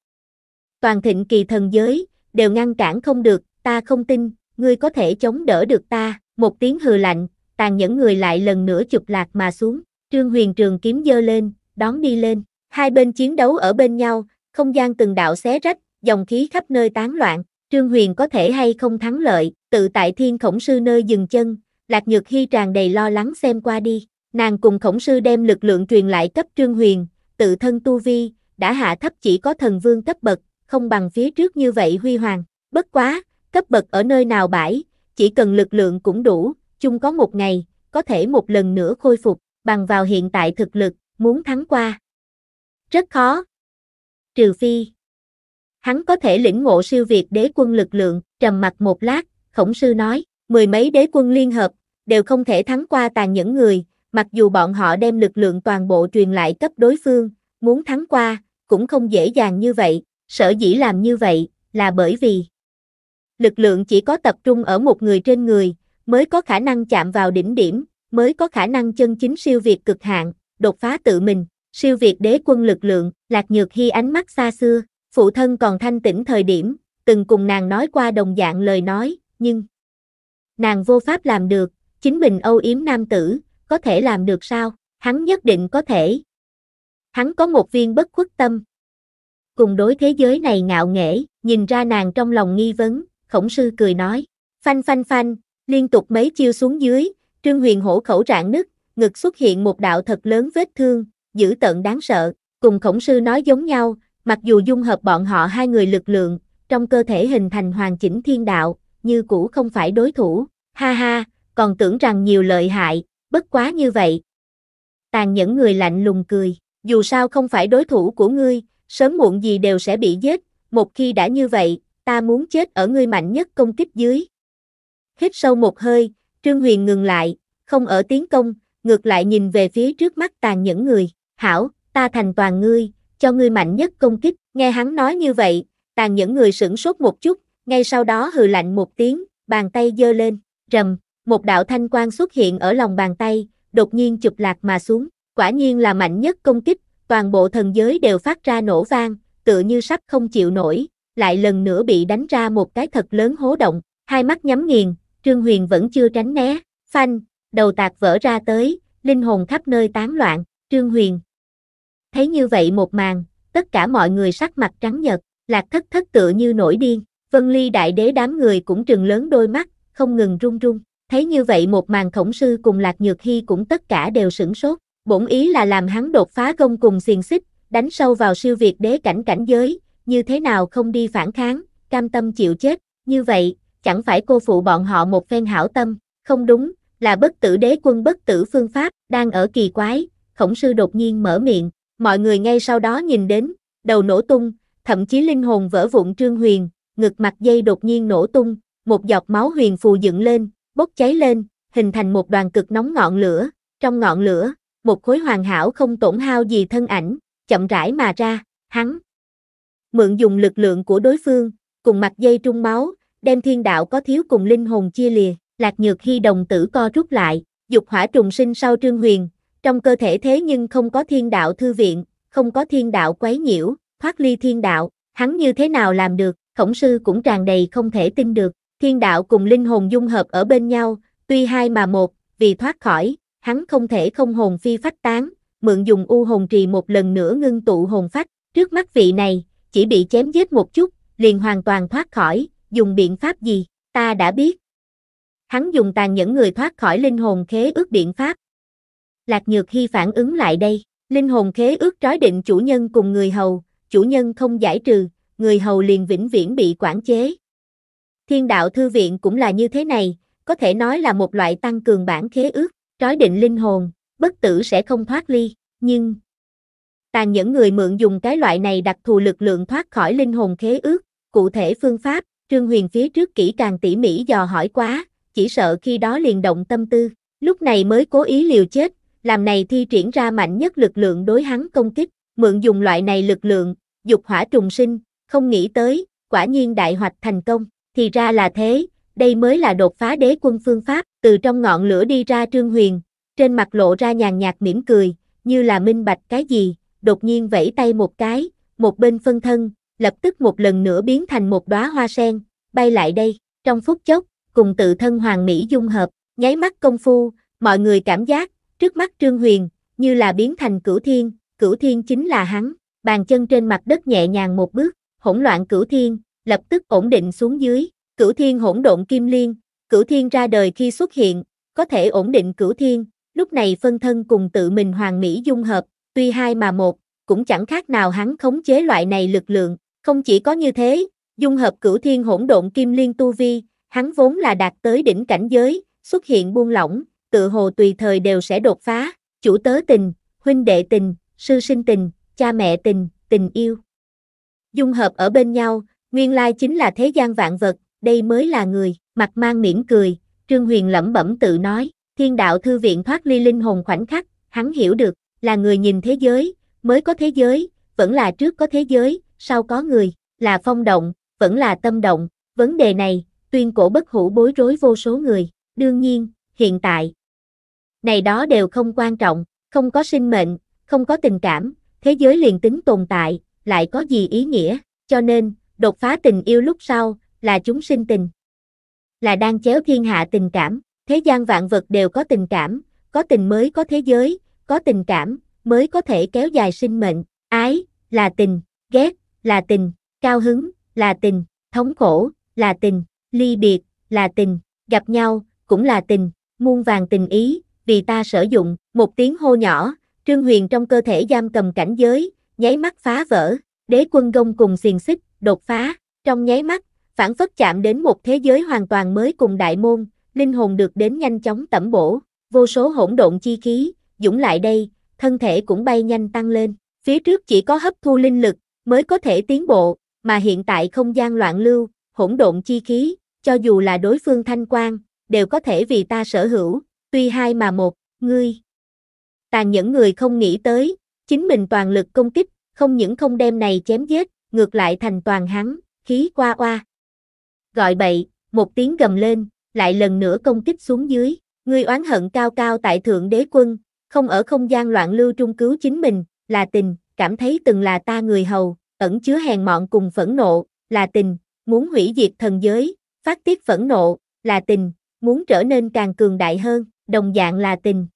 Toàn thịnh kỳ thần giới, đều ngăn cản không được, ta không tin, ngươi có thể chống đỡ được ta, một tiếng hừ lạnh, tàn nhẫn người lại lần nữa chụp lạc mà xuống, trương huyền trường kiếm dơ lên, đón đi lên, hai bên chiến đấu ở bên nhau, không gian từng đạo xé rách, dòng khí khắp nơi tán loạn, trương huyền có thể hay không thắng lợi, tự tại thiên khổng sư nơi dừng chân, lạc nhược hy tràn đầy lo lắng xem qua đi, nàng cùng khổng sư đem lực lượng truyền lại cấp trương huyền, tự thân tu vi, đã hạ thấp chỉ có thần vương cấp bậc, không bằng phía trước như vậy huy hoàng, bất quá, cấp bậc ở nơi nào bãi, chỉ cần lực lượng cũng đủ, chung có một ngày, có thể một lần nữa khôi phục, bằng vào hiện tại thực lực, muốn thắng qua. Rất khó. Trừ phi. Hắn có thể lĩnh ngộ siêu việt đế quân lực lượng, trầm mặt một lát, khổng sư nói, mười mấy đế quân liên hợp, đều không thể thắng qua tàn những người, mặc dù bọn họ đem lực lượng toàn bộ truyền lại cấp đối phương, muốn thắng qua, cũng không dễ dàng như vậy, sở dĩ làm như vậy, là bởi vì lực lượng chỉ có tập trung ở một người trên người, mới có khả năng chạm vào đỉnh điểm, mới có khả năng chân chính siêu việt cực hạn, đột phá tự mình, siêu việt đế quân lực lượng, Lạc Nhược Hy ánh mắt xa xưa, phụ thân còn thanh tỉnh thời điểm, từng cùng nàng nói qua đồng dạng lời nói, nhưng nàng vô pháp làm được, chính mình âu yếm nam tử, có thể làm được sao, hắn nhất định có thể. Hắn có một viên bất khuất tâm. Cùng đối thế giới này ngạo nghễ, nhìn ra nàng trong lòng nghi vấn, khổng sư cười nói, phanh phanh phanh, Liên tục mấy chiêu xuống dưới, Trương Huyền hổ khẩu rạn nứt, ngực xuất hiện một đạo thật lớn vết thương, dữ tận đáng sợ, cùng khổng sư nói giống nhau, mặc dù dung hợp bọn họ hai người lực lượng, trong cơ thể hình thành hoàn chỉnh thiên đạo, như cũ không phải đối thủ, ha ha, còn tưởng rằng nhiều lợi hại, bất quá như vậy. Tàn nhẫn người lạnh lùng cười, dù sao không phải đối thủ của ngươi, sớm muộn gì đều sẽ bị giết, một khi đã như vậy, ta muốn chết ở ngươi mạnh nhất công kích dưới, Hít sâu một hơi, Trương Huyền ngừng lại, không ở tiến công, ngược lại nhìn về phía trước mắt tàn những người. Hảo, ta thành toàn ngươi, cho ngươi mạnh nhất công kích. Nghe hắn nói như vậy, tàn những người sửng sốt một chút, ngay sau đó hừ lạnh một tiếng, bàn tay giơ lên, rầm, một đạo thanh quang xuất hiện ở lòng bàn tay, đột nhiên chụp lạc mà xuống, quả nhiên là mạnh nhất công kích, toàn bộ thần giới đều phát ra nổ vang, tựa như sắp không chịu nổi, lại lần nữa bị đánh ra một cái thật lớn hố động, hai mắt nhắm nghiền, Trương Huyền vẫn chưa tránh né, phanh, đầu tạc vỡ ra tới, linh hồn khắp nơi tán loạn, Trương Huyền. Thấy như vậy một màn, tất cả mọi người sắc mặt trắng nhợt, lạc thất thất tựa như nổi điên, vân ly đại đế đám người cũng trừng lớn đôi mắt, không ngừng run run. Thấy như vậy một màn khổng sư cùng lạc nhược hy cũng tất cả đều sửng sốt, bổn ý là làm hắn đột phá công cùng xiềng xích, đánh sâu vào siêu việt đế cảnh cảnh giới, như thế nào không đi phản kháng, cam tâm chịu chết, như vậy, chẳng phải cô phụ bọn họ một phen hảo tâm, không đúng, là bất tử đế quân bất tử phương pháp, đang ở kỳ quái, khổng sư đột nhiên mở miệng, mọi người ngay sau đó nhìn đến, đầu nổ tung, thậm chí linh hồn vỡ vụn trương huyền, ngực mặt dây đột nhiên nổ tung, một giọt máu huyền phù dựng lên, bốc cháy lên, hình thành một đoàn cực nóng ngọn lửa, trong ngọn lửa, một khối hoàn hảo không tổn hao gì thân ảnh, chậm rãi mà ra, hắn mượn dùng lực lượng của đối phương, cùng mặt dây trung máu, đem thiên đạo có thiếu cùng linh hồn chia lìa, lạc nhược hy đồng tử co rút lại, dục hỏa trùng sinh sau trương huyền, trong cơ thể thế nhưng không có thiên đạo thư viện, không có thiên đạo quấy nhiễu, thoát ly thiên đạo, hắn như thế nào làm được, khổng sư cũng tràn đầy không thể tin được, thiên đạo cùng linh hồn dung hợp ở bên nhau, tuy hai mà một, vì thoát khỏi, hắn không thể không hồn phi phách tán, mượn dùng u hồn trì một lần nữa ngưng tụ hồn phách, trước mắt vị này, chỉ bị chém giết một chút, liền hoàn toàn thoát khỏi, dùng biện pháp gì, ta đã biết. Hắn dùng tàn nhẫn người thoát khỏi linh hồn khế ước biện pháp. Lạc Nhược Hy phản ứng lại đây, linh hồn khế ước trói định chủ nhân cùng người hầu, chủ nhân không giải trừ, người hầu liền vĩnh viễn bị quản chế. Thiên đạo thư viện cũng là như thế này, có thể nói là một loại tăng cường bản khế ước, trói định linh hồn, bất tử sẽ không thoát ly, nhưng tàn nhẫn người mượn dùng cái loại này đặc thù lực lượng thoát khỏi linh hồn khế ước, cụ thể phương pháp, Trương Huyền phía trước kỹ càng tỉ mỉ dò hỏi quá, chỉ sợ khi đó liền động tâm tư, lúc này mới cố ý liều chết, làm này thi triển ra mạnh nhất lực lượng đối hắn công kích, mượn dùng loại này lực lượng, dục hỏa trùng sinh, không nghĩ tới, quả nhiên đại hoạch thành công, thì ra là thế, đây mới là đột phá đế quân phương pháp, từ trong ngọn lửa đi ra Trương Huyền, trên mặt lộ ra nhàn nhạt mỉm cười, như là minh bạch cái gì, đột nhiên vẫy tay một cái, một bên phân thân, lập tức một lần nữa biến thành một đóa hoa sen, bay lại đây, trong phút chốc, cùng tự thân hoàng mỹ dung hợp, nháy mắt công phu, mọi người cảm giác, trước mắt Trương Huyền, như là biến thành cửu thiên, cửu thiên chính là hắn, bàn chân trên mặt đất nhẹ nhàng một bước, hỗn loạn cửu thiên, lập tức ổn định xuống dưới, cửu thiên hỗn độn kim liên, cửu thiên ra đời khi xuất hiện, có thể ổn định cửu thiên, lúc này phân thân cùng tự mình hoàng mỹ dung hợp, tuy hai mà một, cũng chẳng khác nào hắn khống chế loại này lực lượng, không chỉ có như thế, dung hợp cửu thiên hỗn độn kim liên tu vi, hắn vốn là đạt tới đỉnh cảnh giới, xuất hiện buông lỏng, tự hồ tùy thời đều sẽ đột phá, chủ tớ tình, huynh đệ tình, sư sinh tình, cha mẹ tình, tình yêu. Dung hợp ở bên nhau, nguyên lai chính là thế gian vạn vật, đây mới là người, mặt mang mỉm cười, Trương Huyền lẩm bẩm tự nói, thiên đạo thư viện thoát ly linh hồn khoảnh khắc, hắn hiểu được, là người nhìn thế giới, mới có thế giới, vẫn là trước có thế giới, sao có người, là phong động, vẫn là tâm động, vấn đề này, tuyên cổ bất hủ bối rối vô số người, đương nhiên, hiện tại. Này đó đều không quan trọng, không có sinh mệnh, không có tình cảm, thế giới liền tính tồn tại, lại có gì ý nghĩa, cho nên, đột phá tình yêu lúc sau, là chúng sinh tình. Là đang chéo thiên hạ tình cảm, thế gian vạn vật đều có tình cảm, có tình mới có thế giới, có tình cảm, mới có thể kéo dài sinh mệnh, ái, là tình, ghét, là tình, cao hứng, là tình, thống khổ, là tình, ly biệt, là tình, gặp nhau, cũng là tình, muôn vàng tình ý, vì ta sử dụng, một tiếng hô nhỏ, Trương Huyền trong cơ thể giam cầm cảnh giới, nháy mắt phá vỡ, đế quân gông cùng xiềng xích, đột phá, trong nháy mắt, phản phất chạm đến một thế giới hoàn toàn mới cùng đại môn, linh hồn được đến nhanh chóng tẩm bổ, vô số hỗn độn chi khí, dũng lại đây, thân thể cũng bay nhanh tăng lên, phía trước chỉ có hấp thu linh lực, mới có thể tiến bộ, mà hiện tại không gian loạn lưu, hỗn độn chi khí, cho dù là đối phương thanh quan, đều có thể vì ta sở hữu, tuy hai mà một, ngươi. Tàn những người không nghĩ tới, chính mình toàn lực công kích, không những không đem này chém giết, ngược lại thành toàn hắn, khí qua qua. Gọi bậy, một tiếng gầm lên, lại lần nữa công kích xuống dưới, ngươi oán hận cao cao tại thượng đế quân, không ở không gian loạn lưu trung cứu chính mình, là tình, cảm thấy từng là ta người hầu, ẩn chứa hèn mọn cùng phẫn nộ, là tình, muốn hủy diệt thần giới, phát tiết phẫn nộ, là tình, muốn trở nên càng cường đại hơn, đồng dạng là tình.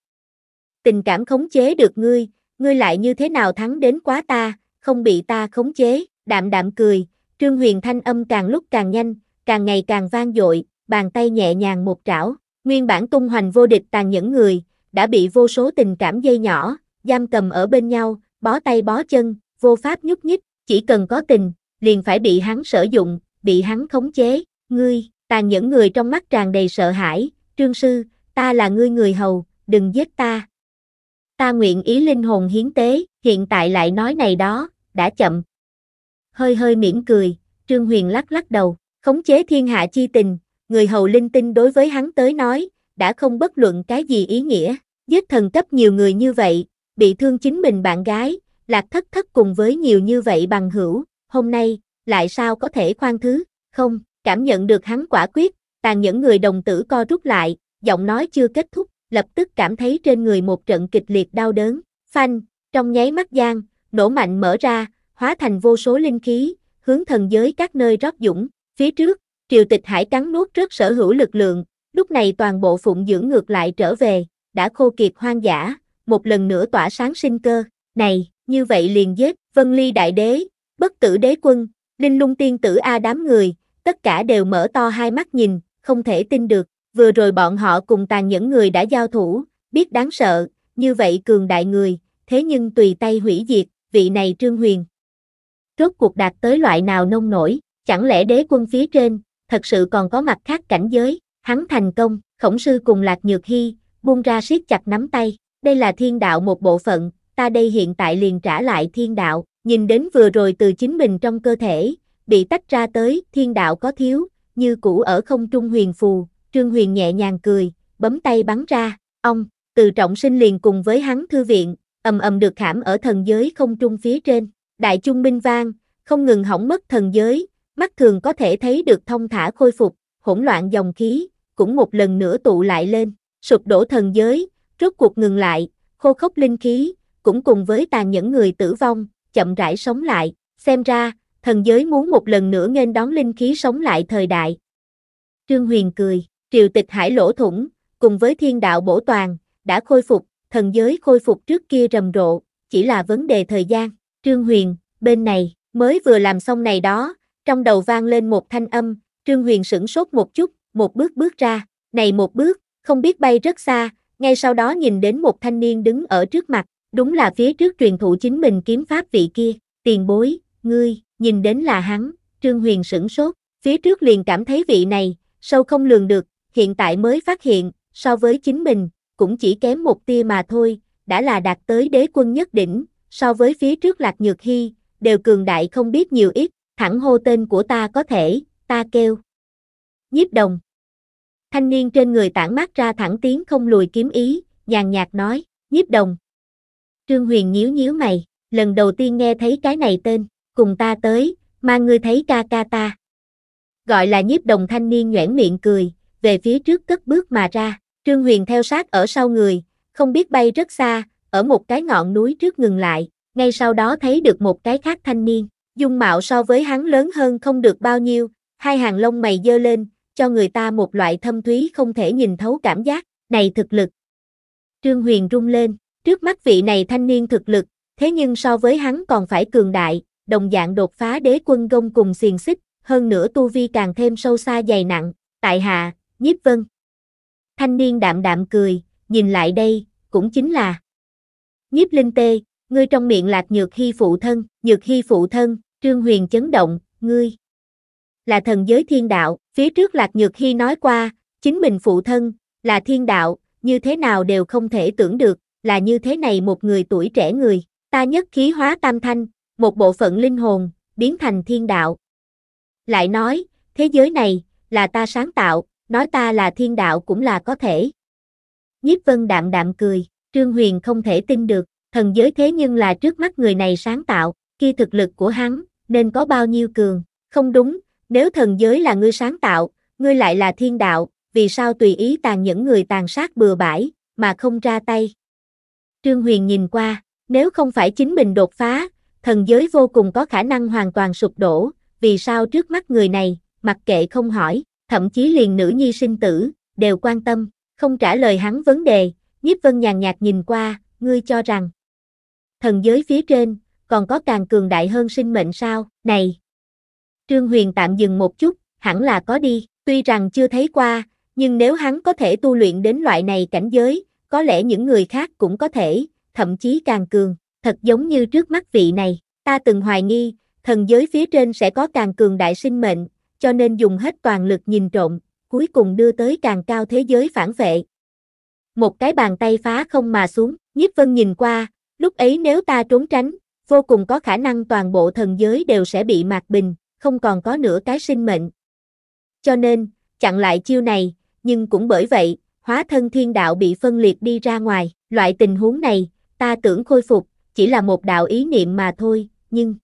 Tình cảm khống chế được ngươi, ngươi lại như thế nào thắng đến quá ta, không bị ta khống chế, đạm đạm cười, Trương Huyền thanh âm càng lúc càng nhanh, càng ngày càng vang dội, bàn tay nhẹ nhàng một trảo, nguyên bản tung hoành vô địch tàn những người, đã bị vô số tình cảm dây nhỏ, giam cầm ở bên nhau, bó tay bó chân, vô pháp nhúc nhích, chỉ cần có tình, liền phải bị hắn sử dụng, bị hắn khống chế, ngươi, tàn những người trong mắt tràn đầy sợ hãi, trương sư, ta là ngươi người hầu, đừng giết ta. Ta nguyện ý linh hồn hiến tế, hiện tại lại nói này đó, đã chậm. Hơi hơi mỉm cười, Trương Huyền lắc lắc đầu, khống chế thiên hạ chi tình, người hầu linh tinh đối với hắn tới nói, đã không bất luận cái gì ý nghĩa, giết thần cấp nhiều người như vậy, bị thương chính mình bạn gái, lạc thất thất cùng với nhiều như vậy bằng hữu, hôm nay, lại sao có thể khoan thứ, không, cảm nhận được hắn quả quyết, tàn những người đồng tử co rút lại, giọng nói chưa kết thúc, lập tức cảm thấy trên người một trận kịch liệt đau đớn, phanh, trong nháy mắt gian, nổ mạnh mở ra, hóa thành vô số linh khí, hướng thần giới các nơi rót dũng, phía trước, triều tịch hải cắn nuốt rất sở hữu lực lượng, lúc này toàn bộ phụng dưỡng ngược lại trở về, đã khô kiệt hoang dã, một lần nữa tỏa sáng sinh cơ, này, như vậy liền giết, vân ly đại đế, bất tử đế quân, linh lung tiên tử A đám người, tất cả đều mở to hai mắt nhìn, không thể tin được, vừa rồi bọn họ cùng tàn những người đã giao thủ, biết đáng sợ, như vậy cường đại người, thế nhưng tùy tay hủy diệt, vị này trương huyền. Rốt cuộc đạt tới loại nào nông nổi, chẳng lẽ đế quân phía trên, thật sự còn có mặt khác cảnh giới, hắn thành công, khổng sư cùng lạc nhược hy, buông ra siết chặt nắm tay đây là thiên đạo một bộ phận, ta đây hiện tại liền trả lại thiên đạo, nhìn đến vừa rồi từ chính mình trong cơ thể, bị tách ra tới, thiên đạo có thiếu, như cũ ở không trung huyền phù, Trương Huyền nhẹ nhàng cười, bấm tay bắn ra, ông, từ trọng sinh liền cùng với hắn thư viện, ầm ầm được khảm ở thần giới không trung phía trên, đại trung minh vang, không ngừng hỏng mất thần giới, mắt thường có thể thấy được thông thả khôi phục, hỗn loạn dòng khí, cũng một lần nữa tụ lại lên, sụp đổ thần giới, rốt cuộc ngừng lại, khô khốc linh khí, cũng cùng với tàn nhẫn người tử vong, chậm rãi sống lại, xem ra, thần giới muốn một lần nữa nên đón linh khí sống lại thời đại. Trương Huyền cười, triều tịch hải lỗ thủng, cùng với thiên đạo bổ toàn, đã khôi phục, thần giới khôi phục trước kia rầm rộ, chỉ là vấn đề thời gian, Trương Huyền, bên này, mới vừa làm xong này đó, trong đầu vang lên một thanh âm, Trương Huyền sửng sốt một chút, một bước bước ra, này một bước, không biết bay rất xa, ngay sau đó nhìn đến một thanh niên đứng ở trước mặt, đúng là phía trước truyền thụ chính mình kiếm pháp vị kia, tiền bối, ngươi, nhìn đến là hắn, Trương Huyền sửng sốt, phía trước liền cảm thấy vị này, sâu không lường được, hiện tại mới phát hiện, so với chính mình, cũng chỉ kém một tia mà thôi, đã là đạt tới đế quân nhất đỉnh, so với phía trước Lạc Nhược Hy, đều cường đại không biết nhiều ít, thẳng hô tên của ta có thể, ta kêu. nhíp đồng Thanh niên trên người tản mát ra thẳng tiếng không lùi kiếm ý, nhàn nhạt nói, nhiếp đồng. Trương Huyền nhíu nhíu mày, lần đầu tiên nghe thấy cái này tên, cùng ta tới, mà ngươi thấy ca ca ta. Gọi là nhiếp đồng thanh niên nhoẻn miệng cười, về phía trước cất bước mà ra, Trương Huyền theo sát ở sau người, không biết bay rất xa, ở một cái ngọn núi trước ngừng lại, ngay sau đó thấy được một cái khác thanh niên, dung mạo so với hắn lớn hơn không được bao nhiêu, hai hàng lông mày dơ lên, cho người ta một loại thâm thúy không thể nhìn thấu cảm giác, này thực lực. Trương Huyền rung lên, trước mắt vị này thanh niên thực lực, thế nhưng so với hắn còn phải cường đại, đồng dạng đột phá đế quân gông cùng xiềng xích, hơn nữa tu vi càng thêm sâu xa dày nặng, tại hạ, nhiếp vân. Thanh niên đạm đạm cười, nhìn lại đây, cũng chính là nhiếp linh tê, ngươi trong miệng lạc nhược hy phụ thân, nhược hy phụ thân, trương huyền chấn động, ngươi là thần giới thiên đạo, Phía trước Lạc Nhược Hy nói qua, chính mình phụ thân, là thiên đạo, như thế nào đều không thể tưởng được, là như thế này một người tuổi trẻ người, ta nhất khí hóa tam thanh, một bộ phận linh hồn, biến thành thiên đạo. Lại nói, thế giới này, là ta sáng tạo, nói ta là thiên đạo cũng là có thể. Nhiếp vân đạm đạm cười, Trương Huyền không thể tin được, thần giới thế nhưng là trước mắt người này sáng tạo, kia thực lực của hắn, nên có bao nhiêu cường, không đúng, nếu thần giới là ngươi sáng tạo, ngươi lại là thiên đạo, vì sao tùy ý tàn những người tàn sát bừa bãi, mà không ra tay? Trương Huyền nhìn qua, nếu không phải chính mình đột phá, thần giới vô cùng có khả năng hoàn toàn sụp đổ, vì sao trước mắt người này, mặc kệ không hỏi, thậm chí liền nữ nhi sinh tử, đều quan tâm, không trả lời hắn vấn đề, nhiếp vân nhàn nhạt nhìn qua, ngươi cho rằng, thần giới phía trên, còn có càng cường đại hơn sinh mệnh sao, này, Trương Huyền tạm dừng một chút, hẳn là có đi, tuy rằng chưa thấy qua, nhưng nếu hắn có thể tu luyện đến loại này cảnh giới, có lẽ những người khác cũng có thể, thậm chí càng cường, thật giống như trước mắt vị này, ta từng hoài nghi, thần giới phía trên sẽ có càng cường đại sinh mệnh, cho nên dùng hết toàn lực nhìn trộm, cuối cùng đưa tới càng cao thế giới phản vệ. Một cái bàn tay phá không mà xuống, nhiếp vân nhìn qua, lúc ấy nếu ta trốn tránh, vô cùng có khả năng toàn bộ thần giới đều sẽ bị mạc bình, không còn có nửa cái sinh mệnh. Cho nên, chặn lại chiêu này, nhưng cũng bởi vậy, hóa thân thiên đạo bị phân liệt đi ra ngoài, loại tình huống này, ta tưởng khôi phục, chỉ là một đạo ý niệm mà thôi, nhưng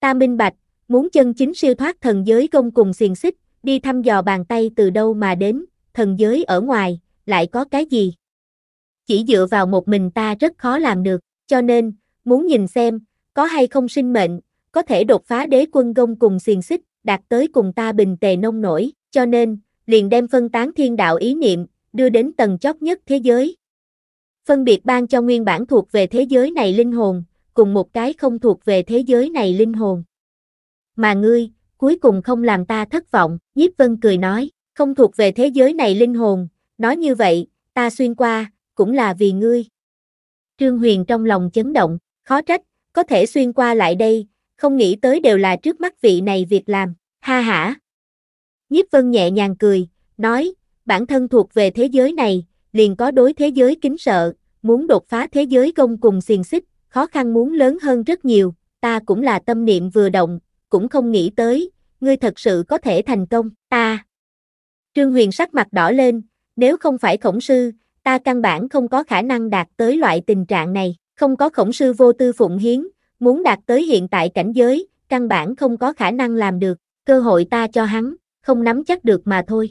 ta minh bạch, muốn chân chính siêu thoát thần giới công cùng xiềng xích, đi thăm dò bàn tay từ đâu mà đến, thần giới ở ngoài, lại có cái gì? Chỉ dựa vào một mình ta rất khó làm được, cho nên, muốn nhìn xem, có hay không sinh mệnh, có thể đột phá đế quân gông cùng xiềng xích, đạt tới cùng ta bình tề nông nổi, cho nên, liền đem phân tán thiên đạo ý niệm, đưa đến tầng chót nhất thế giới. Phân biệt ban cho nguyên bản thuộc về thế giới này linh hồn, cùng một cái không thuộc về thế giới này linh hồn. Mà ngươi, cuối cùng không làm ta thất vọng, nhiếp vân cười nói, không thuộc về thế giới này linh hồn, nói như vậy, ta xuyên qua, cũng là vì ngươi. Trương Huyền trong lòng chấn động, khó trách, có thể xuyên qua lại đây, không nghĩ tới đều là trước mắt vị này việc làm, ha hả. Nhiếp vân nhẹ nhàng cười, nói, bản thân thuộc về thế giới này, liền có đối thế giới kính sợ, muốn đột phá thế giới công cùng xiềng xích, khó khăn muốn lớn hơn rất nhiều, ta cũng là tâm niệm vừa động, cũng không nghĩ tới, ngươi thật sự có thể thành công, ta. Trương Huyền sắc mặt đỏ lên, nếu không phải khổng sư, ta căn bản không có khả năng đạt tới loại tình trạng này, không có khổng sư vô tư phụng hiến, muốn đạt tới hiện tại cảnh giới, căn bản không có khả năng làm được, cơ hội ta cho hắn, không nắm chắc được mà thôi.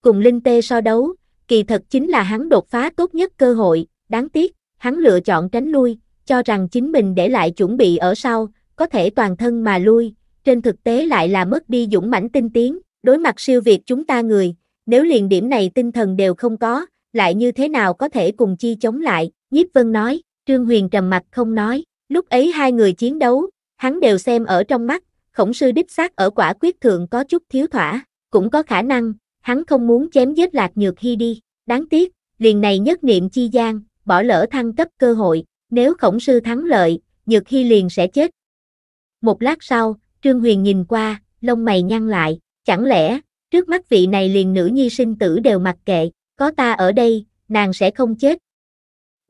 Cùng Linh Tê so đấu, kỳ thật chính là hắn đột phá tốt nhất cơ hội, đáng tiếc, hắn lựa chọn tránh lui, cho rằng chính mình để lại chuẩn bị ở sau, có thể toàn thân mà lui, trên thực tế lại là mất đi dũng mãnh tinh tiến, đối mặt siêu việt chúng ta người, nếu liền điểm này tinh thần đều không có, lại như thế nào có thể cùng chi chống lại, Nhiếp Vân nói, Trương Huyền trầm mặt không nói. Lúc ấy hai người chiến đấu, hắn đều xem ở trong mắt, khổng sư đích xác ở quả quyết thượng có chút thiếu thỏa, cũng có khả năng, hắn không muốn chém giết lạc nhược hy đi, đáng tiếc, liền này nhất niệm chi gian, bỏ lỡ thăng cấp cơ hội, nếu khổng sư thắng lợi, nhược hy liền sẽ chết. Một lát sau, Trương Huyền nhìn qua, lông mày nhăn lại, chẳng lẽ, trước mắt vị này liền nữ nhi sinh tử đều mặc kệ, có ta ở đây, nàng sẽ không chết.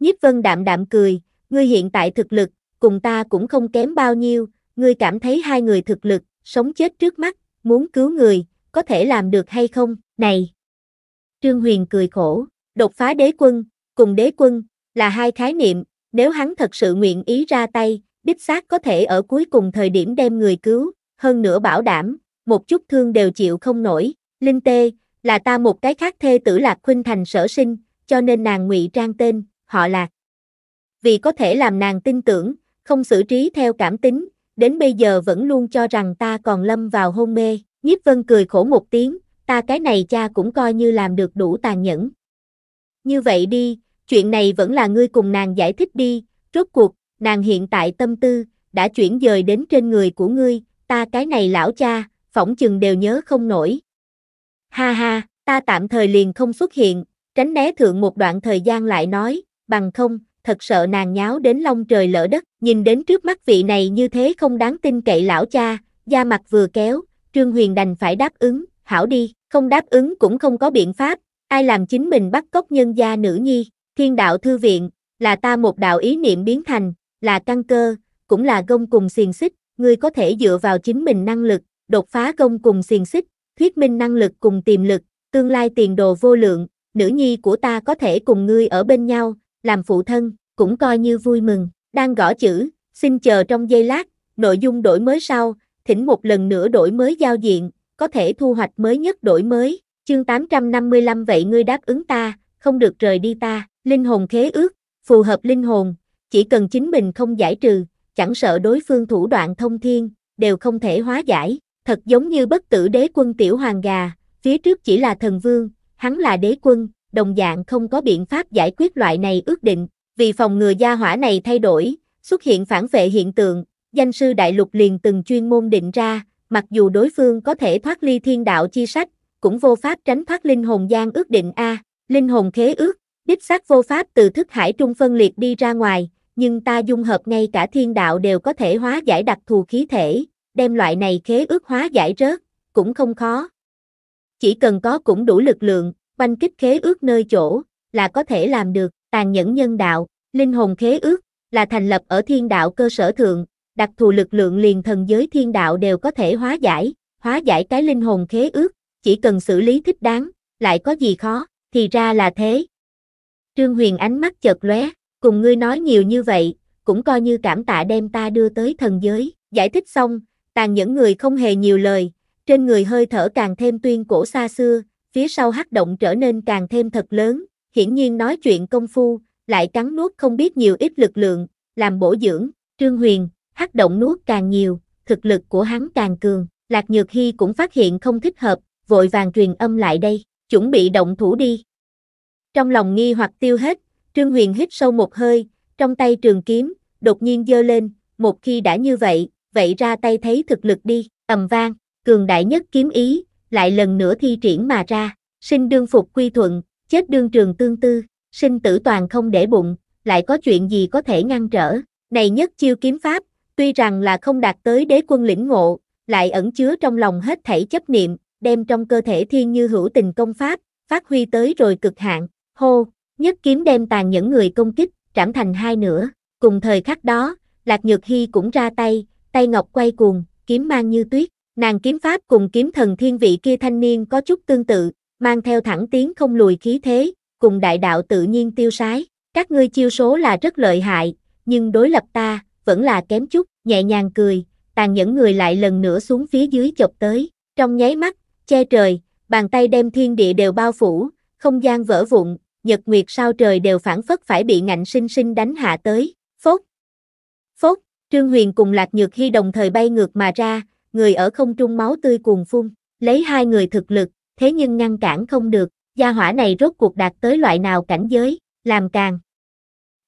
Nhiếp Vân đạm đạm cười, ngươi hiện tại thực lực, cùng ta cũng không kém bao nhiêu, ngươi cảm thấy hai người thực lực, sống chết trước mắt, muốn cứu người, có thể làm được hay không, này. Trương Huyền cười khổ, đột phá đế quân, cùng đế quân, là hai khái niệm, nếu hắn thật sự nguyện ý ra tay, đích xác có thể ở cuối cùng thời điểm đem người cứu, hơn nữa bảo đảm, một chút thương đều chịu không nổi, Linh Tê, là ta một cái khác thê tử Lạc Khuynh Thành sở sinh, cho nên nàng ngụy trang tên, họ Lạc. Vì có thể làm nàng tin tưởng, không xử trí theo cảm tính, đến bây giờ vẫn luôn cho rằng ta còn lâm vào hôn mê. Nhiếp Vân cười khổ một tiếng, ta cái này cha cũng coi như làm được đủ tàn nhẫn. Như vậy đi, chuyện này vẫn là ngươi cùng nàng giải thích đi, rốt cuộc, nàng hiện tại tâm tư, đã chuyển dời đến trên người của ngươi, ta cái này lão cha, phỏng chừng đều nhớ không nổi. Ha ha, ta tạm thời liền không xuất hiện, tránh né thượng một đoạn thời gian lại nói, bằng không, thật sợ nàng nháo đến long trời lỡ đất, nhìn đến trước mắt vị này như thế không đáng tin cậy lão cha, da mặt vừa kéo, Trương Huyền đành phải đáp ứng, hảo đi, không đáp ứng cũng không có biện pháp, ai làm chính mình bắt cóc nhân gia nữ nhi, thiên đạo thư viện, là ta một đạo ý niệm biến thành, là căn cơ, cũng là gông cùng xiềng xích, ngươi có thể dựa vào chính mình năng lực, đột phá gông cùng xiềng xích, thuyết minh năng lực cùng tiềm lực, tương lai tiền đồ vô lượng, nữ nhi của ta có thể cùng ngươi ở bên nhau, làm phụ thân, cũng coi như vui mừng, đang gõ chữ, xin chờ trong giây lát, nội dung đổi mới sau, thỉnh một lần nữa đổi mới giao diện, có thể thu hoạch mới nhất đổi mới, chương 855 vậy ngươi đáp ứng ta, không được rời đi ta, linh hồn khế ước, phù hợp linh hồn, chỉ cần chính mình không giải trừ, chẳng sợ đối phương thủ đoạn thông thiên, đều không thể hóa giải, thật giống như bất tử đế quân tiểu hoàng gà, phía trước chỉ là thần vương, hắn là đế quân, đồng dạng không có biện pháp giải quyết loại này ước định, vì phòng ngừa gia hỏa này thay đổi, xuất hiện phản vệ hiện tượng, danh sư đại lục liền từng chuyên môn định ra, mặc dù đối phương có thể thoát ly thiên đạo chi sách, cũng vô pháp tránh thoát linh hồn gian ước định A, linh hồn khế ước, đích xác vô pháp từ thức hải trung phân liệt đi ra ngoài, nhưng ta dung hợp ngay cả thiên đạo đều có thể hóa giải đặc thù khí thể, đem loại này khế ước hóa giải rớt, cũng không khó. Chỉ cần có cũng đủ lực lượng, Oanh kích khế ước nơi chỗ, là có thể làm được, tàn nhẫn nhân đạo, linh hồn khế ước, là thành lập ở thiên đạo cơ sở thượng, đặc thù lực lượng liền thần giới thiên đạo đều có thể hóa giải, hóa giải cái linh hồn khế ước, chỉ cần xử lý thích đáng, lại có gì khó, thì ra là thế. Trương Huyền ánh mắt chợt lóe, cùng ngươi nói nhiều như vậy, cũng coi như cảm tạ đem ta đưa tới thần giới, giải thích xong, tàn những người không hề nhiều lời, trên người hơi thở càng thêm tuyên cổ xa xưa, phía sau hắc động trở nên càng thêm thật lớn, hiển nhiên nói chuyện công phu, lại cắn nuốt không biết nhiều ít lực lượng, làm bổ dưỡng, Trương Huyền, hắc động nuốt càng nhiều, thực lực của hắn càng cường, Lạc Nhược Hy cũng phát hiện không thích hợp, vội vàng truyền âm lại đây, chuẩn bị động thủ đi. Trong lòng nghi hoặc tiêu hết, Trương Huyền hít sâu một hơi, trong tay trường kiếm, đột nhiên giơ lên, một khi đã như vậy, vậy ra tay thấy thực lực đi, ầm vang, cường đại nhất kiếm ý, lại lần nữa thi triển mà ra, sinh đương phục quy thuận, chết đương trường tương tư, sinh tử toàn không để bụng, lại có chuyện gì có thể ngăn trở. Này nhất chiêu kiếm pháp, tuy rằng là không đạt tới đế quân lĩnh ngộ, lại ẩn chứa trong lòng hết thảy chấp niệm, đem trong cơ thể thiên như hữu tình công pháp, phát huy tới rồi cực hạn, hô, nhất kiếm đem tàn những người công kích, trảm thành hai nửa, cùng thời khắc đó, Lạc Nhược Hy cũng ra tay, tay ngọc quay cuồng, kiếm mang như tuyết, Nàng kiếm pháp cùng kiếm thần thiên vị kia thanh niên có chút tương tự, mang theo thẳng tiếng không lùi khí thế, cùng đại đạo tự nhiên tiêu sái. Các ngươi chiêu số là rất lợi hại, nhưng đối lập ta, vẫn là kém chút, nhẹ nhàng cười, tàn nhẫn người lại lần nữa xuống phía dưới chộp tới, trong nháy mắt, che trời, bàn tay đem thiên địa đều bao phủ, không gian vỡ vụn, nhật nguyệt sao trời đều phản phất phải bị ngạnh sinh sinh đánh hạ tới, phốt. Phốt, Trương Huyền cùng Lạc Nhược Hy đồng thời bay ngược mà ra, người ở không trung máu tươi cuồng phun, lấy hai người thực lực, thế nhưng ngăn cản không được, gia hỏa này rốt cuộc đạt tới loại nào cảnh giới, làm càng.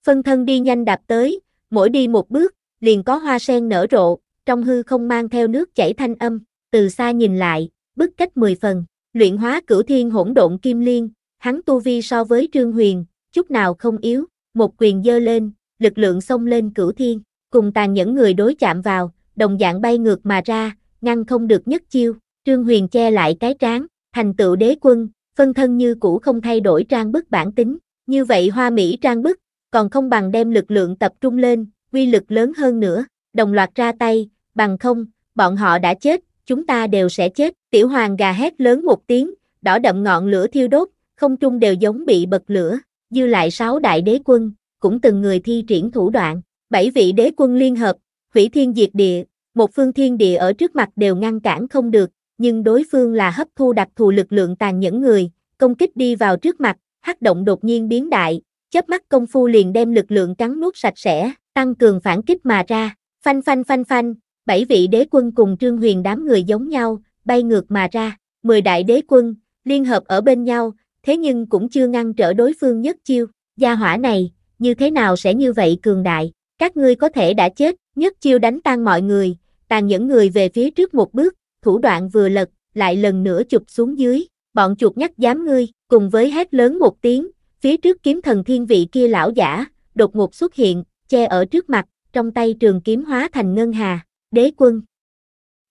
Phân thân đi nhanh đạp tới, mỗi đi một bước, liền có hoa sen nở rộ, trong hư không mang theo nước chảy thanh âm, từ xa nhìn lại, bức cách mười phần, luyện hóa cửu thiên hỗn độn kim liên, hắn tu vi so với Trương Huyền, chút nào không yếu, một quyền dơ lên, lực lượng xông lên cửu thiên, cùng tàn nhẫn người đối chạm vào, đồng dạng bay ngược mà ra, ngăn không được nhất chiêu, Trương Huyền che lại cái trán, thành tựu đế quân, phân thân như cũ không thay đổi trang bức bản tính, như vậy hoa mỹ trang bức, còn không bằng đem lực lượng tập trung lên, quy lực lớn hơn nữa, đồng loạt ra tay, bằng không, bọn họ đã chết, chúng ta đều sẽ chết, tiểu hoàng gà hét lớn một tiếng, đỏ đậm ngọn lửa thiêu đốt, không trung đều giống bị bật lửa, dư lại sáu đại đế quân, cũng từng người thi triển thủ đoạn, bảy vị đế quân liên hợp, Vĩ thiên diệt địa, một phương thiên địa ở trước mặt đều ngăn cản không được, nhưng đối phương là hấp thu đặc thù lực lượng tàn nhẫn người, công kích đi vào trước mặt, hắc động đột nhiên biến đại, chớp mắt công phu liền đem lực lượng cắn nuốt sạch sẽ, tăng cường phản kích mà ra, phanh phanh phanh phanh, bảy vị đế quân cùng Trương Huyền đám người giống nhau, bay ngược mà ra, mười đại đế quân, liên hợp ở bên nhau, thế nhưng cũng chưa ngăn trở đối phương nhất chiêu, gia hỏa này, như thế nào sẽ như vậy cường đại, các ngươi có thể đã chết, Nhất chiêu đánh tan mọi người, tàn những người về phía trước một bước, thủ đoạn vừa lật, lại lần nữa chụp xuống dưới, bọn chuột nhắc dám ngươi, cùng với hét lớn một tiếng, phía trước kiếm thần thiên vị kia lão giả, đột ngột xuất hiện, che ở trước mặt, trong tay trường kiếm hóa thành ngân hà, đế quân.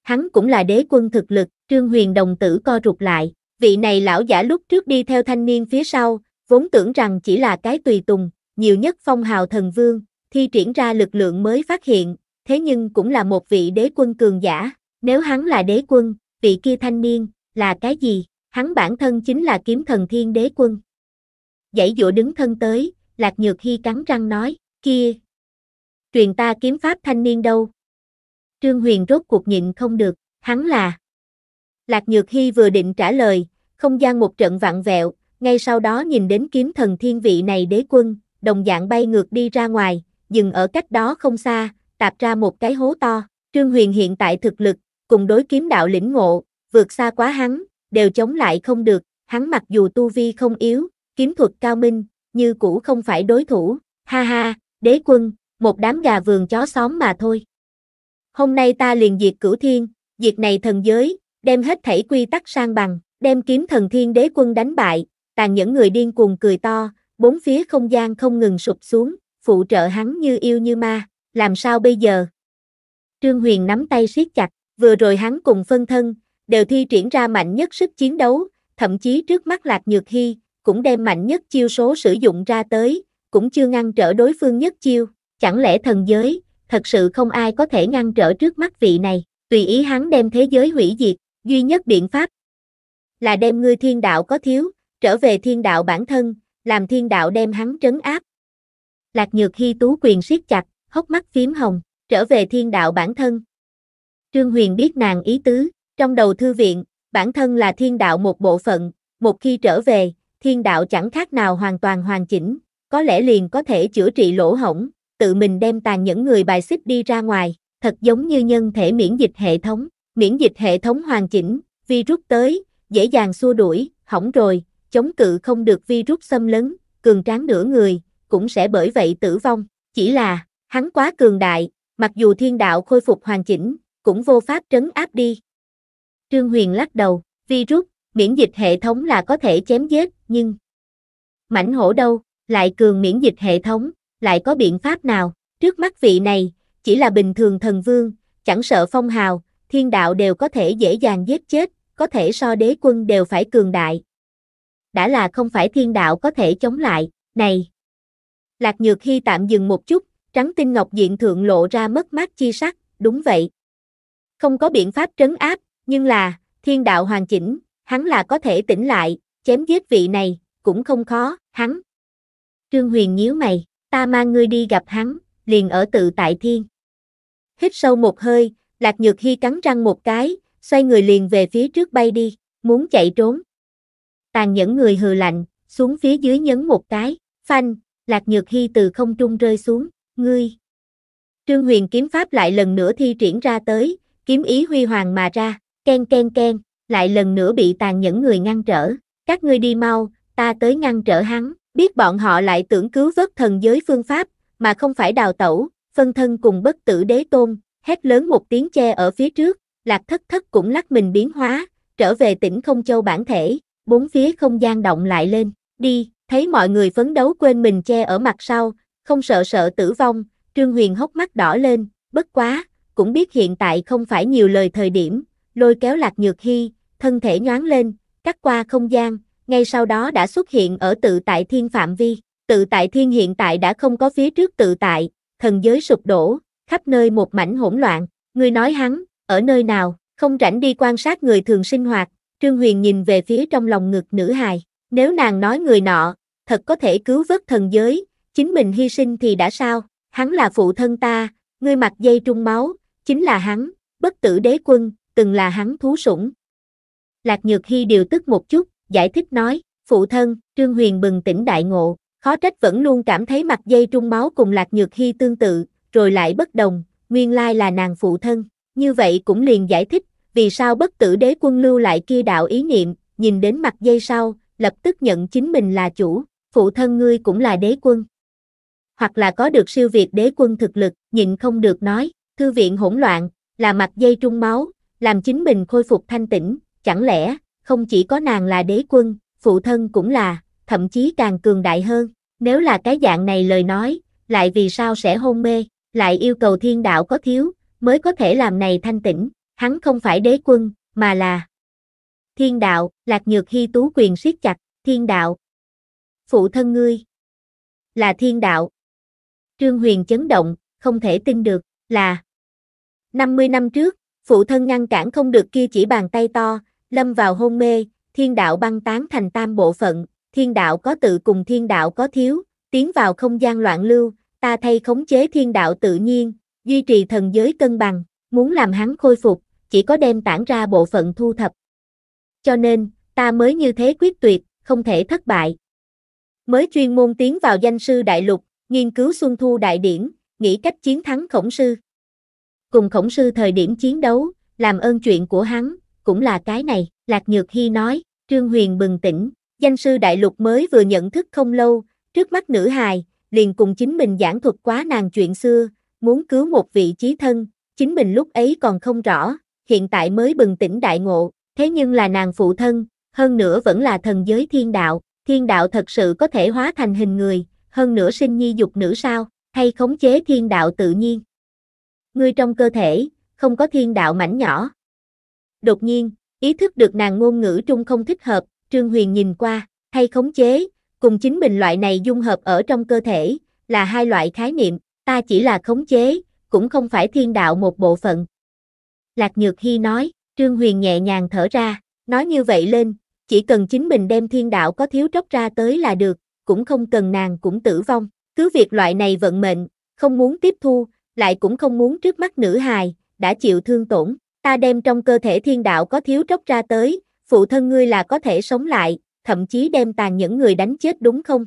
Hắn cũng là đế quân thực lực, Trương Huyền đồng tử co rụt lại, vị này lão giả lúc trước đi theo thanh niên phía sau, vốn tưởng rằng chỉ là cái tùy tùng, nhiều nhất phong hào thần vương, thi triển ra lực lượng mới phát hiện, thế nhưng cũng là một vị đế quân cường giả, nếu hắn là đế quân, vị kia thanh niên, là cái gì? Hắn bản thân chính là kiếm thần thiên đế quân. Dãy dụa đứng thân tới, Lạc Nhược Hy cắn răng nói, kia, truyền ta kiếm pháp thanh niên đâu? Trương Huyền rốt cuộc nhịn không được, hắn là. Lạc Nhược Hy vừa định trả lời, không gian một trận vặn vẹo, ngay sau đó nhìn đến kiếm thần thiên vị này đế quân, đồng dạng bay ngược đi ra ngoài, dừng ở cách đó không xa, tạp ra một cái hố to. Trương Huyền hiện tại thực lực, cùng đối kiếm đạo lĩnh ngộ, vượt xa quá hắn, đều chống lại không được, hắn mặc dù tu vi không yếu, kiếm thuật cao minh, như cũ không phải đối thủ, ha ha, đế quân, một đám gà vườn chó xóm mà thôi. Hôm nay ta liền diệt cửu thiên, diệt này thần giới, đem hết thảy quy tắc sang bằng, đem kiếm thần thiên đế quân đánh bại, tàn những người điên cuồng cười to, bốn phía không gian không ngừng sụp xuống, phụ trợ hắn như yêu như ma, làm sao bây giờ? Trương Huyền nắm tay siết chặt, vừa rồi hắn cùng phân thân, đều thi triển ra mạnh nhất sức chiến đấu, thậm chí trước mắt Lạc Nhược Hy, cũng đem mạnh nhất chiêu số sử dụng ra tới, cũng chưa ngăn trở đối phương nhất chiêu, chẳng lẽ thần giới, thật sự không ai có thể ngăn trở trước mắt vị này, tùy ý hắn đem thế giới hủy diệt, duy nhất biện pháp là đem ngươi thiên đạo có thiếu, trở về thiên đạo bản thân, làm thiên đạo đem hắn trấn áp, Lạc Nhược Hy tú quyền siết chặt, hốc mắt phím hồng, trở về thiên đạo bản thân. Trương Huyền biết nàng ý tứ, trong đầu thư viện, bản thân là thiên đạo một bộ phận, một khi trở về, thiên đạo chẳng khác nào hoàn toàn hoàn chỉnh, có lẽ liền có thể chữa trị lỗ hổng, tự mình đem tàn những người bài xích đi ra ngoài, thật giống như nhân thể miễn dịch hệ thống, miễn dịch hệ thống hoàn chỉnh, virus tới, dễ dàng xua đuổi, hỏng rồi, chống cự không được virus xâm lấn, cường tráng nửa người, cũng sẽ bởi vậy tử vong. Chỉ là, hắn quá cường đại, mặc dù thiên đạo khôi phục hoàn chỉnh, cũng vô pháp trấn áp đi. Trương Huyền lắc đầu, virus, miễn dịch hệ thống là có thể chém giết, nhưng... Mảnh hổ đâu, lại cường miễn dịch hệ thống, lại có biện pháp nào, trước mắt vị này, chỉ là bình thường thần vương, chẳng sợ phong hào, thiên đạo đều có thể dễ dàng giết chết, có thể so đế quân đều phải cường đại. Đã là không phải thiên đạo có thể chống lại, này, Lạc Nhược Hy tạm dừng một chút, trắng tinh ngọc diện thượng lộ ra mất mát chi sắc, đúng vậy. Không có biện pháp trấn áp, nhưng là, thiên đạo hoàn chỉnh, hắn là có thể tỉnh lại, chém giết vị này, cũng không khó, hắn. Trương Huyền nhíu mày, ta mang ngươi đi gặp hắn, liền ở tự tại thiên. Hít sâu một hơi, Lạc Nhược Hy cắn răng một cái, xoay người liền về phía trước bay đi, muốn chạy trốn. Tàn nhẫn người hừ lạnh, xuống phía dưới nhấn một cái, phanh, Lạc Nhược Hy từ không trung rơi xuống, ngươi. Trương huyền kiếm pháp lại lần nữa thi triển ra tới, kiếm ý huy hoàng mà ra, ken ken ken, lại lần nữa bị tàn nhẫn người ngăn trở, các ngươi đi mau, ta tới ngăn trở hắn, biết bọn họ lại tưởng cứu vớt thần giới phương pháp, mà không phải đào tẩu, phân thân cùng bất tử đế tôn, hét lớn một tiếng che ở phía trước, lạc thất thất cũng lắc mình biến hóa, trở về tỉnh không châu bản thể, bốn phía không gian động lại lên, đi. Thấy mọi người phấn đấu quên mình che ở mặt sau, không sợ sợ tử vong, Trương Huyền hốc mắt đỏ lên, bất quá, cũng biết hiện tại không phải nhiều lời thời điểm, lôi kéo Lạc Nhược Hy, thân thể nhoáng lên, cắt qua không gian, ngay sau đó đã xuất hiện ở tự tại thiên phạm vi. Tự tại thiên hiện tại đã không có phía trước tự tại, thần giới sụp đổ, khắp nơi một mảnh hỗn loạn, người nói hắn, ở nơi nào, không rảnh đi quan sát người thường sinh hoạt, Trương Huyền nhìn về phía trong lòng ngực nữ hài, nếu nàng nói người nọ, thật có thể cứu vớt thần giới, chính mình hy sinh thì đã sao, hắn là phụ thân ta, ngươi mặc dây trung máu, chính là hắn, bất tử đế quân, từng là hắn thú sủng. Lạc Nhược Hy điều tức một chút, giải thích nói, phụ thân, Trương Huyền bừng tỉnh đại ngộ, khó trách vẫn luôn cảm thấy mặt dây trung máu cùng Lạc Nhược Hy tương tự, rồi lại bất đồng, nguyên lai là nàng phụ thân, như vậy cũng liền giải thích, vì sao bất tử đế quân lưu lại kia đạo ý niệm, nhìn đến mặt dây sau, lập tức nhận chính mình là chủ, phụ thân ngươi cũng là đế quân. Hoặc là có được siêu việt đế quân thực lực, nhịn không được nói, thư viện hỗn loạn, là mặt dây trung máu, làm chính mình khôi phục thanh tĩnh, chẳng lẽ, không chỉ có nàng là đế quân, phụ thân cũng là, thậm chí càng cường đại hơn, nếu là cái dạng này lời nói, lại vì sao sẽ hôn mê, lại yêu cầu thiên đạo có thiếu, mới có thể làm này thanh tĩnh, hắn không phải đế quân, mà là Thiên đạo, lạc nhược hy tú quyền siết chặt, thiên đạo. Phụ thân ngươi. Là thiên đạo. Trương Huyền chấn động, không thể tin được, là. 50 năm trước, phụ thân ngăn cản không được kia chỉ bàn tay to, lâm vào hôn mê, thiên đạo băng tán thành tam bộ phận, thiên đạo có tự cùng thiên đạo có thiếu, tiến vào không gian loạn lưu, ta thay khống chế thiên đạo tự nhiên, duy trì thần giới cân bằng, muốn làm hắn khôi phục, chỉ có đem tản ra bộ phận thu thập, cho nên, ta mới như thế quyết tuyệt, không thể thất bại. Mới chuyên môn tiến vào danh sư đại lục, nghiên cứu Xuân Thu Đại Điển, nghĩ cách chiến thắng khổng sư. Cùng khổng sư thời điểm chiến đấu, làm ơn chuyện của hắn, cũng là cái này, Lạc Nhược Hy nói, Trương Huyền bừng tỉnh, danh sư đại lục mới vừa nhận thức không lâu, trước mắt nữ hài, liền cùng chính mình giảng thuật quá nàng chuyện xưa, muốn cứu một vị trí thân, chính mình lúc ấy còn không rõ, hiện tại mới bừng tỉnh đại ngộ, Thế nhưng là nàng phụ thân, hơn nữa vẫn là thần giới thiên đạo, thiên đạo thật sự có thể hóa thành hình người, hơn nữa sinh nhi dục nữ sao, hay khống chế thiên đạo tự nhiên. Ngươi trong cơ thể, không có thiên đạo mảnh nhỏ. Đột nhiên, ý thức được nàng ngôn ngữ trung không thích hợp, Trương Huyền nhìn qua, hay khống chế, cùng chính mình loại này dung hợp ở trong cơ thể, là hai loại khái niệm, ta chỉ là khống chế, cũng không phải thiên đạo một bộ phận. Lạc Nhược Hy nói. Trương Huyền nhẹ nhàng thở ra, nói như vậy lên, chỉ cần chính mình đem thiên đạo có thiếu tróc ra tới là được, cũng không cần nàng cũng tử vong, cứ việc loại này vận mệnh, không muốn tiếp thu, lại cũng không muốn trước mắt nữ hài, đã chịu thương tổn, ta đem trong cơ thể thiên đạo có thiếu tróc ra tới, phụ thân ngươi là có thể sống lại, thậm chí đem tàn những người đánh chết đúng không?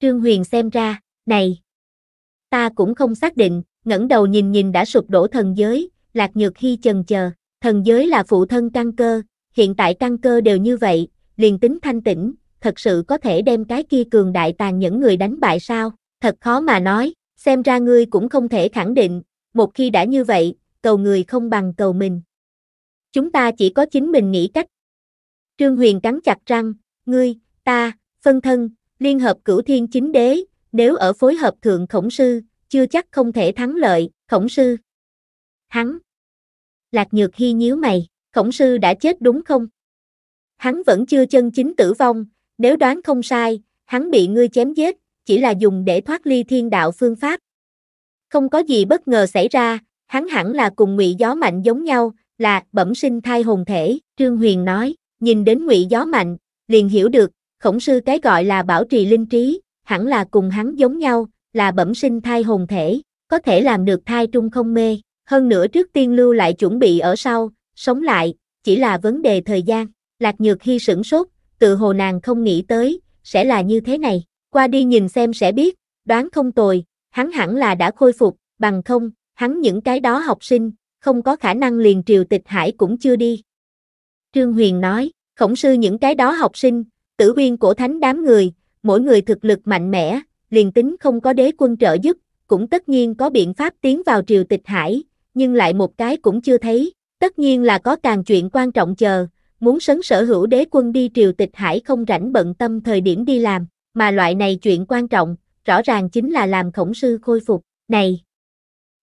Trương Huyền xem ra, này, ta cũng không xác định, ngẩng đầu nhìn nhìn đã sụp đổ thần giới, lạc nhược khi chần chờ, Thần giới là phụ thân căn cơ, hiện tại căn cơ đều như vậy, liền tính thanh tĩnh, thật sự có thể đem cái kia cường đại tàn những người đánh bại sao, thật khó mà nói, xem ra ngươi cũng không thể khẳng định, một khi đã như vậy, cầu người không bằng cầu mình. Chúng ta chỉ có chính mình nghĩ cách. Trương Huyền cắn chặt răng, ngươi, ta, phân thân, liên hợp cửu thiên chính đế, nếu ở phối hợp thượng khổng sư, chưa chắc không thể thắng lợi, khổng sư. Hắn, Lạc Nhược Hy nhíu mày, khổng sư đã chết đúng không? Hắn vẫn chưa chân chính tử vong, nếu đoán không sai, hắn bị ngươi chém giết, chỉ là dùng để thoát ly thiên đạo phương pháp. Không có gì bất ngờ xảy ra, hắn hẳn là cùng ngụy gió mạnh giống nhau, là bẩm sinh thai hồn thể, Trương Huyền nói, nhìn đến ngụy gió mạnh, liền hiểu được, khổng sư cái gọi là bảo trì linh trí, hẳn là cùng hắn giống nhau, là bẩm sinh thai hồn thể, có thể làm được thai trung không mê. Hơn nữa trước tiên lưu lại chuẩn bị ở sau, sống lại, chỉ là vấn đề thời gian. Lạc Nhược Hy sửng sốt, tự hồ nàng không nghĩ tới, sẽ là như thế này. Qua đi nhìn xem sẽ biết, đoán không tồi, hắn hẳn là đã khôi phục, bằng không, hắn những cái đó học sinh, không có khả năng liền triều tịch hải cũng chưa đi. Trương Huyền nói, khổng sư những cái đó học sinh, tử huyên cổ thánh đám người, mỗi người thực lực mạnh mẽ, liền tính không có đế quân trợ giúp, cũng tất nhiên có biện pháp tiến vào triều tịch hải, nhưng lại một cái cũng chưa thấy, tất nhiên là có càng chuyện quan trọng chờ, muốn sấn sở hữu đế quân đi triều tịch hải không rảnh bận tâm thời điểm đi làm, mà loại này chuyện quan trọng, rõ ràng chính là làm khổng sư khôi phục, này.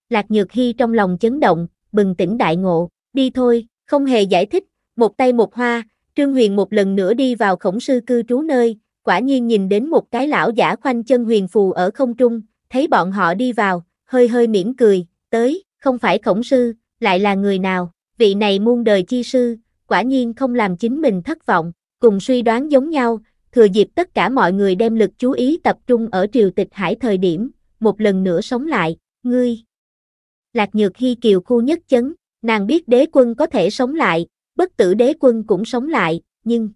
Lạc Nhược Hy trong lòng chấn động, bừng tỉnh đại ngộ, đi thôi, không hề giải thích, một tay một hoa, Trương Huyền một lần nữa đi vào khổng sư cư trú nơi, quả nhiên nhìn đến một cái lão giả khoanh chân huyền phù ở không trung, thấy bọn họ đi vào, hơi hơi mỉm cười, tới không phải khổng sư, lại là người nào, vị này muôn đời chi sư, quả nhiên không làm chính mình thất vọng, cùng suy đoán giống nhau, thừa dịp tất cả mọi người đem lực chú ý tập trung ở triều tịch hải thời điểm, một lần nữa sống lại, ngươi. Lạc Nhược Hy kiều khu nhất chấn, nàng biết đế quân có thể sống lại, bất tử đế quân cũng sống lại, nhưng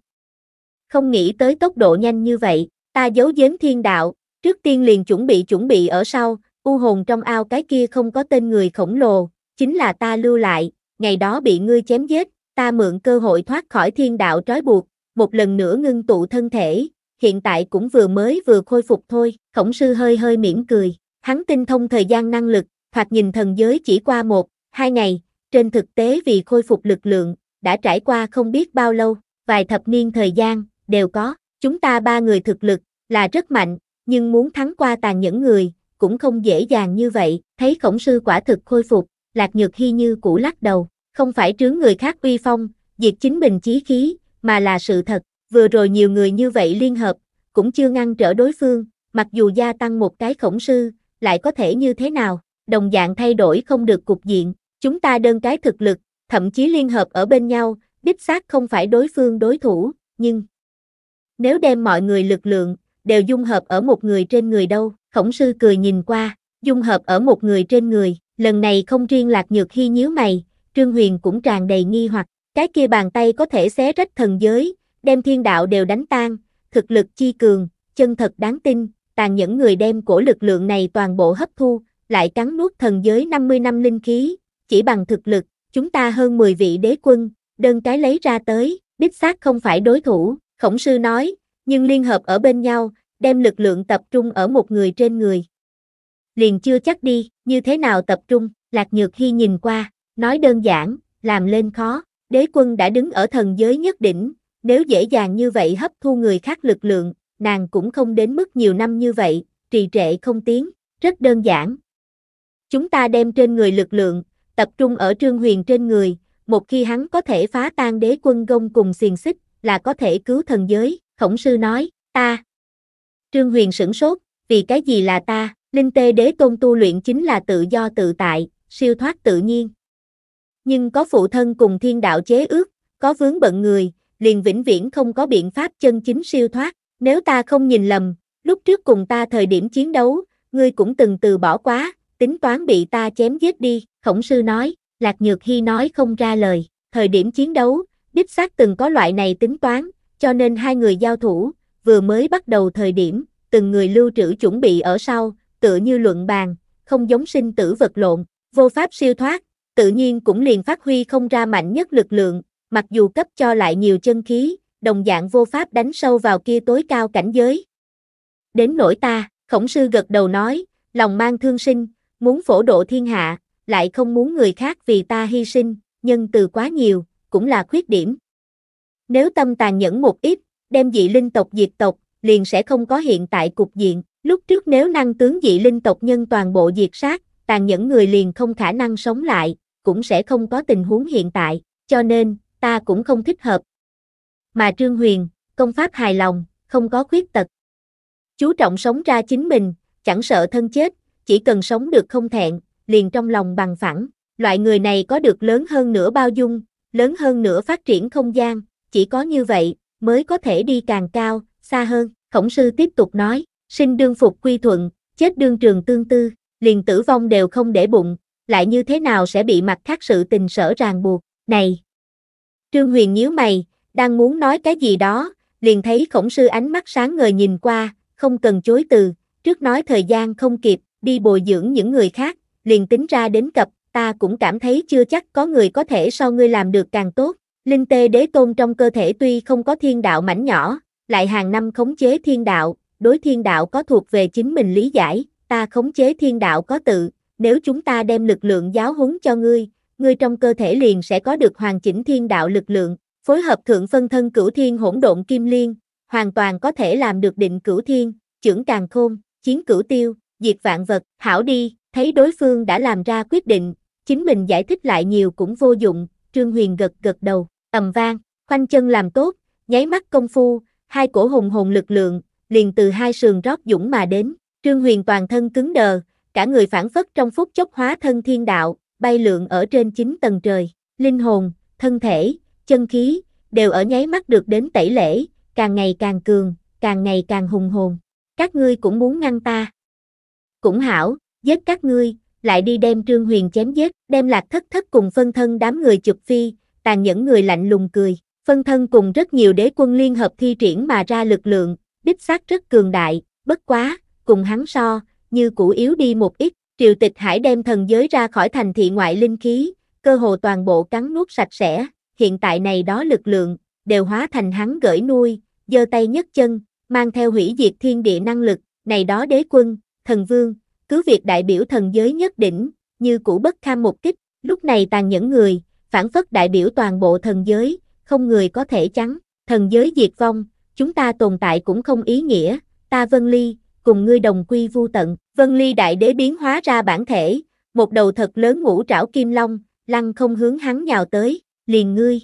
không nghĩ tới tốc độ nhanh như vậy, ta giấu giếm thiên đạo, trước tiên liền chuẩn bị chuẩn bị ở sau, u hồn trong ao cái kia không có tên người khổng lồ, chính là ta lưu lại, ngày đó bị ngươi chém giết, ta mượn cơ hội thoát khỏi thiên đạo trói buộc, một lần nữa ngưng tụ thân thể, hiện tại cũng vừa mới vừa khôi phục thôi, khổng sư hơi hơi mỉm cười, hắn tinh thông thời gian năng lực, thoạt nhìn thần giới chỉ qua một, hai ngày, trên thực tế vì khôi phục lực lượng, đã trải qua không biết bao lâu, vài thập niên thời gian, đều có, chúng ta ba người thực lực, là rất mạnh, nhưng muốn thắng qua tàn những người, cũng không dễ dàng như vậy, thấy khổng sư quả thực khôi phục, lạc nhược hy như cũ lắc đầu, không phải trướng người khác uy phong, diệt chính mình chí khí, mà là sự thật, vừa rồi nhiều người như vậy liên hợp, cũng chưa ngăn trở đối phương, mặc dù gia tăng một cái khổng sư, lại có thể như thế nào, đồng dạng thay đổi không được cục diện, chúng ta đơn cái thực lực, thậm chí liên hợp ở bên nhau, đích xác không phải đối phương đối thủ, nhưng nếu đem mọi người lực lượng, đều dung hợp ở một người trên người đâu, khổng sư cười nhìn qua, dung hợp ở một người trên người, lần này không riêng lạc nhược khi nhíu mày, trương huyền cũng tràn đầy nghi hoặc, cái kia bàn tay có thể xé rách thần giới, đem thiên đạo đều đánh tan, thực lực chi cường, chân thật đáng tin, tàn nhẫn người đem cổ lực lượng này toàn bộ hấp thu, lại cắn nuốt thần giới 50 năm linh khí, chỉ bằng thực lực, chúng ta hơn 10 vị đế quân, đơn cái lấy ra tới, đích xác không phải đối thủ, khổng sư nói, nhưng liên hợp ở bên nhau, đem lực lượng tập trung ở một người trên người. Liền chưa chắc đi, như thế nào tập trung, Lạc Nhược Hy nhìn qua, nói đơn giản, làm lên khó, đế quân đã đứng ở thần giới nhất đỉnh, nếu dễ dàng như vậy hấp thu người khác lực lượng, nàng cũng không đến mức nhiều năm như vậy, trì trệ không tiến, rất đơn giản. Chúng ta đem trên người lực lượng, tập trung ở trương huyền trên người, một khi hắn có thể phá tan đế quân gông cùng xiềng xích, là có thể cứu thần giới, khổng sư nói, ta, Trương Huyền sửng sốt, vì cái gì là ta, linh tê đế tôn tu luyện chính là tự do tự tại, siêu thoát tự nhiên. Nhưng có phụ thân cùng thiên đạo chế ước, có vướng bận người, liền vĩnh viễn không có biện pháp chân chính siêu thoát, nếu ta không nhìn lầm, lúc trước cùng ta thời điểm chiến đấu, ngươi cũng từng từ bỏ quá, tính toán bị ta chém giết đi, khổng sư nói, Lạc Nhược Hy nói không ra lời, thời điểm chiến đấu, đích xác từng có loại này tính toán, cho nên hai người giao thủ, vừa mới bắt đầu thời điểm, từng người lưu trữ chuẩn bị ở sau, tựa như luận bàn, không giống sinh tử vật lộn, vô pháp siêu thoát, tự nhiên cũng liền phát huy không ra mạnh nhất lực lượng, mặc dù cấp cho lại nhiều chân khí, đồng dạng vô pháp đánh sâu vào kia tối cao cảnh giới. Đến nỗi ta, khổng sư gật đầu nói, lòng mang thương sinh, muốn phổ độ thiên hạ, lại không muốn người khác vì ta hy sinh, nhân từ quá nhiều, cũng là khuyết điểm. Nếu tâm tàn nhẫn một ít, đem dị linh tộc diệt tộc, liền sẽ không có hiện tại cục diện. Lúc trước nếu năng tướng dị linh tộc nhân toàn bộ diệt sát, tàn nhẫn người liền không khả năng sống lại, cũng sẽ không có tình huống hiện tại, cho nên, ta cũng không thích hợp. Mà Trương Huyền, công pháp hài lòng, không có khuyết tật. Chú trọng sống ra chính mình, chẳng sợ thân chết, chỉ cần sống được không thẹn, liền trong lòng bằng phẳng. Loại người này có được lớn hơn nửa bao dung, lớn hơn nửa phát triển không gian, chỉ có như vậy, mới có thể đi càng cao, xa hơn. Khổng sư tiếp tục nói, sinh đương phục quy thuận, chết đương trường tương tư, liền tử vong đều không để bụng, lại như thế nào sẽ bị mặt khác sự tình sở ràng buộc, này. Trương Huyền nhíu mày, đang muốn nói cái gì đó, liền thấy khổng sư ánh mắt sáng ngời nhìn qua, không cần chối từ, trước nói thời gian không kịp, đi bồi dưỡng những người khác, liền tính ra đến cập, ta cũng cảm thấy chưa chắc có người có thể so ngươi làm được càng tốt, Linh tê đế tôn trong cơ thể tuy không có thiên đạo mảnh nhỏ, lại hàng năm khống chế thiên đạo, đối thiên đạo có thuộc về chính mình lý giải, ta khống chế thiên đạo có tự, nếu chúng ta đem lực lượng giáo huấn cho ngươi, ngươi trong cơ thể liền sẽ có được hoàn chỉnh thiên đạo lực lượng, phối hợp thượng phân thân cửu thiên hỗn độn kim liên, hoàn toàn có thể làm được định cửu thiên, trưởng càng khôn, chiến cửu tiêu, diệt vạn vật, hảo đi, thấy đối phương đã làm ra quyết định, chính mình giải thích lại nhiều cũng vô dụng, Trương Huyền gật gật đầu ầm vang, khoanh chân làm tốt, nháy mắt công phu, hai cổ hùng hồn lực lượng, liền từ hai sườn rót dũng mà đến, Trương Huyền toàn thân cứng đờ, cả người phản phất trong phút chốc hóa thân thiên đạo, bay lượn ở trên chín tầng trời, linh hồn, thân thể, chân khí, đều ở nháy mắt được đến tẩy lễ, càng ngày càng cường, càng ngày càng hùng hồn. Các ngươi cũng muốn ngăn ta. Cũng hảo, giết các ngươi, lại đi đem Trương Huyền chém giết, đem lạc thất thất cùng phân thân đám người chụp phi, tàn nhẫn người lạnh lùng cười, phân thân cùng rất nhiều đế quân liên hợp thi triển mà ra lực lượng, đích xác rất cường đại, bất quá, cùng hắn so, như cũ yếu đi một ít, triều tịch hải đem thần giới ra khỏi thành thị ngoại linh khí, cơ hồ toàn bộ cắn nuốt sạch sẽ, hiện tại này đó lực lượng, đều hóa thành hắn gửi nuôi, giơ tay nhấc chân, mang theo hủy diệt thiên địa năng lực, này đó đế quân, thần vương, cứ việc đại biểu thần giới nhất đỉnh, như cũ bất kham một kích, lúc này tàn nhẫn người, phản phất đại biểu toàn bộ thần giới, không người có thể chắn, thần giới diệt vong, chúng ta tồn tại cũng không ý nghĩa, ta Vân Ly, cùng ngươi đồng quy vu tận, Vân Ly đại đế biến hóa ra bản thể, một đầu thật lớn ngũ trảo kim long, lăng không hướng hắn nhào tới, liền ngươi.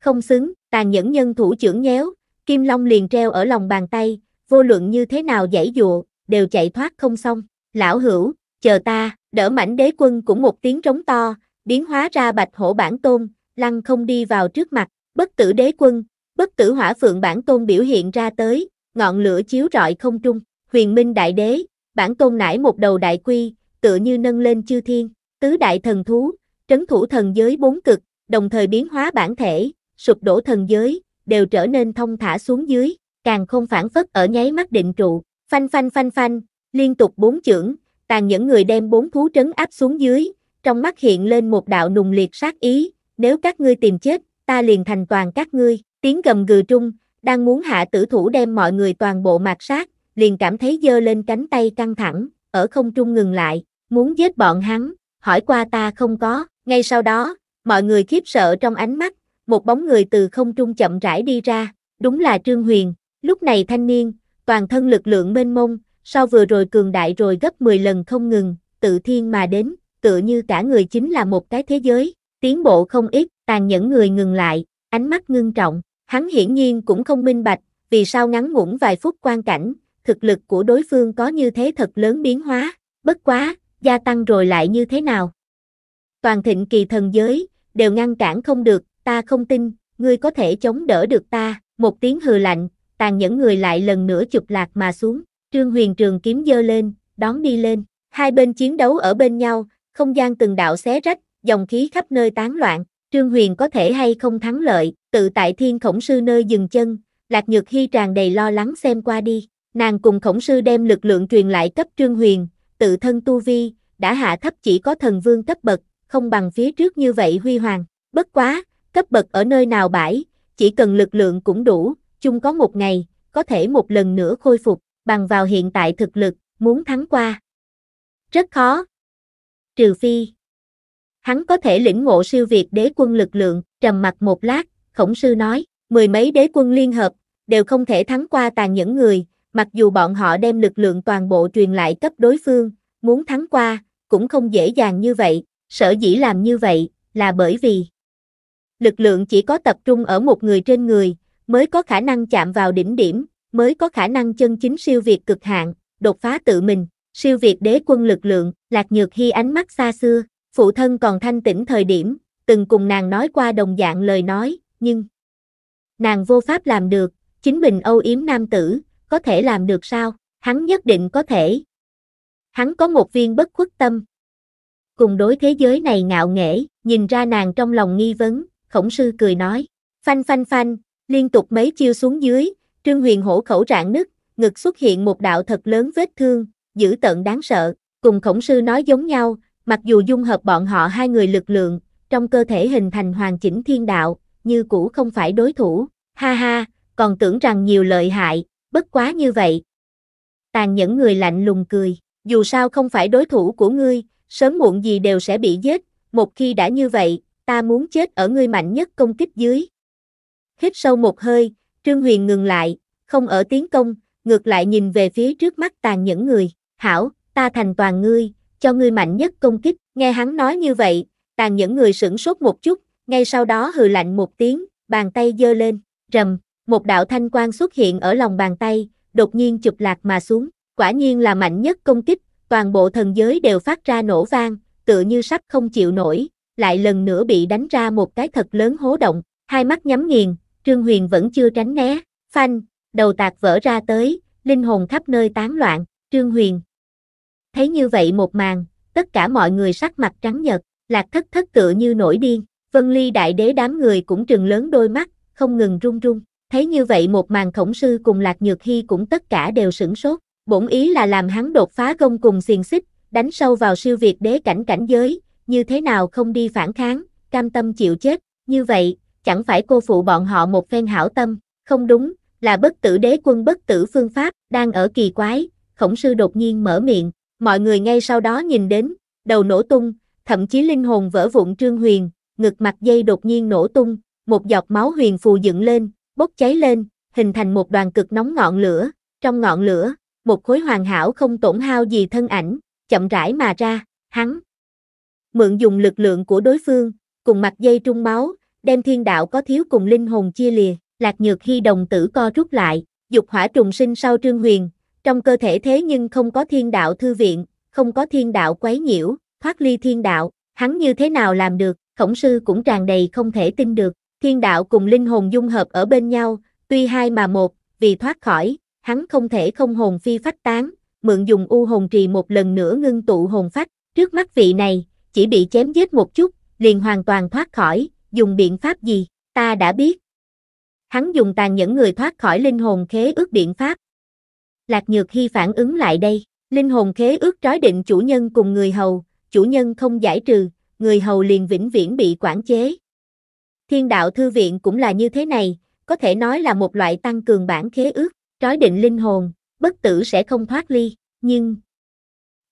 Không xứng, tàn nhẫn nhân thủ trưởng nhéo, kim long liền treo ở lòng bàn tay, vô luận như thế nào giải dụa, đều chạy thoát không xong, lão hữu, chờ ta, đỡ mảnh đế quân cũng một tiếng trống to, biến hóa ra bạch hổ bản tôn, lăng không đi vào trước mặt, bất tử đế quân, bất tử hỏa phượng bản tôn biểu hiện ra tới, ngọn lửa chiếu rọi không trung, huyền minh đại đế, bản tôn nải một đầu đại quy, tựa như nâng lên chư thiên, tứ đại thần thú, trấn thủ thần giới bốn cực, đồng thời biến hóa bản thể, sụp đổ thần giới, đều trở nên thông thả xuống dưới, càng không phản phất ở nháy mắt định trụ, phanh phanh phanh phanh, liên tục bốn chưởng, tàn những người đem bốn thú trấn áp xuống dưới, trong mắt hiện lên một đạo nùng liệt sát ý, nếu các ngươi tìm chết, ta liền thành toàn các ngươi, tiếng gầm gừ trung, đang muốn hạ tử thủ đem mọi người toàn bộ mạt sát, liền cảm thấy dơ lên cánh tay căng thẳng, ở không trung ngừng lại, muốn giết bọn hắn, hỏi qua ta không có, ngay sau đó, mọi người khiếp sợ trong ánh mắt, một bóng người từ không trung chậm rãi đi ra, đúng là Trương Huyền, lúc này thanh niên, toàn thân lực lượng mênh mông, sau vừa rồi cường đại rồi gấp 10 lần không ngừng, tự thiên mà đến, tựa như cả người chính là một cái thế giới, tiến bộ không ít, tàn nhẫn người ngừng lại, ánh mắt ngưng trọng, hắn hiển nhiên cũng không minh bạch, vì sao ngắn ngủn vài phút quan cảnh, thực lực của đối phương có như thế thật lớn biến hóa, bất quá, gia tăng rồi lại như thế nào. Toàn thịnh kỳ thần giới, đều ngăn cản không được, ta không tin, ngươi có thể chống đỡ được ta, một tiếng hừ lạnh, tàn nhẫn người lại lần nữa chụp lạc mà xuống, trương huyền trường kiếm dơ lên, đón đi lên, hai bên chiến đấu ở bên nhau, không gian từng đạo xé rách, dòng khí khắp nơi tán loạn, Trương Huyền có thể hay không thắng lợi, tự tại thiên khổng sư nơi dừng chân, Lạc Nhược Hy tràn đầy lo lắng xem qua đi, nàng cùng khổng sư đem lực lượng truyền lại cấp Trương Huyền, tự thân tu vi, đã hạ thấp chỉ có thần vương cấp bậc, không bằng phía trước như vậy huy hoàng, bất quá, cấp bậc ở nơi nào bãi, chỉ cần lực lượng cũng đủ, chung có một ngày, có thể một lần nữa khôi phục, bằng vào hiện tại thực lực, muốn thắng qua. Rất khó, trừ phi. Hắn có thể lĩnh ngộ siêu việt đế quân lực lượng, trầm mặt một lát, khổng sư nói, mười mấy đế quân liên hợp, đều không thể thắng qua tàn những người, mặc dù bọn họ đem lực lượng toàn bộ truyền lại cấp đối phương, muốn thắng qua, cũng không dễ dàng như vậy, sở dĩ làm như vậy, là bởi vì lực lượng chỉ có tập trung ở một người trên người, mới có khả năng chạm vào đỉnh điểm, mới có khả năng chân chính siêu việt cực hạn, đột phá tự mình siêu việt đế quân lực lượng, Lạc Nhược Hy ánh mắt xa xưa, phụ thân còn thanh tĩnh thời điểm, từng cùng nàng nói qua đồng dạng lời nói, nhưng nàng vô pháp làm được, chính mình âu yếm nam tử, có thể làm được sao, hắn nhất định có thể. Hắn có một viên bất khuất tâm. Cùng đối thế giới này ngạo nghễ, nhìn ra nàng trong lòng nghi vấn, khổng sư cười nói, phanh phanh phanh, liên tục mấy chiêu xuống dưới, trương huyền hổ khẩu rạn nứt, ngực xuất hiện một đạo thật lớn vết thương, dữ tợn đáng sợ, cùng khổng sư nói giống nhau, mặc dù dung hợp bọn họ hai người lực lượng, trong cơ thể hình thành hoàn chỉnh thiên đạo, như cũ không phải đối thủ, ha ha, còn tưởng rằng nhiều lợi hại, bất quá như vậy. Tàn nhẫn người lạnh lùng cười, dù sao không phải đối thủ của ngươi, sớm muộn gì đều sẽ bị giết, một khi đã như vậy, ta muốn chết ở ngươi mạnh nhất công kích dưới. Hít sâu một hơi, Trương Huyền ngừng lại, không ở tiến công, ngược lại nhìn về phía trước mắt tàn nhẫn người hảo, ta thành toàn ngươi, cho ngươi mạnh nhất công kích, nghe hắn nói như vậy, tàn những người sửng sốt một chút, ngay sau đó hừ lạnh một tiếng, bàn tay giơ lên, rầm, một đạo thanh quang xuất hiện ở lòng bàn tay, đột nhiên chụp lạc mà xuống, quả nhiên là mạnh nhất công kích, toàn bộ thần giới đều phát ra nổ vang, tựa như sắp không chịu nổi, lại lần nữa bị đánh ra một cái thật lớn hố động, hai mắt nhắm nghiền, Trương Huyền vẫn chưa tránh né, phanh, đầu tạc vỡ ra tới, linh hồn khắp nơi tán loạn, Trương Huyền, Thấy như vậy một màn, tất cả mọi người sắc mặt trắng nhợt, lạc thất thất tựa như nổi điên, vân ly đại đế đám người cũng trừng lớn đôi mắt, không ngừng run run. Thấy như vậy một màn khổng sư cùng lạc nhược hy cũng tất cả đều sửng sốt, bổn ý là làm hắn đột phá công cùng xiềng xích, đánh sâu vào siêu việt đế cảnh cảnh giới, như thế nào không đi phản kháng, cam tâm chịu chết, như vậy, chẳng phải cô phụ bọn họ một phen hảo tâm, không đúng, là bất tử đế quân bất tử phương pháp, đang ở kỳ quái, khổng sư đột nhiên mở miệng, Mọi người ngay sau đó nhìn đến, đầu nổ tung, thậm chí linh hồn vỡ vụn Trương Huyền, ngực mặt dây đột nhiên nổ tung, một giọt máu huyền phù dựng lên, bốc cháy lên, hình thành một đoàn cực nóng ngọn lửa, trong ngọn lửa, một khối hoàn hảo không tổn hao gì thân ảnh, chậm rãi mà ra, hắn mượn dùng lực lượng của đối phương, cùng mặt dây trung máu, đem thiên đạo có thiếu cùng linh hồn chia lìa, lạc nhược khi đồng tử co rút lại, dục hỏa trùng sinh sau Trương Huyền, trong cơ thể thế nhưng không có thiên đạo thư viện, không có thiên đạo quấy nhiễu, thoát ly thiên đạo, hắn như thế nào làm được, khổng sư cũng tràn đầy không thể tin được, thiên đạo cùng linh hồn dung hợp ở bên nhau, tuy hai mà một, vì thoát khỏi, hắn không thể không hồn phi phách tán, mượn dùng u hồn trì một lần nữa ngưng tụ hồn phách, trước mắt vị này, chỉ bị chém giết một chút, liền hoàn toàn thoát khỏi, dùng biện pháp gì, ta đã biết. Hắn dùng tàn nhẫn người thoát khỏi linh hồn khế ước biện pháp, Lạc Nhược Hy phản ứng lại đây, linh hồn khế ước trói định chủ nhân cùng người hầu, chủ nhân không giải trừ, người hầu liền vĩnh viễn bị quản chế. Thiên đạo thư viện cũng là như thế này, có thể nói là một loại tăng cường bản khế ước, trói định linh hồn, bất tử sẽ không thoát ly, nhưng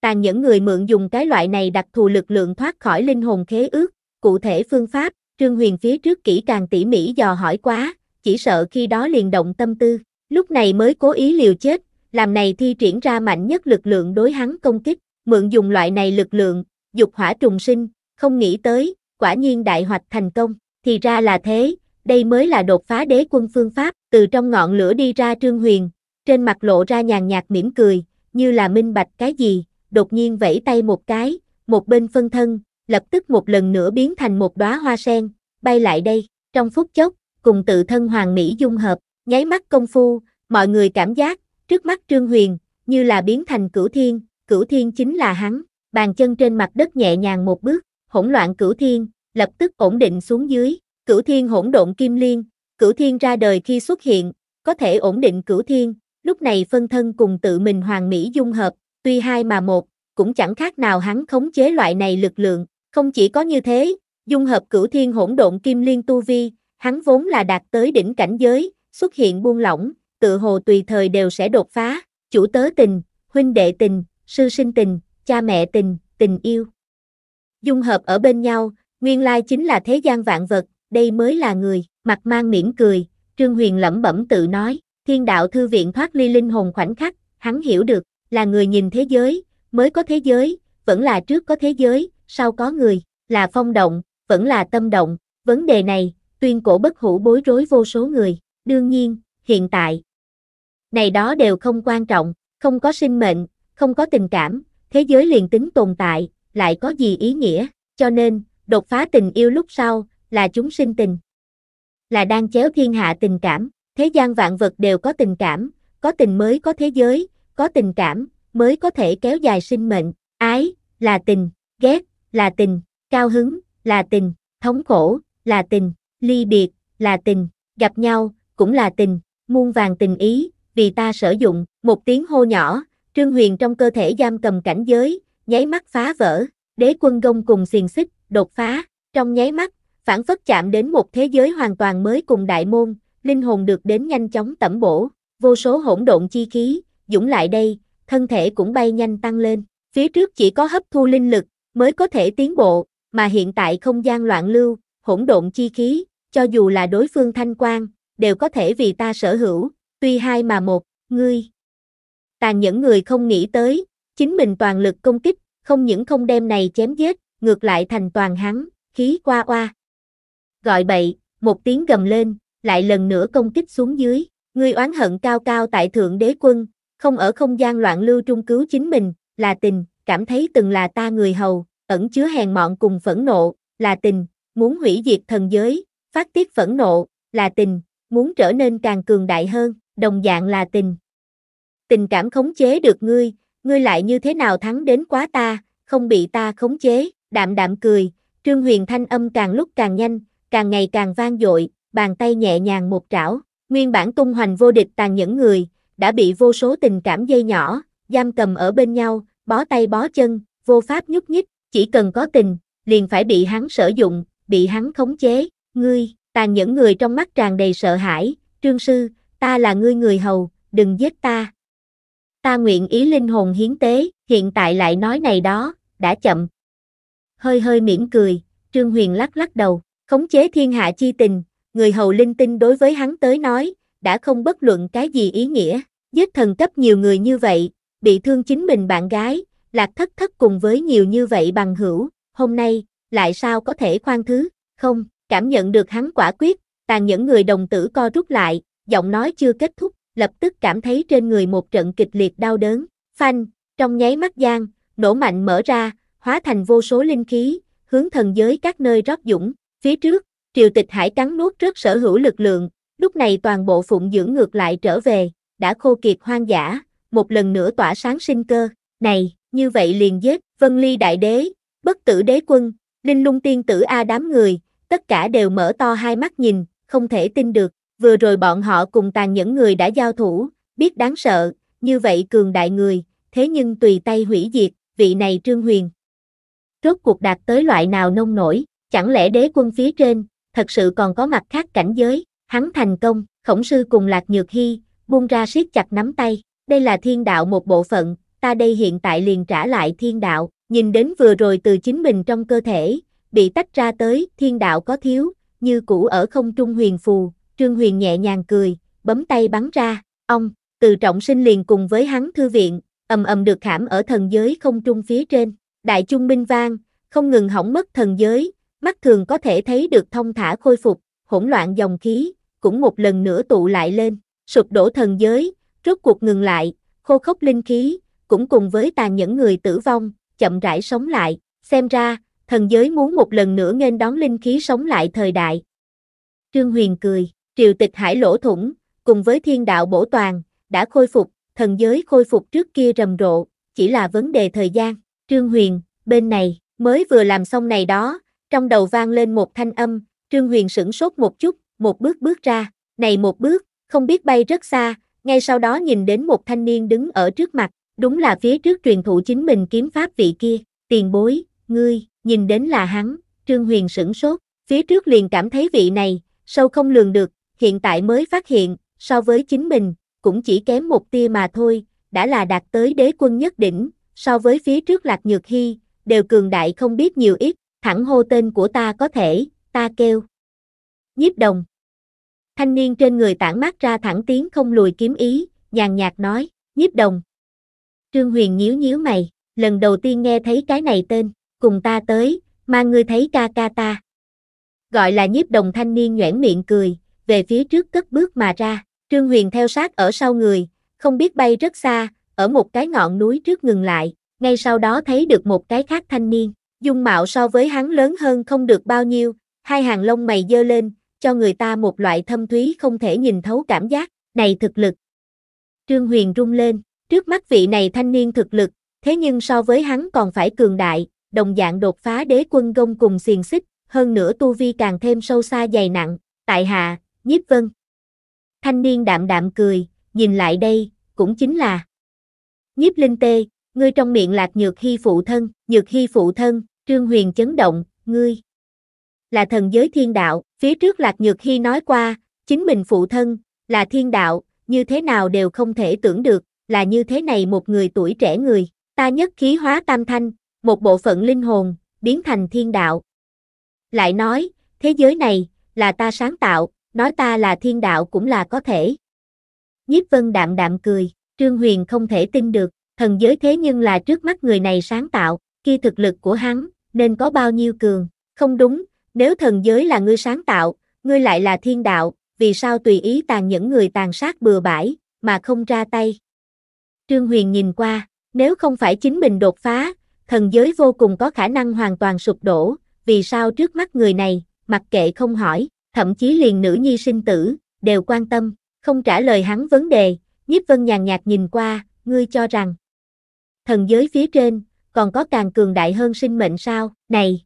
tàn những người mượn dùng cái loại này đặc thù lực lượng thoát khỏi linh hồn khế ước, cụ thể phương pháp, Trương Huyền phía trước kỹ càng tỉ mỉ dò hỏi quá, chỉ sợ khi đó liền động tâm tư, lúc này mới cố ý liều chết, làm này thi triển ra mạnh nhất lực lượng đối hắn công kích, mượn dùng loại này lực lượng, dục hỏa trùng sinh, không nghĩ tới, quả nhiên đại hoạch thành công, thì ra là thế, đây mới là đột phá đế quân phương pháp, từ trong ngọn lửa đi ra Trương Huyền, trên mặt lộ ra nhàn nhạt mỉm cười, như là minh bạch cái gì, đột nhiên vẫy tay một cái, một bên phân thân, lập tức một lần nữa biến thành một đóa hoa sen, bay lại đây, trong phút chốc, cùng tự thân hoàng mỹ dung hợp, nháy mắt công phu, mọi người cảm giác trước mắt Trương Huyền, như là biến thành cửu thiên, cửu thiên chính là hắn, bàn chân trên mặt đất nhẹ nhàng một bước, hỗn loạn cửu thiên, lập tức ổn định xuống dưới, cửu thiên hỗn độn kim liên, cửu thiên ra đời khi xuất hiện, có thể ổn định cửu thiên, lúc này phân thân cùng tự mình hoàng mỹ dung hợp, tuy hai mà một, cũng chẳng khác nào hắn khống chế loại này lực lượng, không chỉ có như thế, dung hợp cửu thiên hỗn độn kim liên tu vi, hắn vốn là đạt tới đỉnh cảnh giới, xuất hiện buông lỏng, tự hồ tùy thời đều sẽ đột phá, chủ tớ tình, huynh đệ tình, sư sinh tình, cha mẹ tình, tình yêu. Dung hợp ở bên nhau, nguyên lai chính là thế gian vạn vật, đây mới là người, mặt mang mỉm cười, Trương Huyền lẩm bẩm tự nói, thiên đạo thư viện thoát ly linh hồn khoảnh khắc, hắn hiểu được, là người nhìn thế giới, mới có thế giới, vẫn là trước có thế giới, sau có người, là phong động, vẫn là tâm động, vấn đề này, tuyên cổ bất hủ bối rối vô số người, đương nhiên, hiện tại, này đó đều không quan trọng, không có sinh mệnh, không có tình cảm, thế giới liền tính tồn tại, lại có gì ý nghĩa, cho nên, đột phá tình yêu lúc sau, là chúng sinh tình. Là đang chéo thiên hạ tình cảm, thế gian vạn vật đều có tình cảm, có tình mới có thế giới, có tình cảm, mới có thể kéo dài sinh mệnh, ái, là tình, ghét, là tình, cao hứng, là tình, thống khổ, là tình, ly biệt, là tình, gặp nhau, cũng là tình, muôn vàng tình ý, vì ta sử dụng, một tiếng hô nhỏ, Trương Huyền trong cơ thể giam cầm cảnh giới, nháy mắt phá vỡ, đế quân gông cùng xiềng xích, đột phá, trong nháy mắt, phản phất chạm đến một thế giới hoàn toàn mới cùng đại môn, linh hồn được đến nhanh chóng tẩm bổ, vô số hỗn độn chi khí, dũng lại đây, thân thể cũng bay nhanh tăng lên, phía trước chỉ có hấp thu linh lực, mới có thể tiến bộ, mà hiện tại không gian loạn lưu, hỗn độn chi khí, cho dù là đối phương thanh quan, đều có thể vì ta sở hữu, tuy hai mà một, ngươi. Tàn những người không nghĩ tới, chính mình toàn lực công kích, không những không đem này chém giết, ngược lại thành toàn hắn, khí qua qua Gọi bậy, một tiếng gầm lên, lại lần nữa công kích xuống dưới, ngươi oán hận cao cao tại thượng đế quân, không ở không gian loạn lưu trung cứu chính mình, là tình, cảm thấy từng là ta người hầu, ẩn chứa hèn mọn cùng phẫn nộ, là tình, muốn hủy diệt thần giới, phát tiết phẫn nộ, là tình, muốn trở nên càng cường đại hơn đồng dạng là tình. Tình cảm khống chế được ngươi, ngươi lại như thế nào thắng đến quá ta, không bị ta khống chế, đạm đạm cười, Trương Huyền thanh âm càng lúc càng nhanh, càng ngày càng vang dội, bàn tay nhẹ nhàng một trảo, nguyên bản tung hoành vô địch tàn nhẫn người, đã bị vô số tình cảm dây nhỏ, giam cầm ở bên nhau, bó tay bó chân, vô pháp nhúc nhích, chỉ cần có tình, liền phải bị hắn sử dụng, bị hắn khống chế, ngươi, tàn nhẫn người trong mắt tràn đầy sợ hãi, trương sư, ta là ngươi người hầu, đừng giết ta. Ta nguyện ý linh hồn hiến tế, hiện tại lại nói này đó, đã chậm. Hơi hơi mỉm cười, Trương Huyền lắc lắc đầu, khống chế thiên hạ chi tình, người hầu linh tinh đối với hắn tới nói, đã không bất luận cái gì ý nghĩa, giết thần cấp nhiều người như vậy, bị thương chính mình bạn gái, lạc thất thất cùng với nhiều như vậy bằng hữu, hôm nay, lại sao có thể khoan thứ, không, cảm nhận được hắn quả quyết, tàn những người đồng tử co rút lại, giọng nói chưa kết thúc, lập tức cảm thấy trên người một trận kịch liệt đau đớn, phanh, trong nháy mắt gian, nổ mạnh mở ra, hóa thành vô số linh khí, hướng thần giới các nơi rót dũng, phía trước, triều tịch hải cắn nuốt trước sở hữu lực lượng, lúc này toàn bộ phụng dưỡng ngược lại trở về, đã khô kiệt hoang dã, một lần nữa tỏa sáng sinh cơ, này, như vậy liền giết, vân ly đại đế, bất tử đế quân, linh lung tiên tử A đám người, tất cả đều mở to hai mắt nhìn, không thể tin được, vừa rồi bọn họ cùng tàn những người đã giao thủ, biết đáng sợ, như vậy cường đại người, thế nhưng tùy tay hủy diệt, vị này Trương Huyền. Rốt cuộc đạt tới loại nào nông nổi, chẳng lẽ đế quân phía trên, thật sự còn có mặt khác cảnh giới, hắn thành công, khổng sư cùng Lạc Nhược Hy, buông ra siết chặt nắm tay, đây là thiên đạo một bộ phận, ta đây hiện tại liền trả lại thiên đạo, nhìn đến vừa rồi từ chính mình trong cơ thể, bị tách ra tới, thiên đạo có thiếu, như cũ ở không trung huyền phù, Trương Huyền nhẹ nhàng cười, bấm tay bắn ra, ông, từ trọng sinh liền cùng với hắn thư viện, ầm ầm được khảm ở thần giới không trung phía trên, đại trung minh vang, không ngừng hỏng mất thần giới, mắt thường có thể thấy được thông thả khôi phục, hỗn loạn dòng khí, cũng một lần nữa tụ lại lên, sụp đổ thần giới, rốt cuộc ngừng lại, khô khốc linh khí, cũng cùng với tàn những người tử vong, chậm rãi sống lại, xem ra, thần giới muốn một lần nữa nên đón linh khí sống lại thời đại. Trương Huyền cười triều tịch hải lỗ thủng, cùng với thiên đạo bổ toàn, đã khôi phục, thần giới khôi phục trước kia rầm rộ, chỉ là vấn đề thời gian. Trương Huyền, bên này, mới vừa làm xong này đó, trong đầu vang lên một thanh âm, Trương Huyền sửng sốt một chút, một bước bước ra, này một bước, không biết bay rất xa, ngay sau đó nhìn đến một thanh niên đứng ở trước mặt, đúng là phía trước truyền thụ chính mình kiếm pháp vị kia, tiền bối, ngươi, nhìn đến là hắn, Trương Huyền sửng sốt, phía trước liền cảm thấy vị này, sâu không lường được, hiện tại mới phát hiện, so với chính mình, cũng chỉ kém một tia mà thôi, đã là đạt tới đế quân nhất đỉnh, so với phía trước Lạc Nhược Hy, đều cường đại không biết nhiều ít, thẳng hô tên của ta có thể, ta kêu. Nhiếp đồng. Thanh niên trên người tản mát ra thẳng tiếng không lùi kiếm ý, nhàn nhạt nói, nhiếp đồng. Trương Huyền nhíu nhíu mày, lần đầu tiên nghe thấy cái này tên, cùng ta tới, mà ngươi thấy ca ca ta. Gọi là nhiếp đồng thanh niên nhoẻn miệng cười, về phía trước cất bước mà ra. Trương Huyền theo sát ở sau người, không biết bay rất xa, ở một cái ngọn núi trước ngừng lại, ngay sau đó thấy được một cái khác thanh niên, dung mạo so với hắn lớn hơn không được bao nhiêu, hai hàng lông mày dơ lên, cho người ta một loại thâm thúy không thể nhìn thấu cảm giác, này thực lực. Trương Huyền rung lên, trước mắt vị này thanh niên thực lực, thế nhưng so với hắn còn phải cường đại, đồng dạng đột phá đế quân gông cùng xiềng xích, hơn nữa tu vi càng thêm sâu xa dày nặng, tại hạ, nhiếp vân. Thanh niên đạm đạm cười, nhìn lại đây, cũng chính là. Nhiếp linh tê, ngươi trong miệng lạc nhược hy phụ thân, nhược hy phụ thân, trương huyền chấn động, ngươi. Là thần giới thiên đạo, phía trước lạc nhược hy nói qua, chính mình phụ thân, là thiên đạo, như thế nào đều không thể tưởng được, là như thế này một người tuổi trẻ người, ta nhất khí hóa tam thanh, một bộ phận linh hồn, biến thành thiên đạo. Lại nói, thế giới này, là ta sáng tạo, nói ta là thiên đạo cũng là có thể. Nhiếp vân đạm đạm cười, Trương Huyền không thể tin được, thần giới thế nhưng là trước mắt người này sáng tạo, kia thực lực của hắn, nên có bao nhiêu cường, không đúng, nếu thần giới là ngươi sáng tạo, ngươi lại là thiên đạo, vì sao tùy ý tàn những người tàn sát bừa bãi, mà không ra tay. Trương Huyền nhìn qua, nếu không phải chính mình đột phá, thần giới vô cùng có khả năng hoàn toàn sụp đổ, vì sao trước mắt người này, mặc kệ không hỏi, thậm chí liền nữ nhi sinh tử, đều quan tâm, không trả lời hắn vấn đề, nhiếp vân nhàn nhạt nhìn qua, ngươi cho rằng, thần giới phía trên, còn có càng cường đại hơn sinh mệnh sao, này.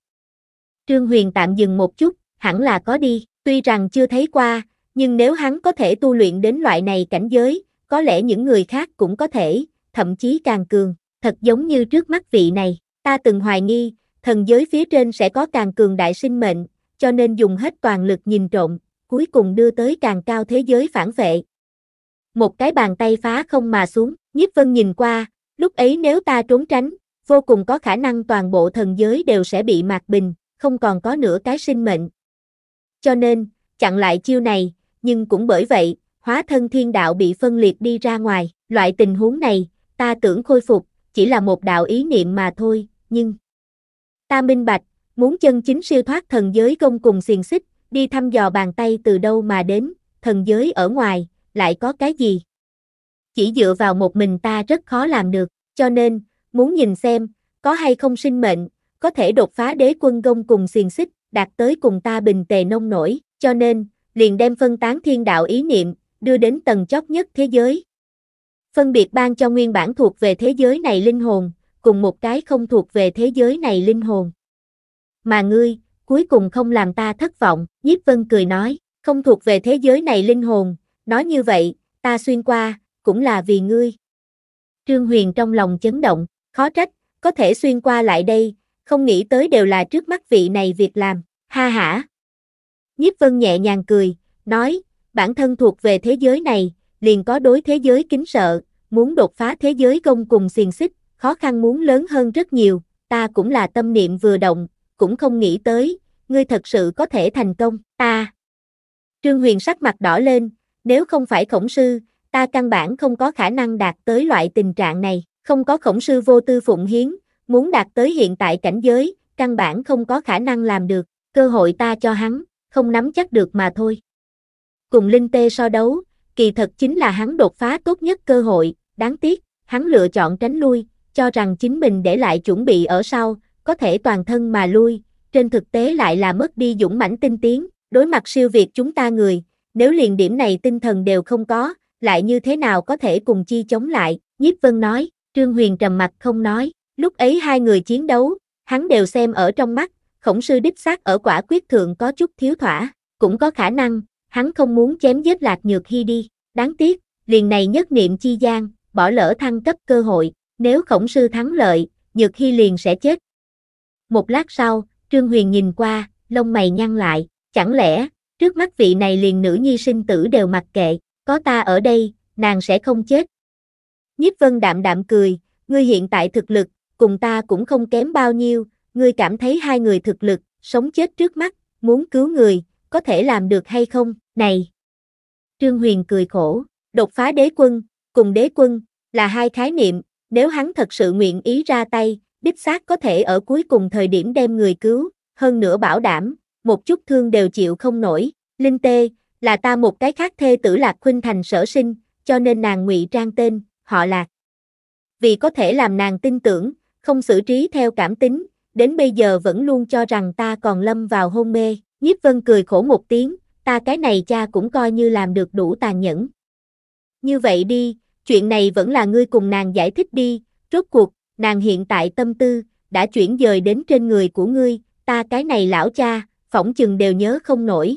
Trương Huyền tạm dừng một chút, hẳn là có đi, tuy rằng chưa thấy qua, nhưng nếu hắn có thể tu luyện đến loại này cảnh giới, có lẽ những người khác cũng có thể, thậm chí càng cường, thật giống như trước mắt vị này, ta từng hoài nghi, thần giới phía trên sẽ có càng cường đại sinh mệnh, cho nên dùng hết toàn lực nhìn trộm, cuối cùng đưa tới càng cao thế giới phản vệ. Một cái bàn tay phá không mà xuống, nhiếp vân nhìn qua, lúc ấy nếu ta trốn tránh, vô cùng có khả năng toàn bộ thần giới đều sẽ bị mạc bình, không còn có nửa cái sinh mệnh. Cho nên, chặn lại chiêu này, nhưng cũng bởi vậy, hóa thân thiên đạo bị phân liệt đi ra ngoài, loại tình huống này, ta tưởng khôi phục, chỉ là một đạo ý niệm mà thôi, nhưng ta minh bạch, Muốn chân chính siêu thoát thần giới gông cùng xiềng xích, đi thăm dò bàn tay từ đâu mà đến, thần giới ở ngoài, lại có cái gì? Chỉ dựa vào một mình ta rất khó làm được, cho nên, muốn nhìn xem, có hay không sinh mệnh, có thể đột phá đế quân gông cùng xiềng xích, đạt tới cùng ta bình tề nông nổi, cho nên, liền đem phân tán thiên đạo ý niệm, đưa đến tầng chóp nhất thế giới. Phân biệt ban cho nguyên bản thuộc về thế giới này linh hồn, cùng một cái không thuộc về thế giới này linh hồn mà ngươi, cuối cùng không làm ta thất vọng, Nhiếp Vân cười nói, không thuộc về thế giới này linh hồn, nói như vậy, ta xuyên qua, cũng là vì ngươi. Trương Huyền trong lòng chấn động, khó trách, có thể xuyên qua lại đây, không nghĩ tới đều là trước mắt vị này việc làm, ha ha. Nhiếp Vân nhẹ nhàng cười, nói, bản thân thuộc về thế giới này, liền có đối thế giới kính sợ, muốn đột phá thế giới công cùng xiềng xích, khó khăn muốn lớn hơn rất nhiều, ta cũng là tâm niệm vừa động, cũng không nghĩ tới, ngươi thật sự có thể thành công, ta. Trương Huyền sắc mặt đỏ lên, nếu không phải khổng sư, ta căn bản không có khả năng đạt tới loại tình trạng này, không có khổng sư vô tư phụng hiến, muốn đạt tới hiện tại cảnh giới, căn bản không có khả năng làm được, cơ hội ta cho hắn, không nắm chắc được mà thôi. Cùng Linh Tê so đấu, kỳ thật chính là hắn đột phá tốt nhất cơ hội, đáng tiếc, hắn lựa chọn tránh lui, cho rằng chính mình để lại chuẩn bị ở sau, có thể toàn thân mà lui, trên thực tế lại là mất đi dũng mãnh tinh tiến, đối mặt siêu việt chúng ta người, nếu liền điểm này tinh thần đều không có, lại như thế nào có thể cùng chi chống lại, nhiếp vân nói, Trương Huyền trầm mặt không nói, lúc ấy hai người chiến đấu, hắn đều xem ở trong mắt, khổng sư đích xác ở quả quyết thượng có chút thiếu thỏa, cũng có khả năng, hắn không muốn chém giết lạc nhược hy đi, đáng tiếc, liền này nhất niệm chi gian, bỏ lỡ thăng cấp cơ hội, nếu khổng sư thắng lợi, nhược hy liền sẽ chết, một lát sau, Trương Huyền nhìn qua, lông mày nhăn lại, chẳng lẽ, trước mắt vị này liền nữ nhi sinh tử đều mặc kệ, có ta ở đây, nàng sẽ không chết. Nhiếp Vân đạm đạm cười, ngươi hiện tại thực lực, cùng ta cũng không kém bao nhiêu, ngươi cảm thấy hai người thực lực, sống chết trước mắt, muốn cứu người, có thể làm được hay không, này. Trương Huyền cười khổ, đột phá đế quân, cùng đế quân, là hai khái niệm, nếu hắn thật sự nguyện ý ra tay, đích xác có thể ở cuối cùng thời điểm đem người cứu, hơn nữa bảo đảm, một chút thương đều chịu không nổi. Linh Tê, là ta một cái khác thê tử Lạc Khuynh Thành sở sinh, cho nên nàng ngụy trang tên, họ Lạc. Vì có thể làm nàng tin tưởng, không xử trí theo cảm tính, đến bây giờ vẫn luôn cho rằng ta còn lâm vào hôn mê. Nhiếp Vân cười khổ một tiếng, ta cái này cha cũng coi như làm được đủ tàn nhẫn. Như vậy đi, chuyện này vẫn là ngươi cùng nàng giải thích đi, rốt cuộc, nàng hiện tại tâm tư, đã chuyển dời đến trên người của ngươi, ta cái này lão cha, phỏng chừng đều nhớ không nổi.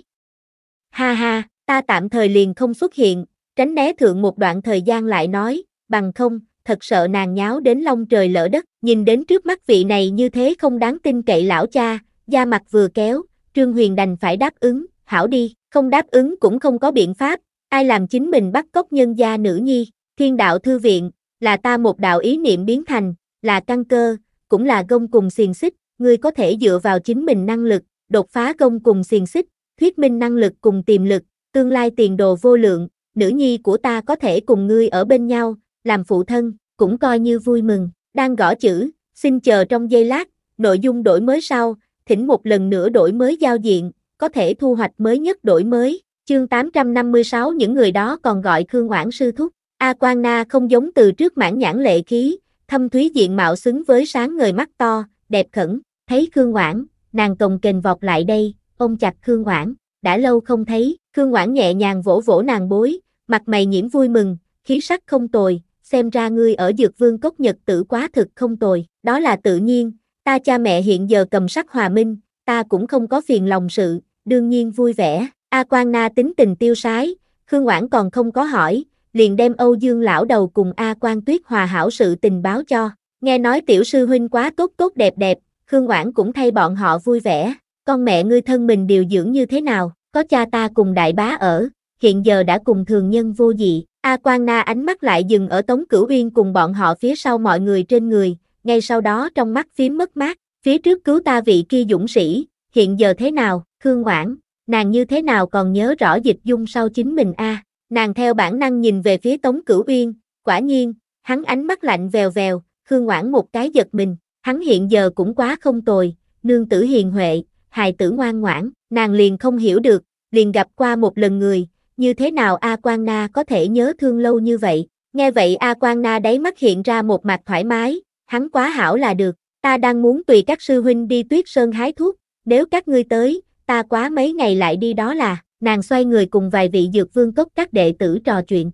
Ha ha, ta tạm thời liền không xuất hiện, tránh né thượng một đoạn thời gian lại nói, bằng không, thật sợ nàng nháo đến long trời lỡ đất, nhìn đến trước mắt vị này như thế không đáng tin cậy lão cha, da mặt vừa kéo, Trương Huyền đành phải đáp ứng, hảo đi, không đáp ứng cũng không có biện pháp, ai làm chính mình bắt cóc nhân gia nữ nhi, thiên đạo thư viện, là ta một đạo ý niệm biến thành, là căn cơ, cũng là gông cùng xiềng xích, ngươi có thể dựa vào chính mình năng lực, đột phá gông cùng xiềng xích, thuyết minh năng lực cùng tiềm lực, tương lai tiền đồ vô lượng, nữ nhi của ta có thể cùng ngươi ở bên nhau, làm phụ thân, cũng coi như vui mừng, đang gõ chữ, xin chờ trong giây lát, nội dung đổi mới sau, thỉnh một lần nữa đổi mới giao diện, có thể thu hoạch mới nhất đổi mới, chương 856 những người đó còn gọi Khương Oản sư thúc, A Quang Na không giống từ trước mãn nhãn lệ khí, Thâm thúy diện mạo xứng với sáng ngời mắt to, đẹp khẩn, thấy Khương Quảng, nàng cồng kềnh vọt lại đây, ôm chặt Khương Quảng, đã lâu không thấy, Khương Quảng nhẹ nhàng vỗ vỗ nàng bối, mặt mày nhiễm vui mừng, khí sắc không tồi, xem ra ngươi ở dược vương cốc nhật tử quá thực không tồi, đó là tự nhiên, ta cha mẹ hiện giờ cầm sắc hòa minh, ta cũng không có phiền lòng sự, đương nhiên vui vẻ, A Quang Na tính tình tiêu sái, Khương Quảng còn không có hỏi, liền đem Âu Dương lão đầu cùng A Quan Tuyết hòa hảo sự tình báo cho. Nghe nói tiểu sư huynh quá tốt tốt đẹp đẹp, Khương Quảng cũng thay bọn họ vui vẻ. Con mẹ ngươi thân mình điều dưỡng như thế nào, có cha ta cùng đại bá ở, hiện giờ đã cùng thường nhân vô dị. A Quan Na ánh mắt lại dừng ở Tống Cửu Uyên cùng bọn họ phía sau mọi người trên người, ngay sau đó trong mắt phím mất mát, phía trước cứu ta vị kia dũng sĩ, hiện giờ thế nào, Khương Quảng, nàng như thế nào còn nhớ rõ dịch dung sau chính mình a Nàng theo bản năng nhìn về phía Tống Cửu Uyên, quả nhiên, hắn ánh mắt lạnh vèo vèo, Khương Ngoãn một cái giật mình, hắn hiện giờ cũng quá không tồi, nương tử hiền huệ, hài tử ngoan ngoãn, nàng liền không hiểu được, liền gặp qua một lần người, như thế nào A Quang Na có thể nhớ thương lâu như vậy. Nghe vậy A Quang Na đáy mắt hiện ra một mặt thoải mái, hắn quá hảo là được, ta đang muốn tùy các sư huynh đi tuyết sơn hái thuốc, nếu các ngươi tới, ta quá mấy ngày lại đi đó là, nàng xoay người cùng vài vị dược vương cốc các đệ tử trò chuyện.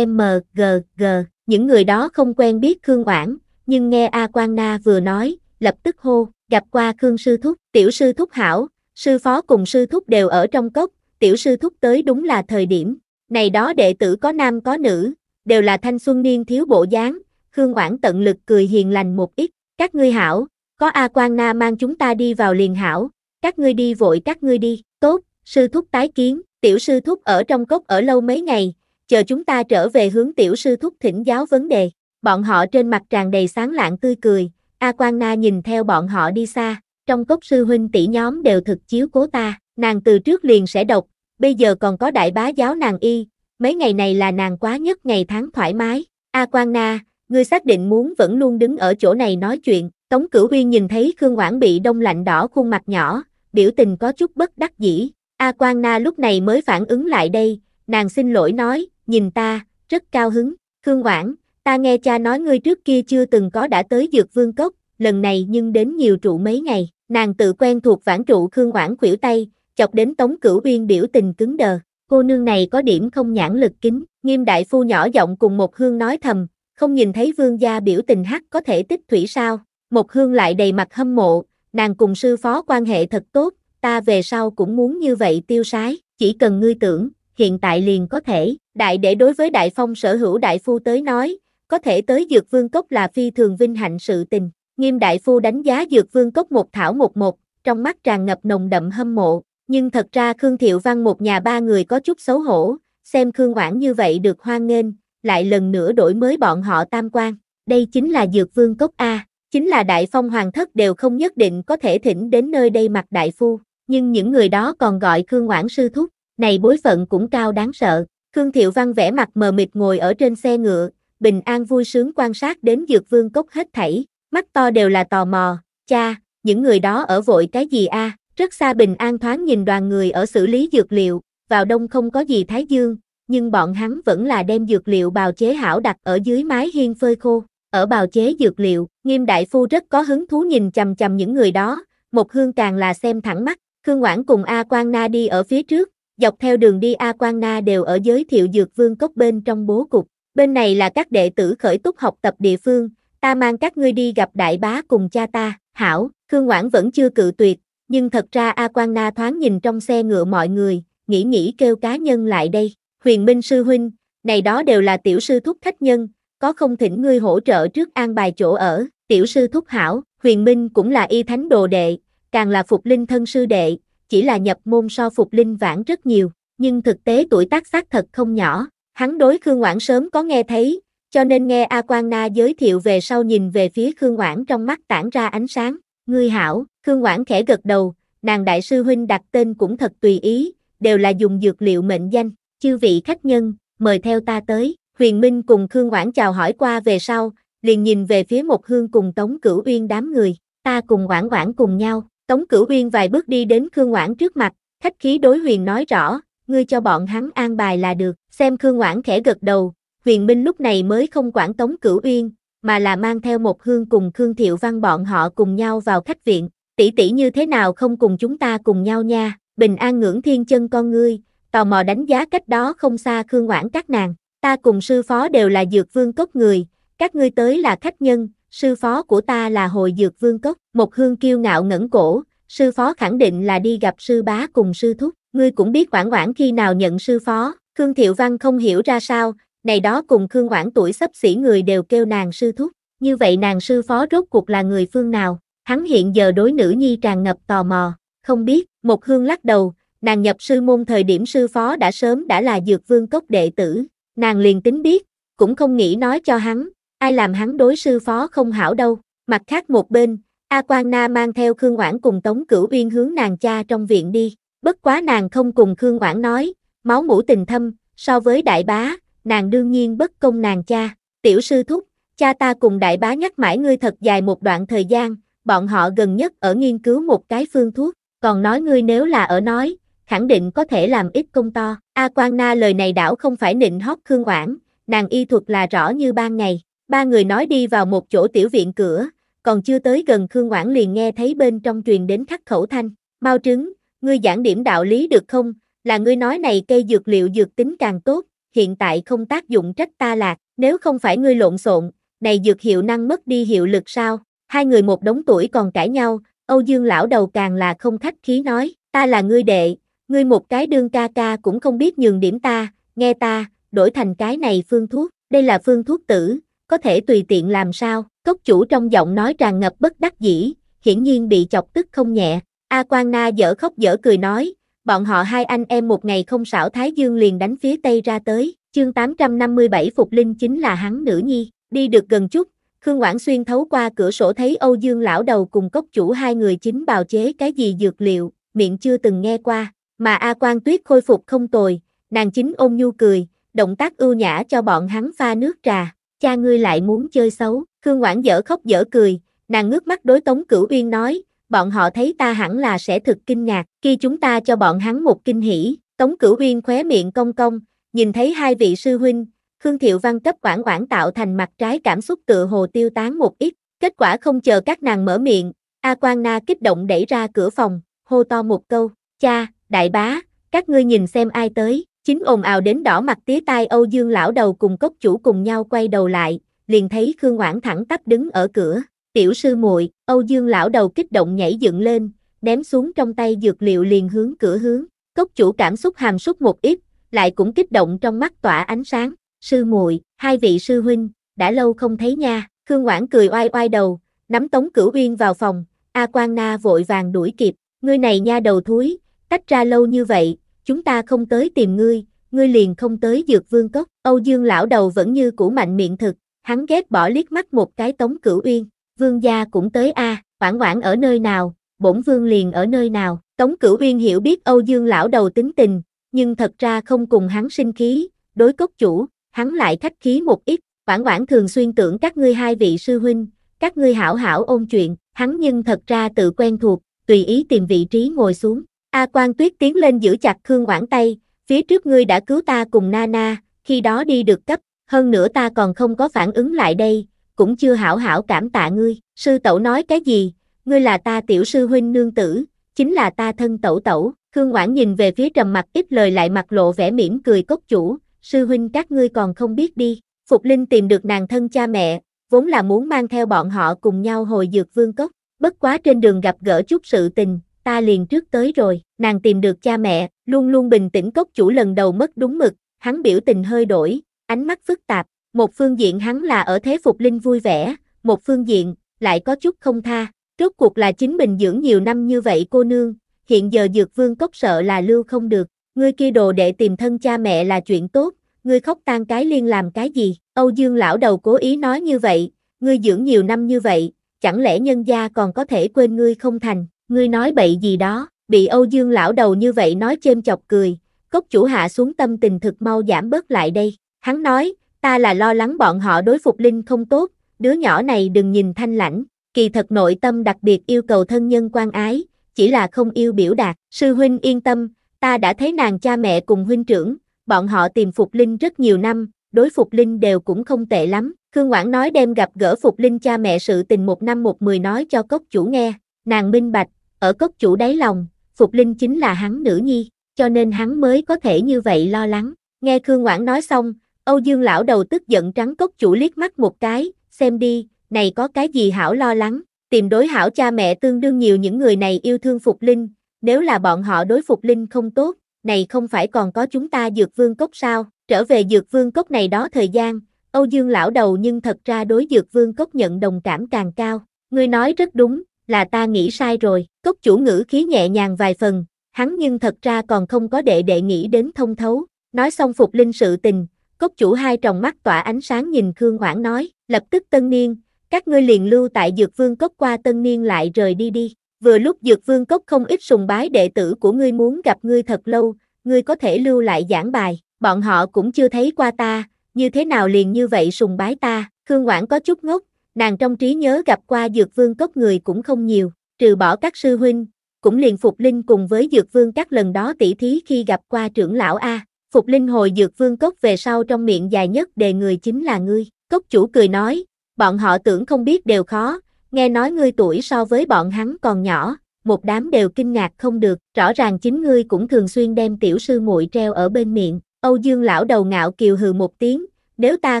M, G, G, những người đó không quen biết Khương Oản, nhưng nghe A Quang Na vừa nói, lập tức hô, gặp qua Khương Sư Thúc, tiểu sư thúc hảo, sư phó cùng sư thúc đều ở trong cốc, tiểu sư thúc tới đúng là thời điểm, này đó đệ tử có nam có nữ, đều là thanh xuân niên thiếu bộ dáng, Khương Oản tận lực cười hiền lành một ít, các ngươi hảo, có A Quang Na mang chúng ta đi vào liền hảo, các ngươi đi vội các ngươi đi, tốt, sư thúc tái kiến, tiểu sư thúc ở trong cốc ở lâu mấy ngày, chờ chúng ta trở về hướng tiểu sư thúc thỉnh giáo vấn đề. Bọn họ trên mặt tràn đầy sáng lạng tươi cười, A Quang Na nhìn theo bọn họ đi xa, trong cốc sư huynh tỷ nhóm đều thực chiếu cố ta, nàng từ trước liền sẽ độc, bây giờ còn có đại bá giáo nàng y, mấy ngày này là nàng quá nhất ngày tháng thoải mái. A Quang Na, ngươi xác định muốn vẫn luôn đứng ở chỗ này nói chuyện, Tống Cửu huyên nhìn thấy Khương Quảng bị đông lạnh đỏ khuôn mặt nhỏ, biểu tình có chút bất đắc dĩ, A Quan Na lúc này mới phản ứng lại đây, nàng xin lỗi nói, nhìn ta, rất cao hứng, Khương Quảng, ta nghe cha nói ngươi trước kia chưa từng có đã tới dược vương cốc, lần này nhưng đến nhiều trụ mấy ngày, nàng tự quen thuộc vãn trụ Khương Quảng khuỷu tay, chọc đến Tống Cửu Uyên biểu tình cứng đờ. Cô nương này có điểm không nhãn lực kính, nghiêm đại phu nhỏ giọng cùng một hương nói thầm, không nhìn thấy vương gia biểu tình hắc có thể tích thủy sao. Một hương lại đầy mặt hâm mộ, nàng cùng sư phó quan hệ thật tốt, ta về sau cũng muốn như vậy tiêu sái, chỉ cần ngươi tưởng, hiện tại liền có thể, đại để đối với đại phong sở hữu đại phu tới nói, có thể tới dược vương cốc là phi thường vinh hạnh sự tình, nghiêm đại phu đánh giá dược vương cốc một thảo một một, trong mắt tràn ngập nồng đậm hâm mộ, nhưng thật ra Khương Thiệu Văn một nhà ba người có chút xấu hổ, xem Khương quảng như vậy được hoan nghênh, lại lần nữa đổi mới bọn họ tam quan, đây chính là dược vương cốc A, chính là đại phong hoàng thất đều không nhất định có thể thỉnh đến nơi đây mặt đại phu, nhưng những người đó còn gọi Khương Ngoãn sư thúc, này bối phận cũng cao đáng sợ. Khương Thiệu Văn vẻ mặt mờ mịt ngồi ở trên xe ngựa, bình an vui sướng quan sát đến dược vương cốc hết thảy, mắt to đều là tò mò, cha, những người đó ở vội cái gì a? Rất xa bình an thoáng nhìn đoàn người ở xử lý dược liệu, vào đông không có gì thái dương, nhưng bọn hắn vẫn là đem dược liệu bào chế hảo đặt ở dưới mái hiên phơi khô. Ở bào chế dược liệu, nghiêm đại phu rất có hứng thú nhìn chầm chầm những người đó, một hương càng là xem thẳng mắt, Khương Ngoãn cùng A Quang Na đi ở phía trước, dọc theo đường đi A Quang Na đều ở giới thiệu dược vương cốc bên trong bố cục. Bên này là các đệ tử khởi túc học tập địa phương, ta mang các ngươi đi gặp đại bá cùng cha ta, hảo, Khương Ngoãn vẫn chưa cự tuyệt, nhưng thật ra A Quang Na thoáng nhìn trong xe ngựa mọi người, nghĩ nghĩ kêu cá nhân lại đây, huyền minh sư huynh, này đó đều là tiểu sư thúc khách nhân, có không thỉnh ngươi hỗ trợ trước an bài chỗ ở, tiểu sư thúc hảo, huyền minh cũng là y thánh đồ đệ, càng là Phục Linh thân sư đệ, chỉ là nhập môn so Phục Linh vãn rất nhiều, nhưng thực tế tuổi tác xác thật không nhỏ, hắn đối Khương Ngoãn sớm có nghe thấy, cho nên nghe A quan Na giới thiệu về sau nhìn về phía Khương Ngoãn trong mắt tản ra ánh sáng, ngươi hảo, Khương Ngoãn khẽ gật đầu, nàng đại sư huynh đặt tên cũng thật tùy ý, đều là dùng dược liệu mệnh danh, chư vị khách nhân, mời theo ta tới, huyền minh cùng Khương Ngoãn chào hỏi qua về sau, liền nhìn về phía một hương cùng Tống Cửu Uyên đám người, ta cùng Ngoãn Ngoãn cùng nhau, Tống Cửu Uyên vài bước đi đến Khương Ngoãn trước mặt, khách khí đối Huyền nói rõ, ngươi cho bọn hắn an bài là được, xem Khương Ngoãn khẽ gật đầu, Huyền Minh lúc này mới không quản Tống Cửu Uyên, mà là mang theo một hương cùng Khương Thiệu Văn bọn họ cùng nhau vào khách viện, tỷ tỷ như thế nào không cùng chúng ta cùng nhau nha, bình an ngưỡng thiên chân con ngươi, tò mò đánh giá cách đó không xa Khương Ngoãn các nàng, ta cùng sư phó đều là dược vương cốc người, các ngươi tới là khách nhân, sư phó của ta là hồi dược vương cốc, một hương kiêu ngạo ngẩng cổ, sư phó khẳng định là đi gặp sư bá cùng sư thúc, ngươi cũng biết Quảng Quảng khi nào nhận sư phó, Khương Thiệu Văn không hiểu ra sao, này đó cùng Khương Quảng tuổi sắp xỉ người đều kêu nàng sư thúc, như vậy nàng sư phó rốt cuộc là người phương nào, hắn hiện giờ đối nữ nhi tràn ngập tò mò, không biết, một hương lắc đầu, nàng nhập sư môn thời điểm sư phó đã sớm đã là dược vương cốc đệ tử, nàng liền tính biết, cũng không nghĩ nói cho hắn, ai làm hắn đối sư phó không hảo đâu. Mặt khác một bên, A Quang Na mang theo Khương Oản cùng Tống Cửu Uyên hướng nàng cha trong viện đi. Bất quá nàng không cùng Khương Oản nói, máu mũ tình thâm, so với đại bá, nàng đương nhiên bất công nàng cha. Tiểu sư thúc, cha ta cùng đại bá nhắc mãi ngươi thật dài một đoạn thời gian, bọn họ gần nhất ở nghiên cứu một cái phương thuốc, còn nói ngươi nếu là ở nói, khẳng định có thể làm ít công to. A Quang Na lời này đảo không phải nịnh hót Khương Oản, nàng y thuật là rõ như ban ngày, Ba người nói đi vào một chỗ tiểu viện cửa, còn chưa tới gần Khương Ngoãn liền nghe thấy bên trong truyền đến khắc khẩu thanh. Mau trứng, ngươi giảng điểm đạo lý được không? Là ngươi nói này cây dược liệu dược tính càng tốt, hiện tại không tác dụng trách ta lạc, nếu không phải ngươi lộn xộn, này dược hiệu năng mất đi hiệu lực sao? Hai người một đống tuổi còn cãi nhau, Âu Dương lão đầu càng là không khách khí nói, ta là ngươi đệ, ngươi một cái đương ca ca cũng không biết nhường điểm ta, nghe ta, đổi thành cái này phương thuốc, đây là phương thuốc tử, có thể tùy tiện làm sao, cốc chủ trong giọng nói tràn ngập bất đắc dĩ, hiển nhiên bị chọc tức không nhẹ, A quan Na dở khóc dở cười nói, bọn họ hai anh em một ngày không xảo Thái Dương liền đánh phía Tây ra tới, chương 857 Phục Linh chính là hắn nữ nhi, đi được gần chút, Khương Quảng Xuyên thấu qua cửa sổ thấy Âu Dương lão đầu cùng cốc chủ hai người chính bào chế cái gì dược liệu, miệng chưa từng nghe qua, mà A quan Tuyết khôi phục không tồi, nàng chính ôm nhu cười, động tác ưu nhã cho bọn hắn pha nước trà, cha ngươi lại muốn chơi xấu, Khương Quảng dở khóc dở cười, nàng ngước mắt đối Tống Cửu Uyên nói, bọn họ thấy ta hẳn là sẽ thực kinh ngạc, khi chúng ta cho bọn hắn một kinh hỉ, Tống Cửu Uyên khóe miệng cong cong, nhìn thấy hai vị sư huynh, Khương Thiệu Văn cấp Quảng Quảng tạo thành mặt trái cảm xúc tựa hồ tiêu tán một ít, kết quả không chờ các nàng mở miệng, A Quan Na kích động đẩy ra cửa phòng, hô to một câu, cha, đại bá, các ngươi nhìn xem ai tới, Chính ồn ào đến đỏ mặt tía tai Âu Dương lão đầu cùng cốc chủ cùng nhau quay đầu lại, liền thấy Khương Ngoãn thẳng tắp đứng ở cửa. Tiểu sư muội, Âu Dương lão đầu kích động nhảy dựng lên, ném xuống trong tay dược liệu liền hướng cửa hướng. Cốc chủ cảm xúc hàm xúc một ít, lại cũng kích động trong mắt tỏa ánh sáng. Sư muội, hai vị sư huynh, đã lâu không thấy nha. Khương Ngoãn cười oai oai đầu, nắm Tống Cửu Uyên vào phòng, A Quang Na vội vàng đuổi kịp, người này nha đầu thúi, tách ra lâu như vậy, chúng ta không tới tìm ngươi, ngươi liền không tới dược vương cốc. Âu Dương lão đầu vẫn như cũ mạnh miệng thực, hắn ghét bỏ liếc mắt một cái tống cửu uyên. Vương gia cũng tới a, à, quảng quảng ở nơi nào, bổn vương liền ở nơi nào. Tống cửu uyên hiểu biết Âu Dương lão đầu tính tình, nhưng thật ra không cùng hắn sinh khí, đối cốc chủ, hắn lại khách khí một ít. Quảng quảng thường xuyên tưởng các ngươi hai vị sư huynh, các ngươi hảo hảo ôn chuyện, hắn nhưng thật ra tự quen thuộc, tùy ý tìm vị trí ngồi xuống. A à, quan tuyết tiến lên giữ chặt Khương Quảng tay, phía trước ngươi đã cứu ta cùng Nana, khi đó đi được cấp, hơn nữa ta còn không có phản ứng lại đây, cũng chưa hảo hảo cảm tạ ngươi. Sư tẩu nói cái gì, ngươi là ta tiểu sư huynh nương tử, chính là ta thân tẩu tẩu. Khương Quảng nhìn về phía trầm mặt ít lời lại mặt lộ vẻ mỉm cười cốc chủ, sư huynh các ngươi còn không biết đi. Phục Linh tìm được nàng thân cha mẹ, vốn là muốn mang theo bọn họ cùng nhau hồi dược vương cốc, bất quá trên đường gặp gỡ chút sự tình, ta liền trước tới rồi, nàng tìm được cha mẹ, luôn luôn bình tĩnh cốc chủ lần đầu mất đúng mực, hắn biểu tình hơi đổi, ánh mắt phức tạp, một phương diện hắn là ở thế phục linh vui vẻ, một phương diện, lại có chút không tha, rốt cuộc là chính mình dưỡng nhiều năm như vậy cô nương, hiện giờ dược vương cốc sợ là lưu không được, ngươi kia đồ đệ tìm thân cha mẹ là chuyện tốt, ngươi khóc tan cái liên làm cái gì, Âu Dương lão đầu cố ý nói như vậy, ngươi dưỡng nhiều năm như vậy, chẳng lẽ nhân gia còn có thể quên ngươi không thành, Ngươi nói bậy gì đó, bị Âu Dương lão đầu như vậy nói chêm chọc cười, cốc chủ hạ xuống tâm tình thực mau giảm bớt lại đây. Hắn nói, ta là lo lắng bọn họ đối phục linh không tốt, đứa nhỏ này đừng nhìn thanh lãnh, kỳ thật nội tâm đặc biệt yêu cầu thân nhân quan ái, chỉ là không yêu biểu đạt. Sư huynh yên tâm, ta đã thấy nàng cha mẹ cùng huynh trưởng, bọn họ tìm Phục Linh rất nhiều năm, đối Phục Linh đều cũng không tệ lắm. Khương Ngoãn nói đem gặp gỡ Phục Linh cha mẹ sự tình một năm một mười nói cho cốc chủ nghe, nàng minh bạch, ở cốc chủ đáy lòng, Phục Linh chính là hắn nữ nhi, cho nên hắn mới có thể như vậy lo lắng. Nghe Khương Ngoãn nói xong, Âu Dương lão đầu tức giận trắng cốc chủ liếc mắt một cái, xem đi, này có cái gì hảo lo lắng, tìm đối hảo cha mẹ tương đương nhiều những người này yêu thương Phục Linh, nếu là bọn họ đối Phục Linh không tốt, này không phải còn có chúng ta dược vương cốc sao, trở về dược vương cốc này đó thời gian, Âu Dương lão đầu nhưng thật ra đối dược vương cốc nhận đồng cảm càng cao, ngươi nói rất đúng, là ta nghĩ sai rồi, Cốc chủ ngữ khí nhẹ nhàng vài phần, hắn nhưng thật ra còn không có đệ đệ nghĩ đến thông thấu, nói xong Phục Linh sự tình, cốc chủ hai tròng mắt tỏa ánh sáng nhìn Khương Hoảng nói, lập tức tân niên, các ngươi liền lưu tại Dược Vương Cốc qua tân niên lại rời đi đi, vừa lúc Dược Vương Cốc không ít sùng bái đệ tử của ngươi muốn gặp ngươi thật lâu, ngươi có thể lưu lại giảng bài, bọn họ cũng chưa thấy qua ta, như thế nào liền như vậy sùng bái ta, Khương Hoảng có chút ngốc, nàng trong trí nhớ gặp qua Dược Vương Cốc người cũng không nhiều, trừ bỏ các sư huynh, cũng liền Phục Linh cùng với Dược Vương các lần đó tỉ thí khi gặp qua trưởng lão A, Phục Linh hồi Dược Vương cốc về sau trong miệng dài nhất đề người chính là ngươi, cốc chủ cười nói, bọn họ tưởng không biết đều khó, nghe nói ngươi tuổi so với bọn hắn còn nhỏ, một đám đều kinh ngạc không được, rõ ràng chính ngươi cũng thường xuyên đem tiểu sư muội treo ở bên miệng, Âu Dương lão đầu ngạo kiều hừ một tiếng, nếu ta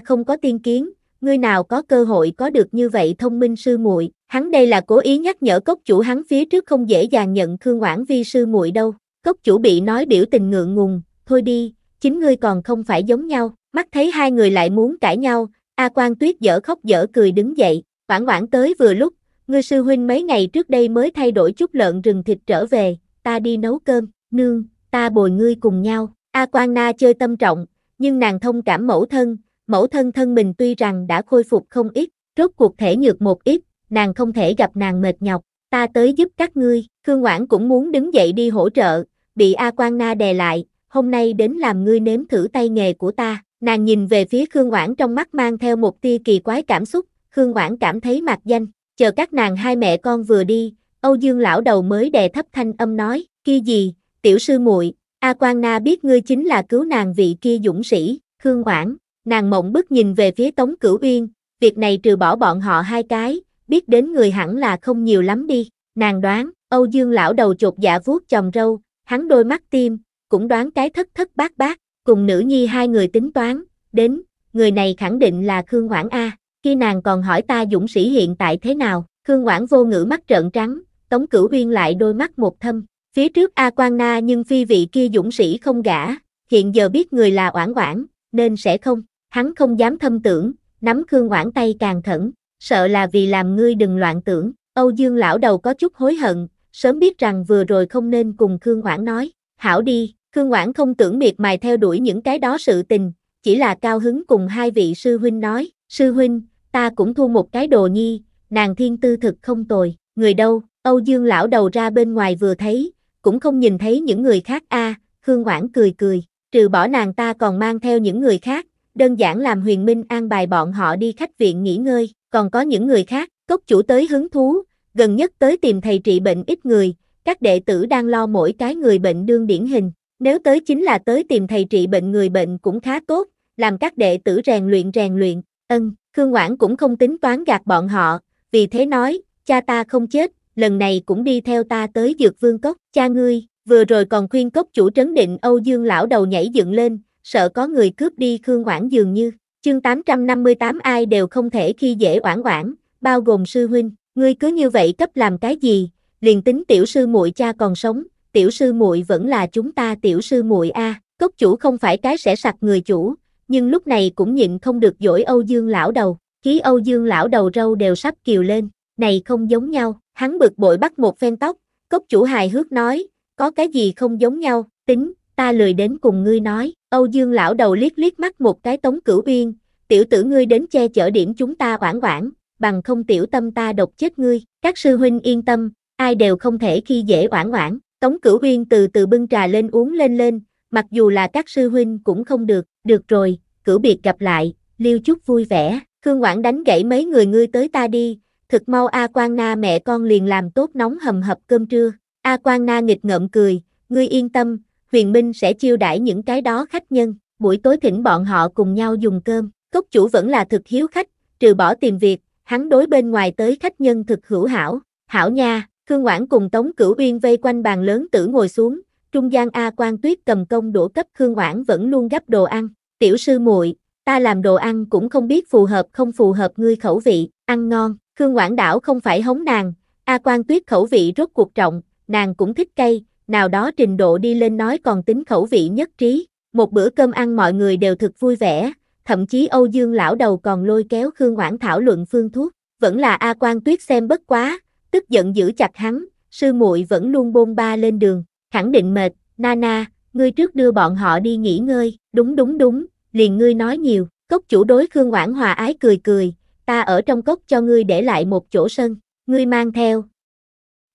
không có tiên kiến, ngươi nào có cơ hội có được như vậy thông minh sư muội, Hắn đây là cố ý nhắc nhở cốc chủ hắn phía trước không dễ dàng nhận Khương Ngoãn Vi sư muội đâu. Cốc chủ bị nói biểu tình ngượng ngùng, thôi đi, chính ngươi còn không phải giống nhau. Mắt thấy hai người lại muốn cãi nhau, A Quan Tuyết dở khóc dở cười đứng dậy, Quảng Quảng tới vừa lúc, ngươi sư huynh mấy ngày trước đây mới thay đổi chút lợn rừng thịt trở về, ta đi nấu cơm, nương, ta bồi ngươi cùng nhau. A Quan Na chơi tâm trọng, nhưng nàng thông cảm mẫu thân, mẫu thân thân mình tuy rằng đã khôi phục không ít, rốt cuộc thể nhược một ít, nàng không thể gặp nàng mệt nhọc, ta tới giúp các ngươi. Khương quảng cũng muốn đứng dậy đi hỗ trợ, bị A Quang Na đè lại, hôm nay đến làm ngươi nếm thử tay nghề của ta. Nàng nhìn về phía Khương quảng trong mắt mang theo một tia kỳ quái cảm xúc, Khương quảng cảm thấy mặt danh, chờ các nàng hai mẹ con vừa đi, Âu Dương lão đầu mới đè thấp thanh âm nói, kia gì, tiểu sư muội, A Quang Na biết ngươi chính là cứu nàng vị kia dũng sĩ, Khương quảng nàng mộng bức nhìn về phía Tống Cửu Uyên, việc này trừ bỏ bọn họ hai cái, biết đến người hẳn là không nhiều lắm đi, nàng đoán, Âu Dương lão đầu chột dạ vuốt chồng râu, hắn đôi mắt tim, cũng đoán cái thất thất bát bát, cùng nữ nhi hai người tính toán, đến, người này khẳng định là Khương Hoảng A, khi nàng còn hỏi ta dũng sĩ hiện tại thế nào, Khương Hoảng vô ngữ mắt trợn trắng, Tống Cửu Huyên lại đôi mắt một thâm, phía trước A Quang Na nhưng phi vị kia dũng sĩ không gã, hiện giờ biết người là Oảng Oảng, nên sẽ không, hắn không dám thâm tưởng, nắm Khương Hoảng tay càng thẩn, sợ là vì làm ngươi đừng loạn tưởng, Âu Dương lão đầu có chút hối hận, sớm biết rằng vừa rồi không nên cùng Khương Quảng nói, hảo đi, Khương Quảng không tưởng miệt mài theo đuổi những cái đó sự tình, chỉ là cao hứng cùng hai vị sư huynh nói, sư huynh, ta cũng thu một cái đồ nhi, nàng thiên tư thực không tồi, người đâu, Âu Dương lão đầu ra bên ngoài vừa thấy, cũng không nhìn thấy những người khác a à, Khương Quảng cười cười, trừ bỏ nàng ta còn mang theo những người khác, đơn giản làm huyền minh an bài bọn họ đi khách viện nghỉ ngơi, còn có những người khác, cốc chủ tới hứng thú, gần nhất tới tìm thầy trị bệnh ít người, các đệ tử đang lo mỗi cái người bệnh đương điển hình, nếu tới chính là tới tìm thầy trị bệnh người bệnh cũng khá tốt, làm các đệ tử rèn luyện rèn luyện, ân, Khương Quảng cũng không tính toán gạt bọn họ, vì thế nói, cha ta không chết, lần này cũng đi theo ta tới dược vương cốc, cha ngươi, vừa rồi còn khuyên cốc chủ trấn định Âu Dương lão đầu nhảy dựng lên, sợ có người cướp đi Khương Oản dường như. Chương 858 ai đều không thể khi dễ Oản Oản, bao gồm sư huynh, ngươi cứ như vậy cấp làm cái gì, liền tính tiểu sư muội cha còn sống, tiểu sư muội vẫn là chúng ta tiểu sư muội a, cốc chủ không phải cái sẽ sặc người chủ, nhưng lúc này cũng nhịn không được dỗi Âu Dương lão đầu, khí Âu Dương lão đầu râu đều sắp kiều lên, này không giống nhau, hắn bực bội bắt một phen tóc, cốc chủ hài hước nói, có cái gì không giống nhau, tính, ta lười đến cùng ngươi nói, Âu Dương lão đầu liếc liếc mắt một cái tống cửu uyên, tiểu tử ngươi đến che chở điểm chúng ta quảng quảng, bằng không tiểu tâm ta độc chết ngươi, các sư huynh yên tâm, ai đều không thể khi dễ quảng quảng, tống cửu uyên từ từ bưng trà lên uống lên lên, mặc dù là các sư huynh cũng không được, được rồi, cửu biệt gặp lại, liêu chút vui vẻ, Khương Quảng đánh gãy mấy người ngươi tới ta đi, thực mau A Quang Na mẹ con liền làm tốt nóng hầm hập cơm trưa, A Quang Na nghịch ngợm cười, ngươi yên tâm, Huyền Minh sẽ chiêu đãi những cái đó khách nhân, buổi tối thỉnh bọn họ cùng nhau dùng cơm, cốc chủ vẫn là thực hiếu khách, trừ bỏ tìm việc, hắn đối bên ngoài tới khách nhân thực hữu hảo, hảo nha, Khương Quảng cùng Tống Cửu Uyên vây quanh bàn lớn tử ngồi xuống, trung gian A Quan Tuyết cầm công đũa cấp Khương Quảng vẫn luôn gấp đồ ăn, tiểu sư muội, ta làm đồ ăn cũng không biết phù hợp không phù hợp ngươi khẩu vị, ăn ngon, Khương Quảng đảo không phải hống nàng, A Quan Tuyết khẩu vị rất cuộc trọng, nàng cũng thích cây nào đó trình độ đi lên nói còn tính khẩu vị nhất trí, một bữa cơm ăn mọi người đều thực vui vẻ, thậm chí Âu Dương lão đầu còn lôi kéo Khương Ngoãn thảo luận phương thuốc, vẫn là A Quan Tuyết xem bất quá, tức giận giữ chặt hắn, sư muội vẫn luôn bôn ba lên đường, khẳng định mệt, Nana, ngươi trước đưa bọn họ đi nghỉ ngơi, đúng đúng đúng, liền ngươi nói nhiều, cốc chủ đối Khương Ngoãn hòa ái cười cười, ta ở trong cốc cho ngươi để lại một chỗ sân, ngươi mang theo.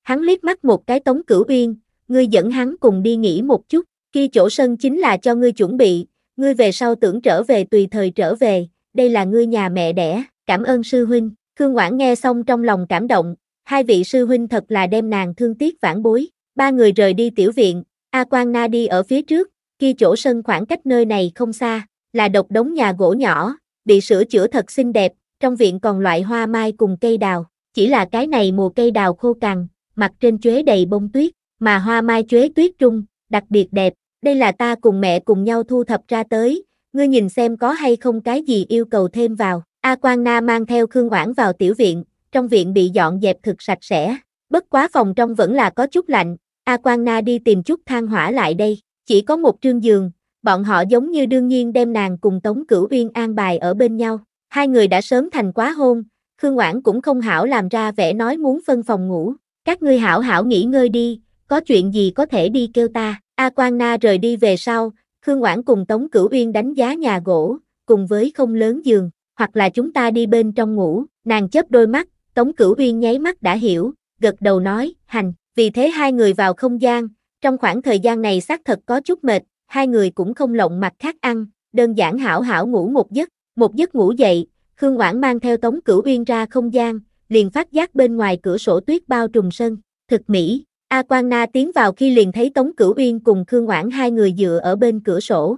Hắn liếc mắt một cái Tống Cửu Uyên, ngươi dẫn hắn cùng đi nghỉ một chút, kia chỗ sân chính là cho ngươi chuẩn bị, ngươi về sau tưởng trở về tùy thời trở về, đây là ngươi nhà mẹ đẻ, cảm ơn sư huynh. Khương Ngoãn nghe xong trong lòng cảm động, hai vị sư huynh thật là đem nàng thương tiếc vãn bối. Ba người rời đi tiểu viện, A Quang Na đi ở phía trước, kia chỗ sân khoảng cách nơi này không xa, là độc đống nhà gỗ nhỏ, bị sửa chữa thật xinh đẹp, trong viện còn loại hoa mai cùng cây đào, chỉ là cái này mùa cây đào khô cằn, mặt trên chuế đầy bông tuyết, mà hoa mai chuế tuyết trung, đặc biệt đẹp, đây là ta cùng mẹ cùng nhau thu thập ra tới, ngươi nhìn xem có hay không cái gì yêu cầu thêm vào. A Quang Na mang theo Khương Oản vào tiểu viện, trong viện bị dọn dẹp thật sạch sẽ, bất quá phòng trong vẫn là có chút lạnh, A Quang Na đi tìm chút than hỏa lại đây, chỉ có một trương giường, bọn họ giống như đương nhiên đem nàng cùng Tống Cửu Uyên an bài ở bên nhau, hai người đã sớm thành quá hôn, Khương Oản cũng không hảo làm ra vẻ nói muốn phân phòng ngủ, các ngươi hảo hảo nghỉ ngơi đi, có chuyện gì có thể đi kêu ta. A Quang Na rời đi về sau, Khương Quảng cùng Tống Cửu Uyên đánh giá nhà gỗ, cùng với không lớn giường, hoặc là chúng ta đi bên trong ngủ, nàng chớp đôi mắt, Tống Cửu Uyên nháy mắt đã hiểu, gật đầu nói, hành, vì thế hai người vào không gian, trong khoảng thời gian này xác thật có chút mệt, hai người cũng không lộng mặt khác ăn, đơn giản hảo hảo ngủ một giấc, một giấc ngủ dậy, Khương Quảng mang theo Tống Cửu Uyên ra không gian, liền phát giác bên ngoài cửa sổ tuyết bao trùm sân, thực mỹ, A Quang Na tiến vào khi liền thấy Tống Cửu Uyên cùng Khương Ngoãn hai người dựa ở bên cửa sổ.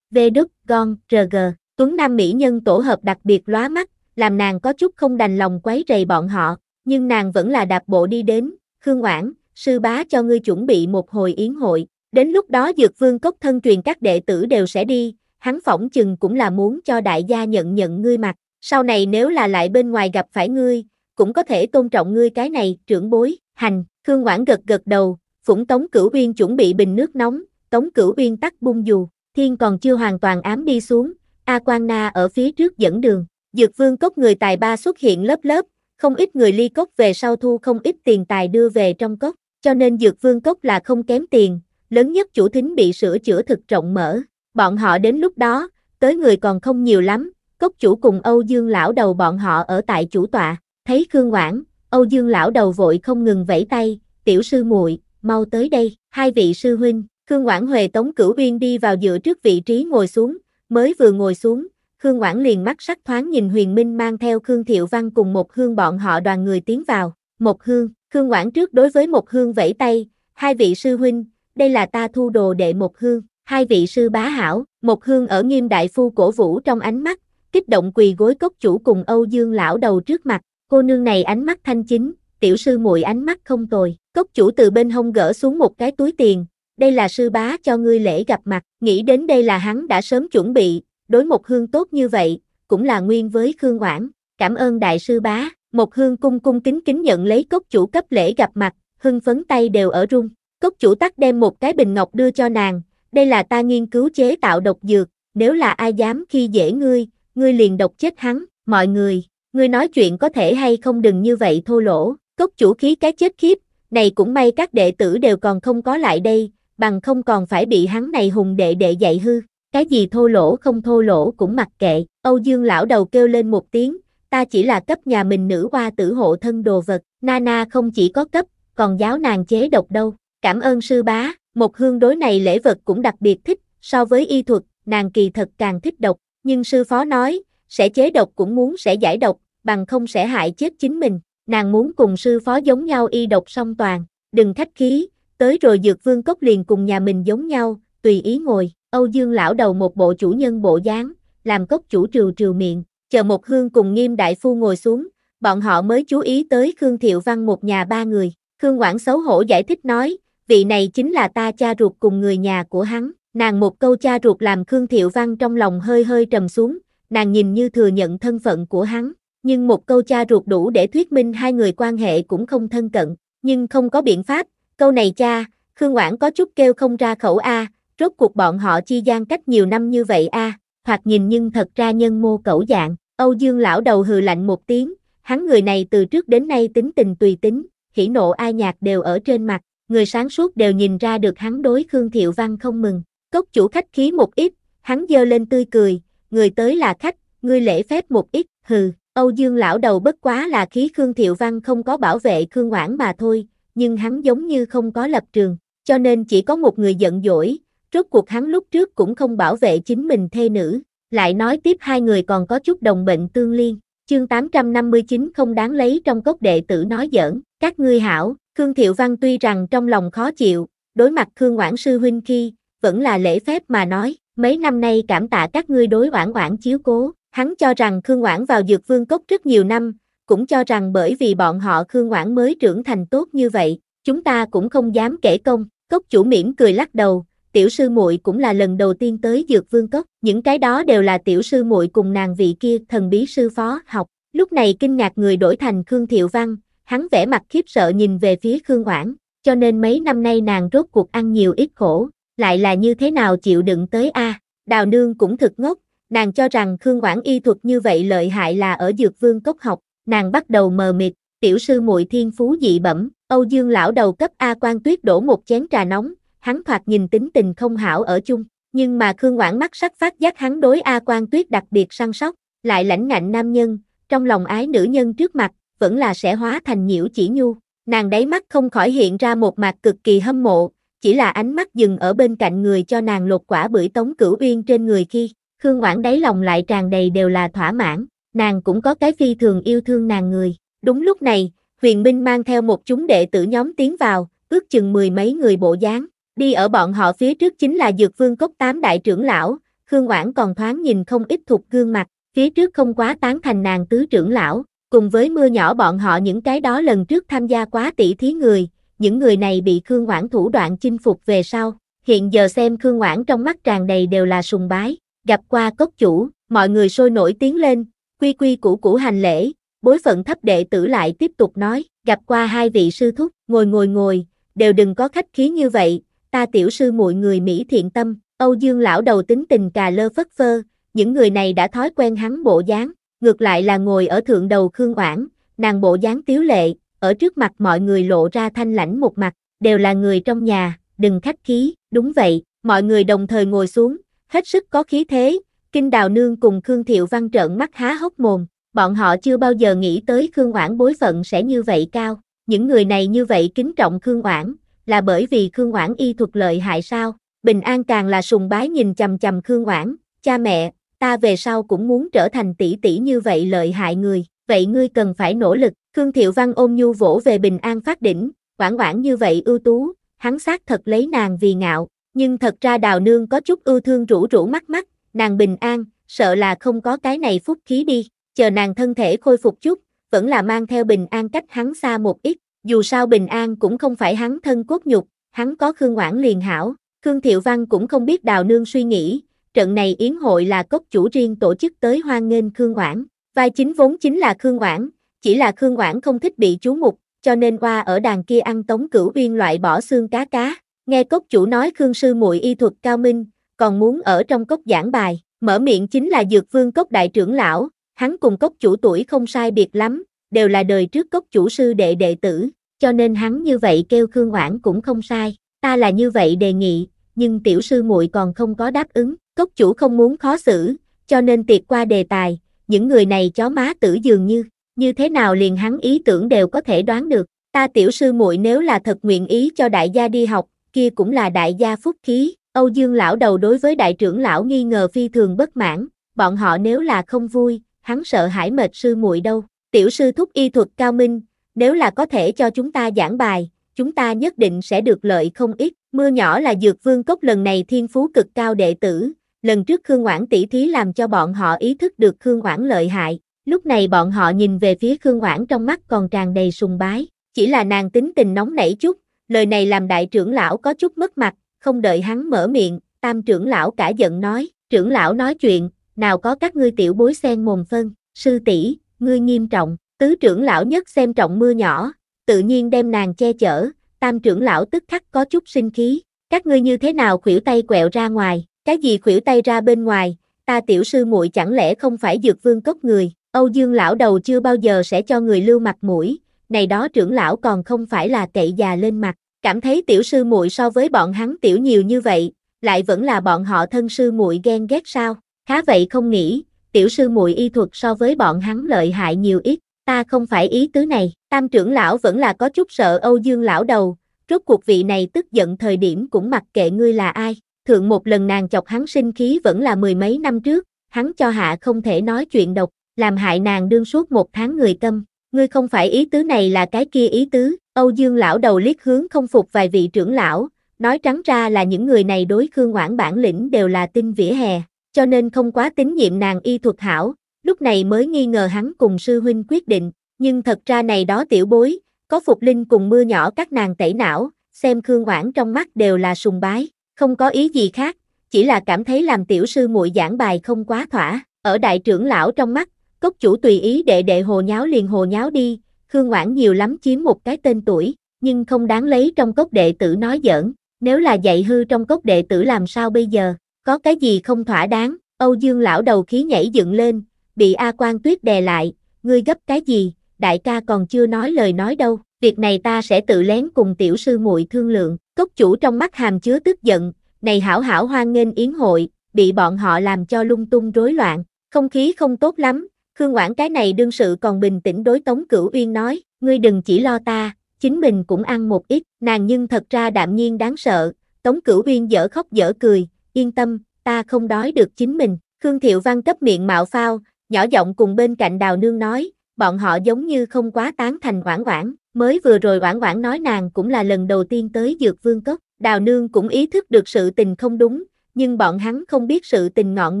V Đức, Gon, RG, Tuấn Nam Mỹ nhân tổ hợp đặc biệt lóa mắt, làm nàng có chút không đành lòng quấy rầy bọn họ, nhưng nàng vẫn là đạp bộ đi đến, Khương Ngoãn, sư bá cho ngươi chuẩn bị một hồi yến hội, đến lúc đó dược vương cốc thân truyền các đệ tử đều sẽ đi, hắn phỏng chừng cũng là muốn cho đại gia nhận nhận ngươi mặt, sau này nếu là lại bên ngoài gặp phải ngươi, cũng có thể tôn trọng ngươi cái này, trưởng bối, hành. Khương Quảng gật gật đầu, phủng Tống Cửu Uyên chuẩn bị bình nước nóng, Tống Cửu Uyên tắt bung dù, thiên còn chưa hoàn toàn ám đi xuống, A Quan Na ở phía trước dẫn đường. Dược vương cốc người tài ba xuất hiện lớp lớp, không ít người ly cốc về sau thu không ít tiền tài đưa về trong cốc, cho nên dược vương cốc là không kém tiền, lớn nhất chủ thính bị sửa chữa thực rộng mở. Bọn họ đến lúc đó, tới người còn không nhiều lắm, cốc chủ cùng Âu Dương lão đầu bọn họ ở tại chủ tọa, thấy Khương Quảng, Âu Dương lão đầu vội không ngừng vẫy tay, tiểu sư muội, mau tới đây, hai vị sư huynh, Khương Quảng Huệ Tống Cửu Uyên đi vào dựa trước vị trí ngồi xuống, mới vừa ngồi xuống, Khương Quảng liền mắt sắc thoáng nhìn Huyền Minh mang theo Khương Thiệu Văn cùng một hương bọn họ đoàn người tiến vào, một hương, Khương Quảng trước đối với một hương vẫy tay, hai vị sư huynh, đây là ta thu đồ đệ một hương, hai vị sư bá hảo, một hương ở nghiêm đại phu cổ vũ trong ánh mắt, kích động quỳ gối cốc chủ cùng Âu Dương lão đầu trước mặt, Cô nương này ánh mắt thanh chính, tiểu sư muội ánh mắt không tồi. Cốc chủ từ bên hông gỡ xuống một cái túi tiền, đây là sư bá cho ngươi lễ gặp mặt, nghĩ đến đây là hắn đã sớm chuẩn bị, đối một hương tốt như vậy, cũng là nguyên với Khương Oản, cảm ơn đại sư bá, một hương cung cung kính kính nhận lấy cốc chủ cấp lễ gặp mặt, hưng phấn tay đều ở rung, cốc chủ tắt đem một cái bình ngọc đưa cho nàng, đây là ta nghiên cứu chế tạo độc dược, nếu là ai dám khi dễ ngươi, ngươi liền độc chết hắn, mọi người, Ngươi nói chuyện có thể hay không đừng như vậy thô lỗ, cốc chủ khí cái chết khiếp, này cũng may các đệ tử đều còn không có lại đây, bằng không còn phải bị hắn này hùng đệ đệ dạy hư, cái gì thô lỗ không thô lỗ cũng mặc kệ, Âu Dương lão đầu kêu lên một tiếng, ta chỉ là cấp nhà mình nữ hoa tử hộ thân đồ vật, Nana không chỉ có cấp, còn giáo nàng chế độc đâu, cảm ơn sư bá, một hương đối này lễ vật cũng đặc biệt thích, so với y thuật, nàng kỳ thật càng thích độc, nhưng sư phó nói, sẽ chế độc cũng muốn sẽ giải độc, bằng không sẽ hại chết chính mình, nàng muốn cùng sư phó giống nhau y độc song toàn, đừng khách khí, tới rồi dược vương cốc liền cùng nhà mình giống nhau, tùy ý ngồi, Âu Dương lão đầu một bộ chủ nhân bộ dáng, làm cốc chủ trừ trừ miệng, chờ một hương cùng nghiêm đại phu ngồi xuống, bọn họ mới chú ý tới Khương Thiệu Văn một nhà ba người, Khương Quảng xấu hổ giải thích nói, vị này chính là ta cha ruột cùng người nhà của hắn, nàng một câu cha ruột làm Khương Thiệu Văn trong lòng hơi hơi trầm xuống, nàng nhìn như thừa nhận thân phận của hắn, nhưng một câu cha ruột đủ để thuyết minh hai người quan hệ cũng không thân cận, nhưng không có biện pháp, câu này cha, Khương Oản có chút kêu không ra khẩu A, rốt cuộc bọn họ chi gian cách nhiều năm như vậy A, hoặc nhìn nhưng thật ra nhân mô cẩu dạng, Âu Dương lão đầu hừ lạnh một tiếng, hắn người này từ trước đến nay tính tình tùy tính, hỉ nộ ai nhạc đều ở trên mặt, người sáng suốt đều nhìn ra được hắn đối Khương Thiệu Văn không mừng, cốc chủ khách khí một ít, hắn giơ lên tươi cười, người tới là khách, ngươi lễ phép một ít, hừ. Âu Dương lão đầu bất quá là khí Khương Thiệu Văn không có bảo vệ Khương Ngoãn mà thôi, nhưng hắn giống như không có lập trường, cho nên chỉ có một người giận dỗi, rốt cuộc hắn lúc trước cũng không bảo vệ chính mình thê nữ, lại nói tiếp hai người còn có chút đồng bệnh tương liên. Chương 859 không đáng lấy trong cốc đệ tử nói giỡn, các ngươi hảo, Khương Thiệu Văn tuy rằng trong lòng khó chịu, đối mặt Khương Ngoãn Sư Huynh khi, vẫn là lễ phép mà nói, mấy năm nay cảm tạ các ngươi đối oản oản chiếu cố, Hắn cho rằng Khương Oản vào Dược Vương Cốc rất nhiều năm, cũng cho rằng bởi vì bọn họ Khương Oản mới trưởng thành tốt như vậy, chúng ta cũng không dám kể công. Cốc chủ mỉm cười lắc đầu, tiểu sư muội cũng là lần đầu tiên tới Dược Vương Cốc, những cái đó đều là tiểu sư muội cùng nàng vị kia thần bí sư phó học. Lúc này kinh ngạc người đổi thành Khương Thiệu Văn, hắn vẻ mặt khiếp sợ nhìn về phía Khương Oản, cho nên mấy năm nay nàng rốt cuộc ăn nhiều ít khổ, lại là như thế nào chịu đựng tới a? À? Đào nương cũng thực ngốc, Nàng cho rằng Khương Quảng y thuật như vậy lợi hại là ở dược vương cốc học, nàng bắt đầu mờ mịt, tiểu sư muội thiên phú dị bẩm, Âu Dương lão đầu cấp A quan tuyết đổ một chén trà nóng, hắn thoạt nhìn tính tình không hảo ở chung, nhưng mà Khương Quảng mắt sắc phát giác hắn đối A quan tuyết đặc biệt săn sóc, lại lãnh ngạnh nam nhân, trong lòng ái nữ nhân trước mặt, vẫn là sẽ hóa thành nhiễu chỉ nhu, nàng đáy mắt không khỏi hiện ra một mặt cực kỳ hâm mộ, chỉ là ánh mắt dừng ở bên cạnh người cho nàng lột quả bưởi tống cửu uyên trên người khi, Khương Ngoãn đáy lòng lại tràn đầy đều là thỏa mãn, nàng cũng có cái phi thường yêu thương nàng người. Đúng lúc này, huyền minh mang theo một chúng đệ tử nhóm tiến vào, ước chừng mười mấy người bộ dáng. Đi ở bọn họ phía trước chính là dược vương cốc tám đại trưởng lão, Khương Oản còn thoáng nhìn không ít thuộc gương mặt, phía trước không quá tán thành nàng tứ trưởng lão, cùng với mưa nhỏ bọn họ những cái đó lần trước tham gia quá tỷ thí người, những người này bị Khương Oản thủ đoạn chinh phục về sau, hiện giờ xem Khương Oản trong mắt tràn đầy đều là sùng bái, gặp qua cốc chủ, mọi người sôi nổi tiếng lên, quy quy củ củ hành lễ, bối phận thấp đệ tử lại tiếp tục nói, gặp qua hai vị sư thúc, ngồi ngồi ngồi, đều đừng có khách khí như vậy, ta tiểu sư muội người Mỹ thiện tâm, Âu Dương lão đầu tính tình cà lơ phất phơ, những người này đã thói quen hắn bộ dáng, ngược lại là ngồi ở thượng đầu Khương Oản, nàng bộ dáng tiếu lệ, ở trước mặt mọi người lộ ra thanh lãnh một mặt, đều là người trong nhà, đừng khách khí, đúng vậy, mọi người đồng thời ngồi xuống, hết sức có khí thế, Kinh Đào Nương cùng Khương Thiệu Văn trợn mắt há hốc mồm, bọn họ chưa bao giờ nghĩ tới Khương Oản bối phận sẽ như vậy cao, những người này như vậy kính trọng Khương Oản, là bởi vì Khương Oản y thuật lợi hại sao? Bình An càng là sùng bái nhìn chằm chằm Khương Oản, cha mẹ, ta về sau cũng muốn trở thành tỷ tỷ như vậy lợi hại người, vậy ngươi cần phải nỗ lực. Khương Thiệu Văn ôm nhu vỗ về Bình An phát đỉnh, Oản Oản như vậy ưu tú, hắn xác thật lấy nàng vì ngạo, nhưng thật ra đào nương có chút ưu thương rủ rủ mắt mắt, nàng bình an, sợ là không có cái này phúc khí đi, chờ nàng thân thể khôi phục chút, vẫn là mang theo bình an cách hắn xa một ít, dù sao bình an cũng không phải hắn thân cốt nhục, hắn có Khương Ngoãn liền hảo, Khương Thiệu Văn cũng không biết đào nương suy nghĩ, trận này yến hội là cốc chủ riêng tổ chức tới hoan nghênh Khương Ngoãn, vai chính vốn chính là Khương Ngoãn, chỉ là Khương Ngoãn không thích bị chú mục, cho nên qua ở đàn kia ăn tống cửu viên loại bỏ xương cá cá, Nghe cốc chủ nói Khương sư muội y thuật cao minh, còn muốn ở trong cốc giảng bài, mở miệng chính là Dược Vương cốc đại trưởng lão, hắn cùng cốc chủ tuổi không sai biệt lắm, đều là đời trước cốc chủ sư đệ đệ tử, cho nên hắn như vậy kêu Khương Oản cũng không sai, ta là như vậy đề nghị, nhưng tiểu sư muội còn không có đáp ứng, cốc chủ không muốn khó xử, cho nên tiệt qua đề tài, những người này chó má tử dường như, như thế nào liền hắn ý tưởng đều có thể đoán được, ta tiểu sư muội nếu là thật nguyện ý cho đại gia đi học, kia cũng là đại gia phúc khí, Âu Dương lão đầu đối với đại trưởng lão nghi ngờ phi thường bất mãn, bọn họ nếu là không vui, hắn sợ hãi mệt sư muội đâu. Tiểu sư thúc y thuật cao minh, nếu là có thể cho chúng ta giảng bài, chúng ta nhất định sẽ được lợi không ít. Mưa nhỏ là dược vương cốc lần này thiên phú cực cao đệ tử, lần trước Khương Ngoãn tỷ thí làm cho bọn họ ý thức được Khương Ngoãn lợi hại. Lúc này bọn họ nhìn về phía Khương Ngoãn trong mắt còn tràn đầy sùng bái, chỉ là nàng tính tình nóng nảy chút, lời này làm đại trưởng lão có chút mất mặt, không đợi hắn mở miệng, tam trưởng lão cả giận nói, trưởng lão nói chuyện, nào có các ngươi tiểu bối sen mồm phân, sư tỷ, ngươi nghiêm trọng, tứ trưởng lão nhất xem trọng mưa nhỏ, tự nhiên đem nàng che chở, tam trưởng lão tức khắc có chút sinh khí, các ngươi như thế nào khuỷu tay quẹo ra ngoài, cái gì khuỷu tay ra bên ngoài, ta tiểu sư muội chẳng lẽ không phải dược vương cốc người, Âu Dương lão đầu chưa bao giờ sẽ cho người lưu mặt mũi, này đó trưởng lão còn không phải là cậy già lên mặt, cảm thấy tiểu sư muội so với bọn hắn tiểu nhiều như vậy, lại vẫn là bọn họ thân sư muội ghen ghét sao? Khá vậy không nghĩ, tiểu sư muội y thuật so với bọn hắn lợi hại nhiều ít, ta không phải ý tứ này. Tam trưởng lão vẫn là có chút sợ Âu Dương lão đầu, rốt cuộc vị này tức giận thời điểm cũng mặc kệ ngươi là ai. Thượng một lần nàng chọc hắn sinh khí vẫn là mười mấy năm trước, hắn cho hạ không thể nói chuyện độc, làm hại nàng đương suốt một tháng người tâm, Ngươi không phải ý tứ này là cái kia ý tứ, Âu Dương lão đầu liếc hướng không phục vài vị trưởng lão, nói trắng ra là những người này đối Khương Ngoãn bản lĩnh đều là tin vỉa hè, cho nên không quá tín nhiệm nàng y thuật hảo, lúc này mới nghi ngờ hắn cùng sư huynh quyết định, nhưng thật ra này đó tiểu bối, có Phục Linh cùng mưa nhỏ các nàng tẩy não, xem Khương Ngoãn trong mắt đều là sùng bái, không có ý gì khác, chỉ là cảm thấy làm tiểu sư muội giảng bài không quá thỏa, ở đại trưởng lão trong mắt, cốc chủ tùy ý đệ đệ hồ nháo liền hồ nháo đi, Khương Ngoãn nhiều lắm chiếm một cái tên tuổi, nhưng không đáng lấy trong cốc đệ tử nói giỡn, nếu là dạy hư trong cốc đệ tử làm sao bây giờ, có cái gì không thỏa đáng, Âu Dương lão đầu khí nhảy dựng lên, bị A Quan Tuyết đè lại, ngươi gấp cái gì, đại ca còn chưa nói lời nói đâu, việc này ta sẽ tự lén cùng tiểu sư muội thương lượng, cốc chủ trong mắt hàm chứa tức giận, này hảo hảo hoan nghênh yến hội, bị bọn họ làm cho lung tung rối loạn, không khí không tốt lắm, Khương Quảng cái này đương sự còn bình tĩnh đối Tống Cửu Uyên nói, ngươi đừng chỉ lo ta, chính mình cũng ăn một ít, nàng nhưng thật ra đạm nhiên đáng sợ, Tống Cửu Uyên dở khóc dở cười, yên tâm, ta không đói được chính mình, Khương Thiệu Văn cấp miệng mạo phao, nhỏ giọng cùng bên cạnh đào nương nói, bọn họ giống như không quá tán thành Quảng Quảng. mới vừa rồi Quảng Quảng nói nàng cũng là lần đầu tiên tới Dược Vương Cốc, đào nương cũng ý thức được sự tình không đúng, nhưng bọn hắn không biết sự tình ngọn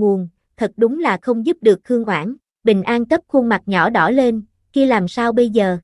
nguồn, thật đúng là không giúp được Khương Quảng bình an cấp khuôn mặt nhỏ đỏ lên, kia làm sao bây giờ?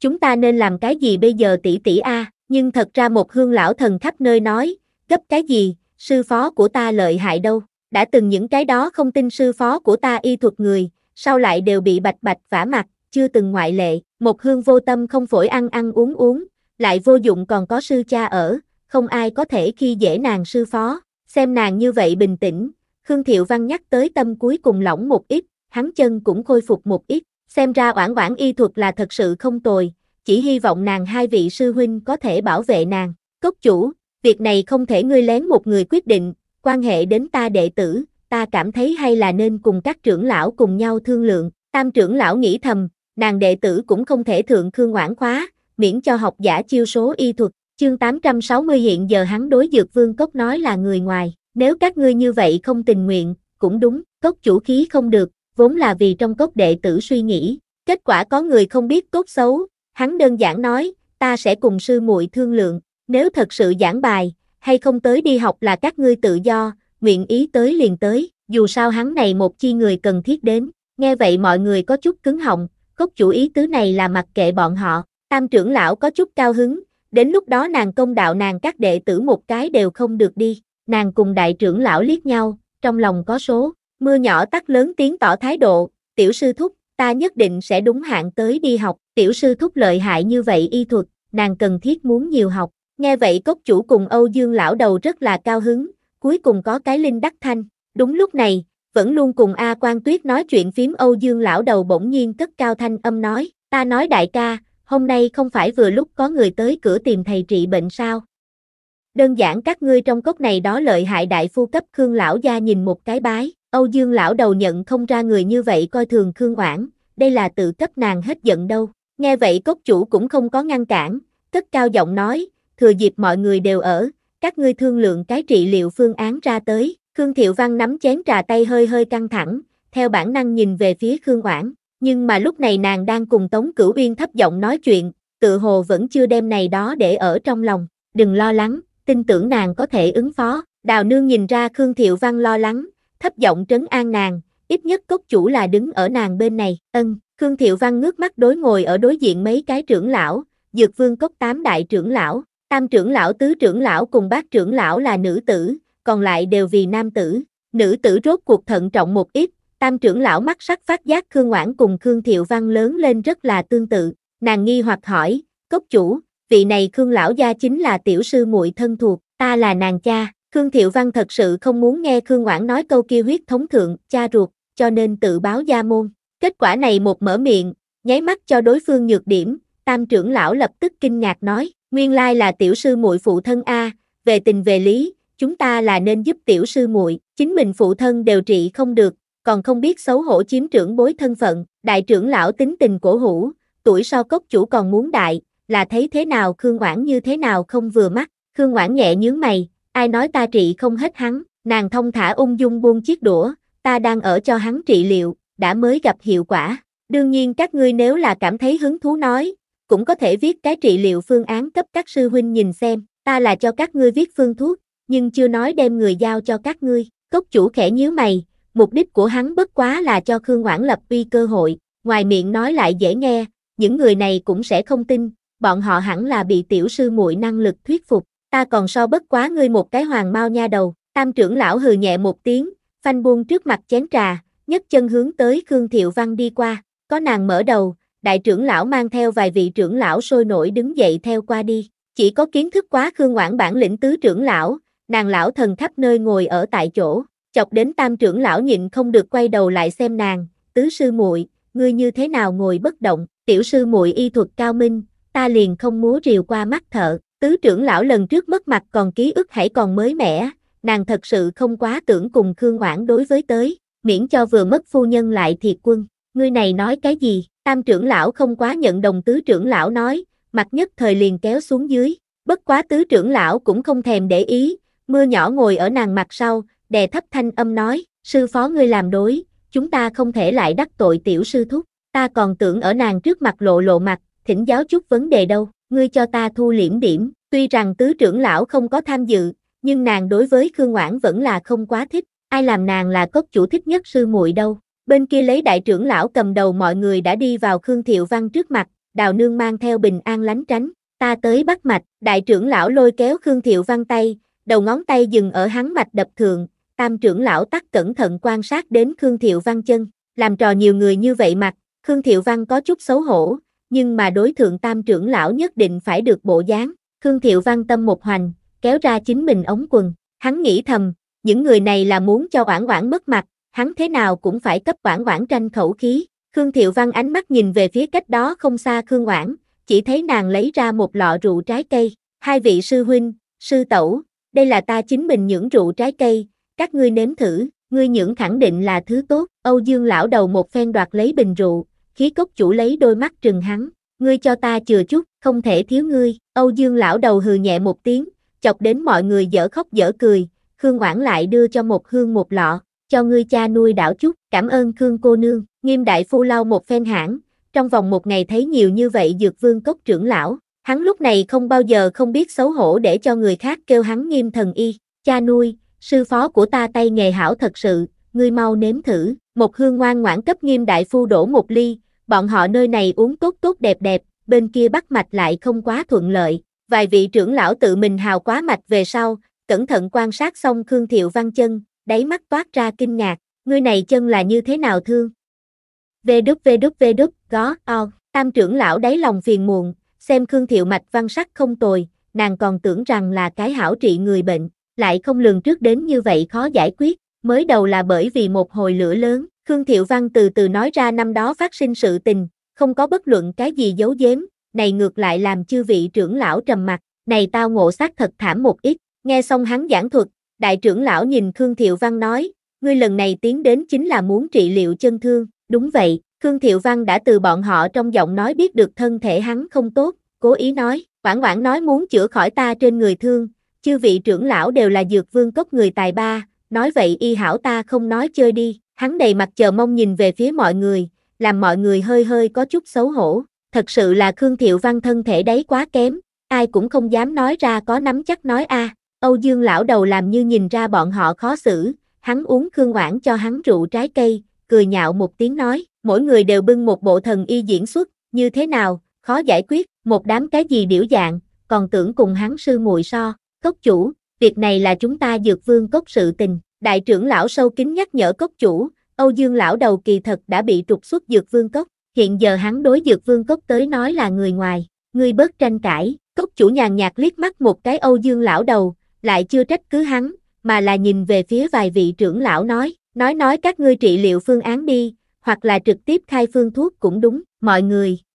Chúng ta nên làm cái gì bây giờ tỷ tỷ a? nhưng thật ra một hương lão thần khắp nơi nói, gấp cái gì, sư phó của ta lợi hại đâu, đã từng những cái đó không tin sư phó của ta y thuật người, sau lại đều bị bạch bạch vả mặt, chưa từng ngoại lệ, một hương vô tâm không phổi ăn ăn uống uống, lại vô dụng còn có sư cha ở, không ai có thể khi dễ nàng sư phó, xem nàng như vậy bình tĩnh, Hương Thiệu Văn nhắc tới tâm cuối cùng lỏng một ít, hắn chân cũng khôi phục một ít, xem ra oản oản y thuật là thật sự không tồi, chỉ hy vọng nàng hai vị sư huynh có thể bảo vệ nàng. Cốc chủ, việc này không thể ngươi lén một người quyết định, quan hệ đến ta đệ tử, ta cảm thấy hay là nên cùng các trưởng lão cùng nhau thương lượng. Tam trưởng lão nghĩ thầm, nàng đệ tử cũng không thể thượng khương oản khóa, miễn cho học giả chiêu số y thuật. Chương 860 hiện giờ hắn đối dược vương cốc nói là người ngoài, nếu các ngươi như vậy không tình nguyện, cũng đúng, cốc chủ khí không được, vốn là vì trong cốt đệ tử suy nghĩ, kết quả có người không biết tốt xấu, hắn đơn giản nói, ta sẽ cùng sư muội thương lượng, nếu thật sự giảng bài, hay không tới đi học là các ngươi tự do, nguyện ý tới liền tới, dù sao hắn này một chi người cần thiết đến, nghe vậy mọi người có chút cứng họng, cốt chủ ý tứ này là mặc kệ bọn họ, tam trưởng lão có chút cao hứng, đến lúc đó nàng công đạo nàng các đệ tử một cái đều không được đi, nàng cùng đại trưởng lão liếc nhau, trong lòng có số, Mưa nhỏ tắt lớn tiếng tỏ thái độ, tiểu sư thúc, ta nhất định sẽ đúng hạn tới đi học, tiểu sư thúc lợi hại như vậy y thuật, nàng cần thiết muốn nhiều học. Nghe vậy cốc chủ cùng Âu Dương lão đầu rất là cao hứng, cuối cùng có cái linh đắc thanh. Đúng lúc này, vẫn luôn cùng A Quan Tuyết nói chuyện phím Âu Dương lão đầu bỗng nhiên cất cao thanh âm nói, ta nói đại ca, hôm nay không phải vừa lúc có người tới cửa tìm thầy trị bệnh sao? Đơn giản các ngươi trong cốc này đó lợi hại đại phu cấp Khương lão gia nhìn một cái bái, Âu Dương lão đầu nhận không ra người như vậy coi thường Khương Oản, đây là tự cấp nàng hết giận đâu. Nghe vậy cốc chủ cũng không có ngăn cản, cất cao giọng nói, thừa dịp mọi người đều ở, các ngươi thương lượng cái trị liệu phương án ra tới. Khương Thiệu Văn nắm chén trà tay hơi hơi căng thẳng, theo bản năng nhìn về phía Khương Oản, nhưng mà lúc này nàng đang cùng Tống Cửu Uyên thấp giọng nói chuyện, tự hồ vẫn chưa đem này đó để ở trong lòng, đừng lo lắng, tin tưởng nàng có thể ứng phó. Đào Nương nhìn ra Khương Thiệu Văn lo lắng, thấp giọng trấn an nàng, ít nhất cốc chủ là đứng ở nàng bên này. Ân, Khương Thiệu Văn ngước mắt đối ngồi ở đối diện mấy cái trưởng lão, Dược Vương cốc tám đại trưởng lão, tam trưởng lão tứ trưởng lão cùng bác trưởng lão là nữ tử, còn lại đều vì nam tử. Nữ tử rốt cuộc thận trọng một ít, tam trưởng lão mắt sắc phát giác Khương Ngoãn cùng Khương Thiệu Văn lớn lên rất là tương tự. Nàng nghi hoặc hỏi, cốc chủ, vị này Khương lão gia chính là tiểu sư muội thân thuộc, ta là nàng cha. Khương Thiệu Văn thật sự không muốn nghe Khương Ngoãn nói câu kia huyết thống thượng, cha ruột, cho nên tự báo gia môn. Kết quả này một mở miệng, nháy mắt cho đối phương nhược điểm, tam trưởng lão lập tức kinh ngạc nói, nguyên lai là tiểu sư muội phụ thân A, về tình về lý, chúng ta là nên giúp tiểu sư muội chính mình phụ thân đều trị không được, còn không biết xấu hổ chiếm trưởng bối thân phận, đại trưởng lão tính tình cổ hủ, tuổi so cốc chủ còn muốn đại, là thấy thế nào Khương Ngoãn như thế nào không vừa mắt, Khương Ngoãn nhẹ nhướng mày, ai nói ta trị không hết hắn, nàng thông thả ung dung buông chiếc đũa, ta đang ở cho hắn trị liệu, đã mới gặp hiệu quả. Đương nhiên các ngươi nếu là cảm thấy hứng thú nói, cũng có thể viết cái trị liệu phương án cấp các sư huynh nhìn xem, ta là cho các ngươi viết phương thuốc, nhưng chưa nói đem người giao cho các ngươi. Cốc chủ khẽ nhíu mày, mục đích của hắn bất quá là cho Khương Hoảng lập uy cơ hội, ngoài miệng nói lại dễ nghe, những người này cũng sẽ không tin, bọn họ hẳn là bị tiểu sư muội năng lực thuyết phục, ta còn so bất quá ngươi một cái hoàng mau nha đầu, tam trưởng lão hừ nhẹ một tiếng, phanh buông trước mặt chén trà, nhấc chân hướng tới Khương Thiệu Văn đi qua, có nàng mở đầu, đại trưởng lão mang theo vài vị trưởng lão sôi nổi đứng dậy theo qua đi, chỉ có kiến thức quá Khương Ngoãn bản lĩnh tứ trưởng lão, nàng lão thần khắp nơi ngồi ở tại chỗ, chọc đến tam trưởng lão nhịn không được quay đầu lại xem nàng, tứ sư muội, ngươi như thế nào ngồi bất động, tiểu sư muội y thuật cao minh, ta liền không múa rìu qua mắt thợ, Tứ trưởng lão lần trước mất mặt còn ký ức hãy còn mới mẻ, nàng thật sự không quá tưởng cùng Khương Hoảng đối với tới, miễn cho vừa mất phu nhân lại thiệt quân. Ngươi này nói cái gì, tam trưởng lão không quá nhận đồng tứ trưởng lão nói, mặt nhất thời liền kéo xuống dưới, bất quá tứ trưởng lão cũng không thèm để ý, mưa nhỏ ngồi ở nàng mặt sau, đè thấp thanh âm nói, sư phó ngươi làm đối, chúng ta không thể lại đắc tội tiểu sư thúc, ta còn tưởng ở nàng trước mặt lộ lộ mặt, thỉnh giáo chút vấn đề đâu, ngươi cho ta thu liễm điểm, tuy rằng tứ trưởng lão không có tham dự, nhưng nàng đối với Khương Ngoãn vẫn là không quá thích, ai làm nàng là cốc chủ thích nhất sư muội đâu. Bên kia lấy đại trưởng lão cầm đầu mọi người đã đi vào Khương Thiệu Văn trước mặt, đào nương mang theo bình an lánh tránh, ta tới bắt mạch, đại trưởng lão lôi kéo Khương Thiệu Văn tay, đầu ngón tay dừng ở hắn mạch đập thường, tam trưởng lão tắt cẩn thận quan sát đến Khương Thiệu Văn chân, làm trò nhiều người như vậy mặt, Khương Thiệu Văn có chút xấu hổ, nhưng mà đối thượng tam trưởng lão nhất định phải được bộ dáng. Khương Thiệu Văn tâm một hoành, kéo ra chính mình ống quần, hắn nghĩ thầm, những người này là muốn cho quảng quảng mất mặt, hắn thế nào cũng phải cấp quảng quảng tranh khẩu khí. Khương Thiệu Văn ánh mắt nhìn về phía cách đó không xa Khương quảng chỉ thấy nàng lấy ra một lọ rượu trái cây, hai vị sư huynh, sư tẩu, đây là ta chính mình những rượu trái cây, các ngươi nếm thử, ngươi nhưỡng khẳng định là thứ tốt. Âu Dương lão đầu một phen đoạt lấy bình rượu, khí cốc chủ lấy đôi mắt trừng hắn, ngươi cho ta chừa chút, không thể thiếu ngươi, Âu Dương lão đầu hừ nhẹ một tiếng, chọc đến mọi người dở khóc dở cười, Khương Quảng lại đưa cho một hương một lọ, cho ngươi cha nuôi đảo chút, cảm ơn Khương cô nương, nghiêm đại phu lau một phen hãng, trong vòng một ngày thấy nhiều như vậy dược vương cốc trưởng lão, hắn lúc này không bao giờ không biết xấu hổ để cho người khác kêu hắn nghiêm thần y, cha nuôi, sư phó của ta tay nghề hảo thật sự, ngươi mau nếm thử, một hương ngoan ngoãn cấp nghiêm đại phu đổ một ly, bọn họ nơi này uống tốt tốt đẹp đẹp, bên kia bắt mạch lại không quá thuận lợi. Vài vị trưởng lão tự mình hào quá mạch về sau, cẩn thận quan sát xong Khương Thiệu Văn chân, đáy mắt toát ra kinh ngạc, người này chân là như thế nào thương? Vê đúp vê đúp vê đúp, gó, o, tam trưởng lão đáy lòng phiền muộn, xem Khương Thiệu mạch văn sắc không tồi, nàng còn tưởng rằng là cái hảo trị người bệnh, lại không lường trước đến như vậy khó giải quyết, mới đầu là bởi vì một hồi lửa lớn, Khương Thiệu Văn từ từ nói ra năm đó phát sinh sự tình, không có bất luận cái gì giấu giếm, này ngược lại làm chư vị trưởng lão trầm mặt, này tao ngộ sát thật thảm một ít, nghe xong hắn giảng thuật, đại trưởng lão nhìn Khương Thiệu Văn nói, ngươi lần này tiến đến chính là muốn trị liệu chân thương, đúng vậy, Khương Thiệu Văn đã từ bọn họ trong giọng nói biết được thân thể hắn không tốt, cố ý nói, Quảng Quảng nói muốn chữa khỏi ta trên người thương, chư vị trưởng lão đều là dược vương cốc người tài ba, nói vậy y hảo ta không nói chơi đi, Hắn đầy mặt chờ mong nhìn về phía mọi người, làm mọi người hơi hơi có chút xấu hổ. Thật sự là Khương Thiệu Văn thân thể đấy quá kém, ai cũng không dám nói ra có nắm chắc nói a. Âu Dương lão đầu làm như nhìn ra bọn họ khó xử, hắn uống Khương Oản cho hắn rượu trái cây, cười nhạo một tiếng nói, mỗi người đều bưng một bộ thần y diễn xuất, như thế nào, khó giải quyết, một đám cái gì điểu dạng, còn tưởng cùng hắn sư muội so, cốc chủ, việc này là chúng ta dược vương cốc sự tình, Đại trưởng lão sâu kính nhắc nhở cốc chủ, Âu Dương lão đầu kỳ thật đã bị trục xuất dược vương cốc, hiện giờ hắn đối dược vương cốc tới nói là người ngoài, ngươi bớt tranh cãi, cốc chủ nhàn nhạt liếc mắt một cái Âu Dương lão đầu, lại chưa trách cứ hắn, mà là nhìn về phía vài vị trưởng lão nói, nói nói các ngươi trị liệu phương án đi, hoặc là trực tiếp khai phương thuốc cũng đúng, mọi người,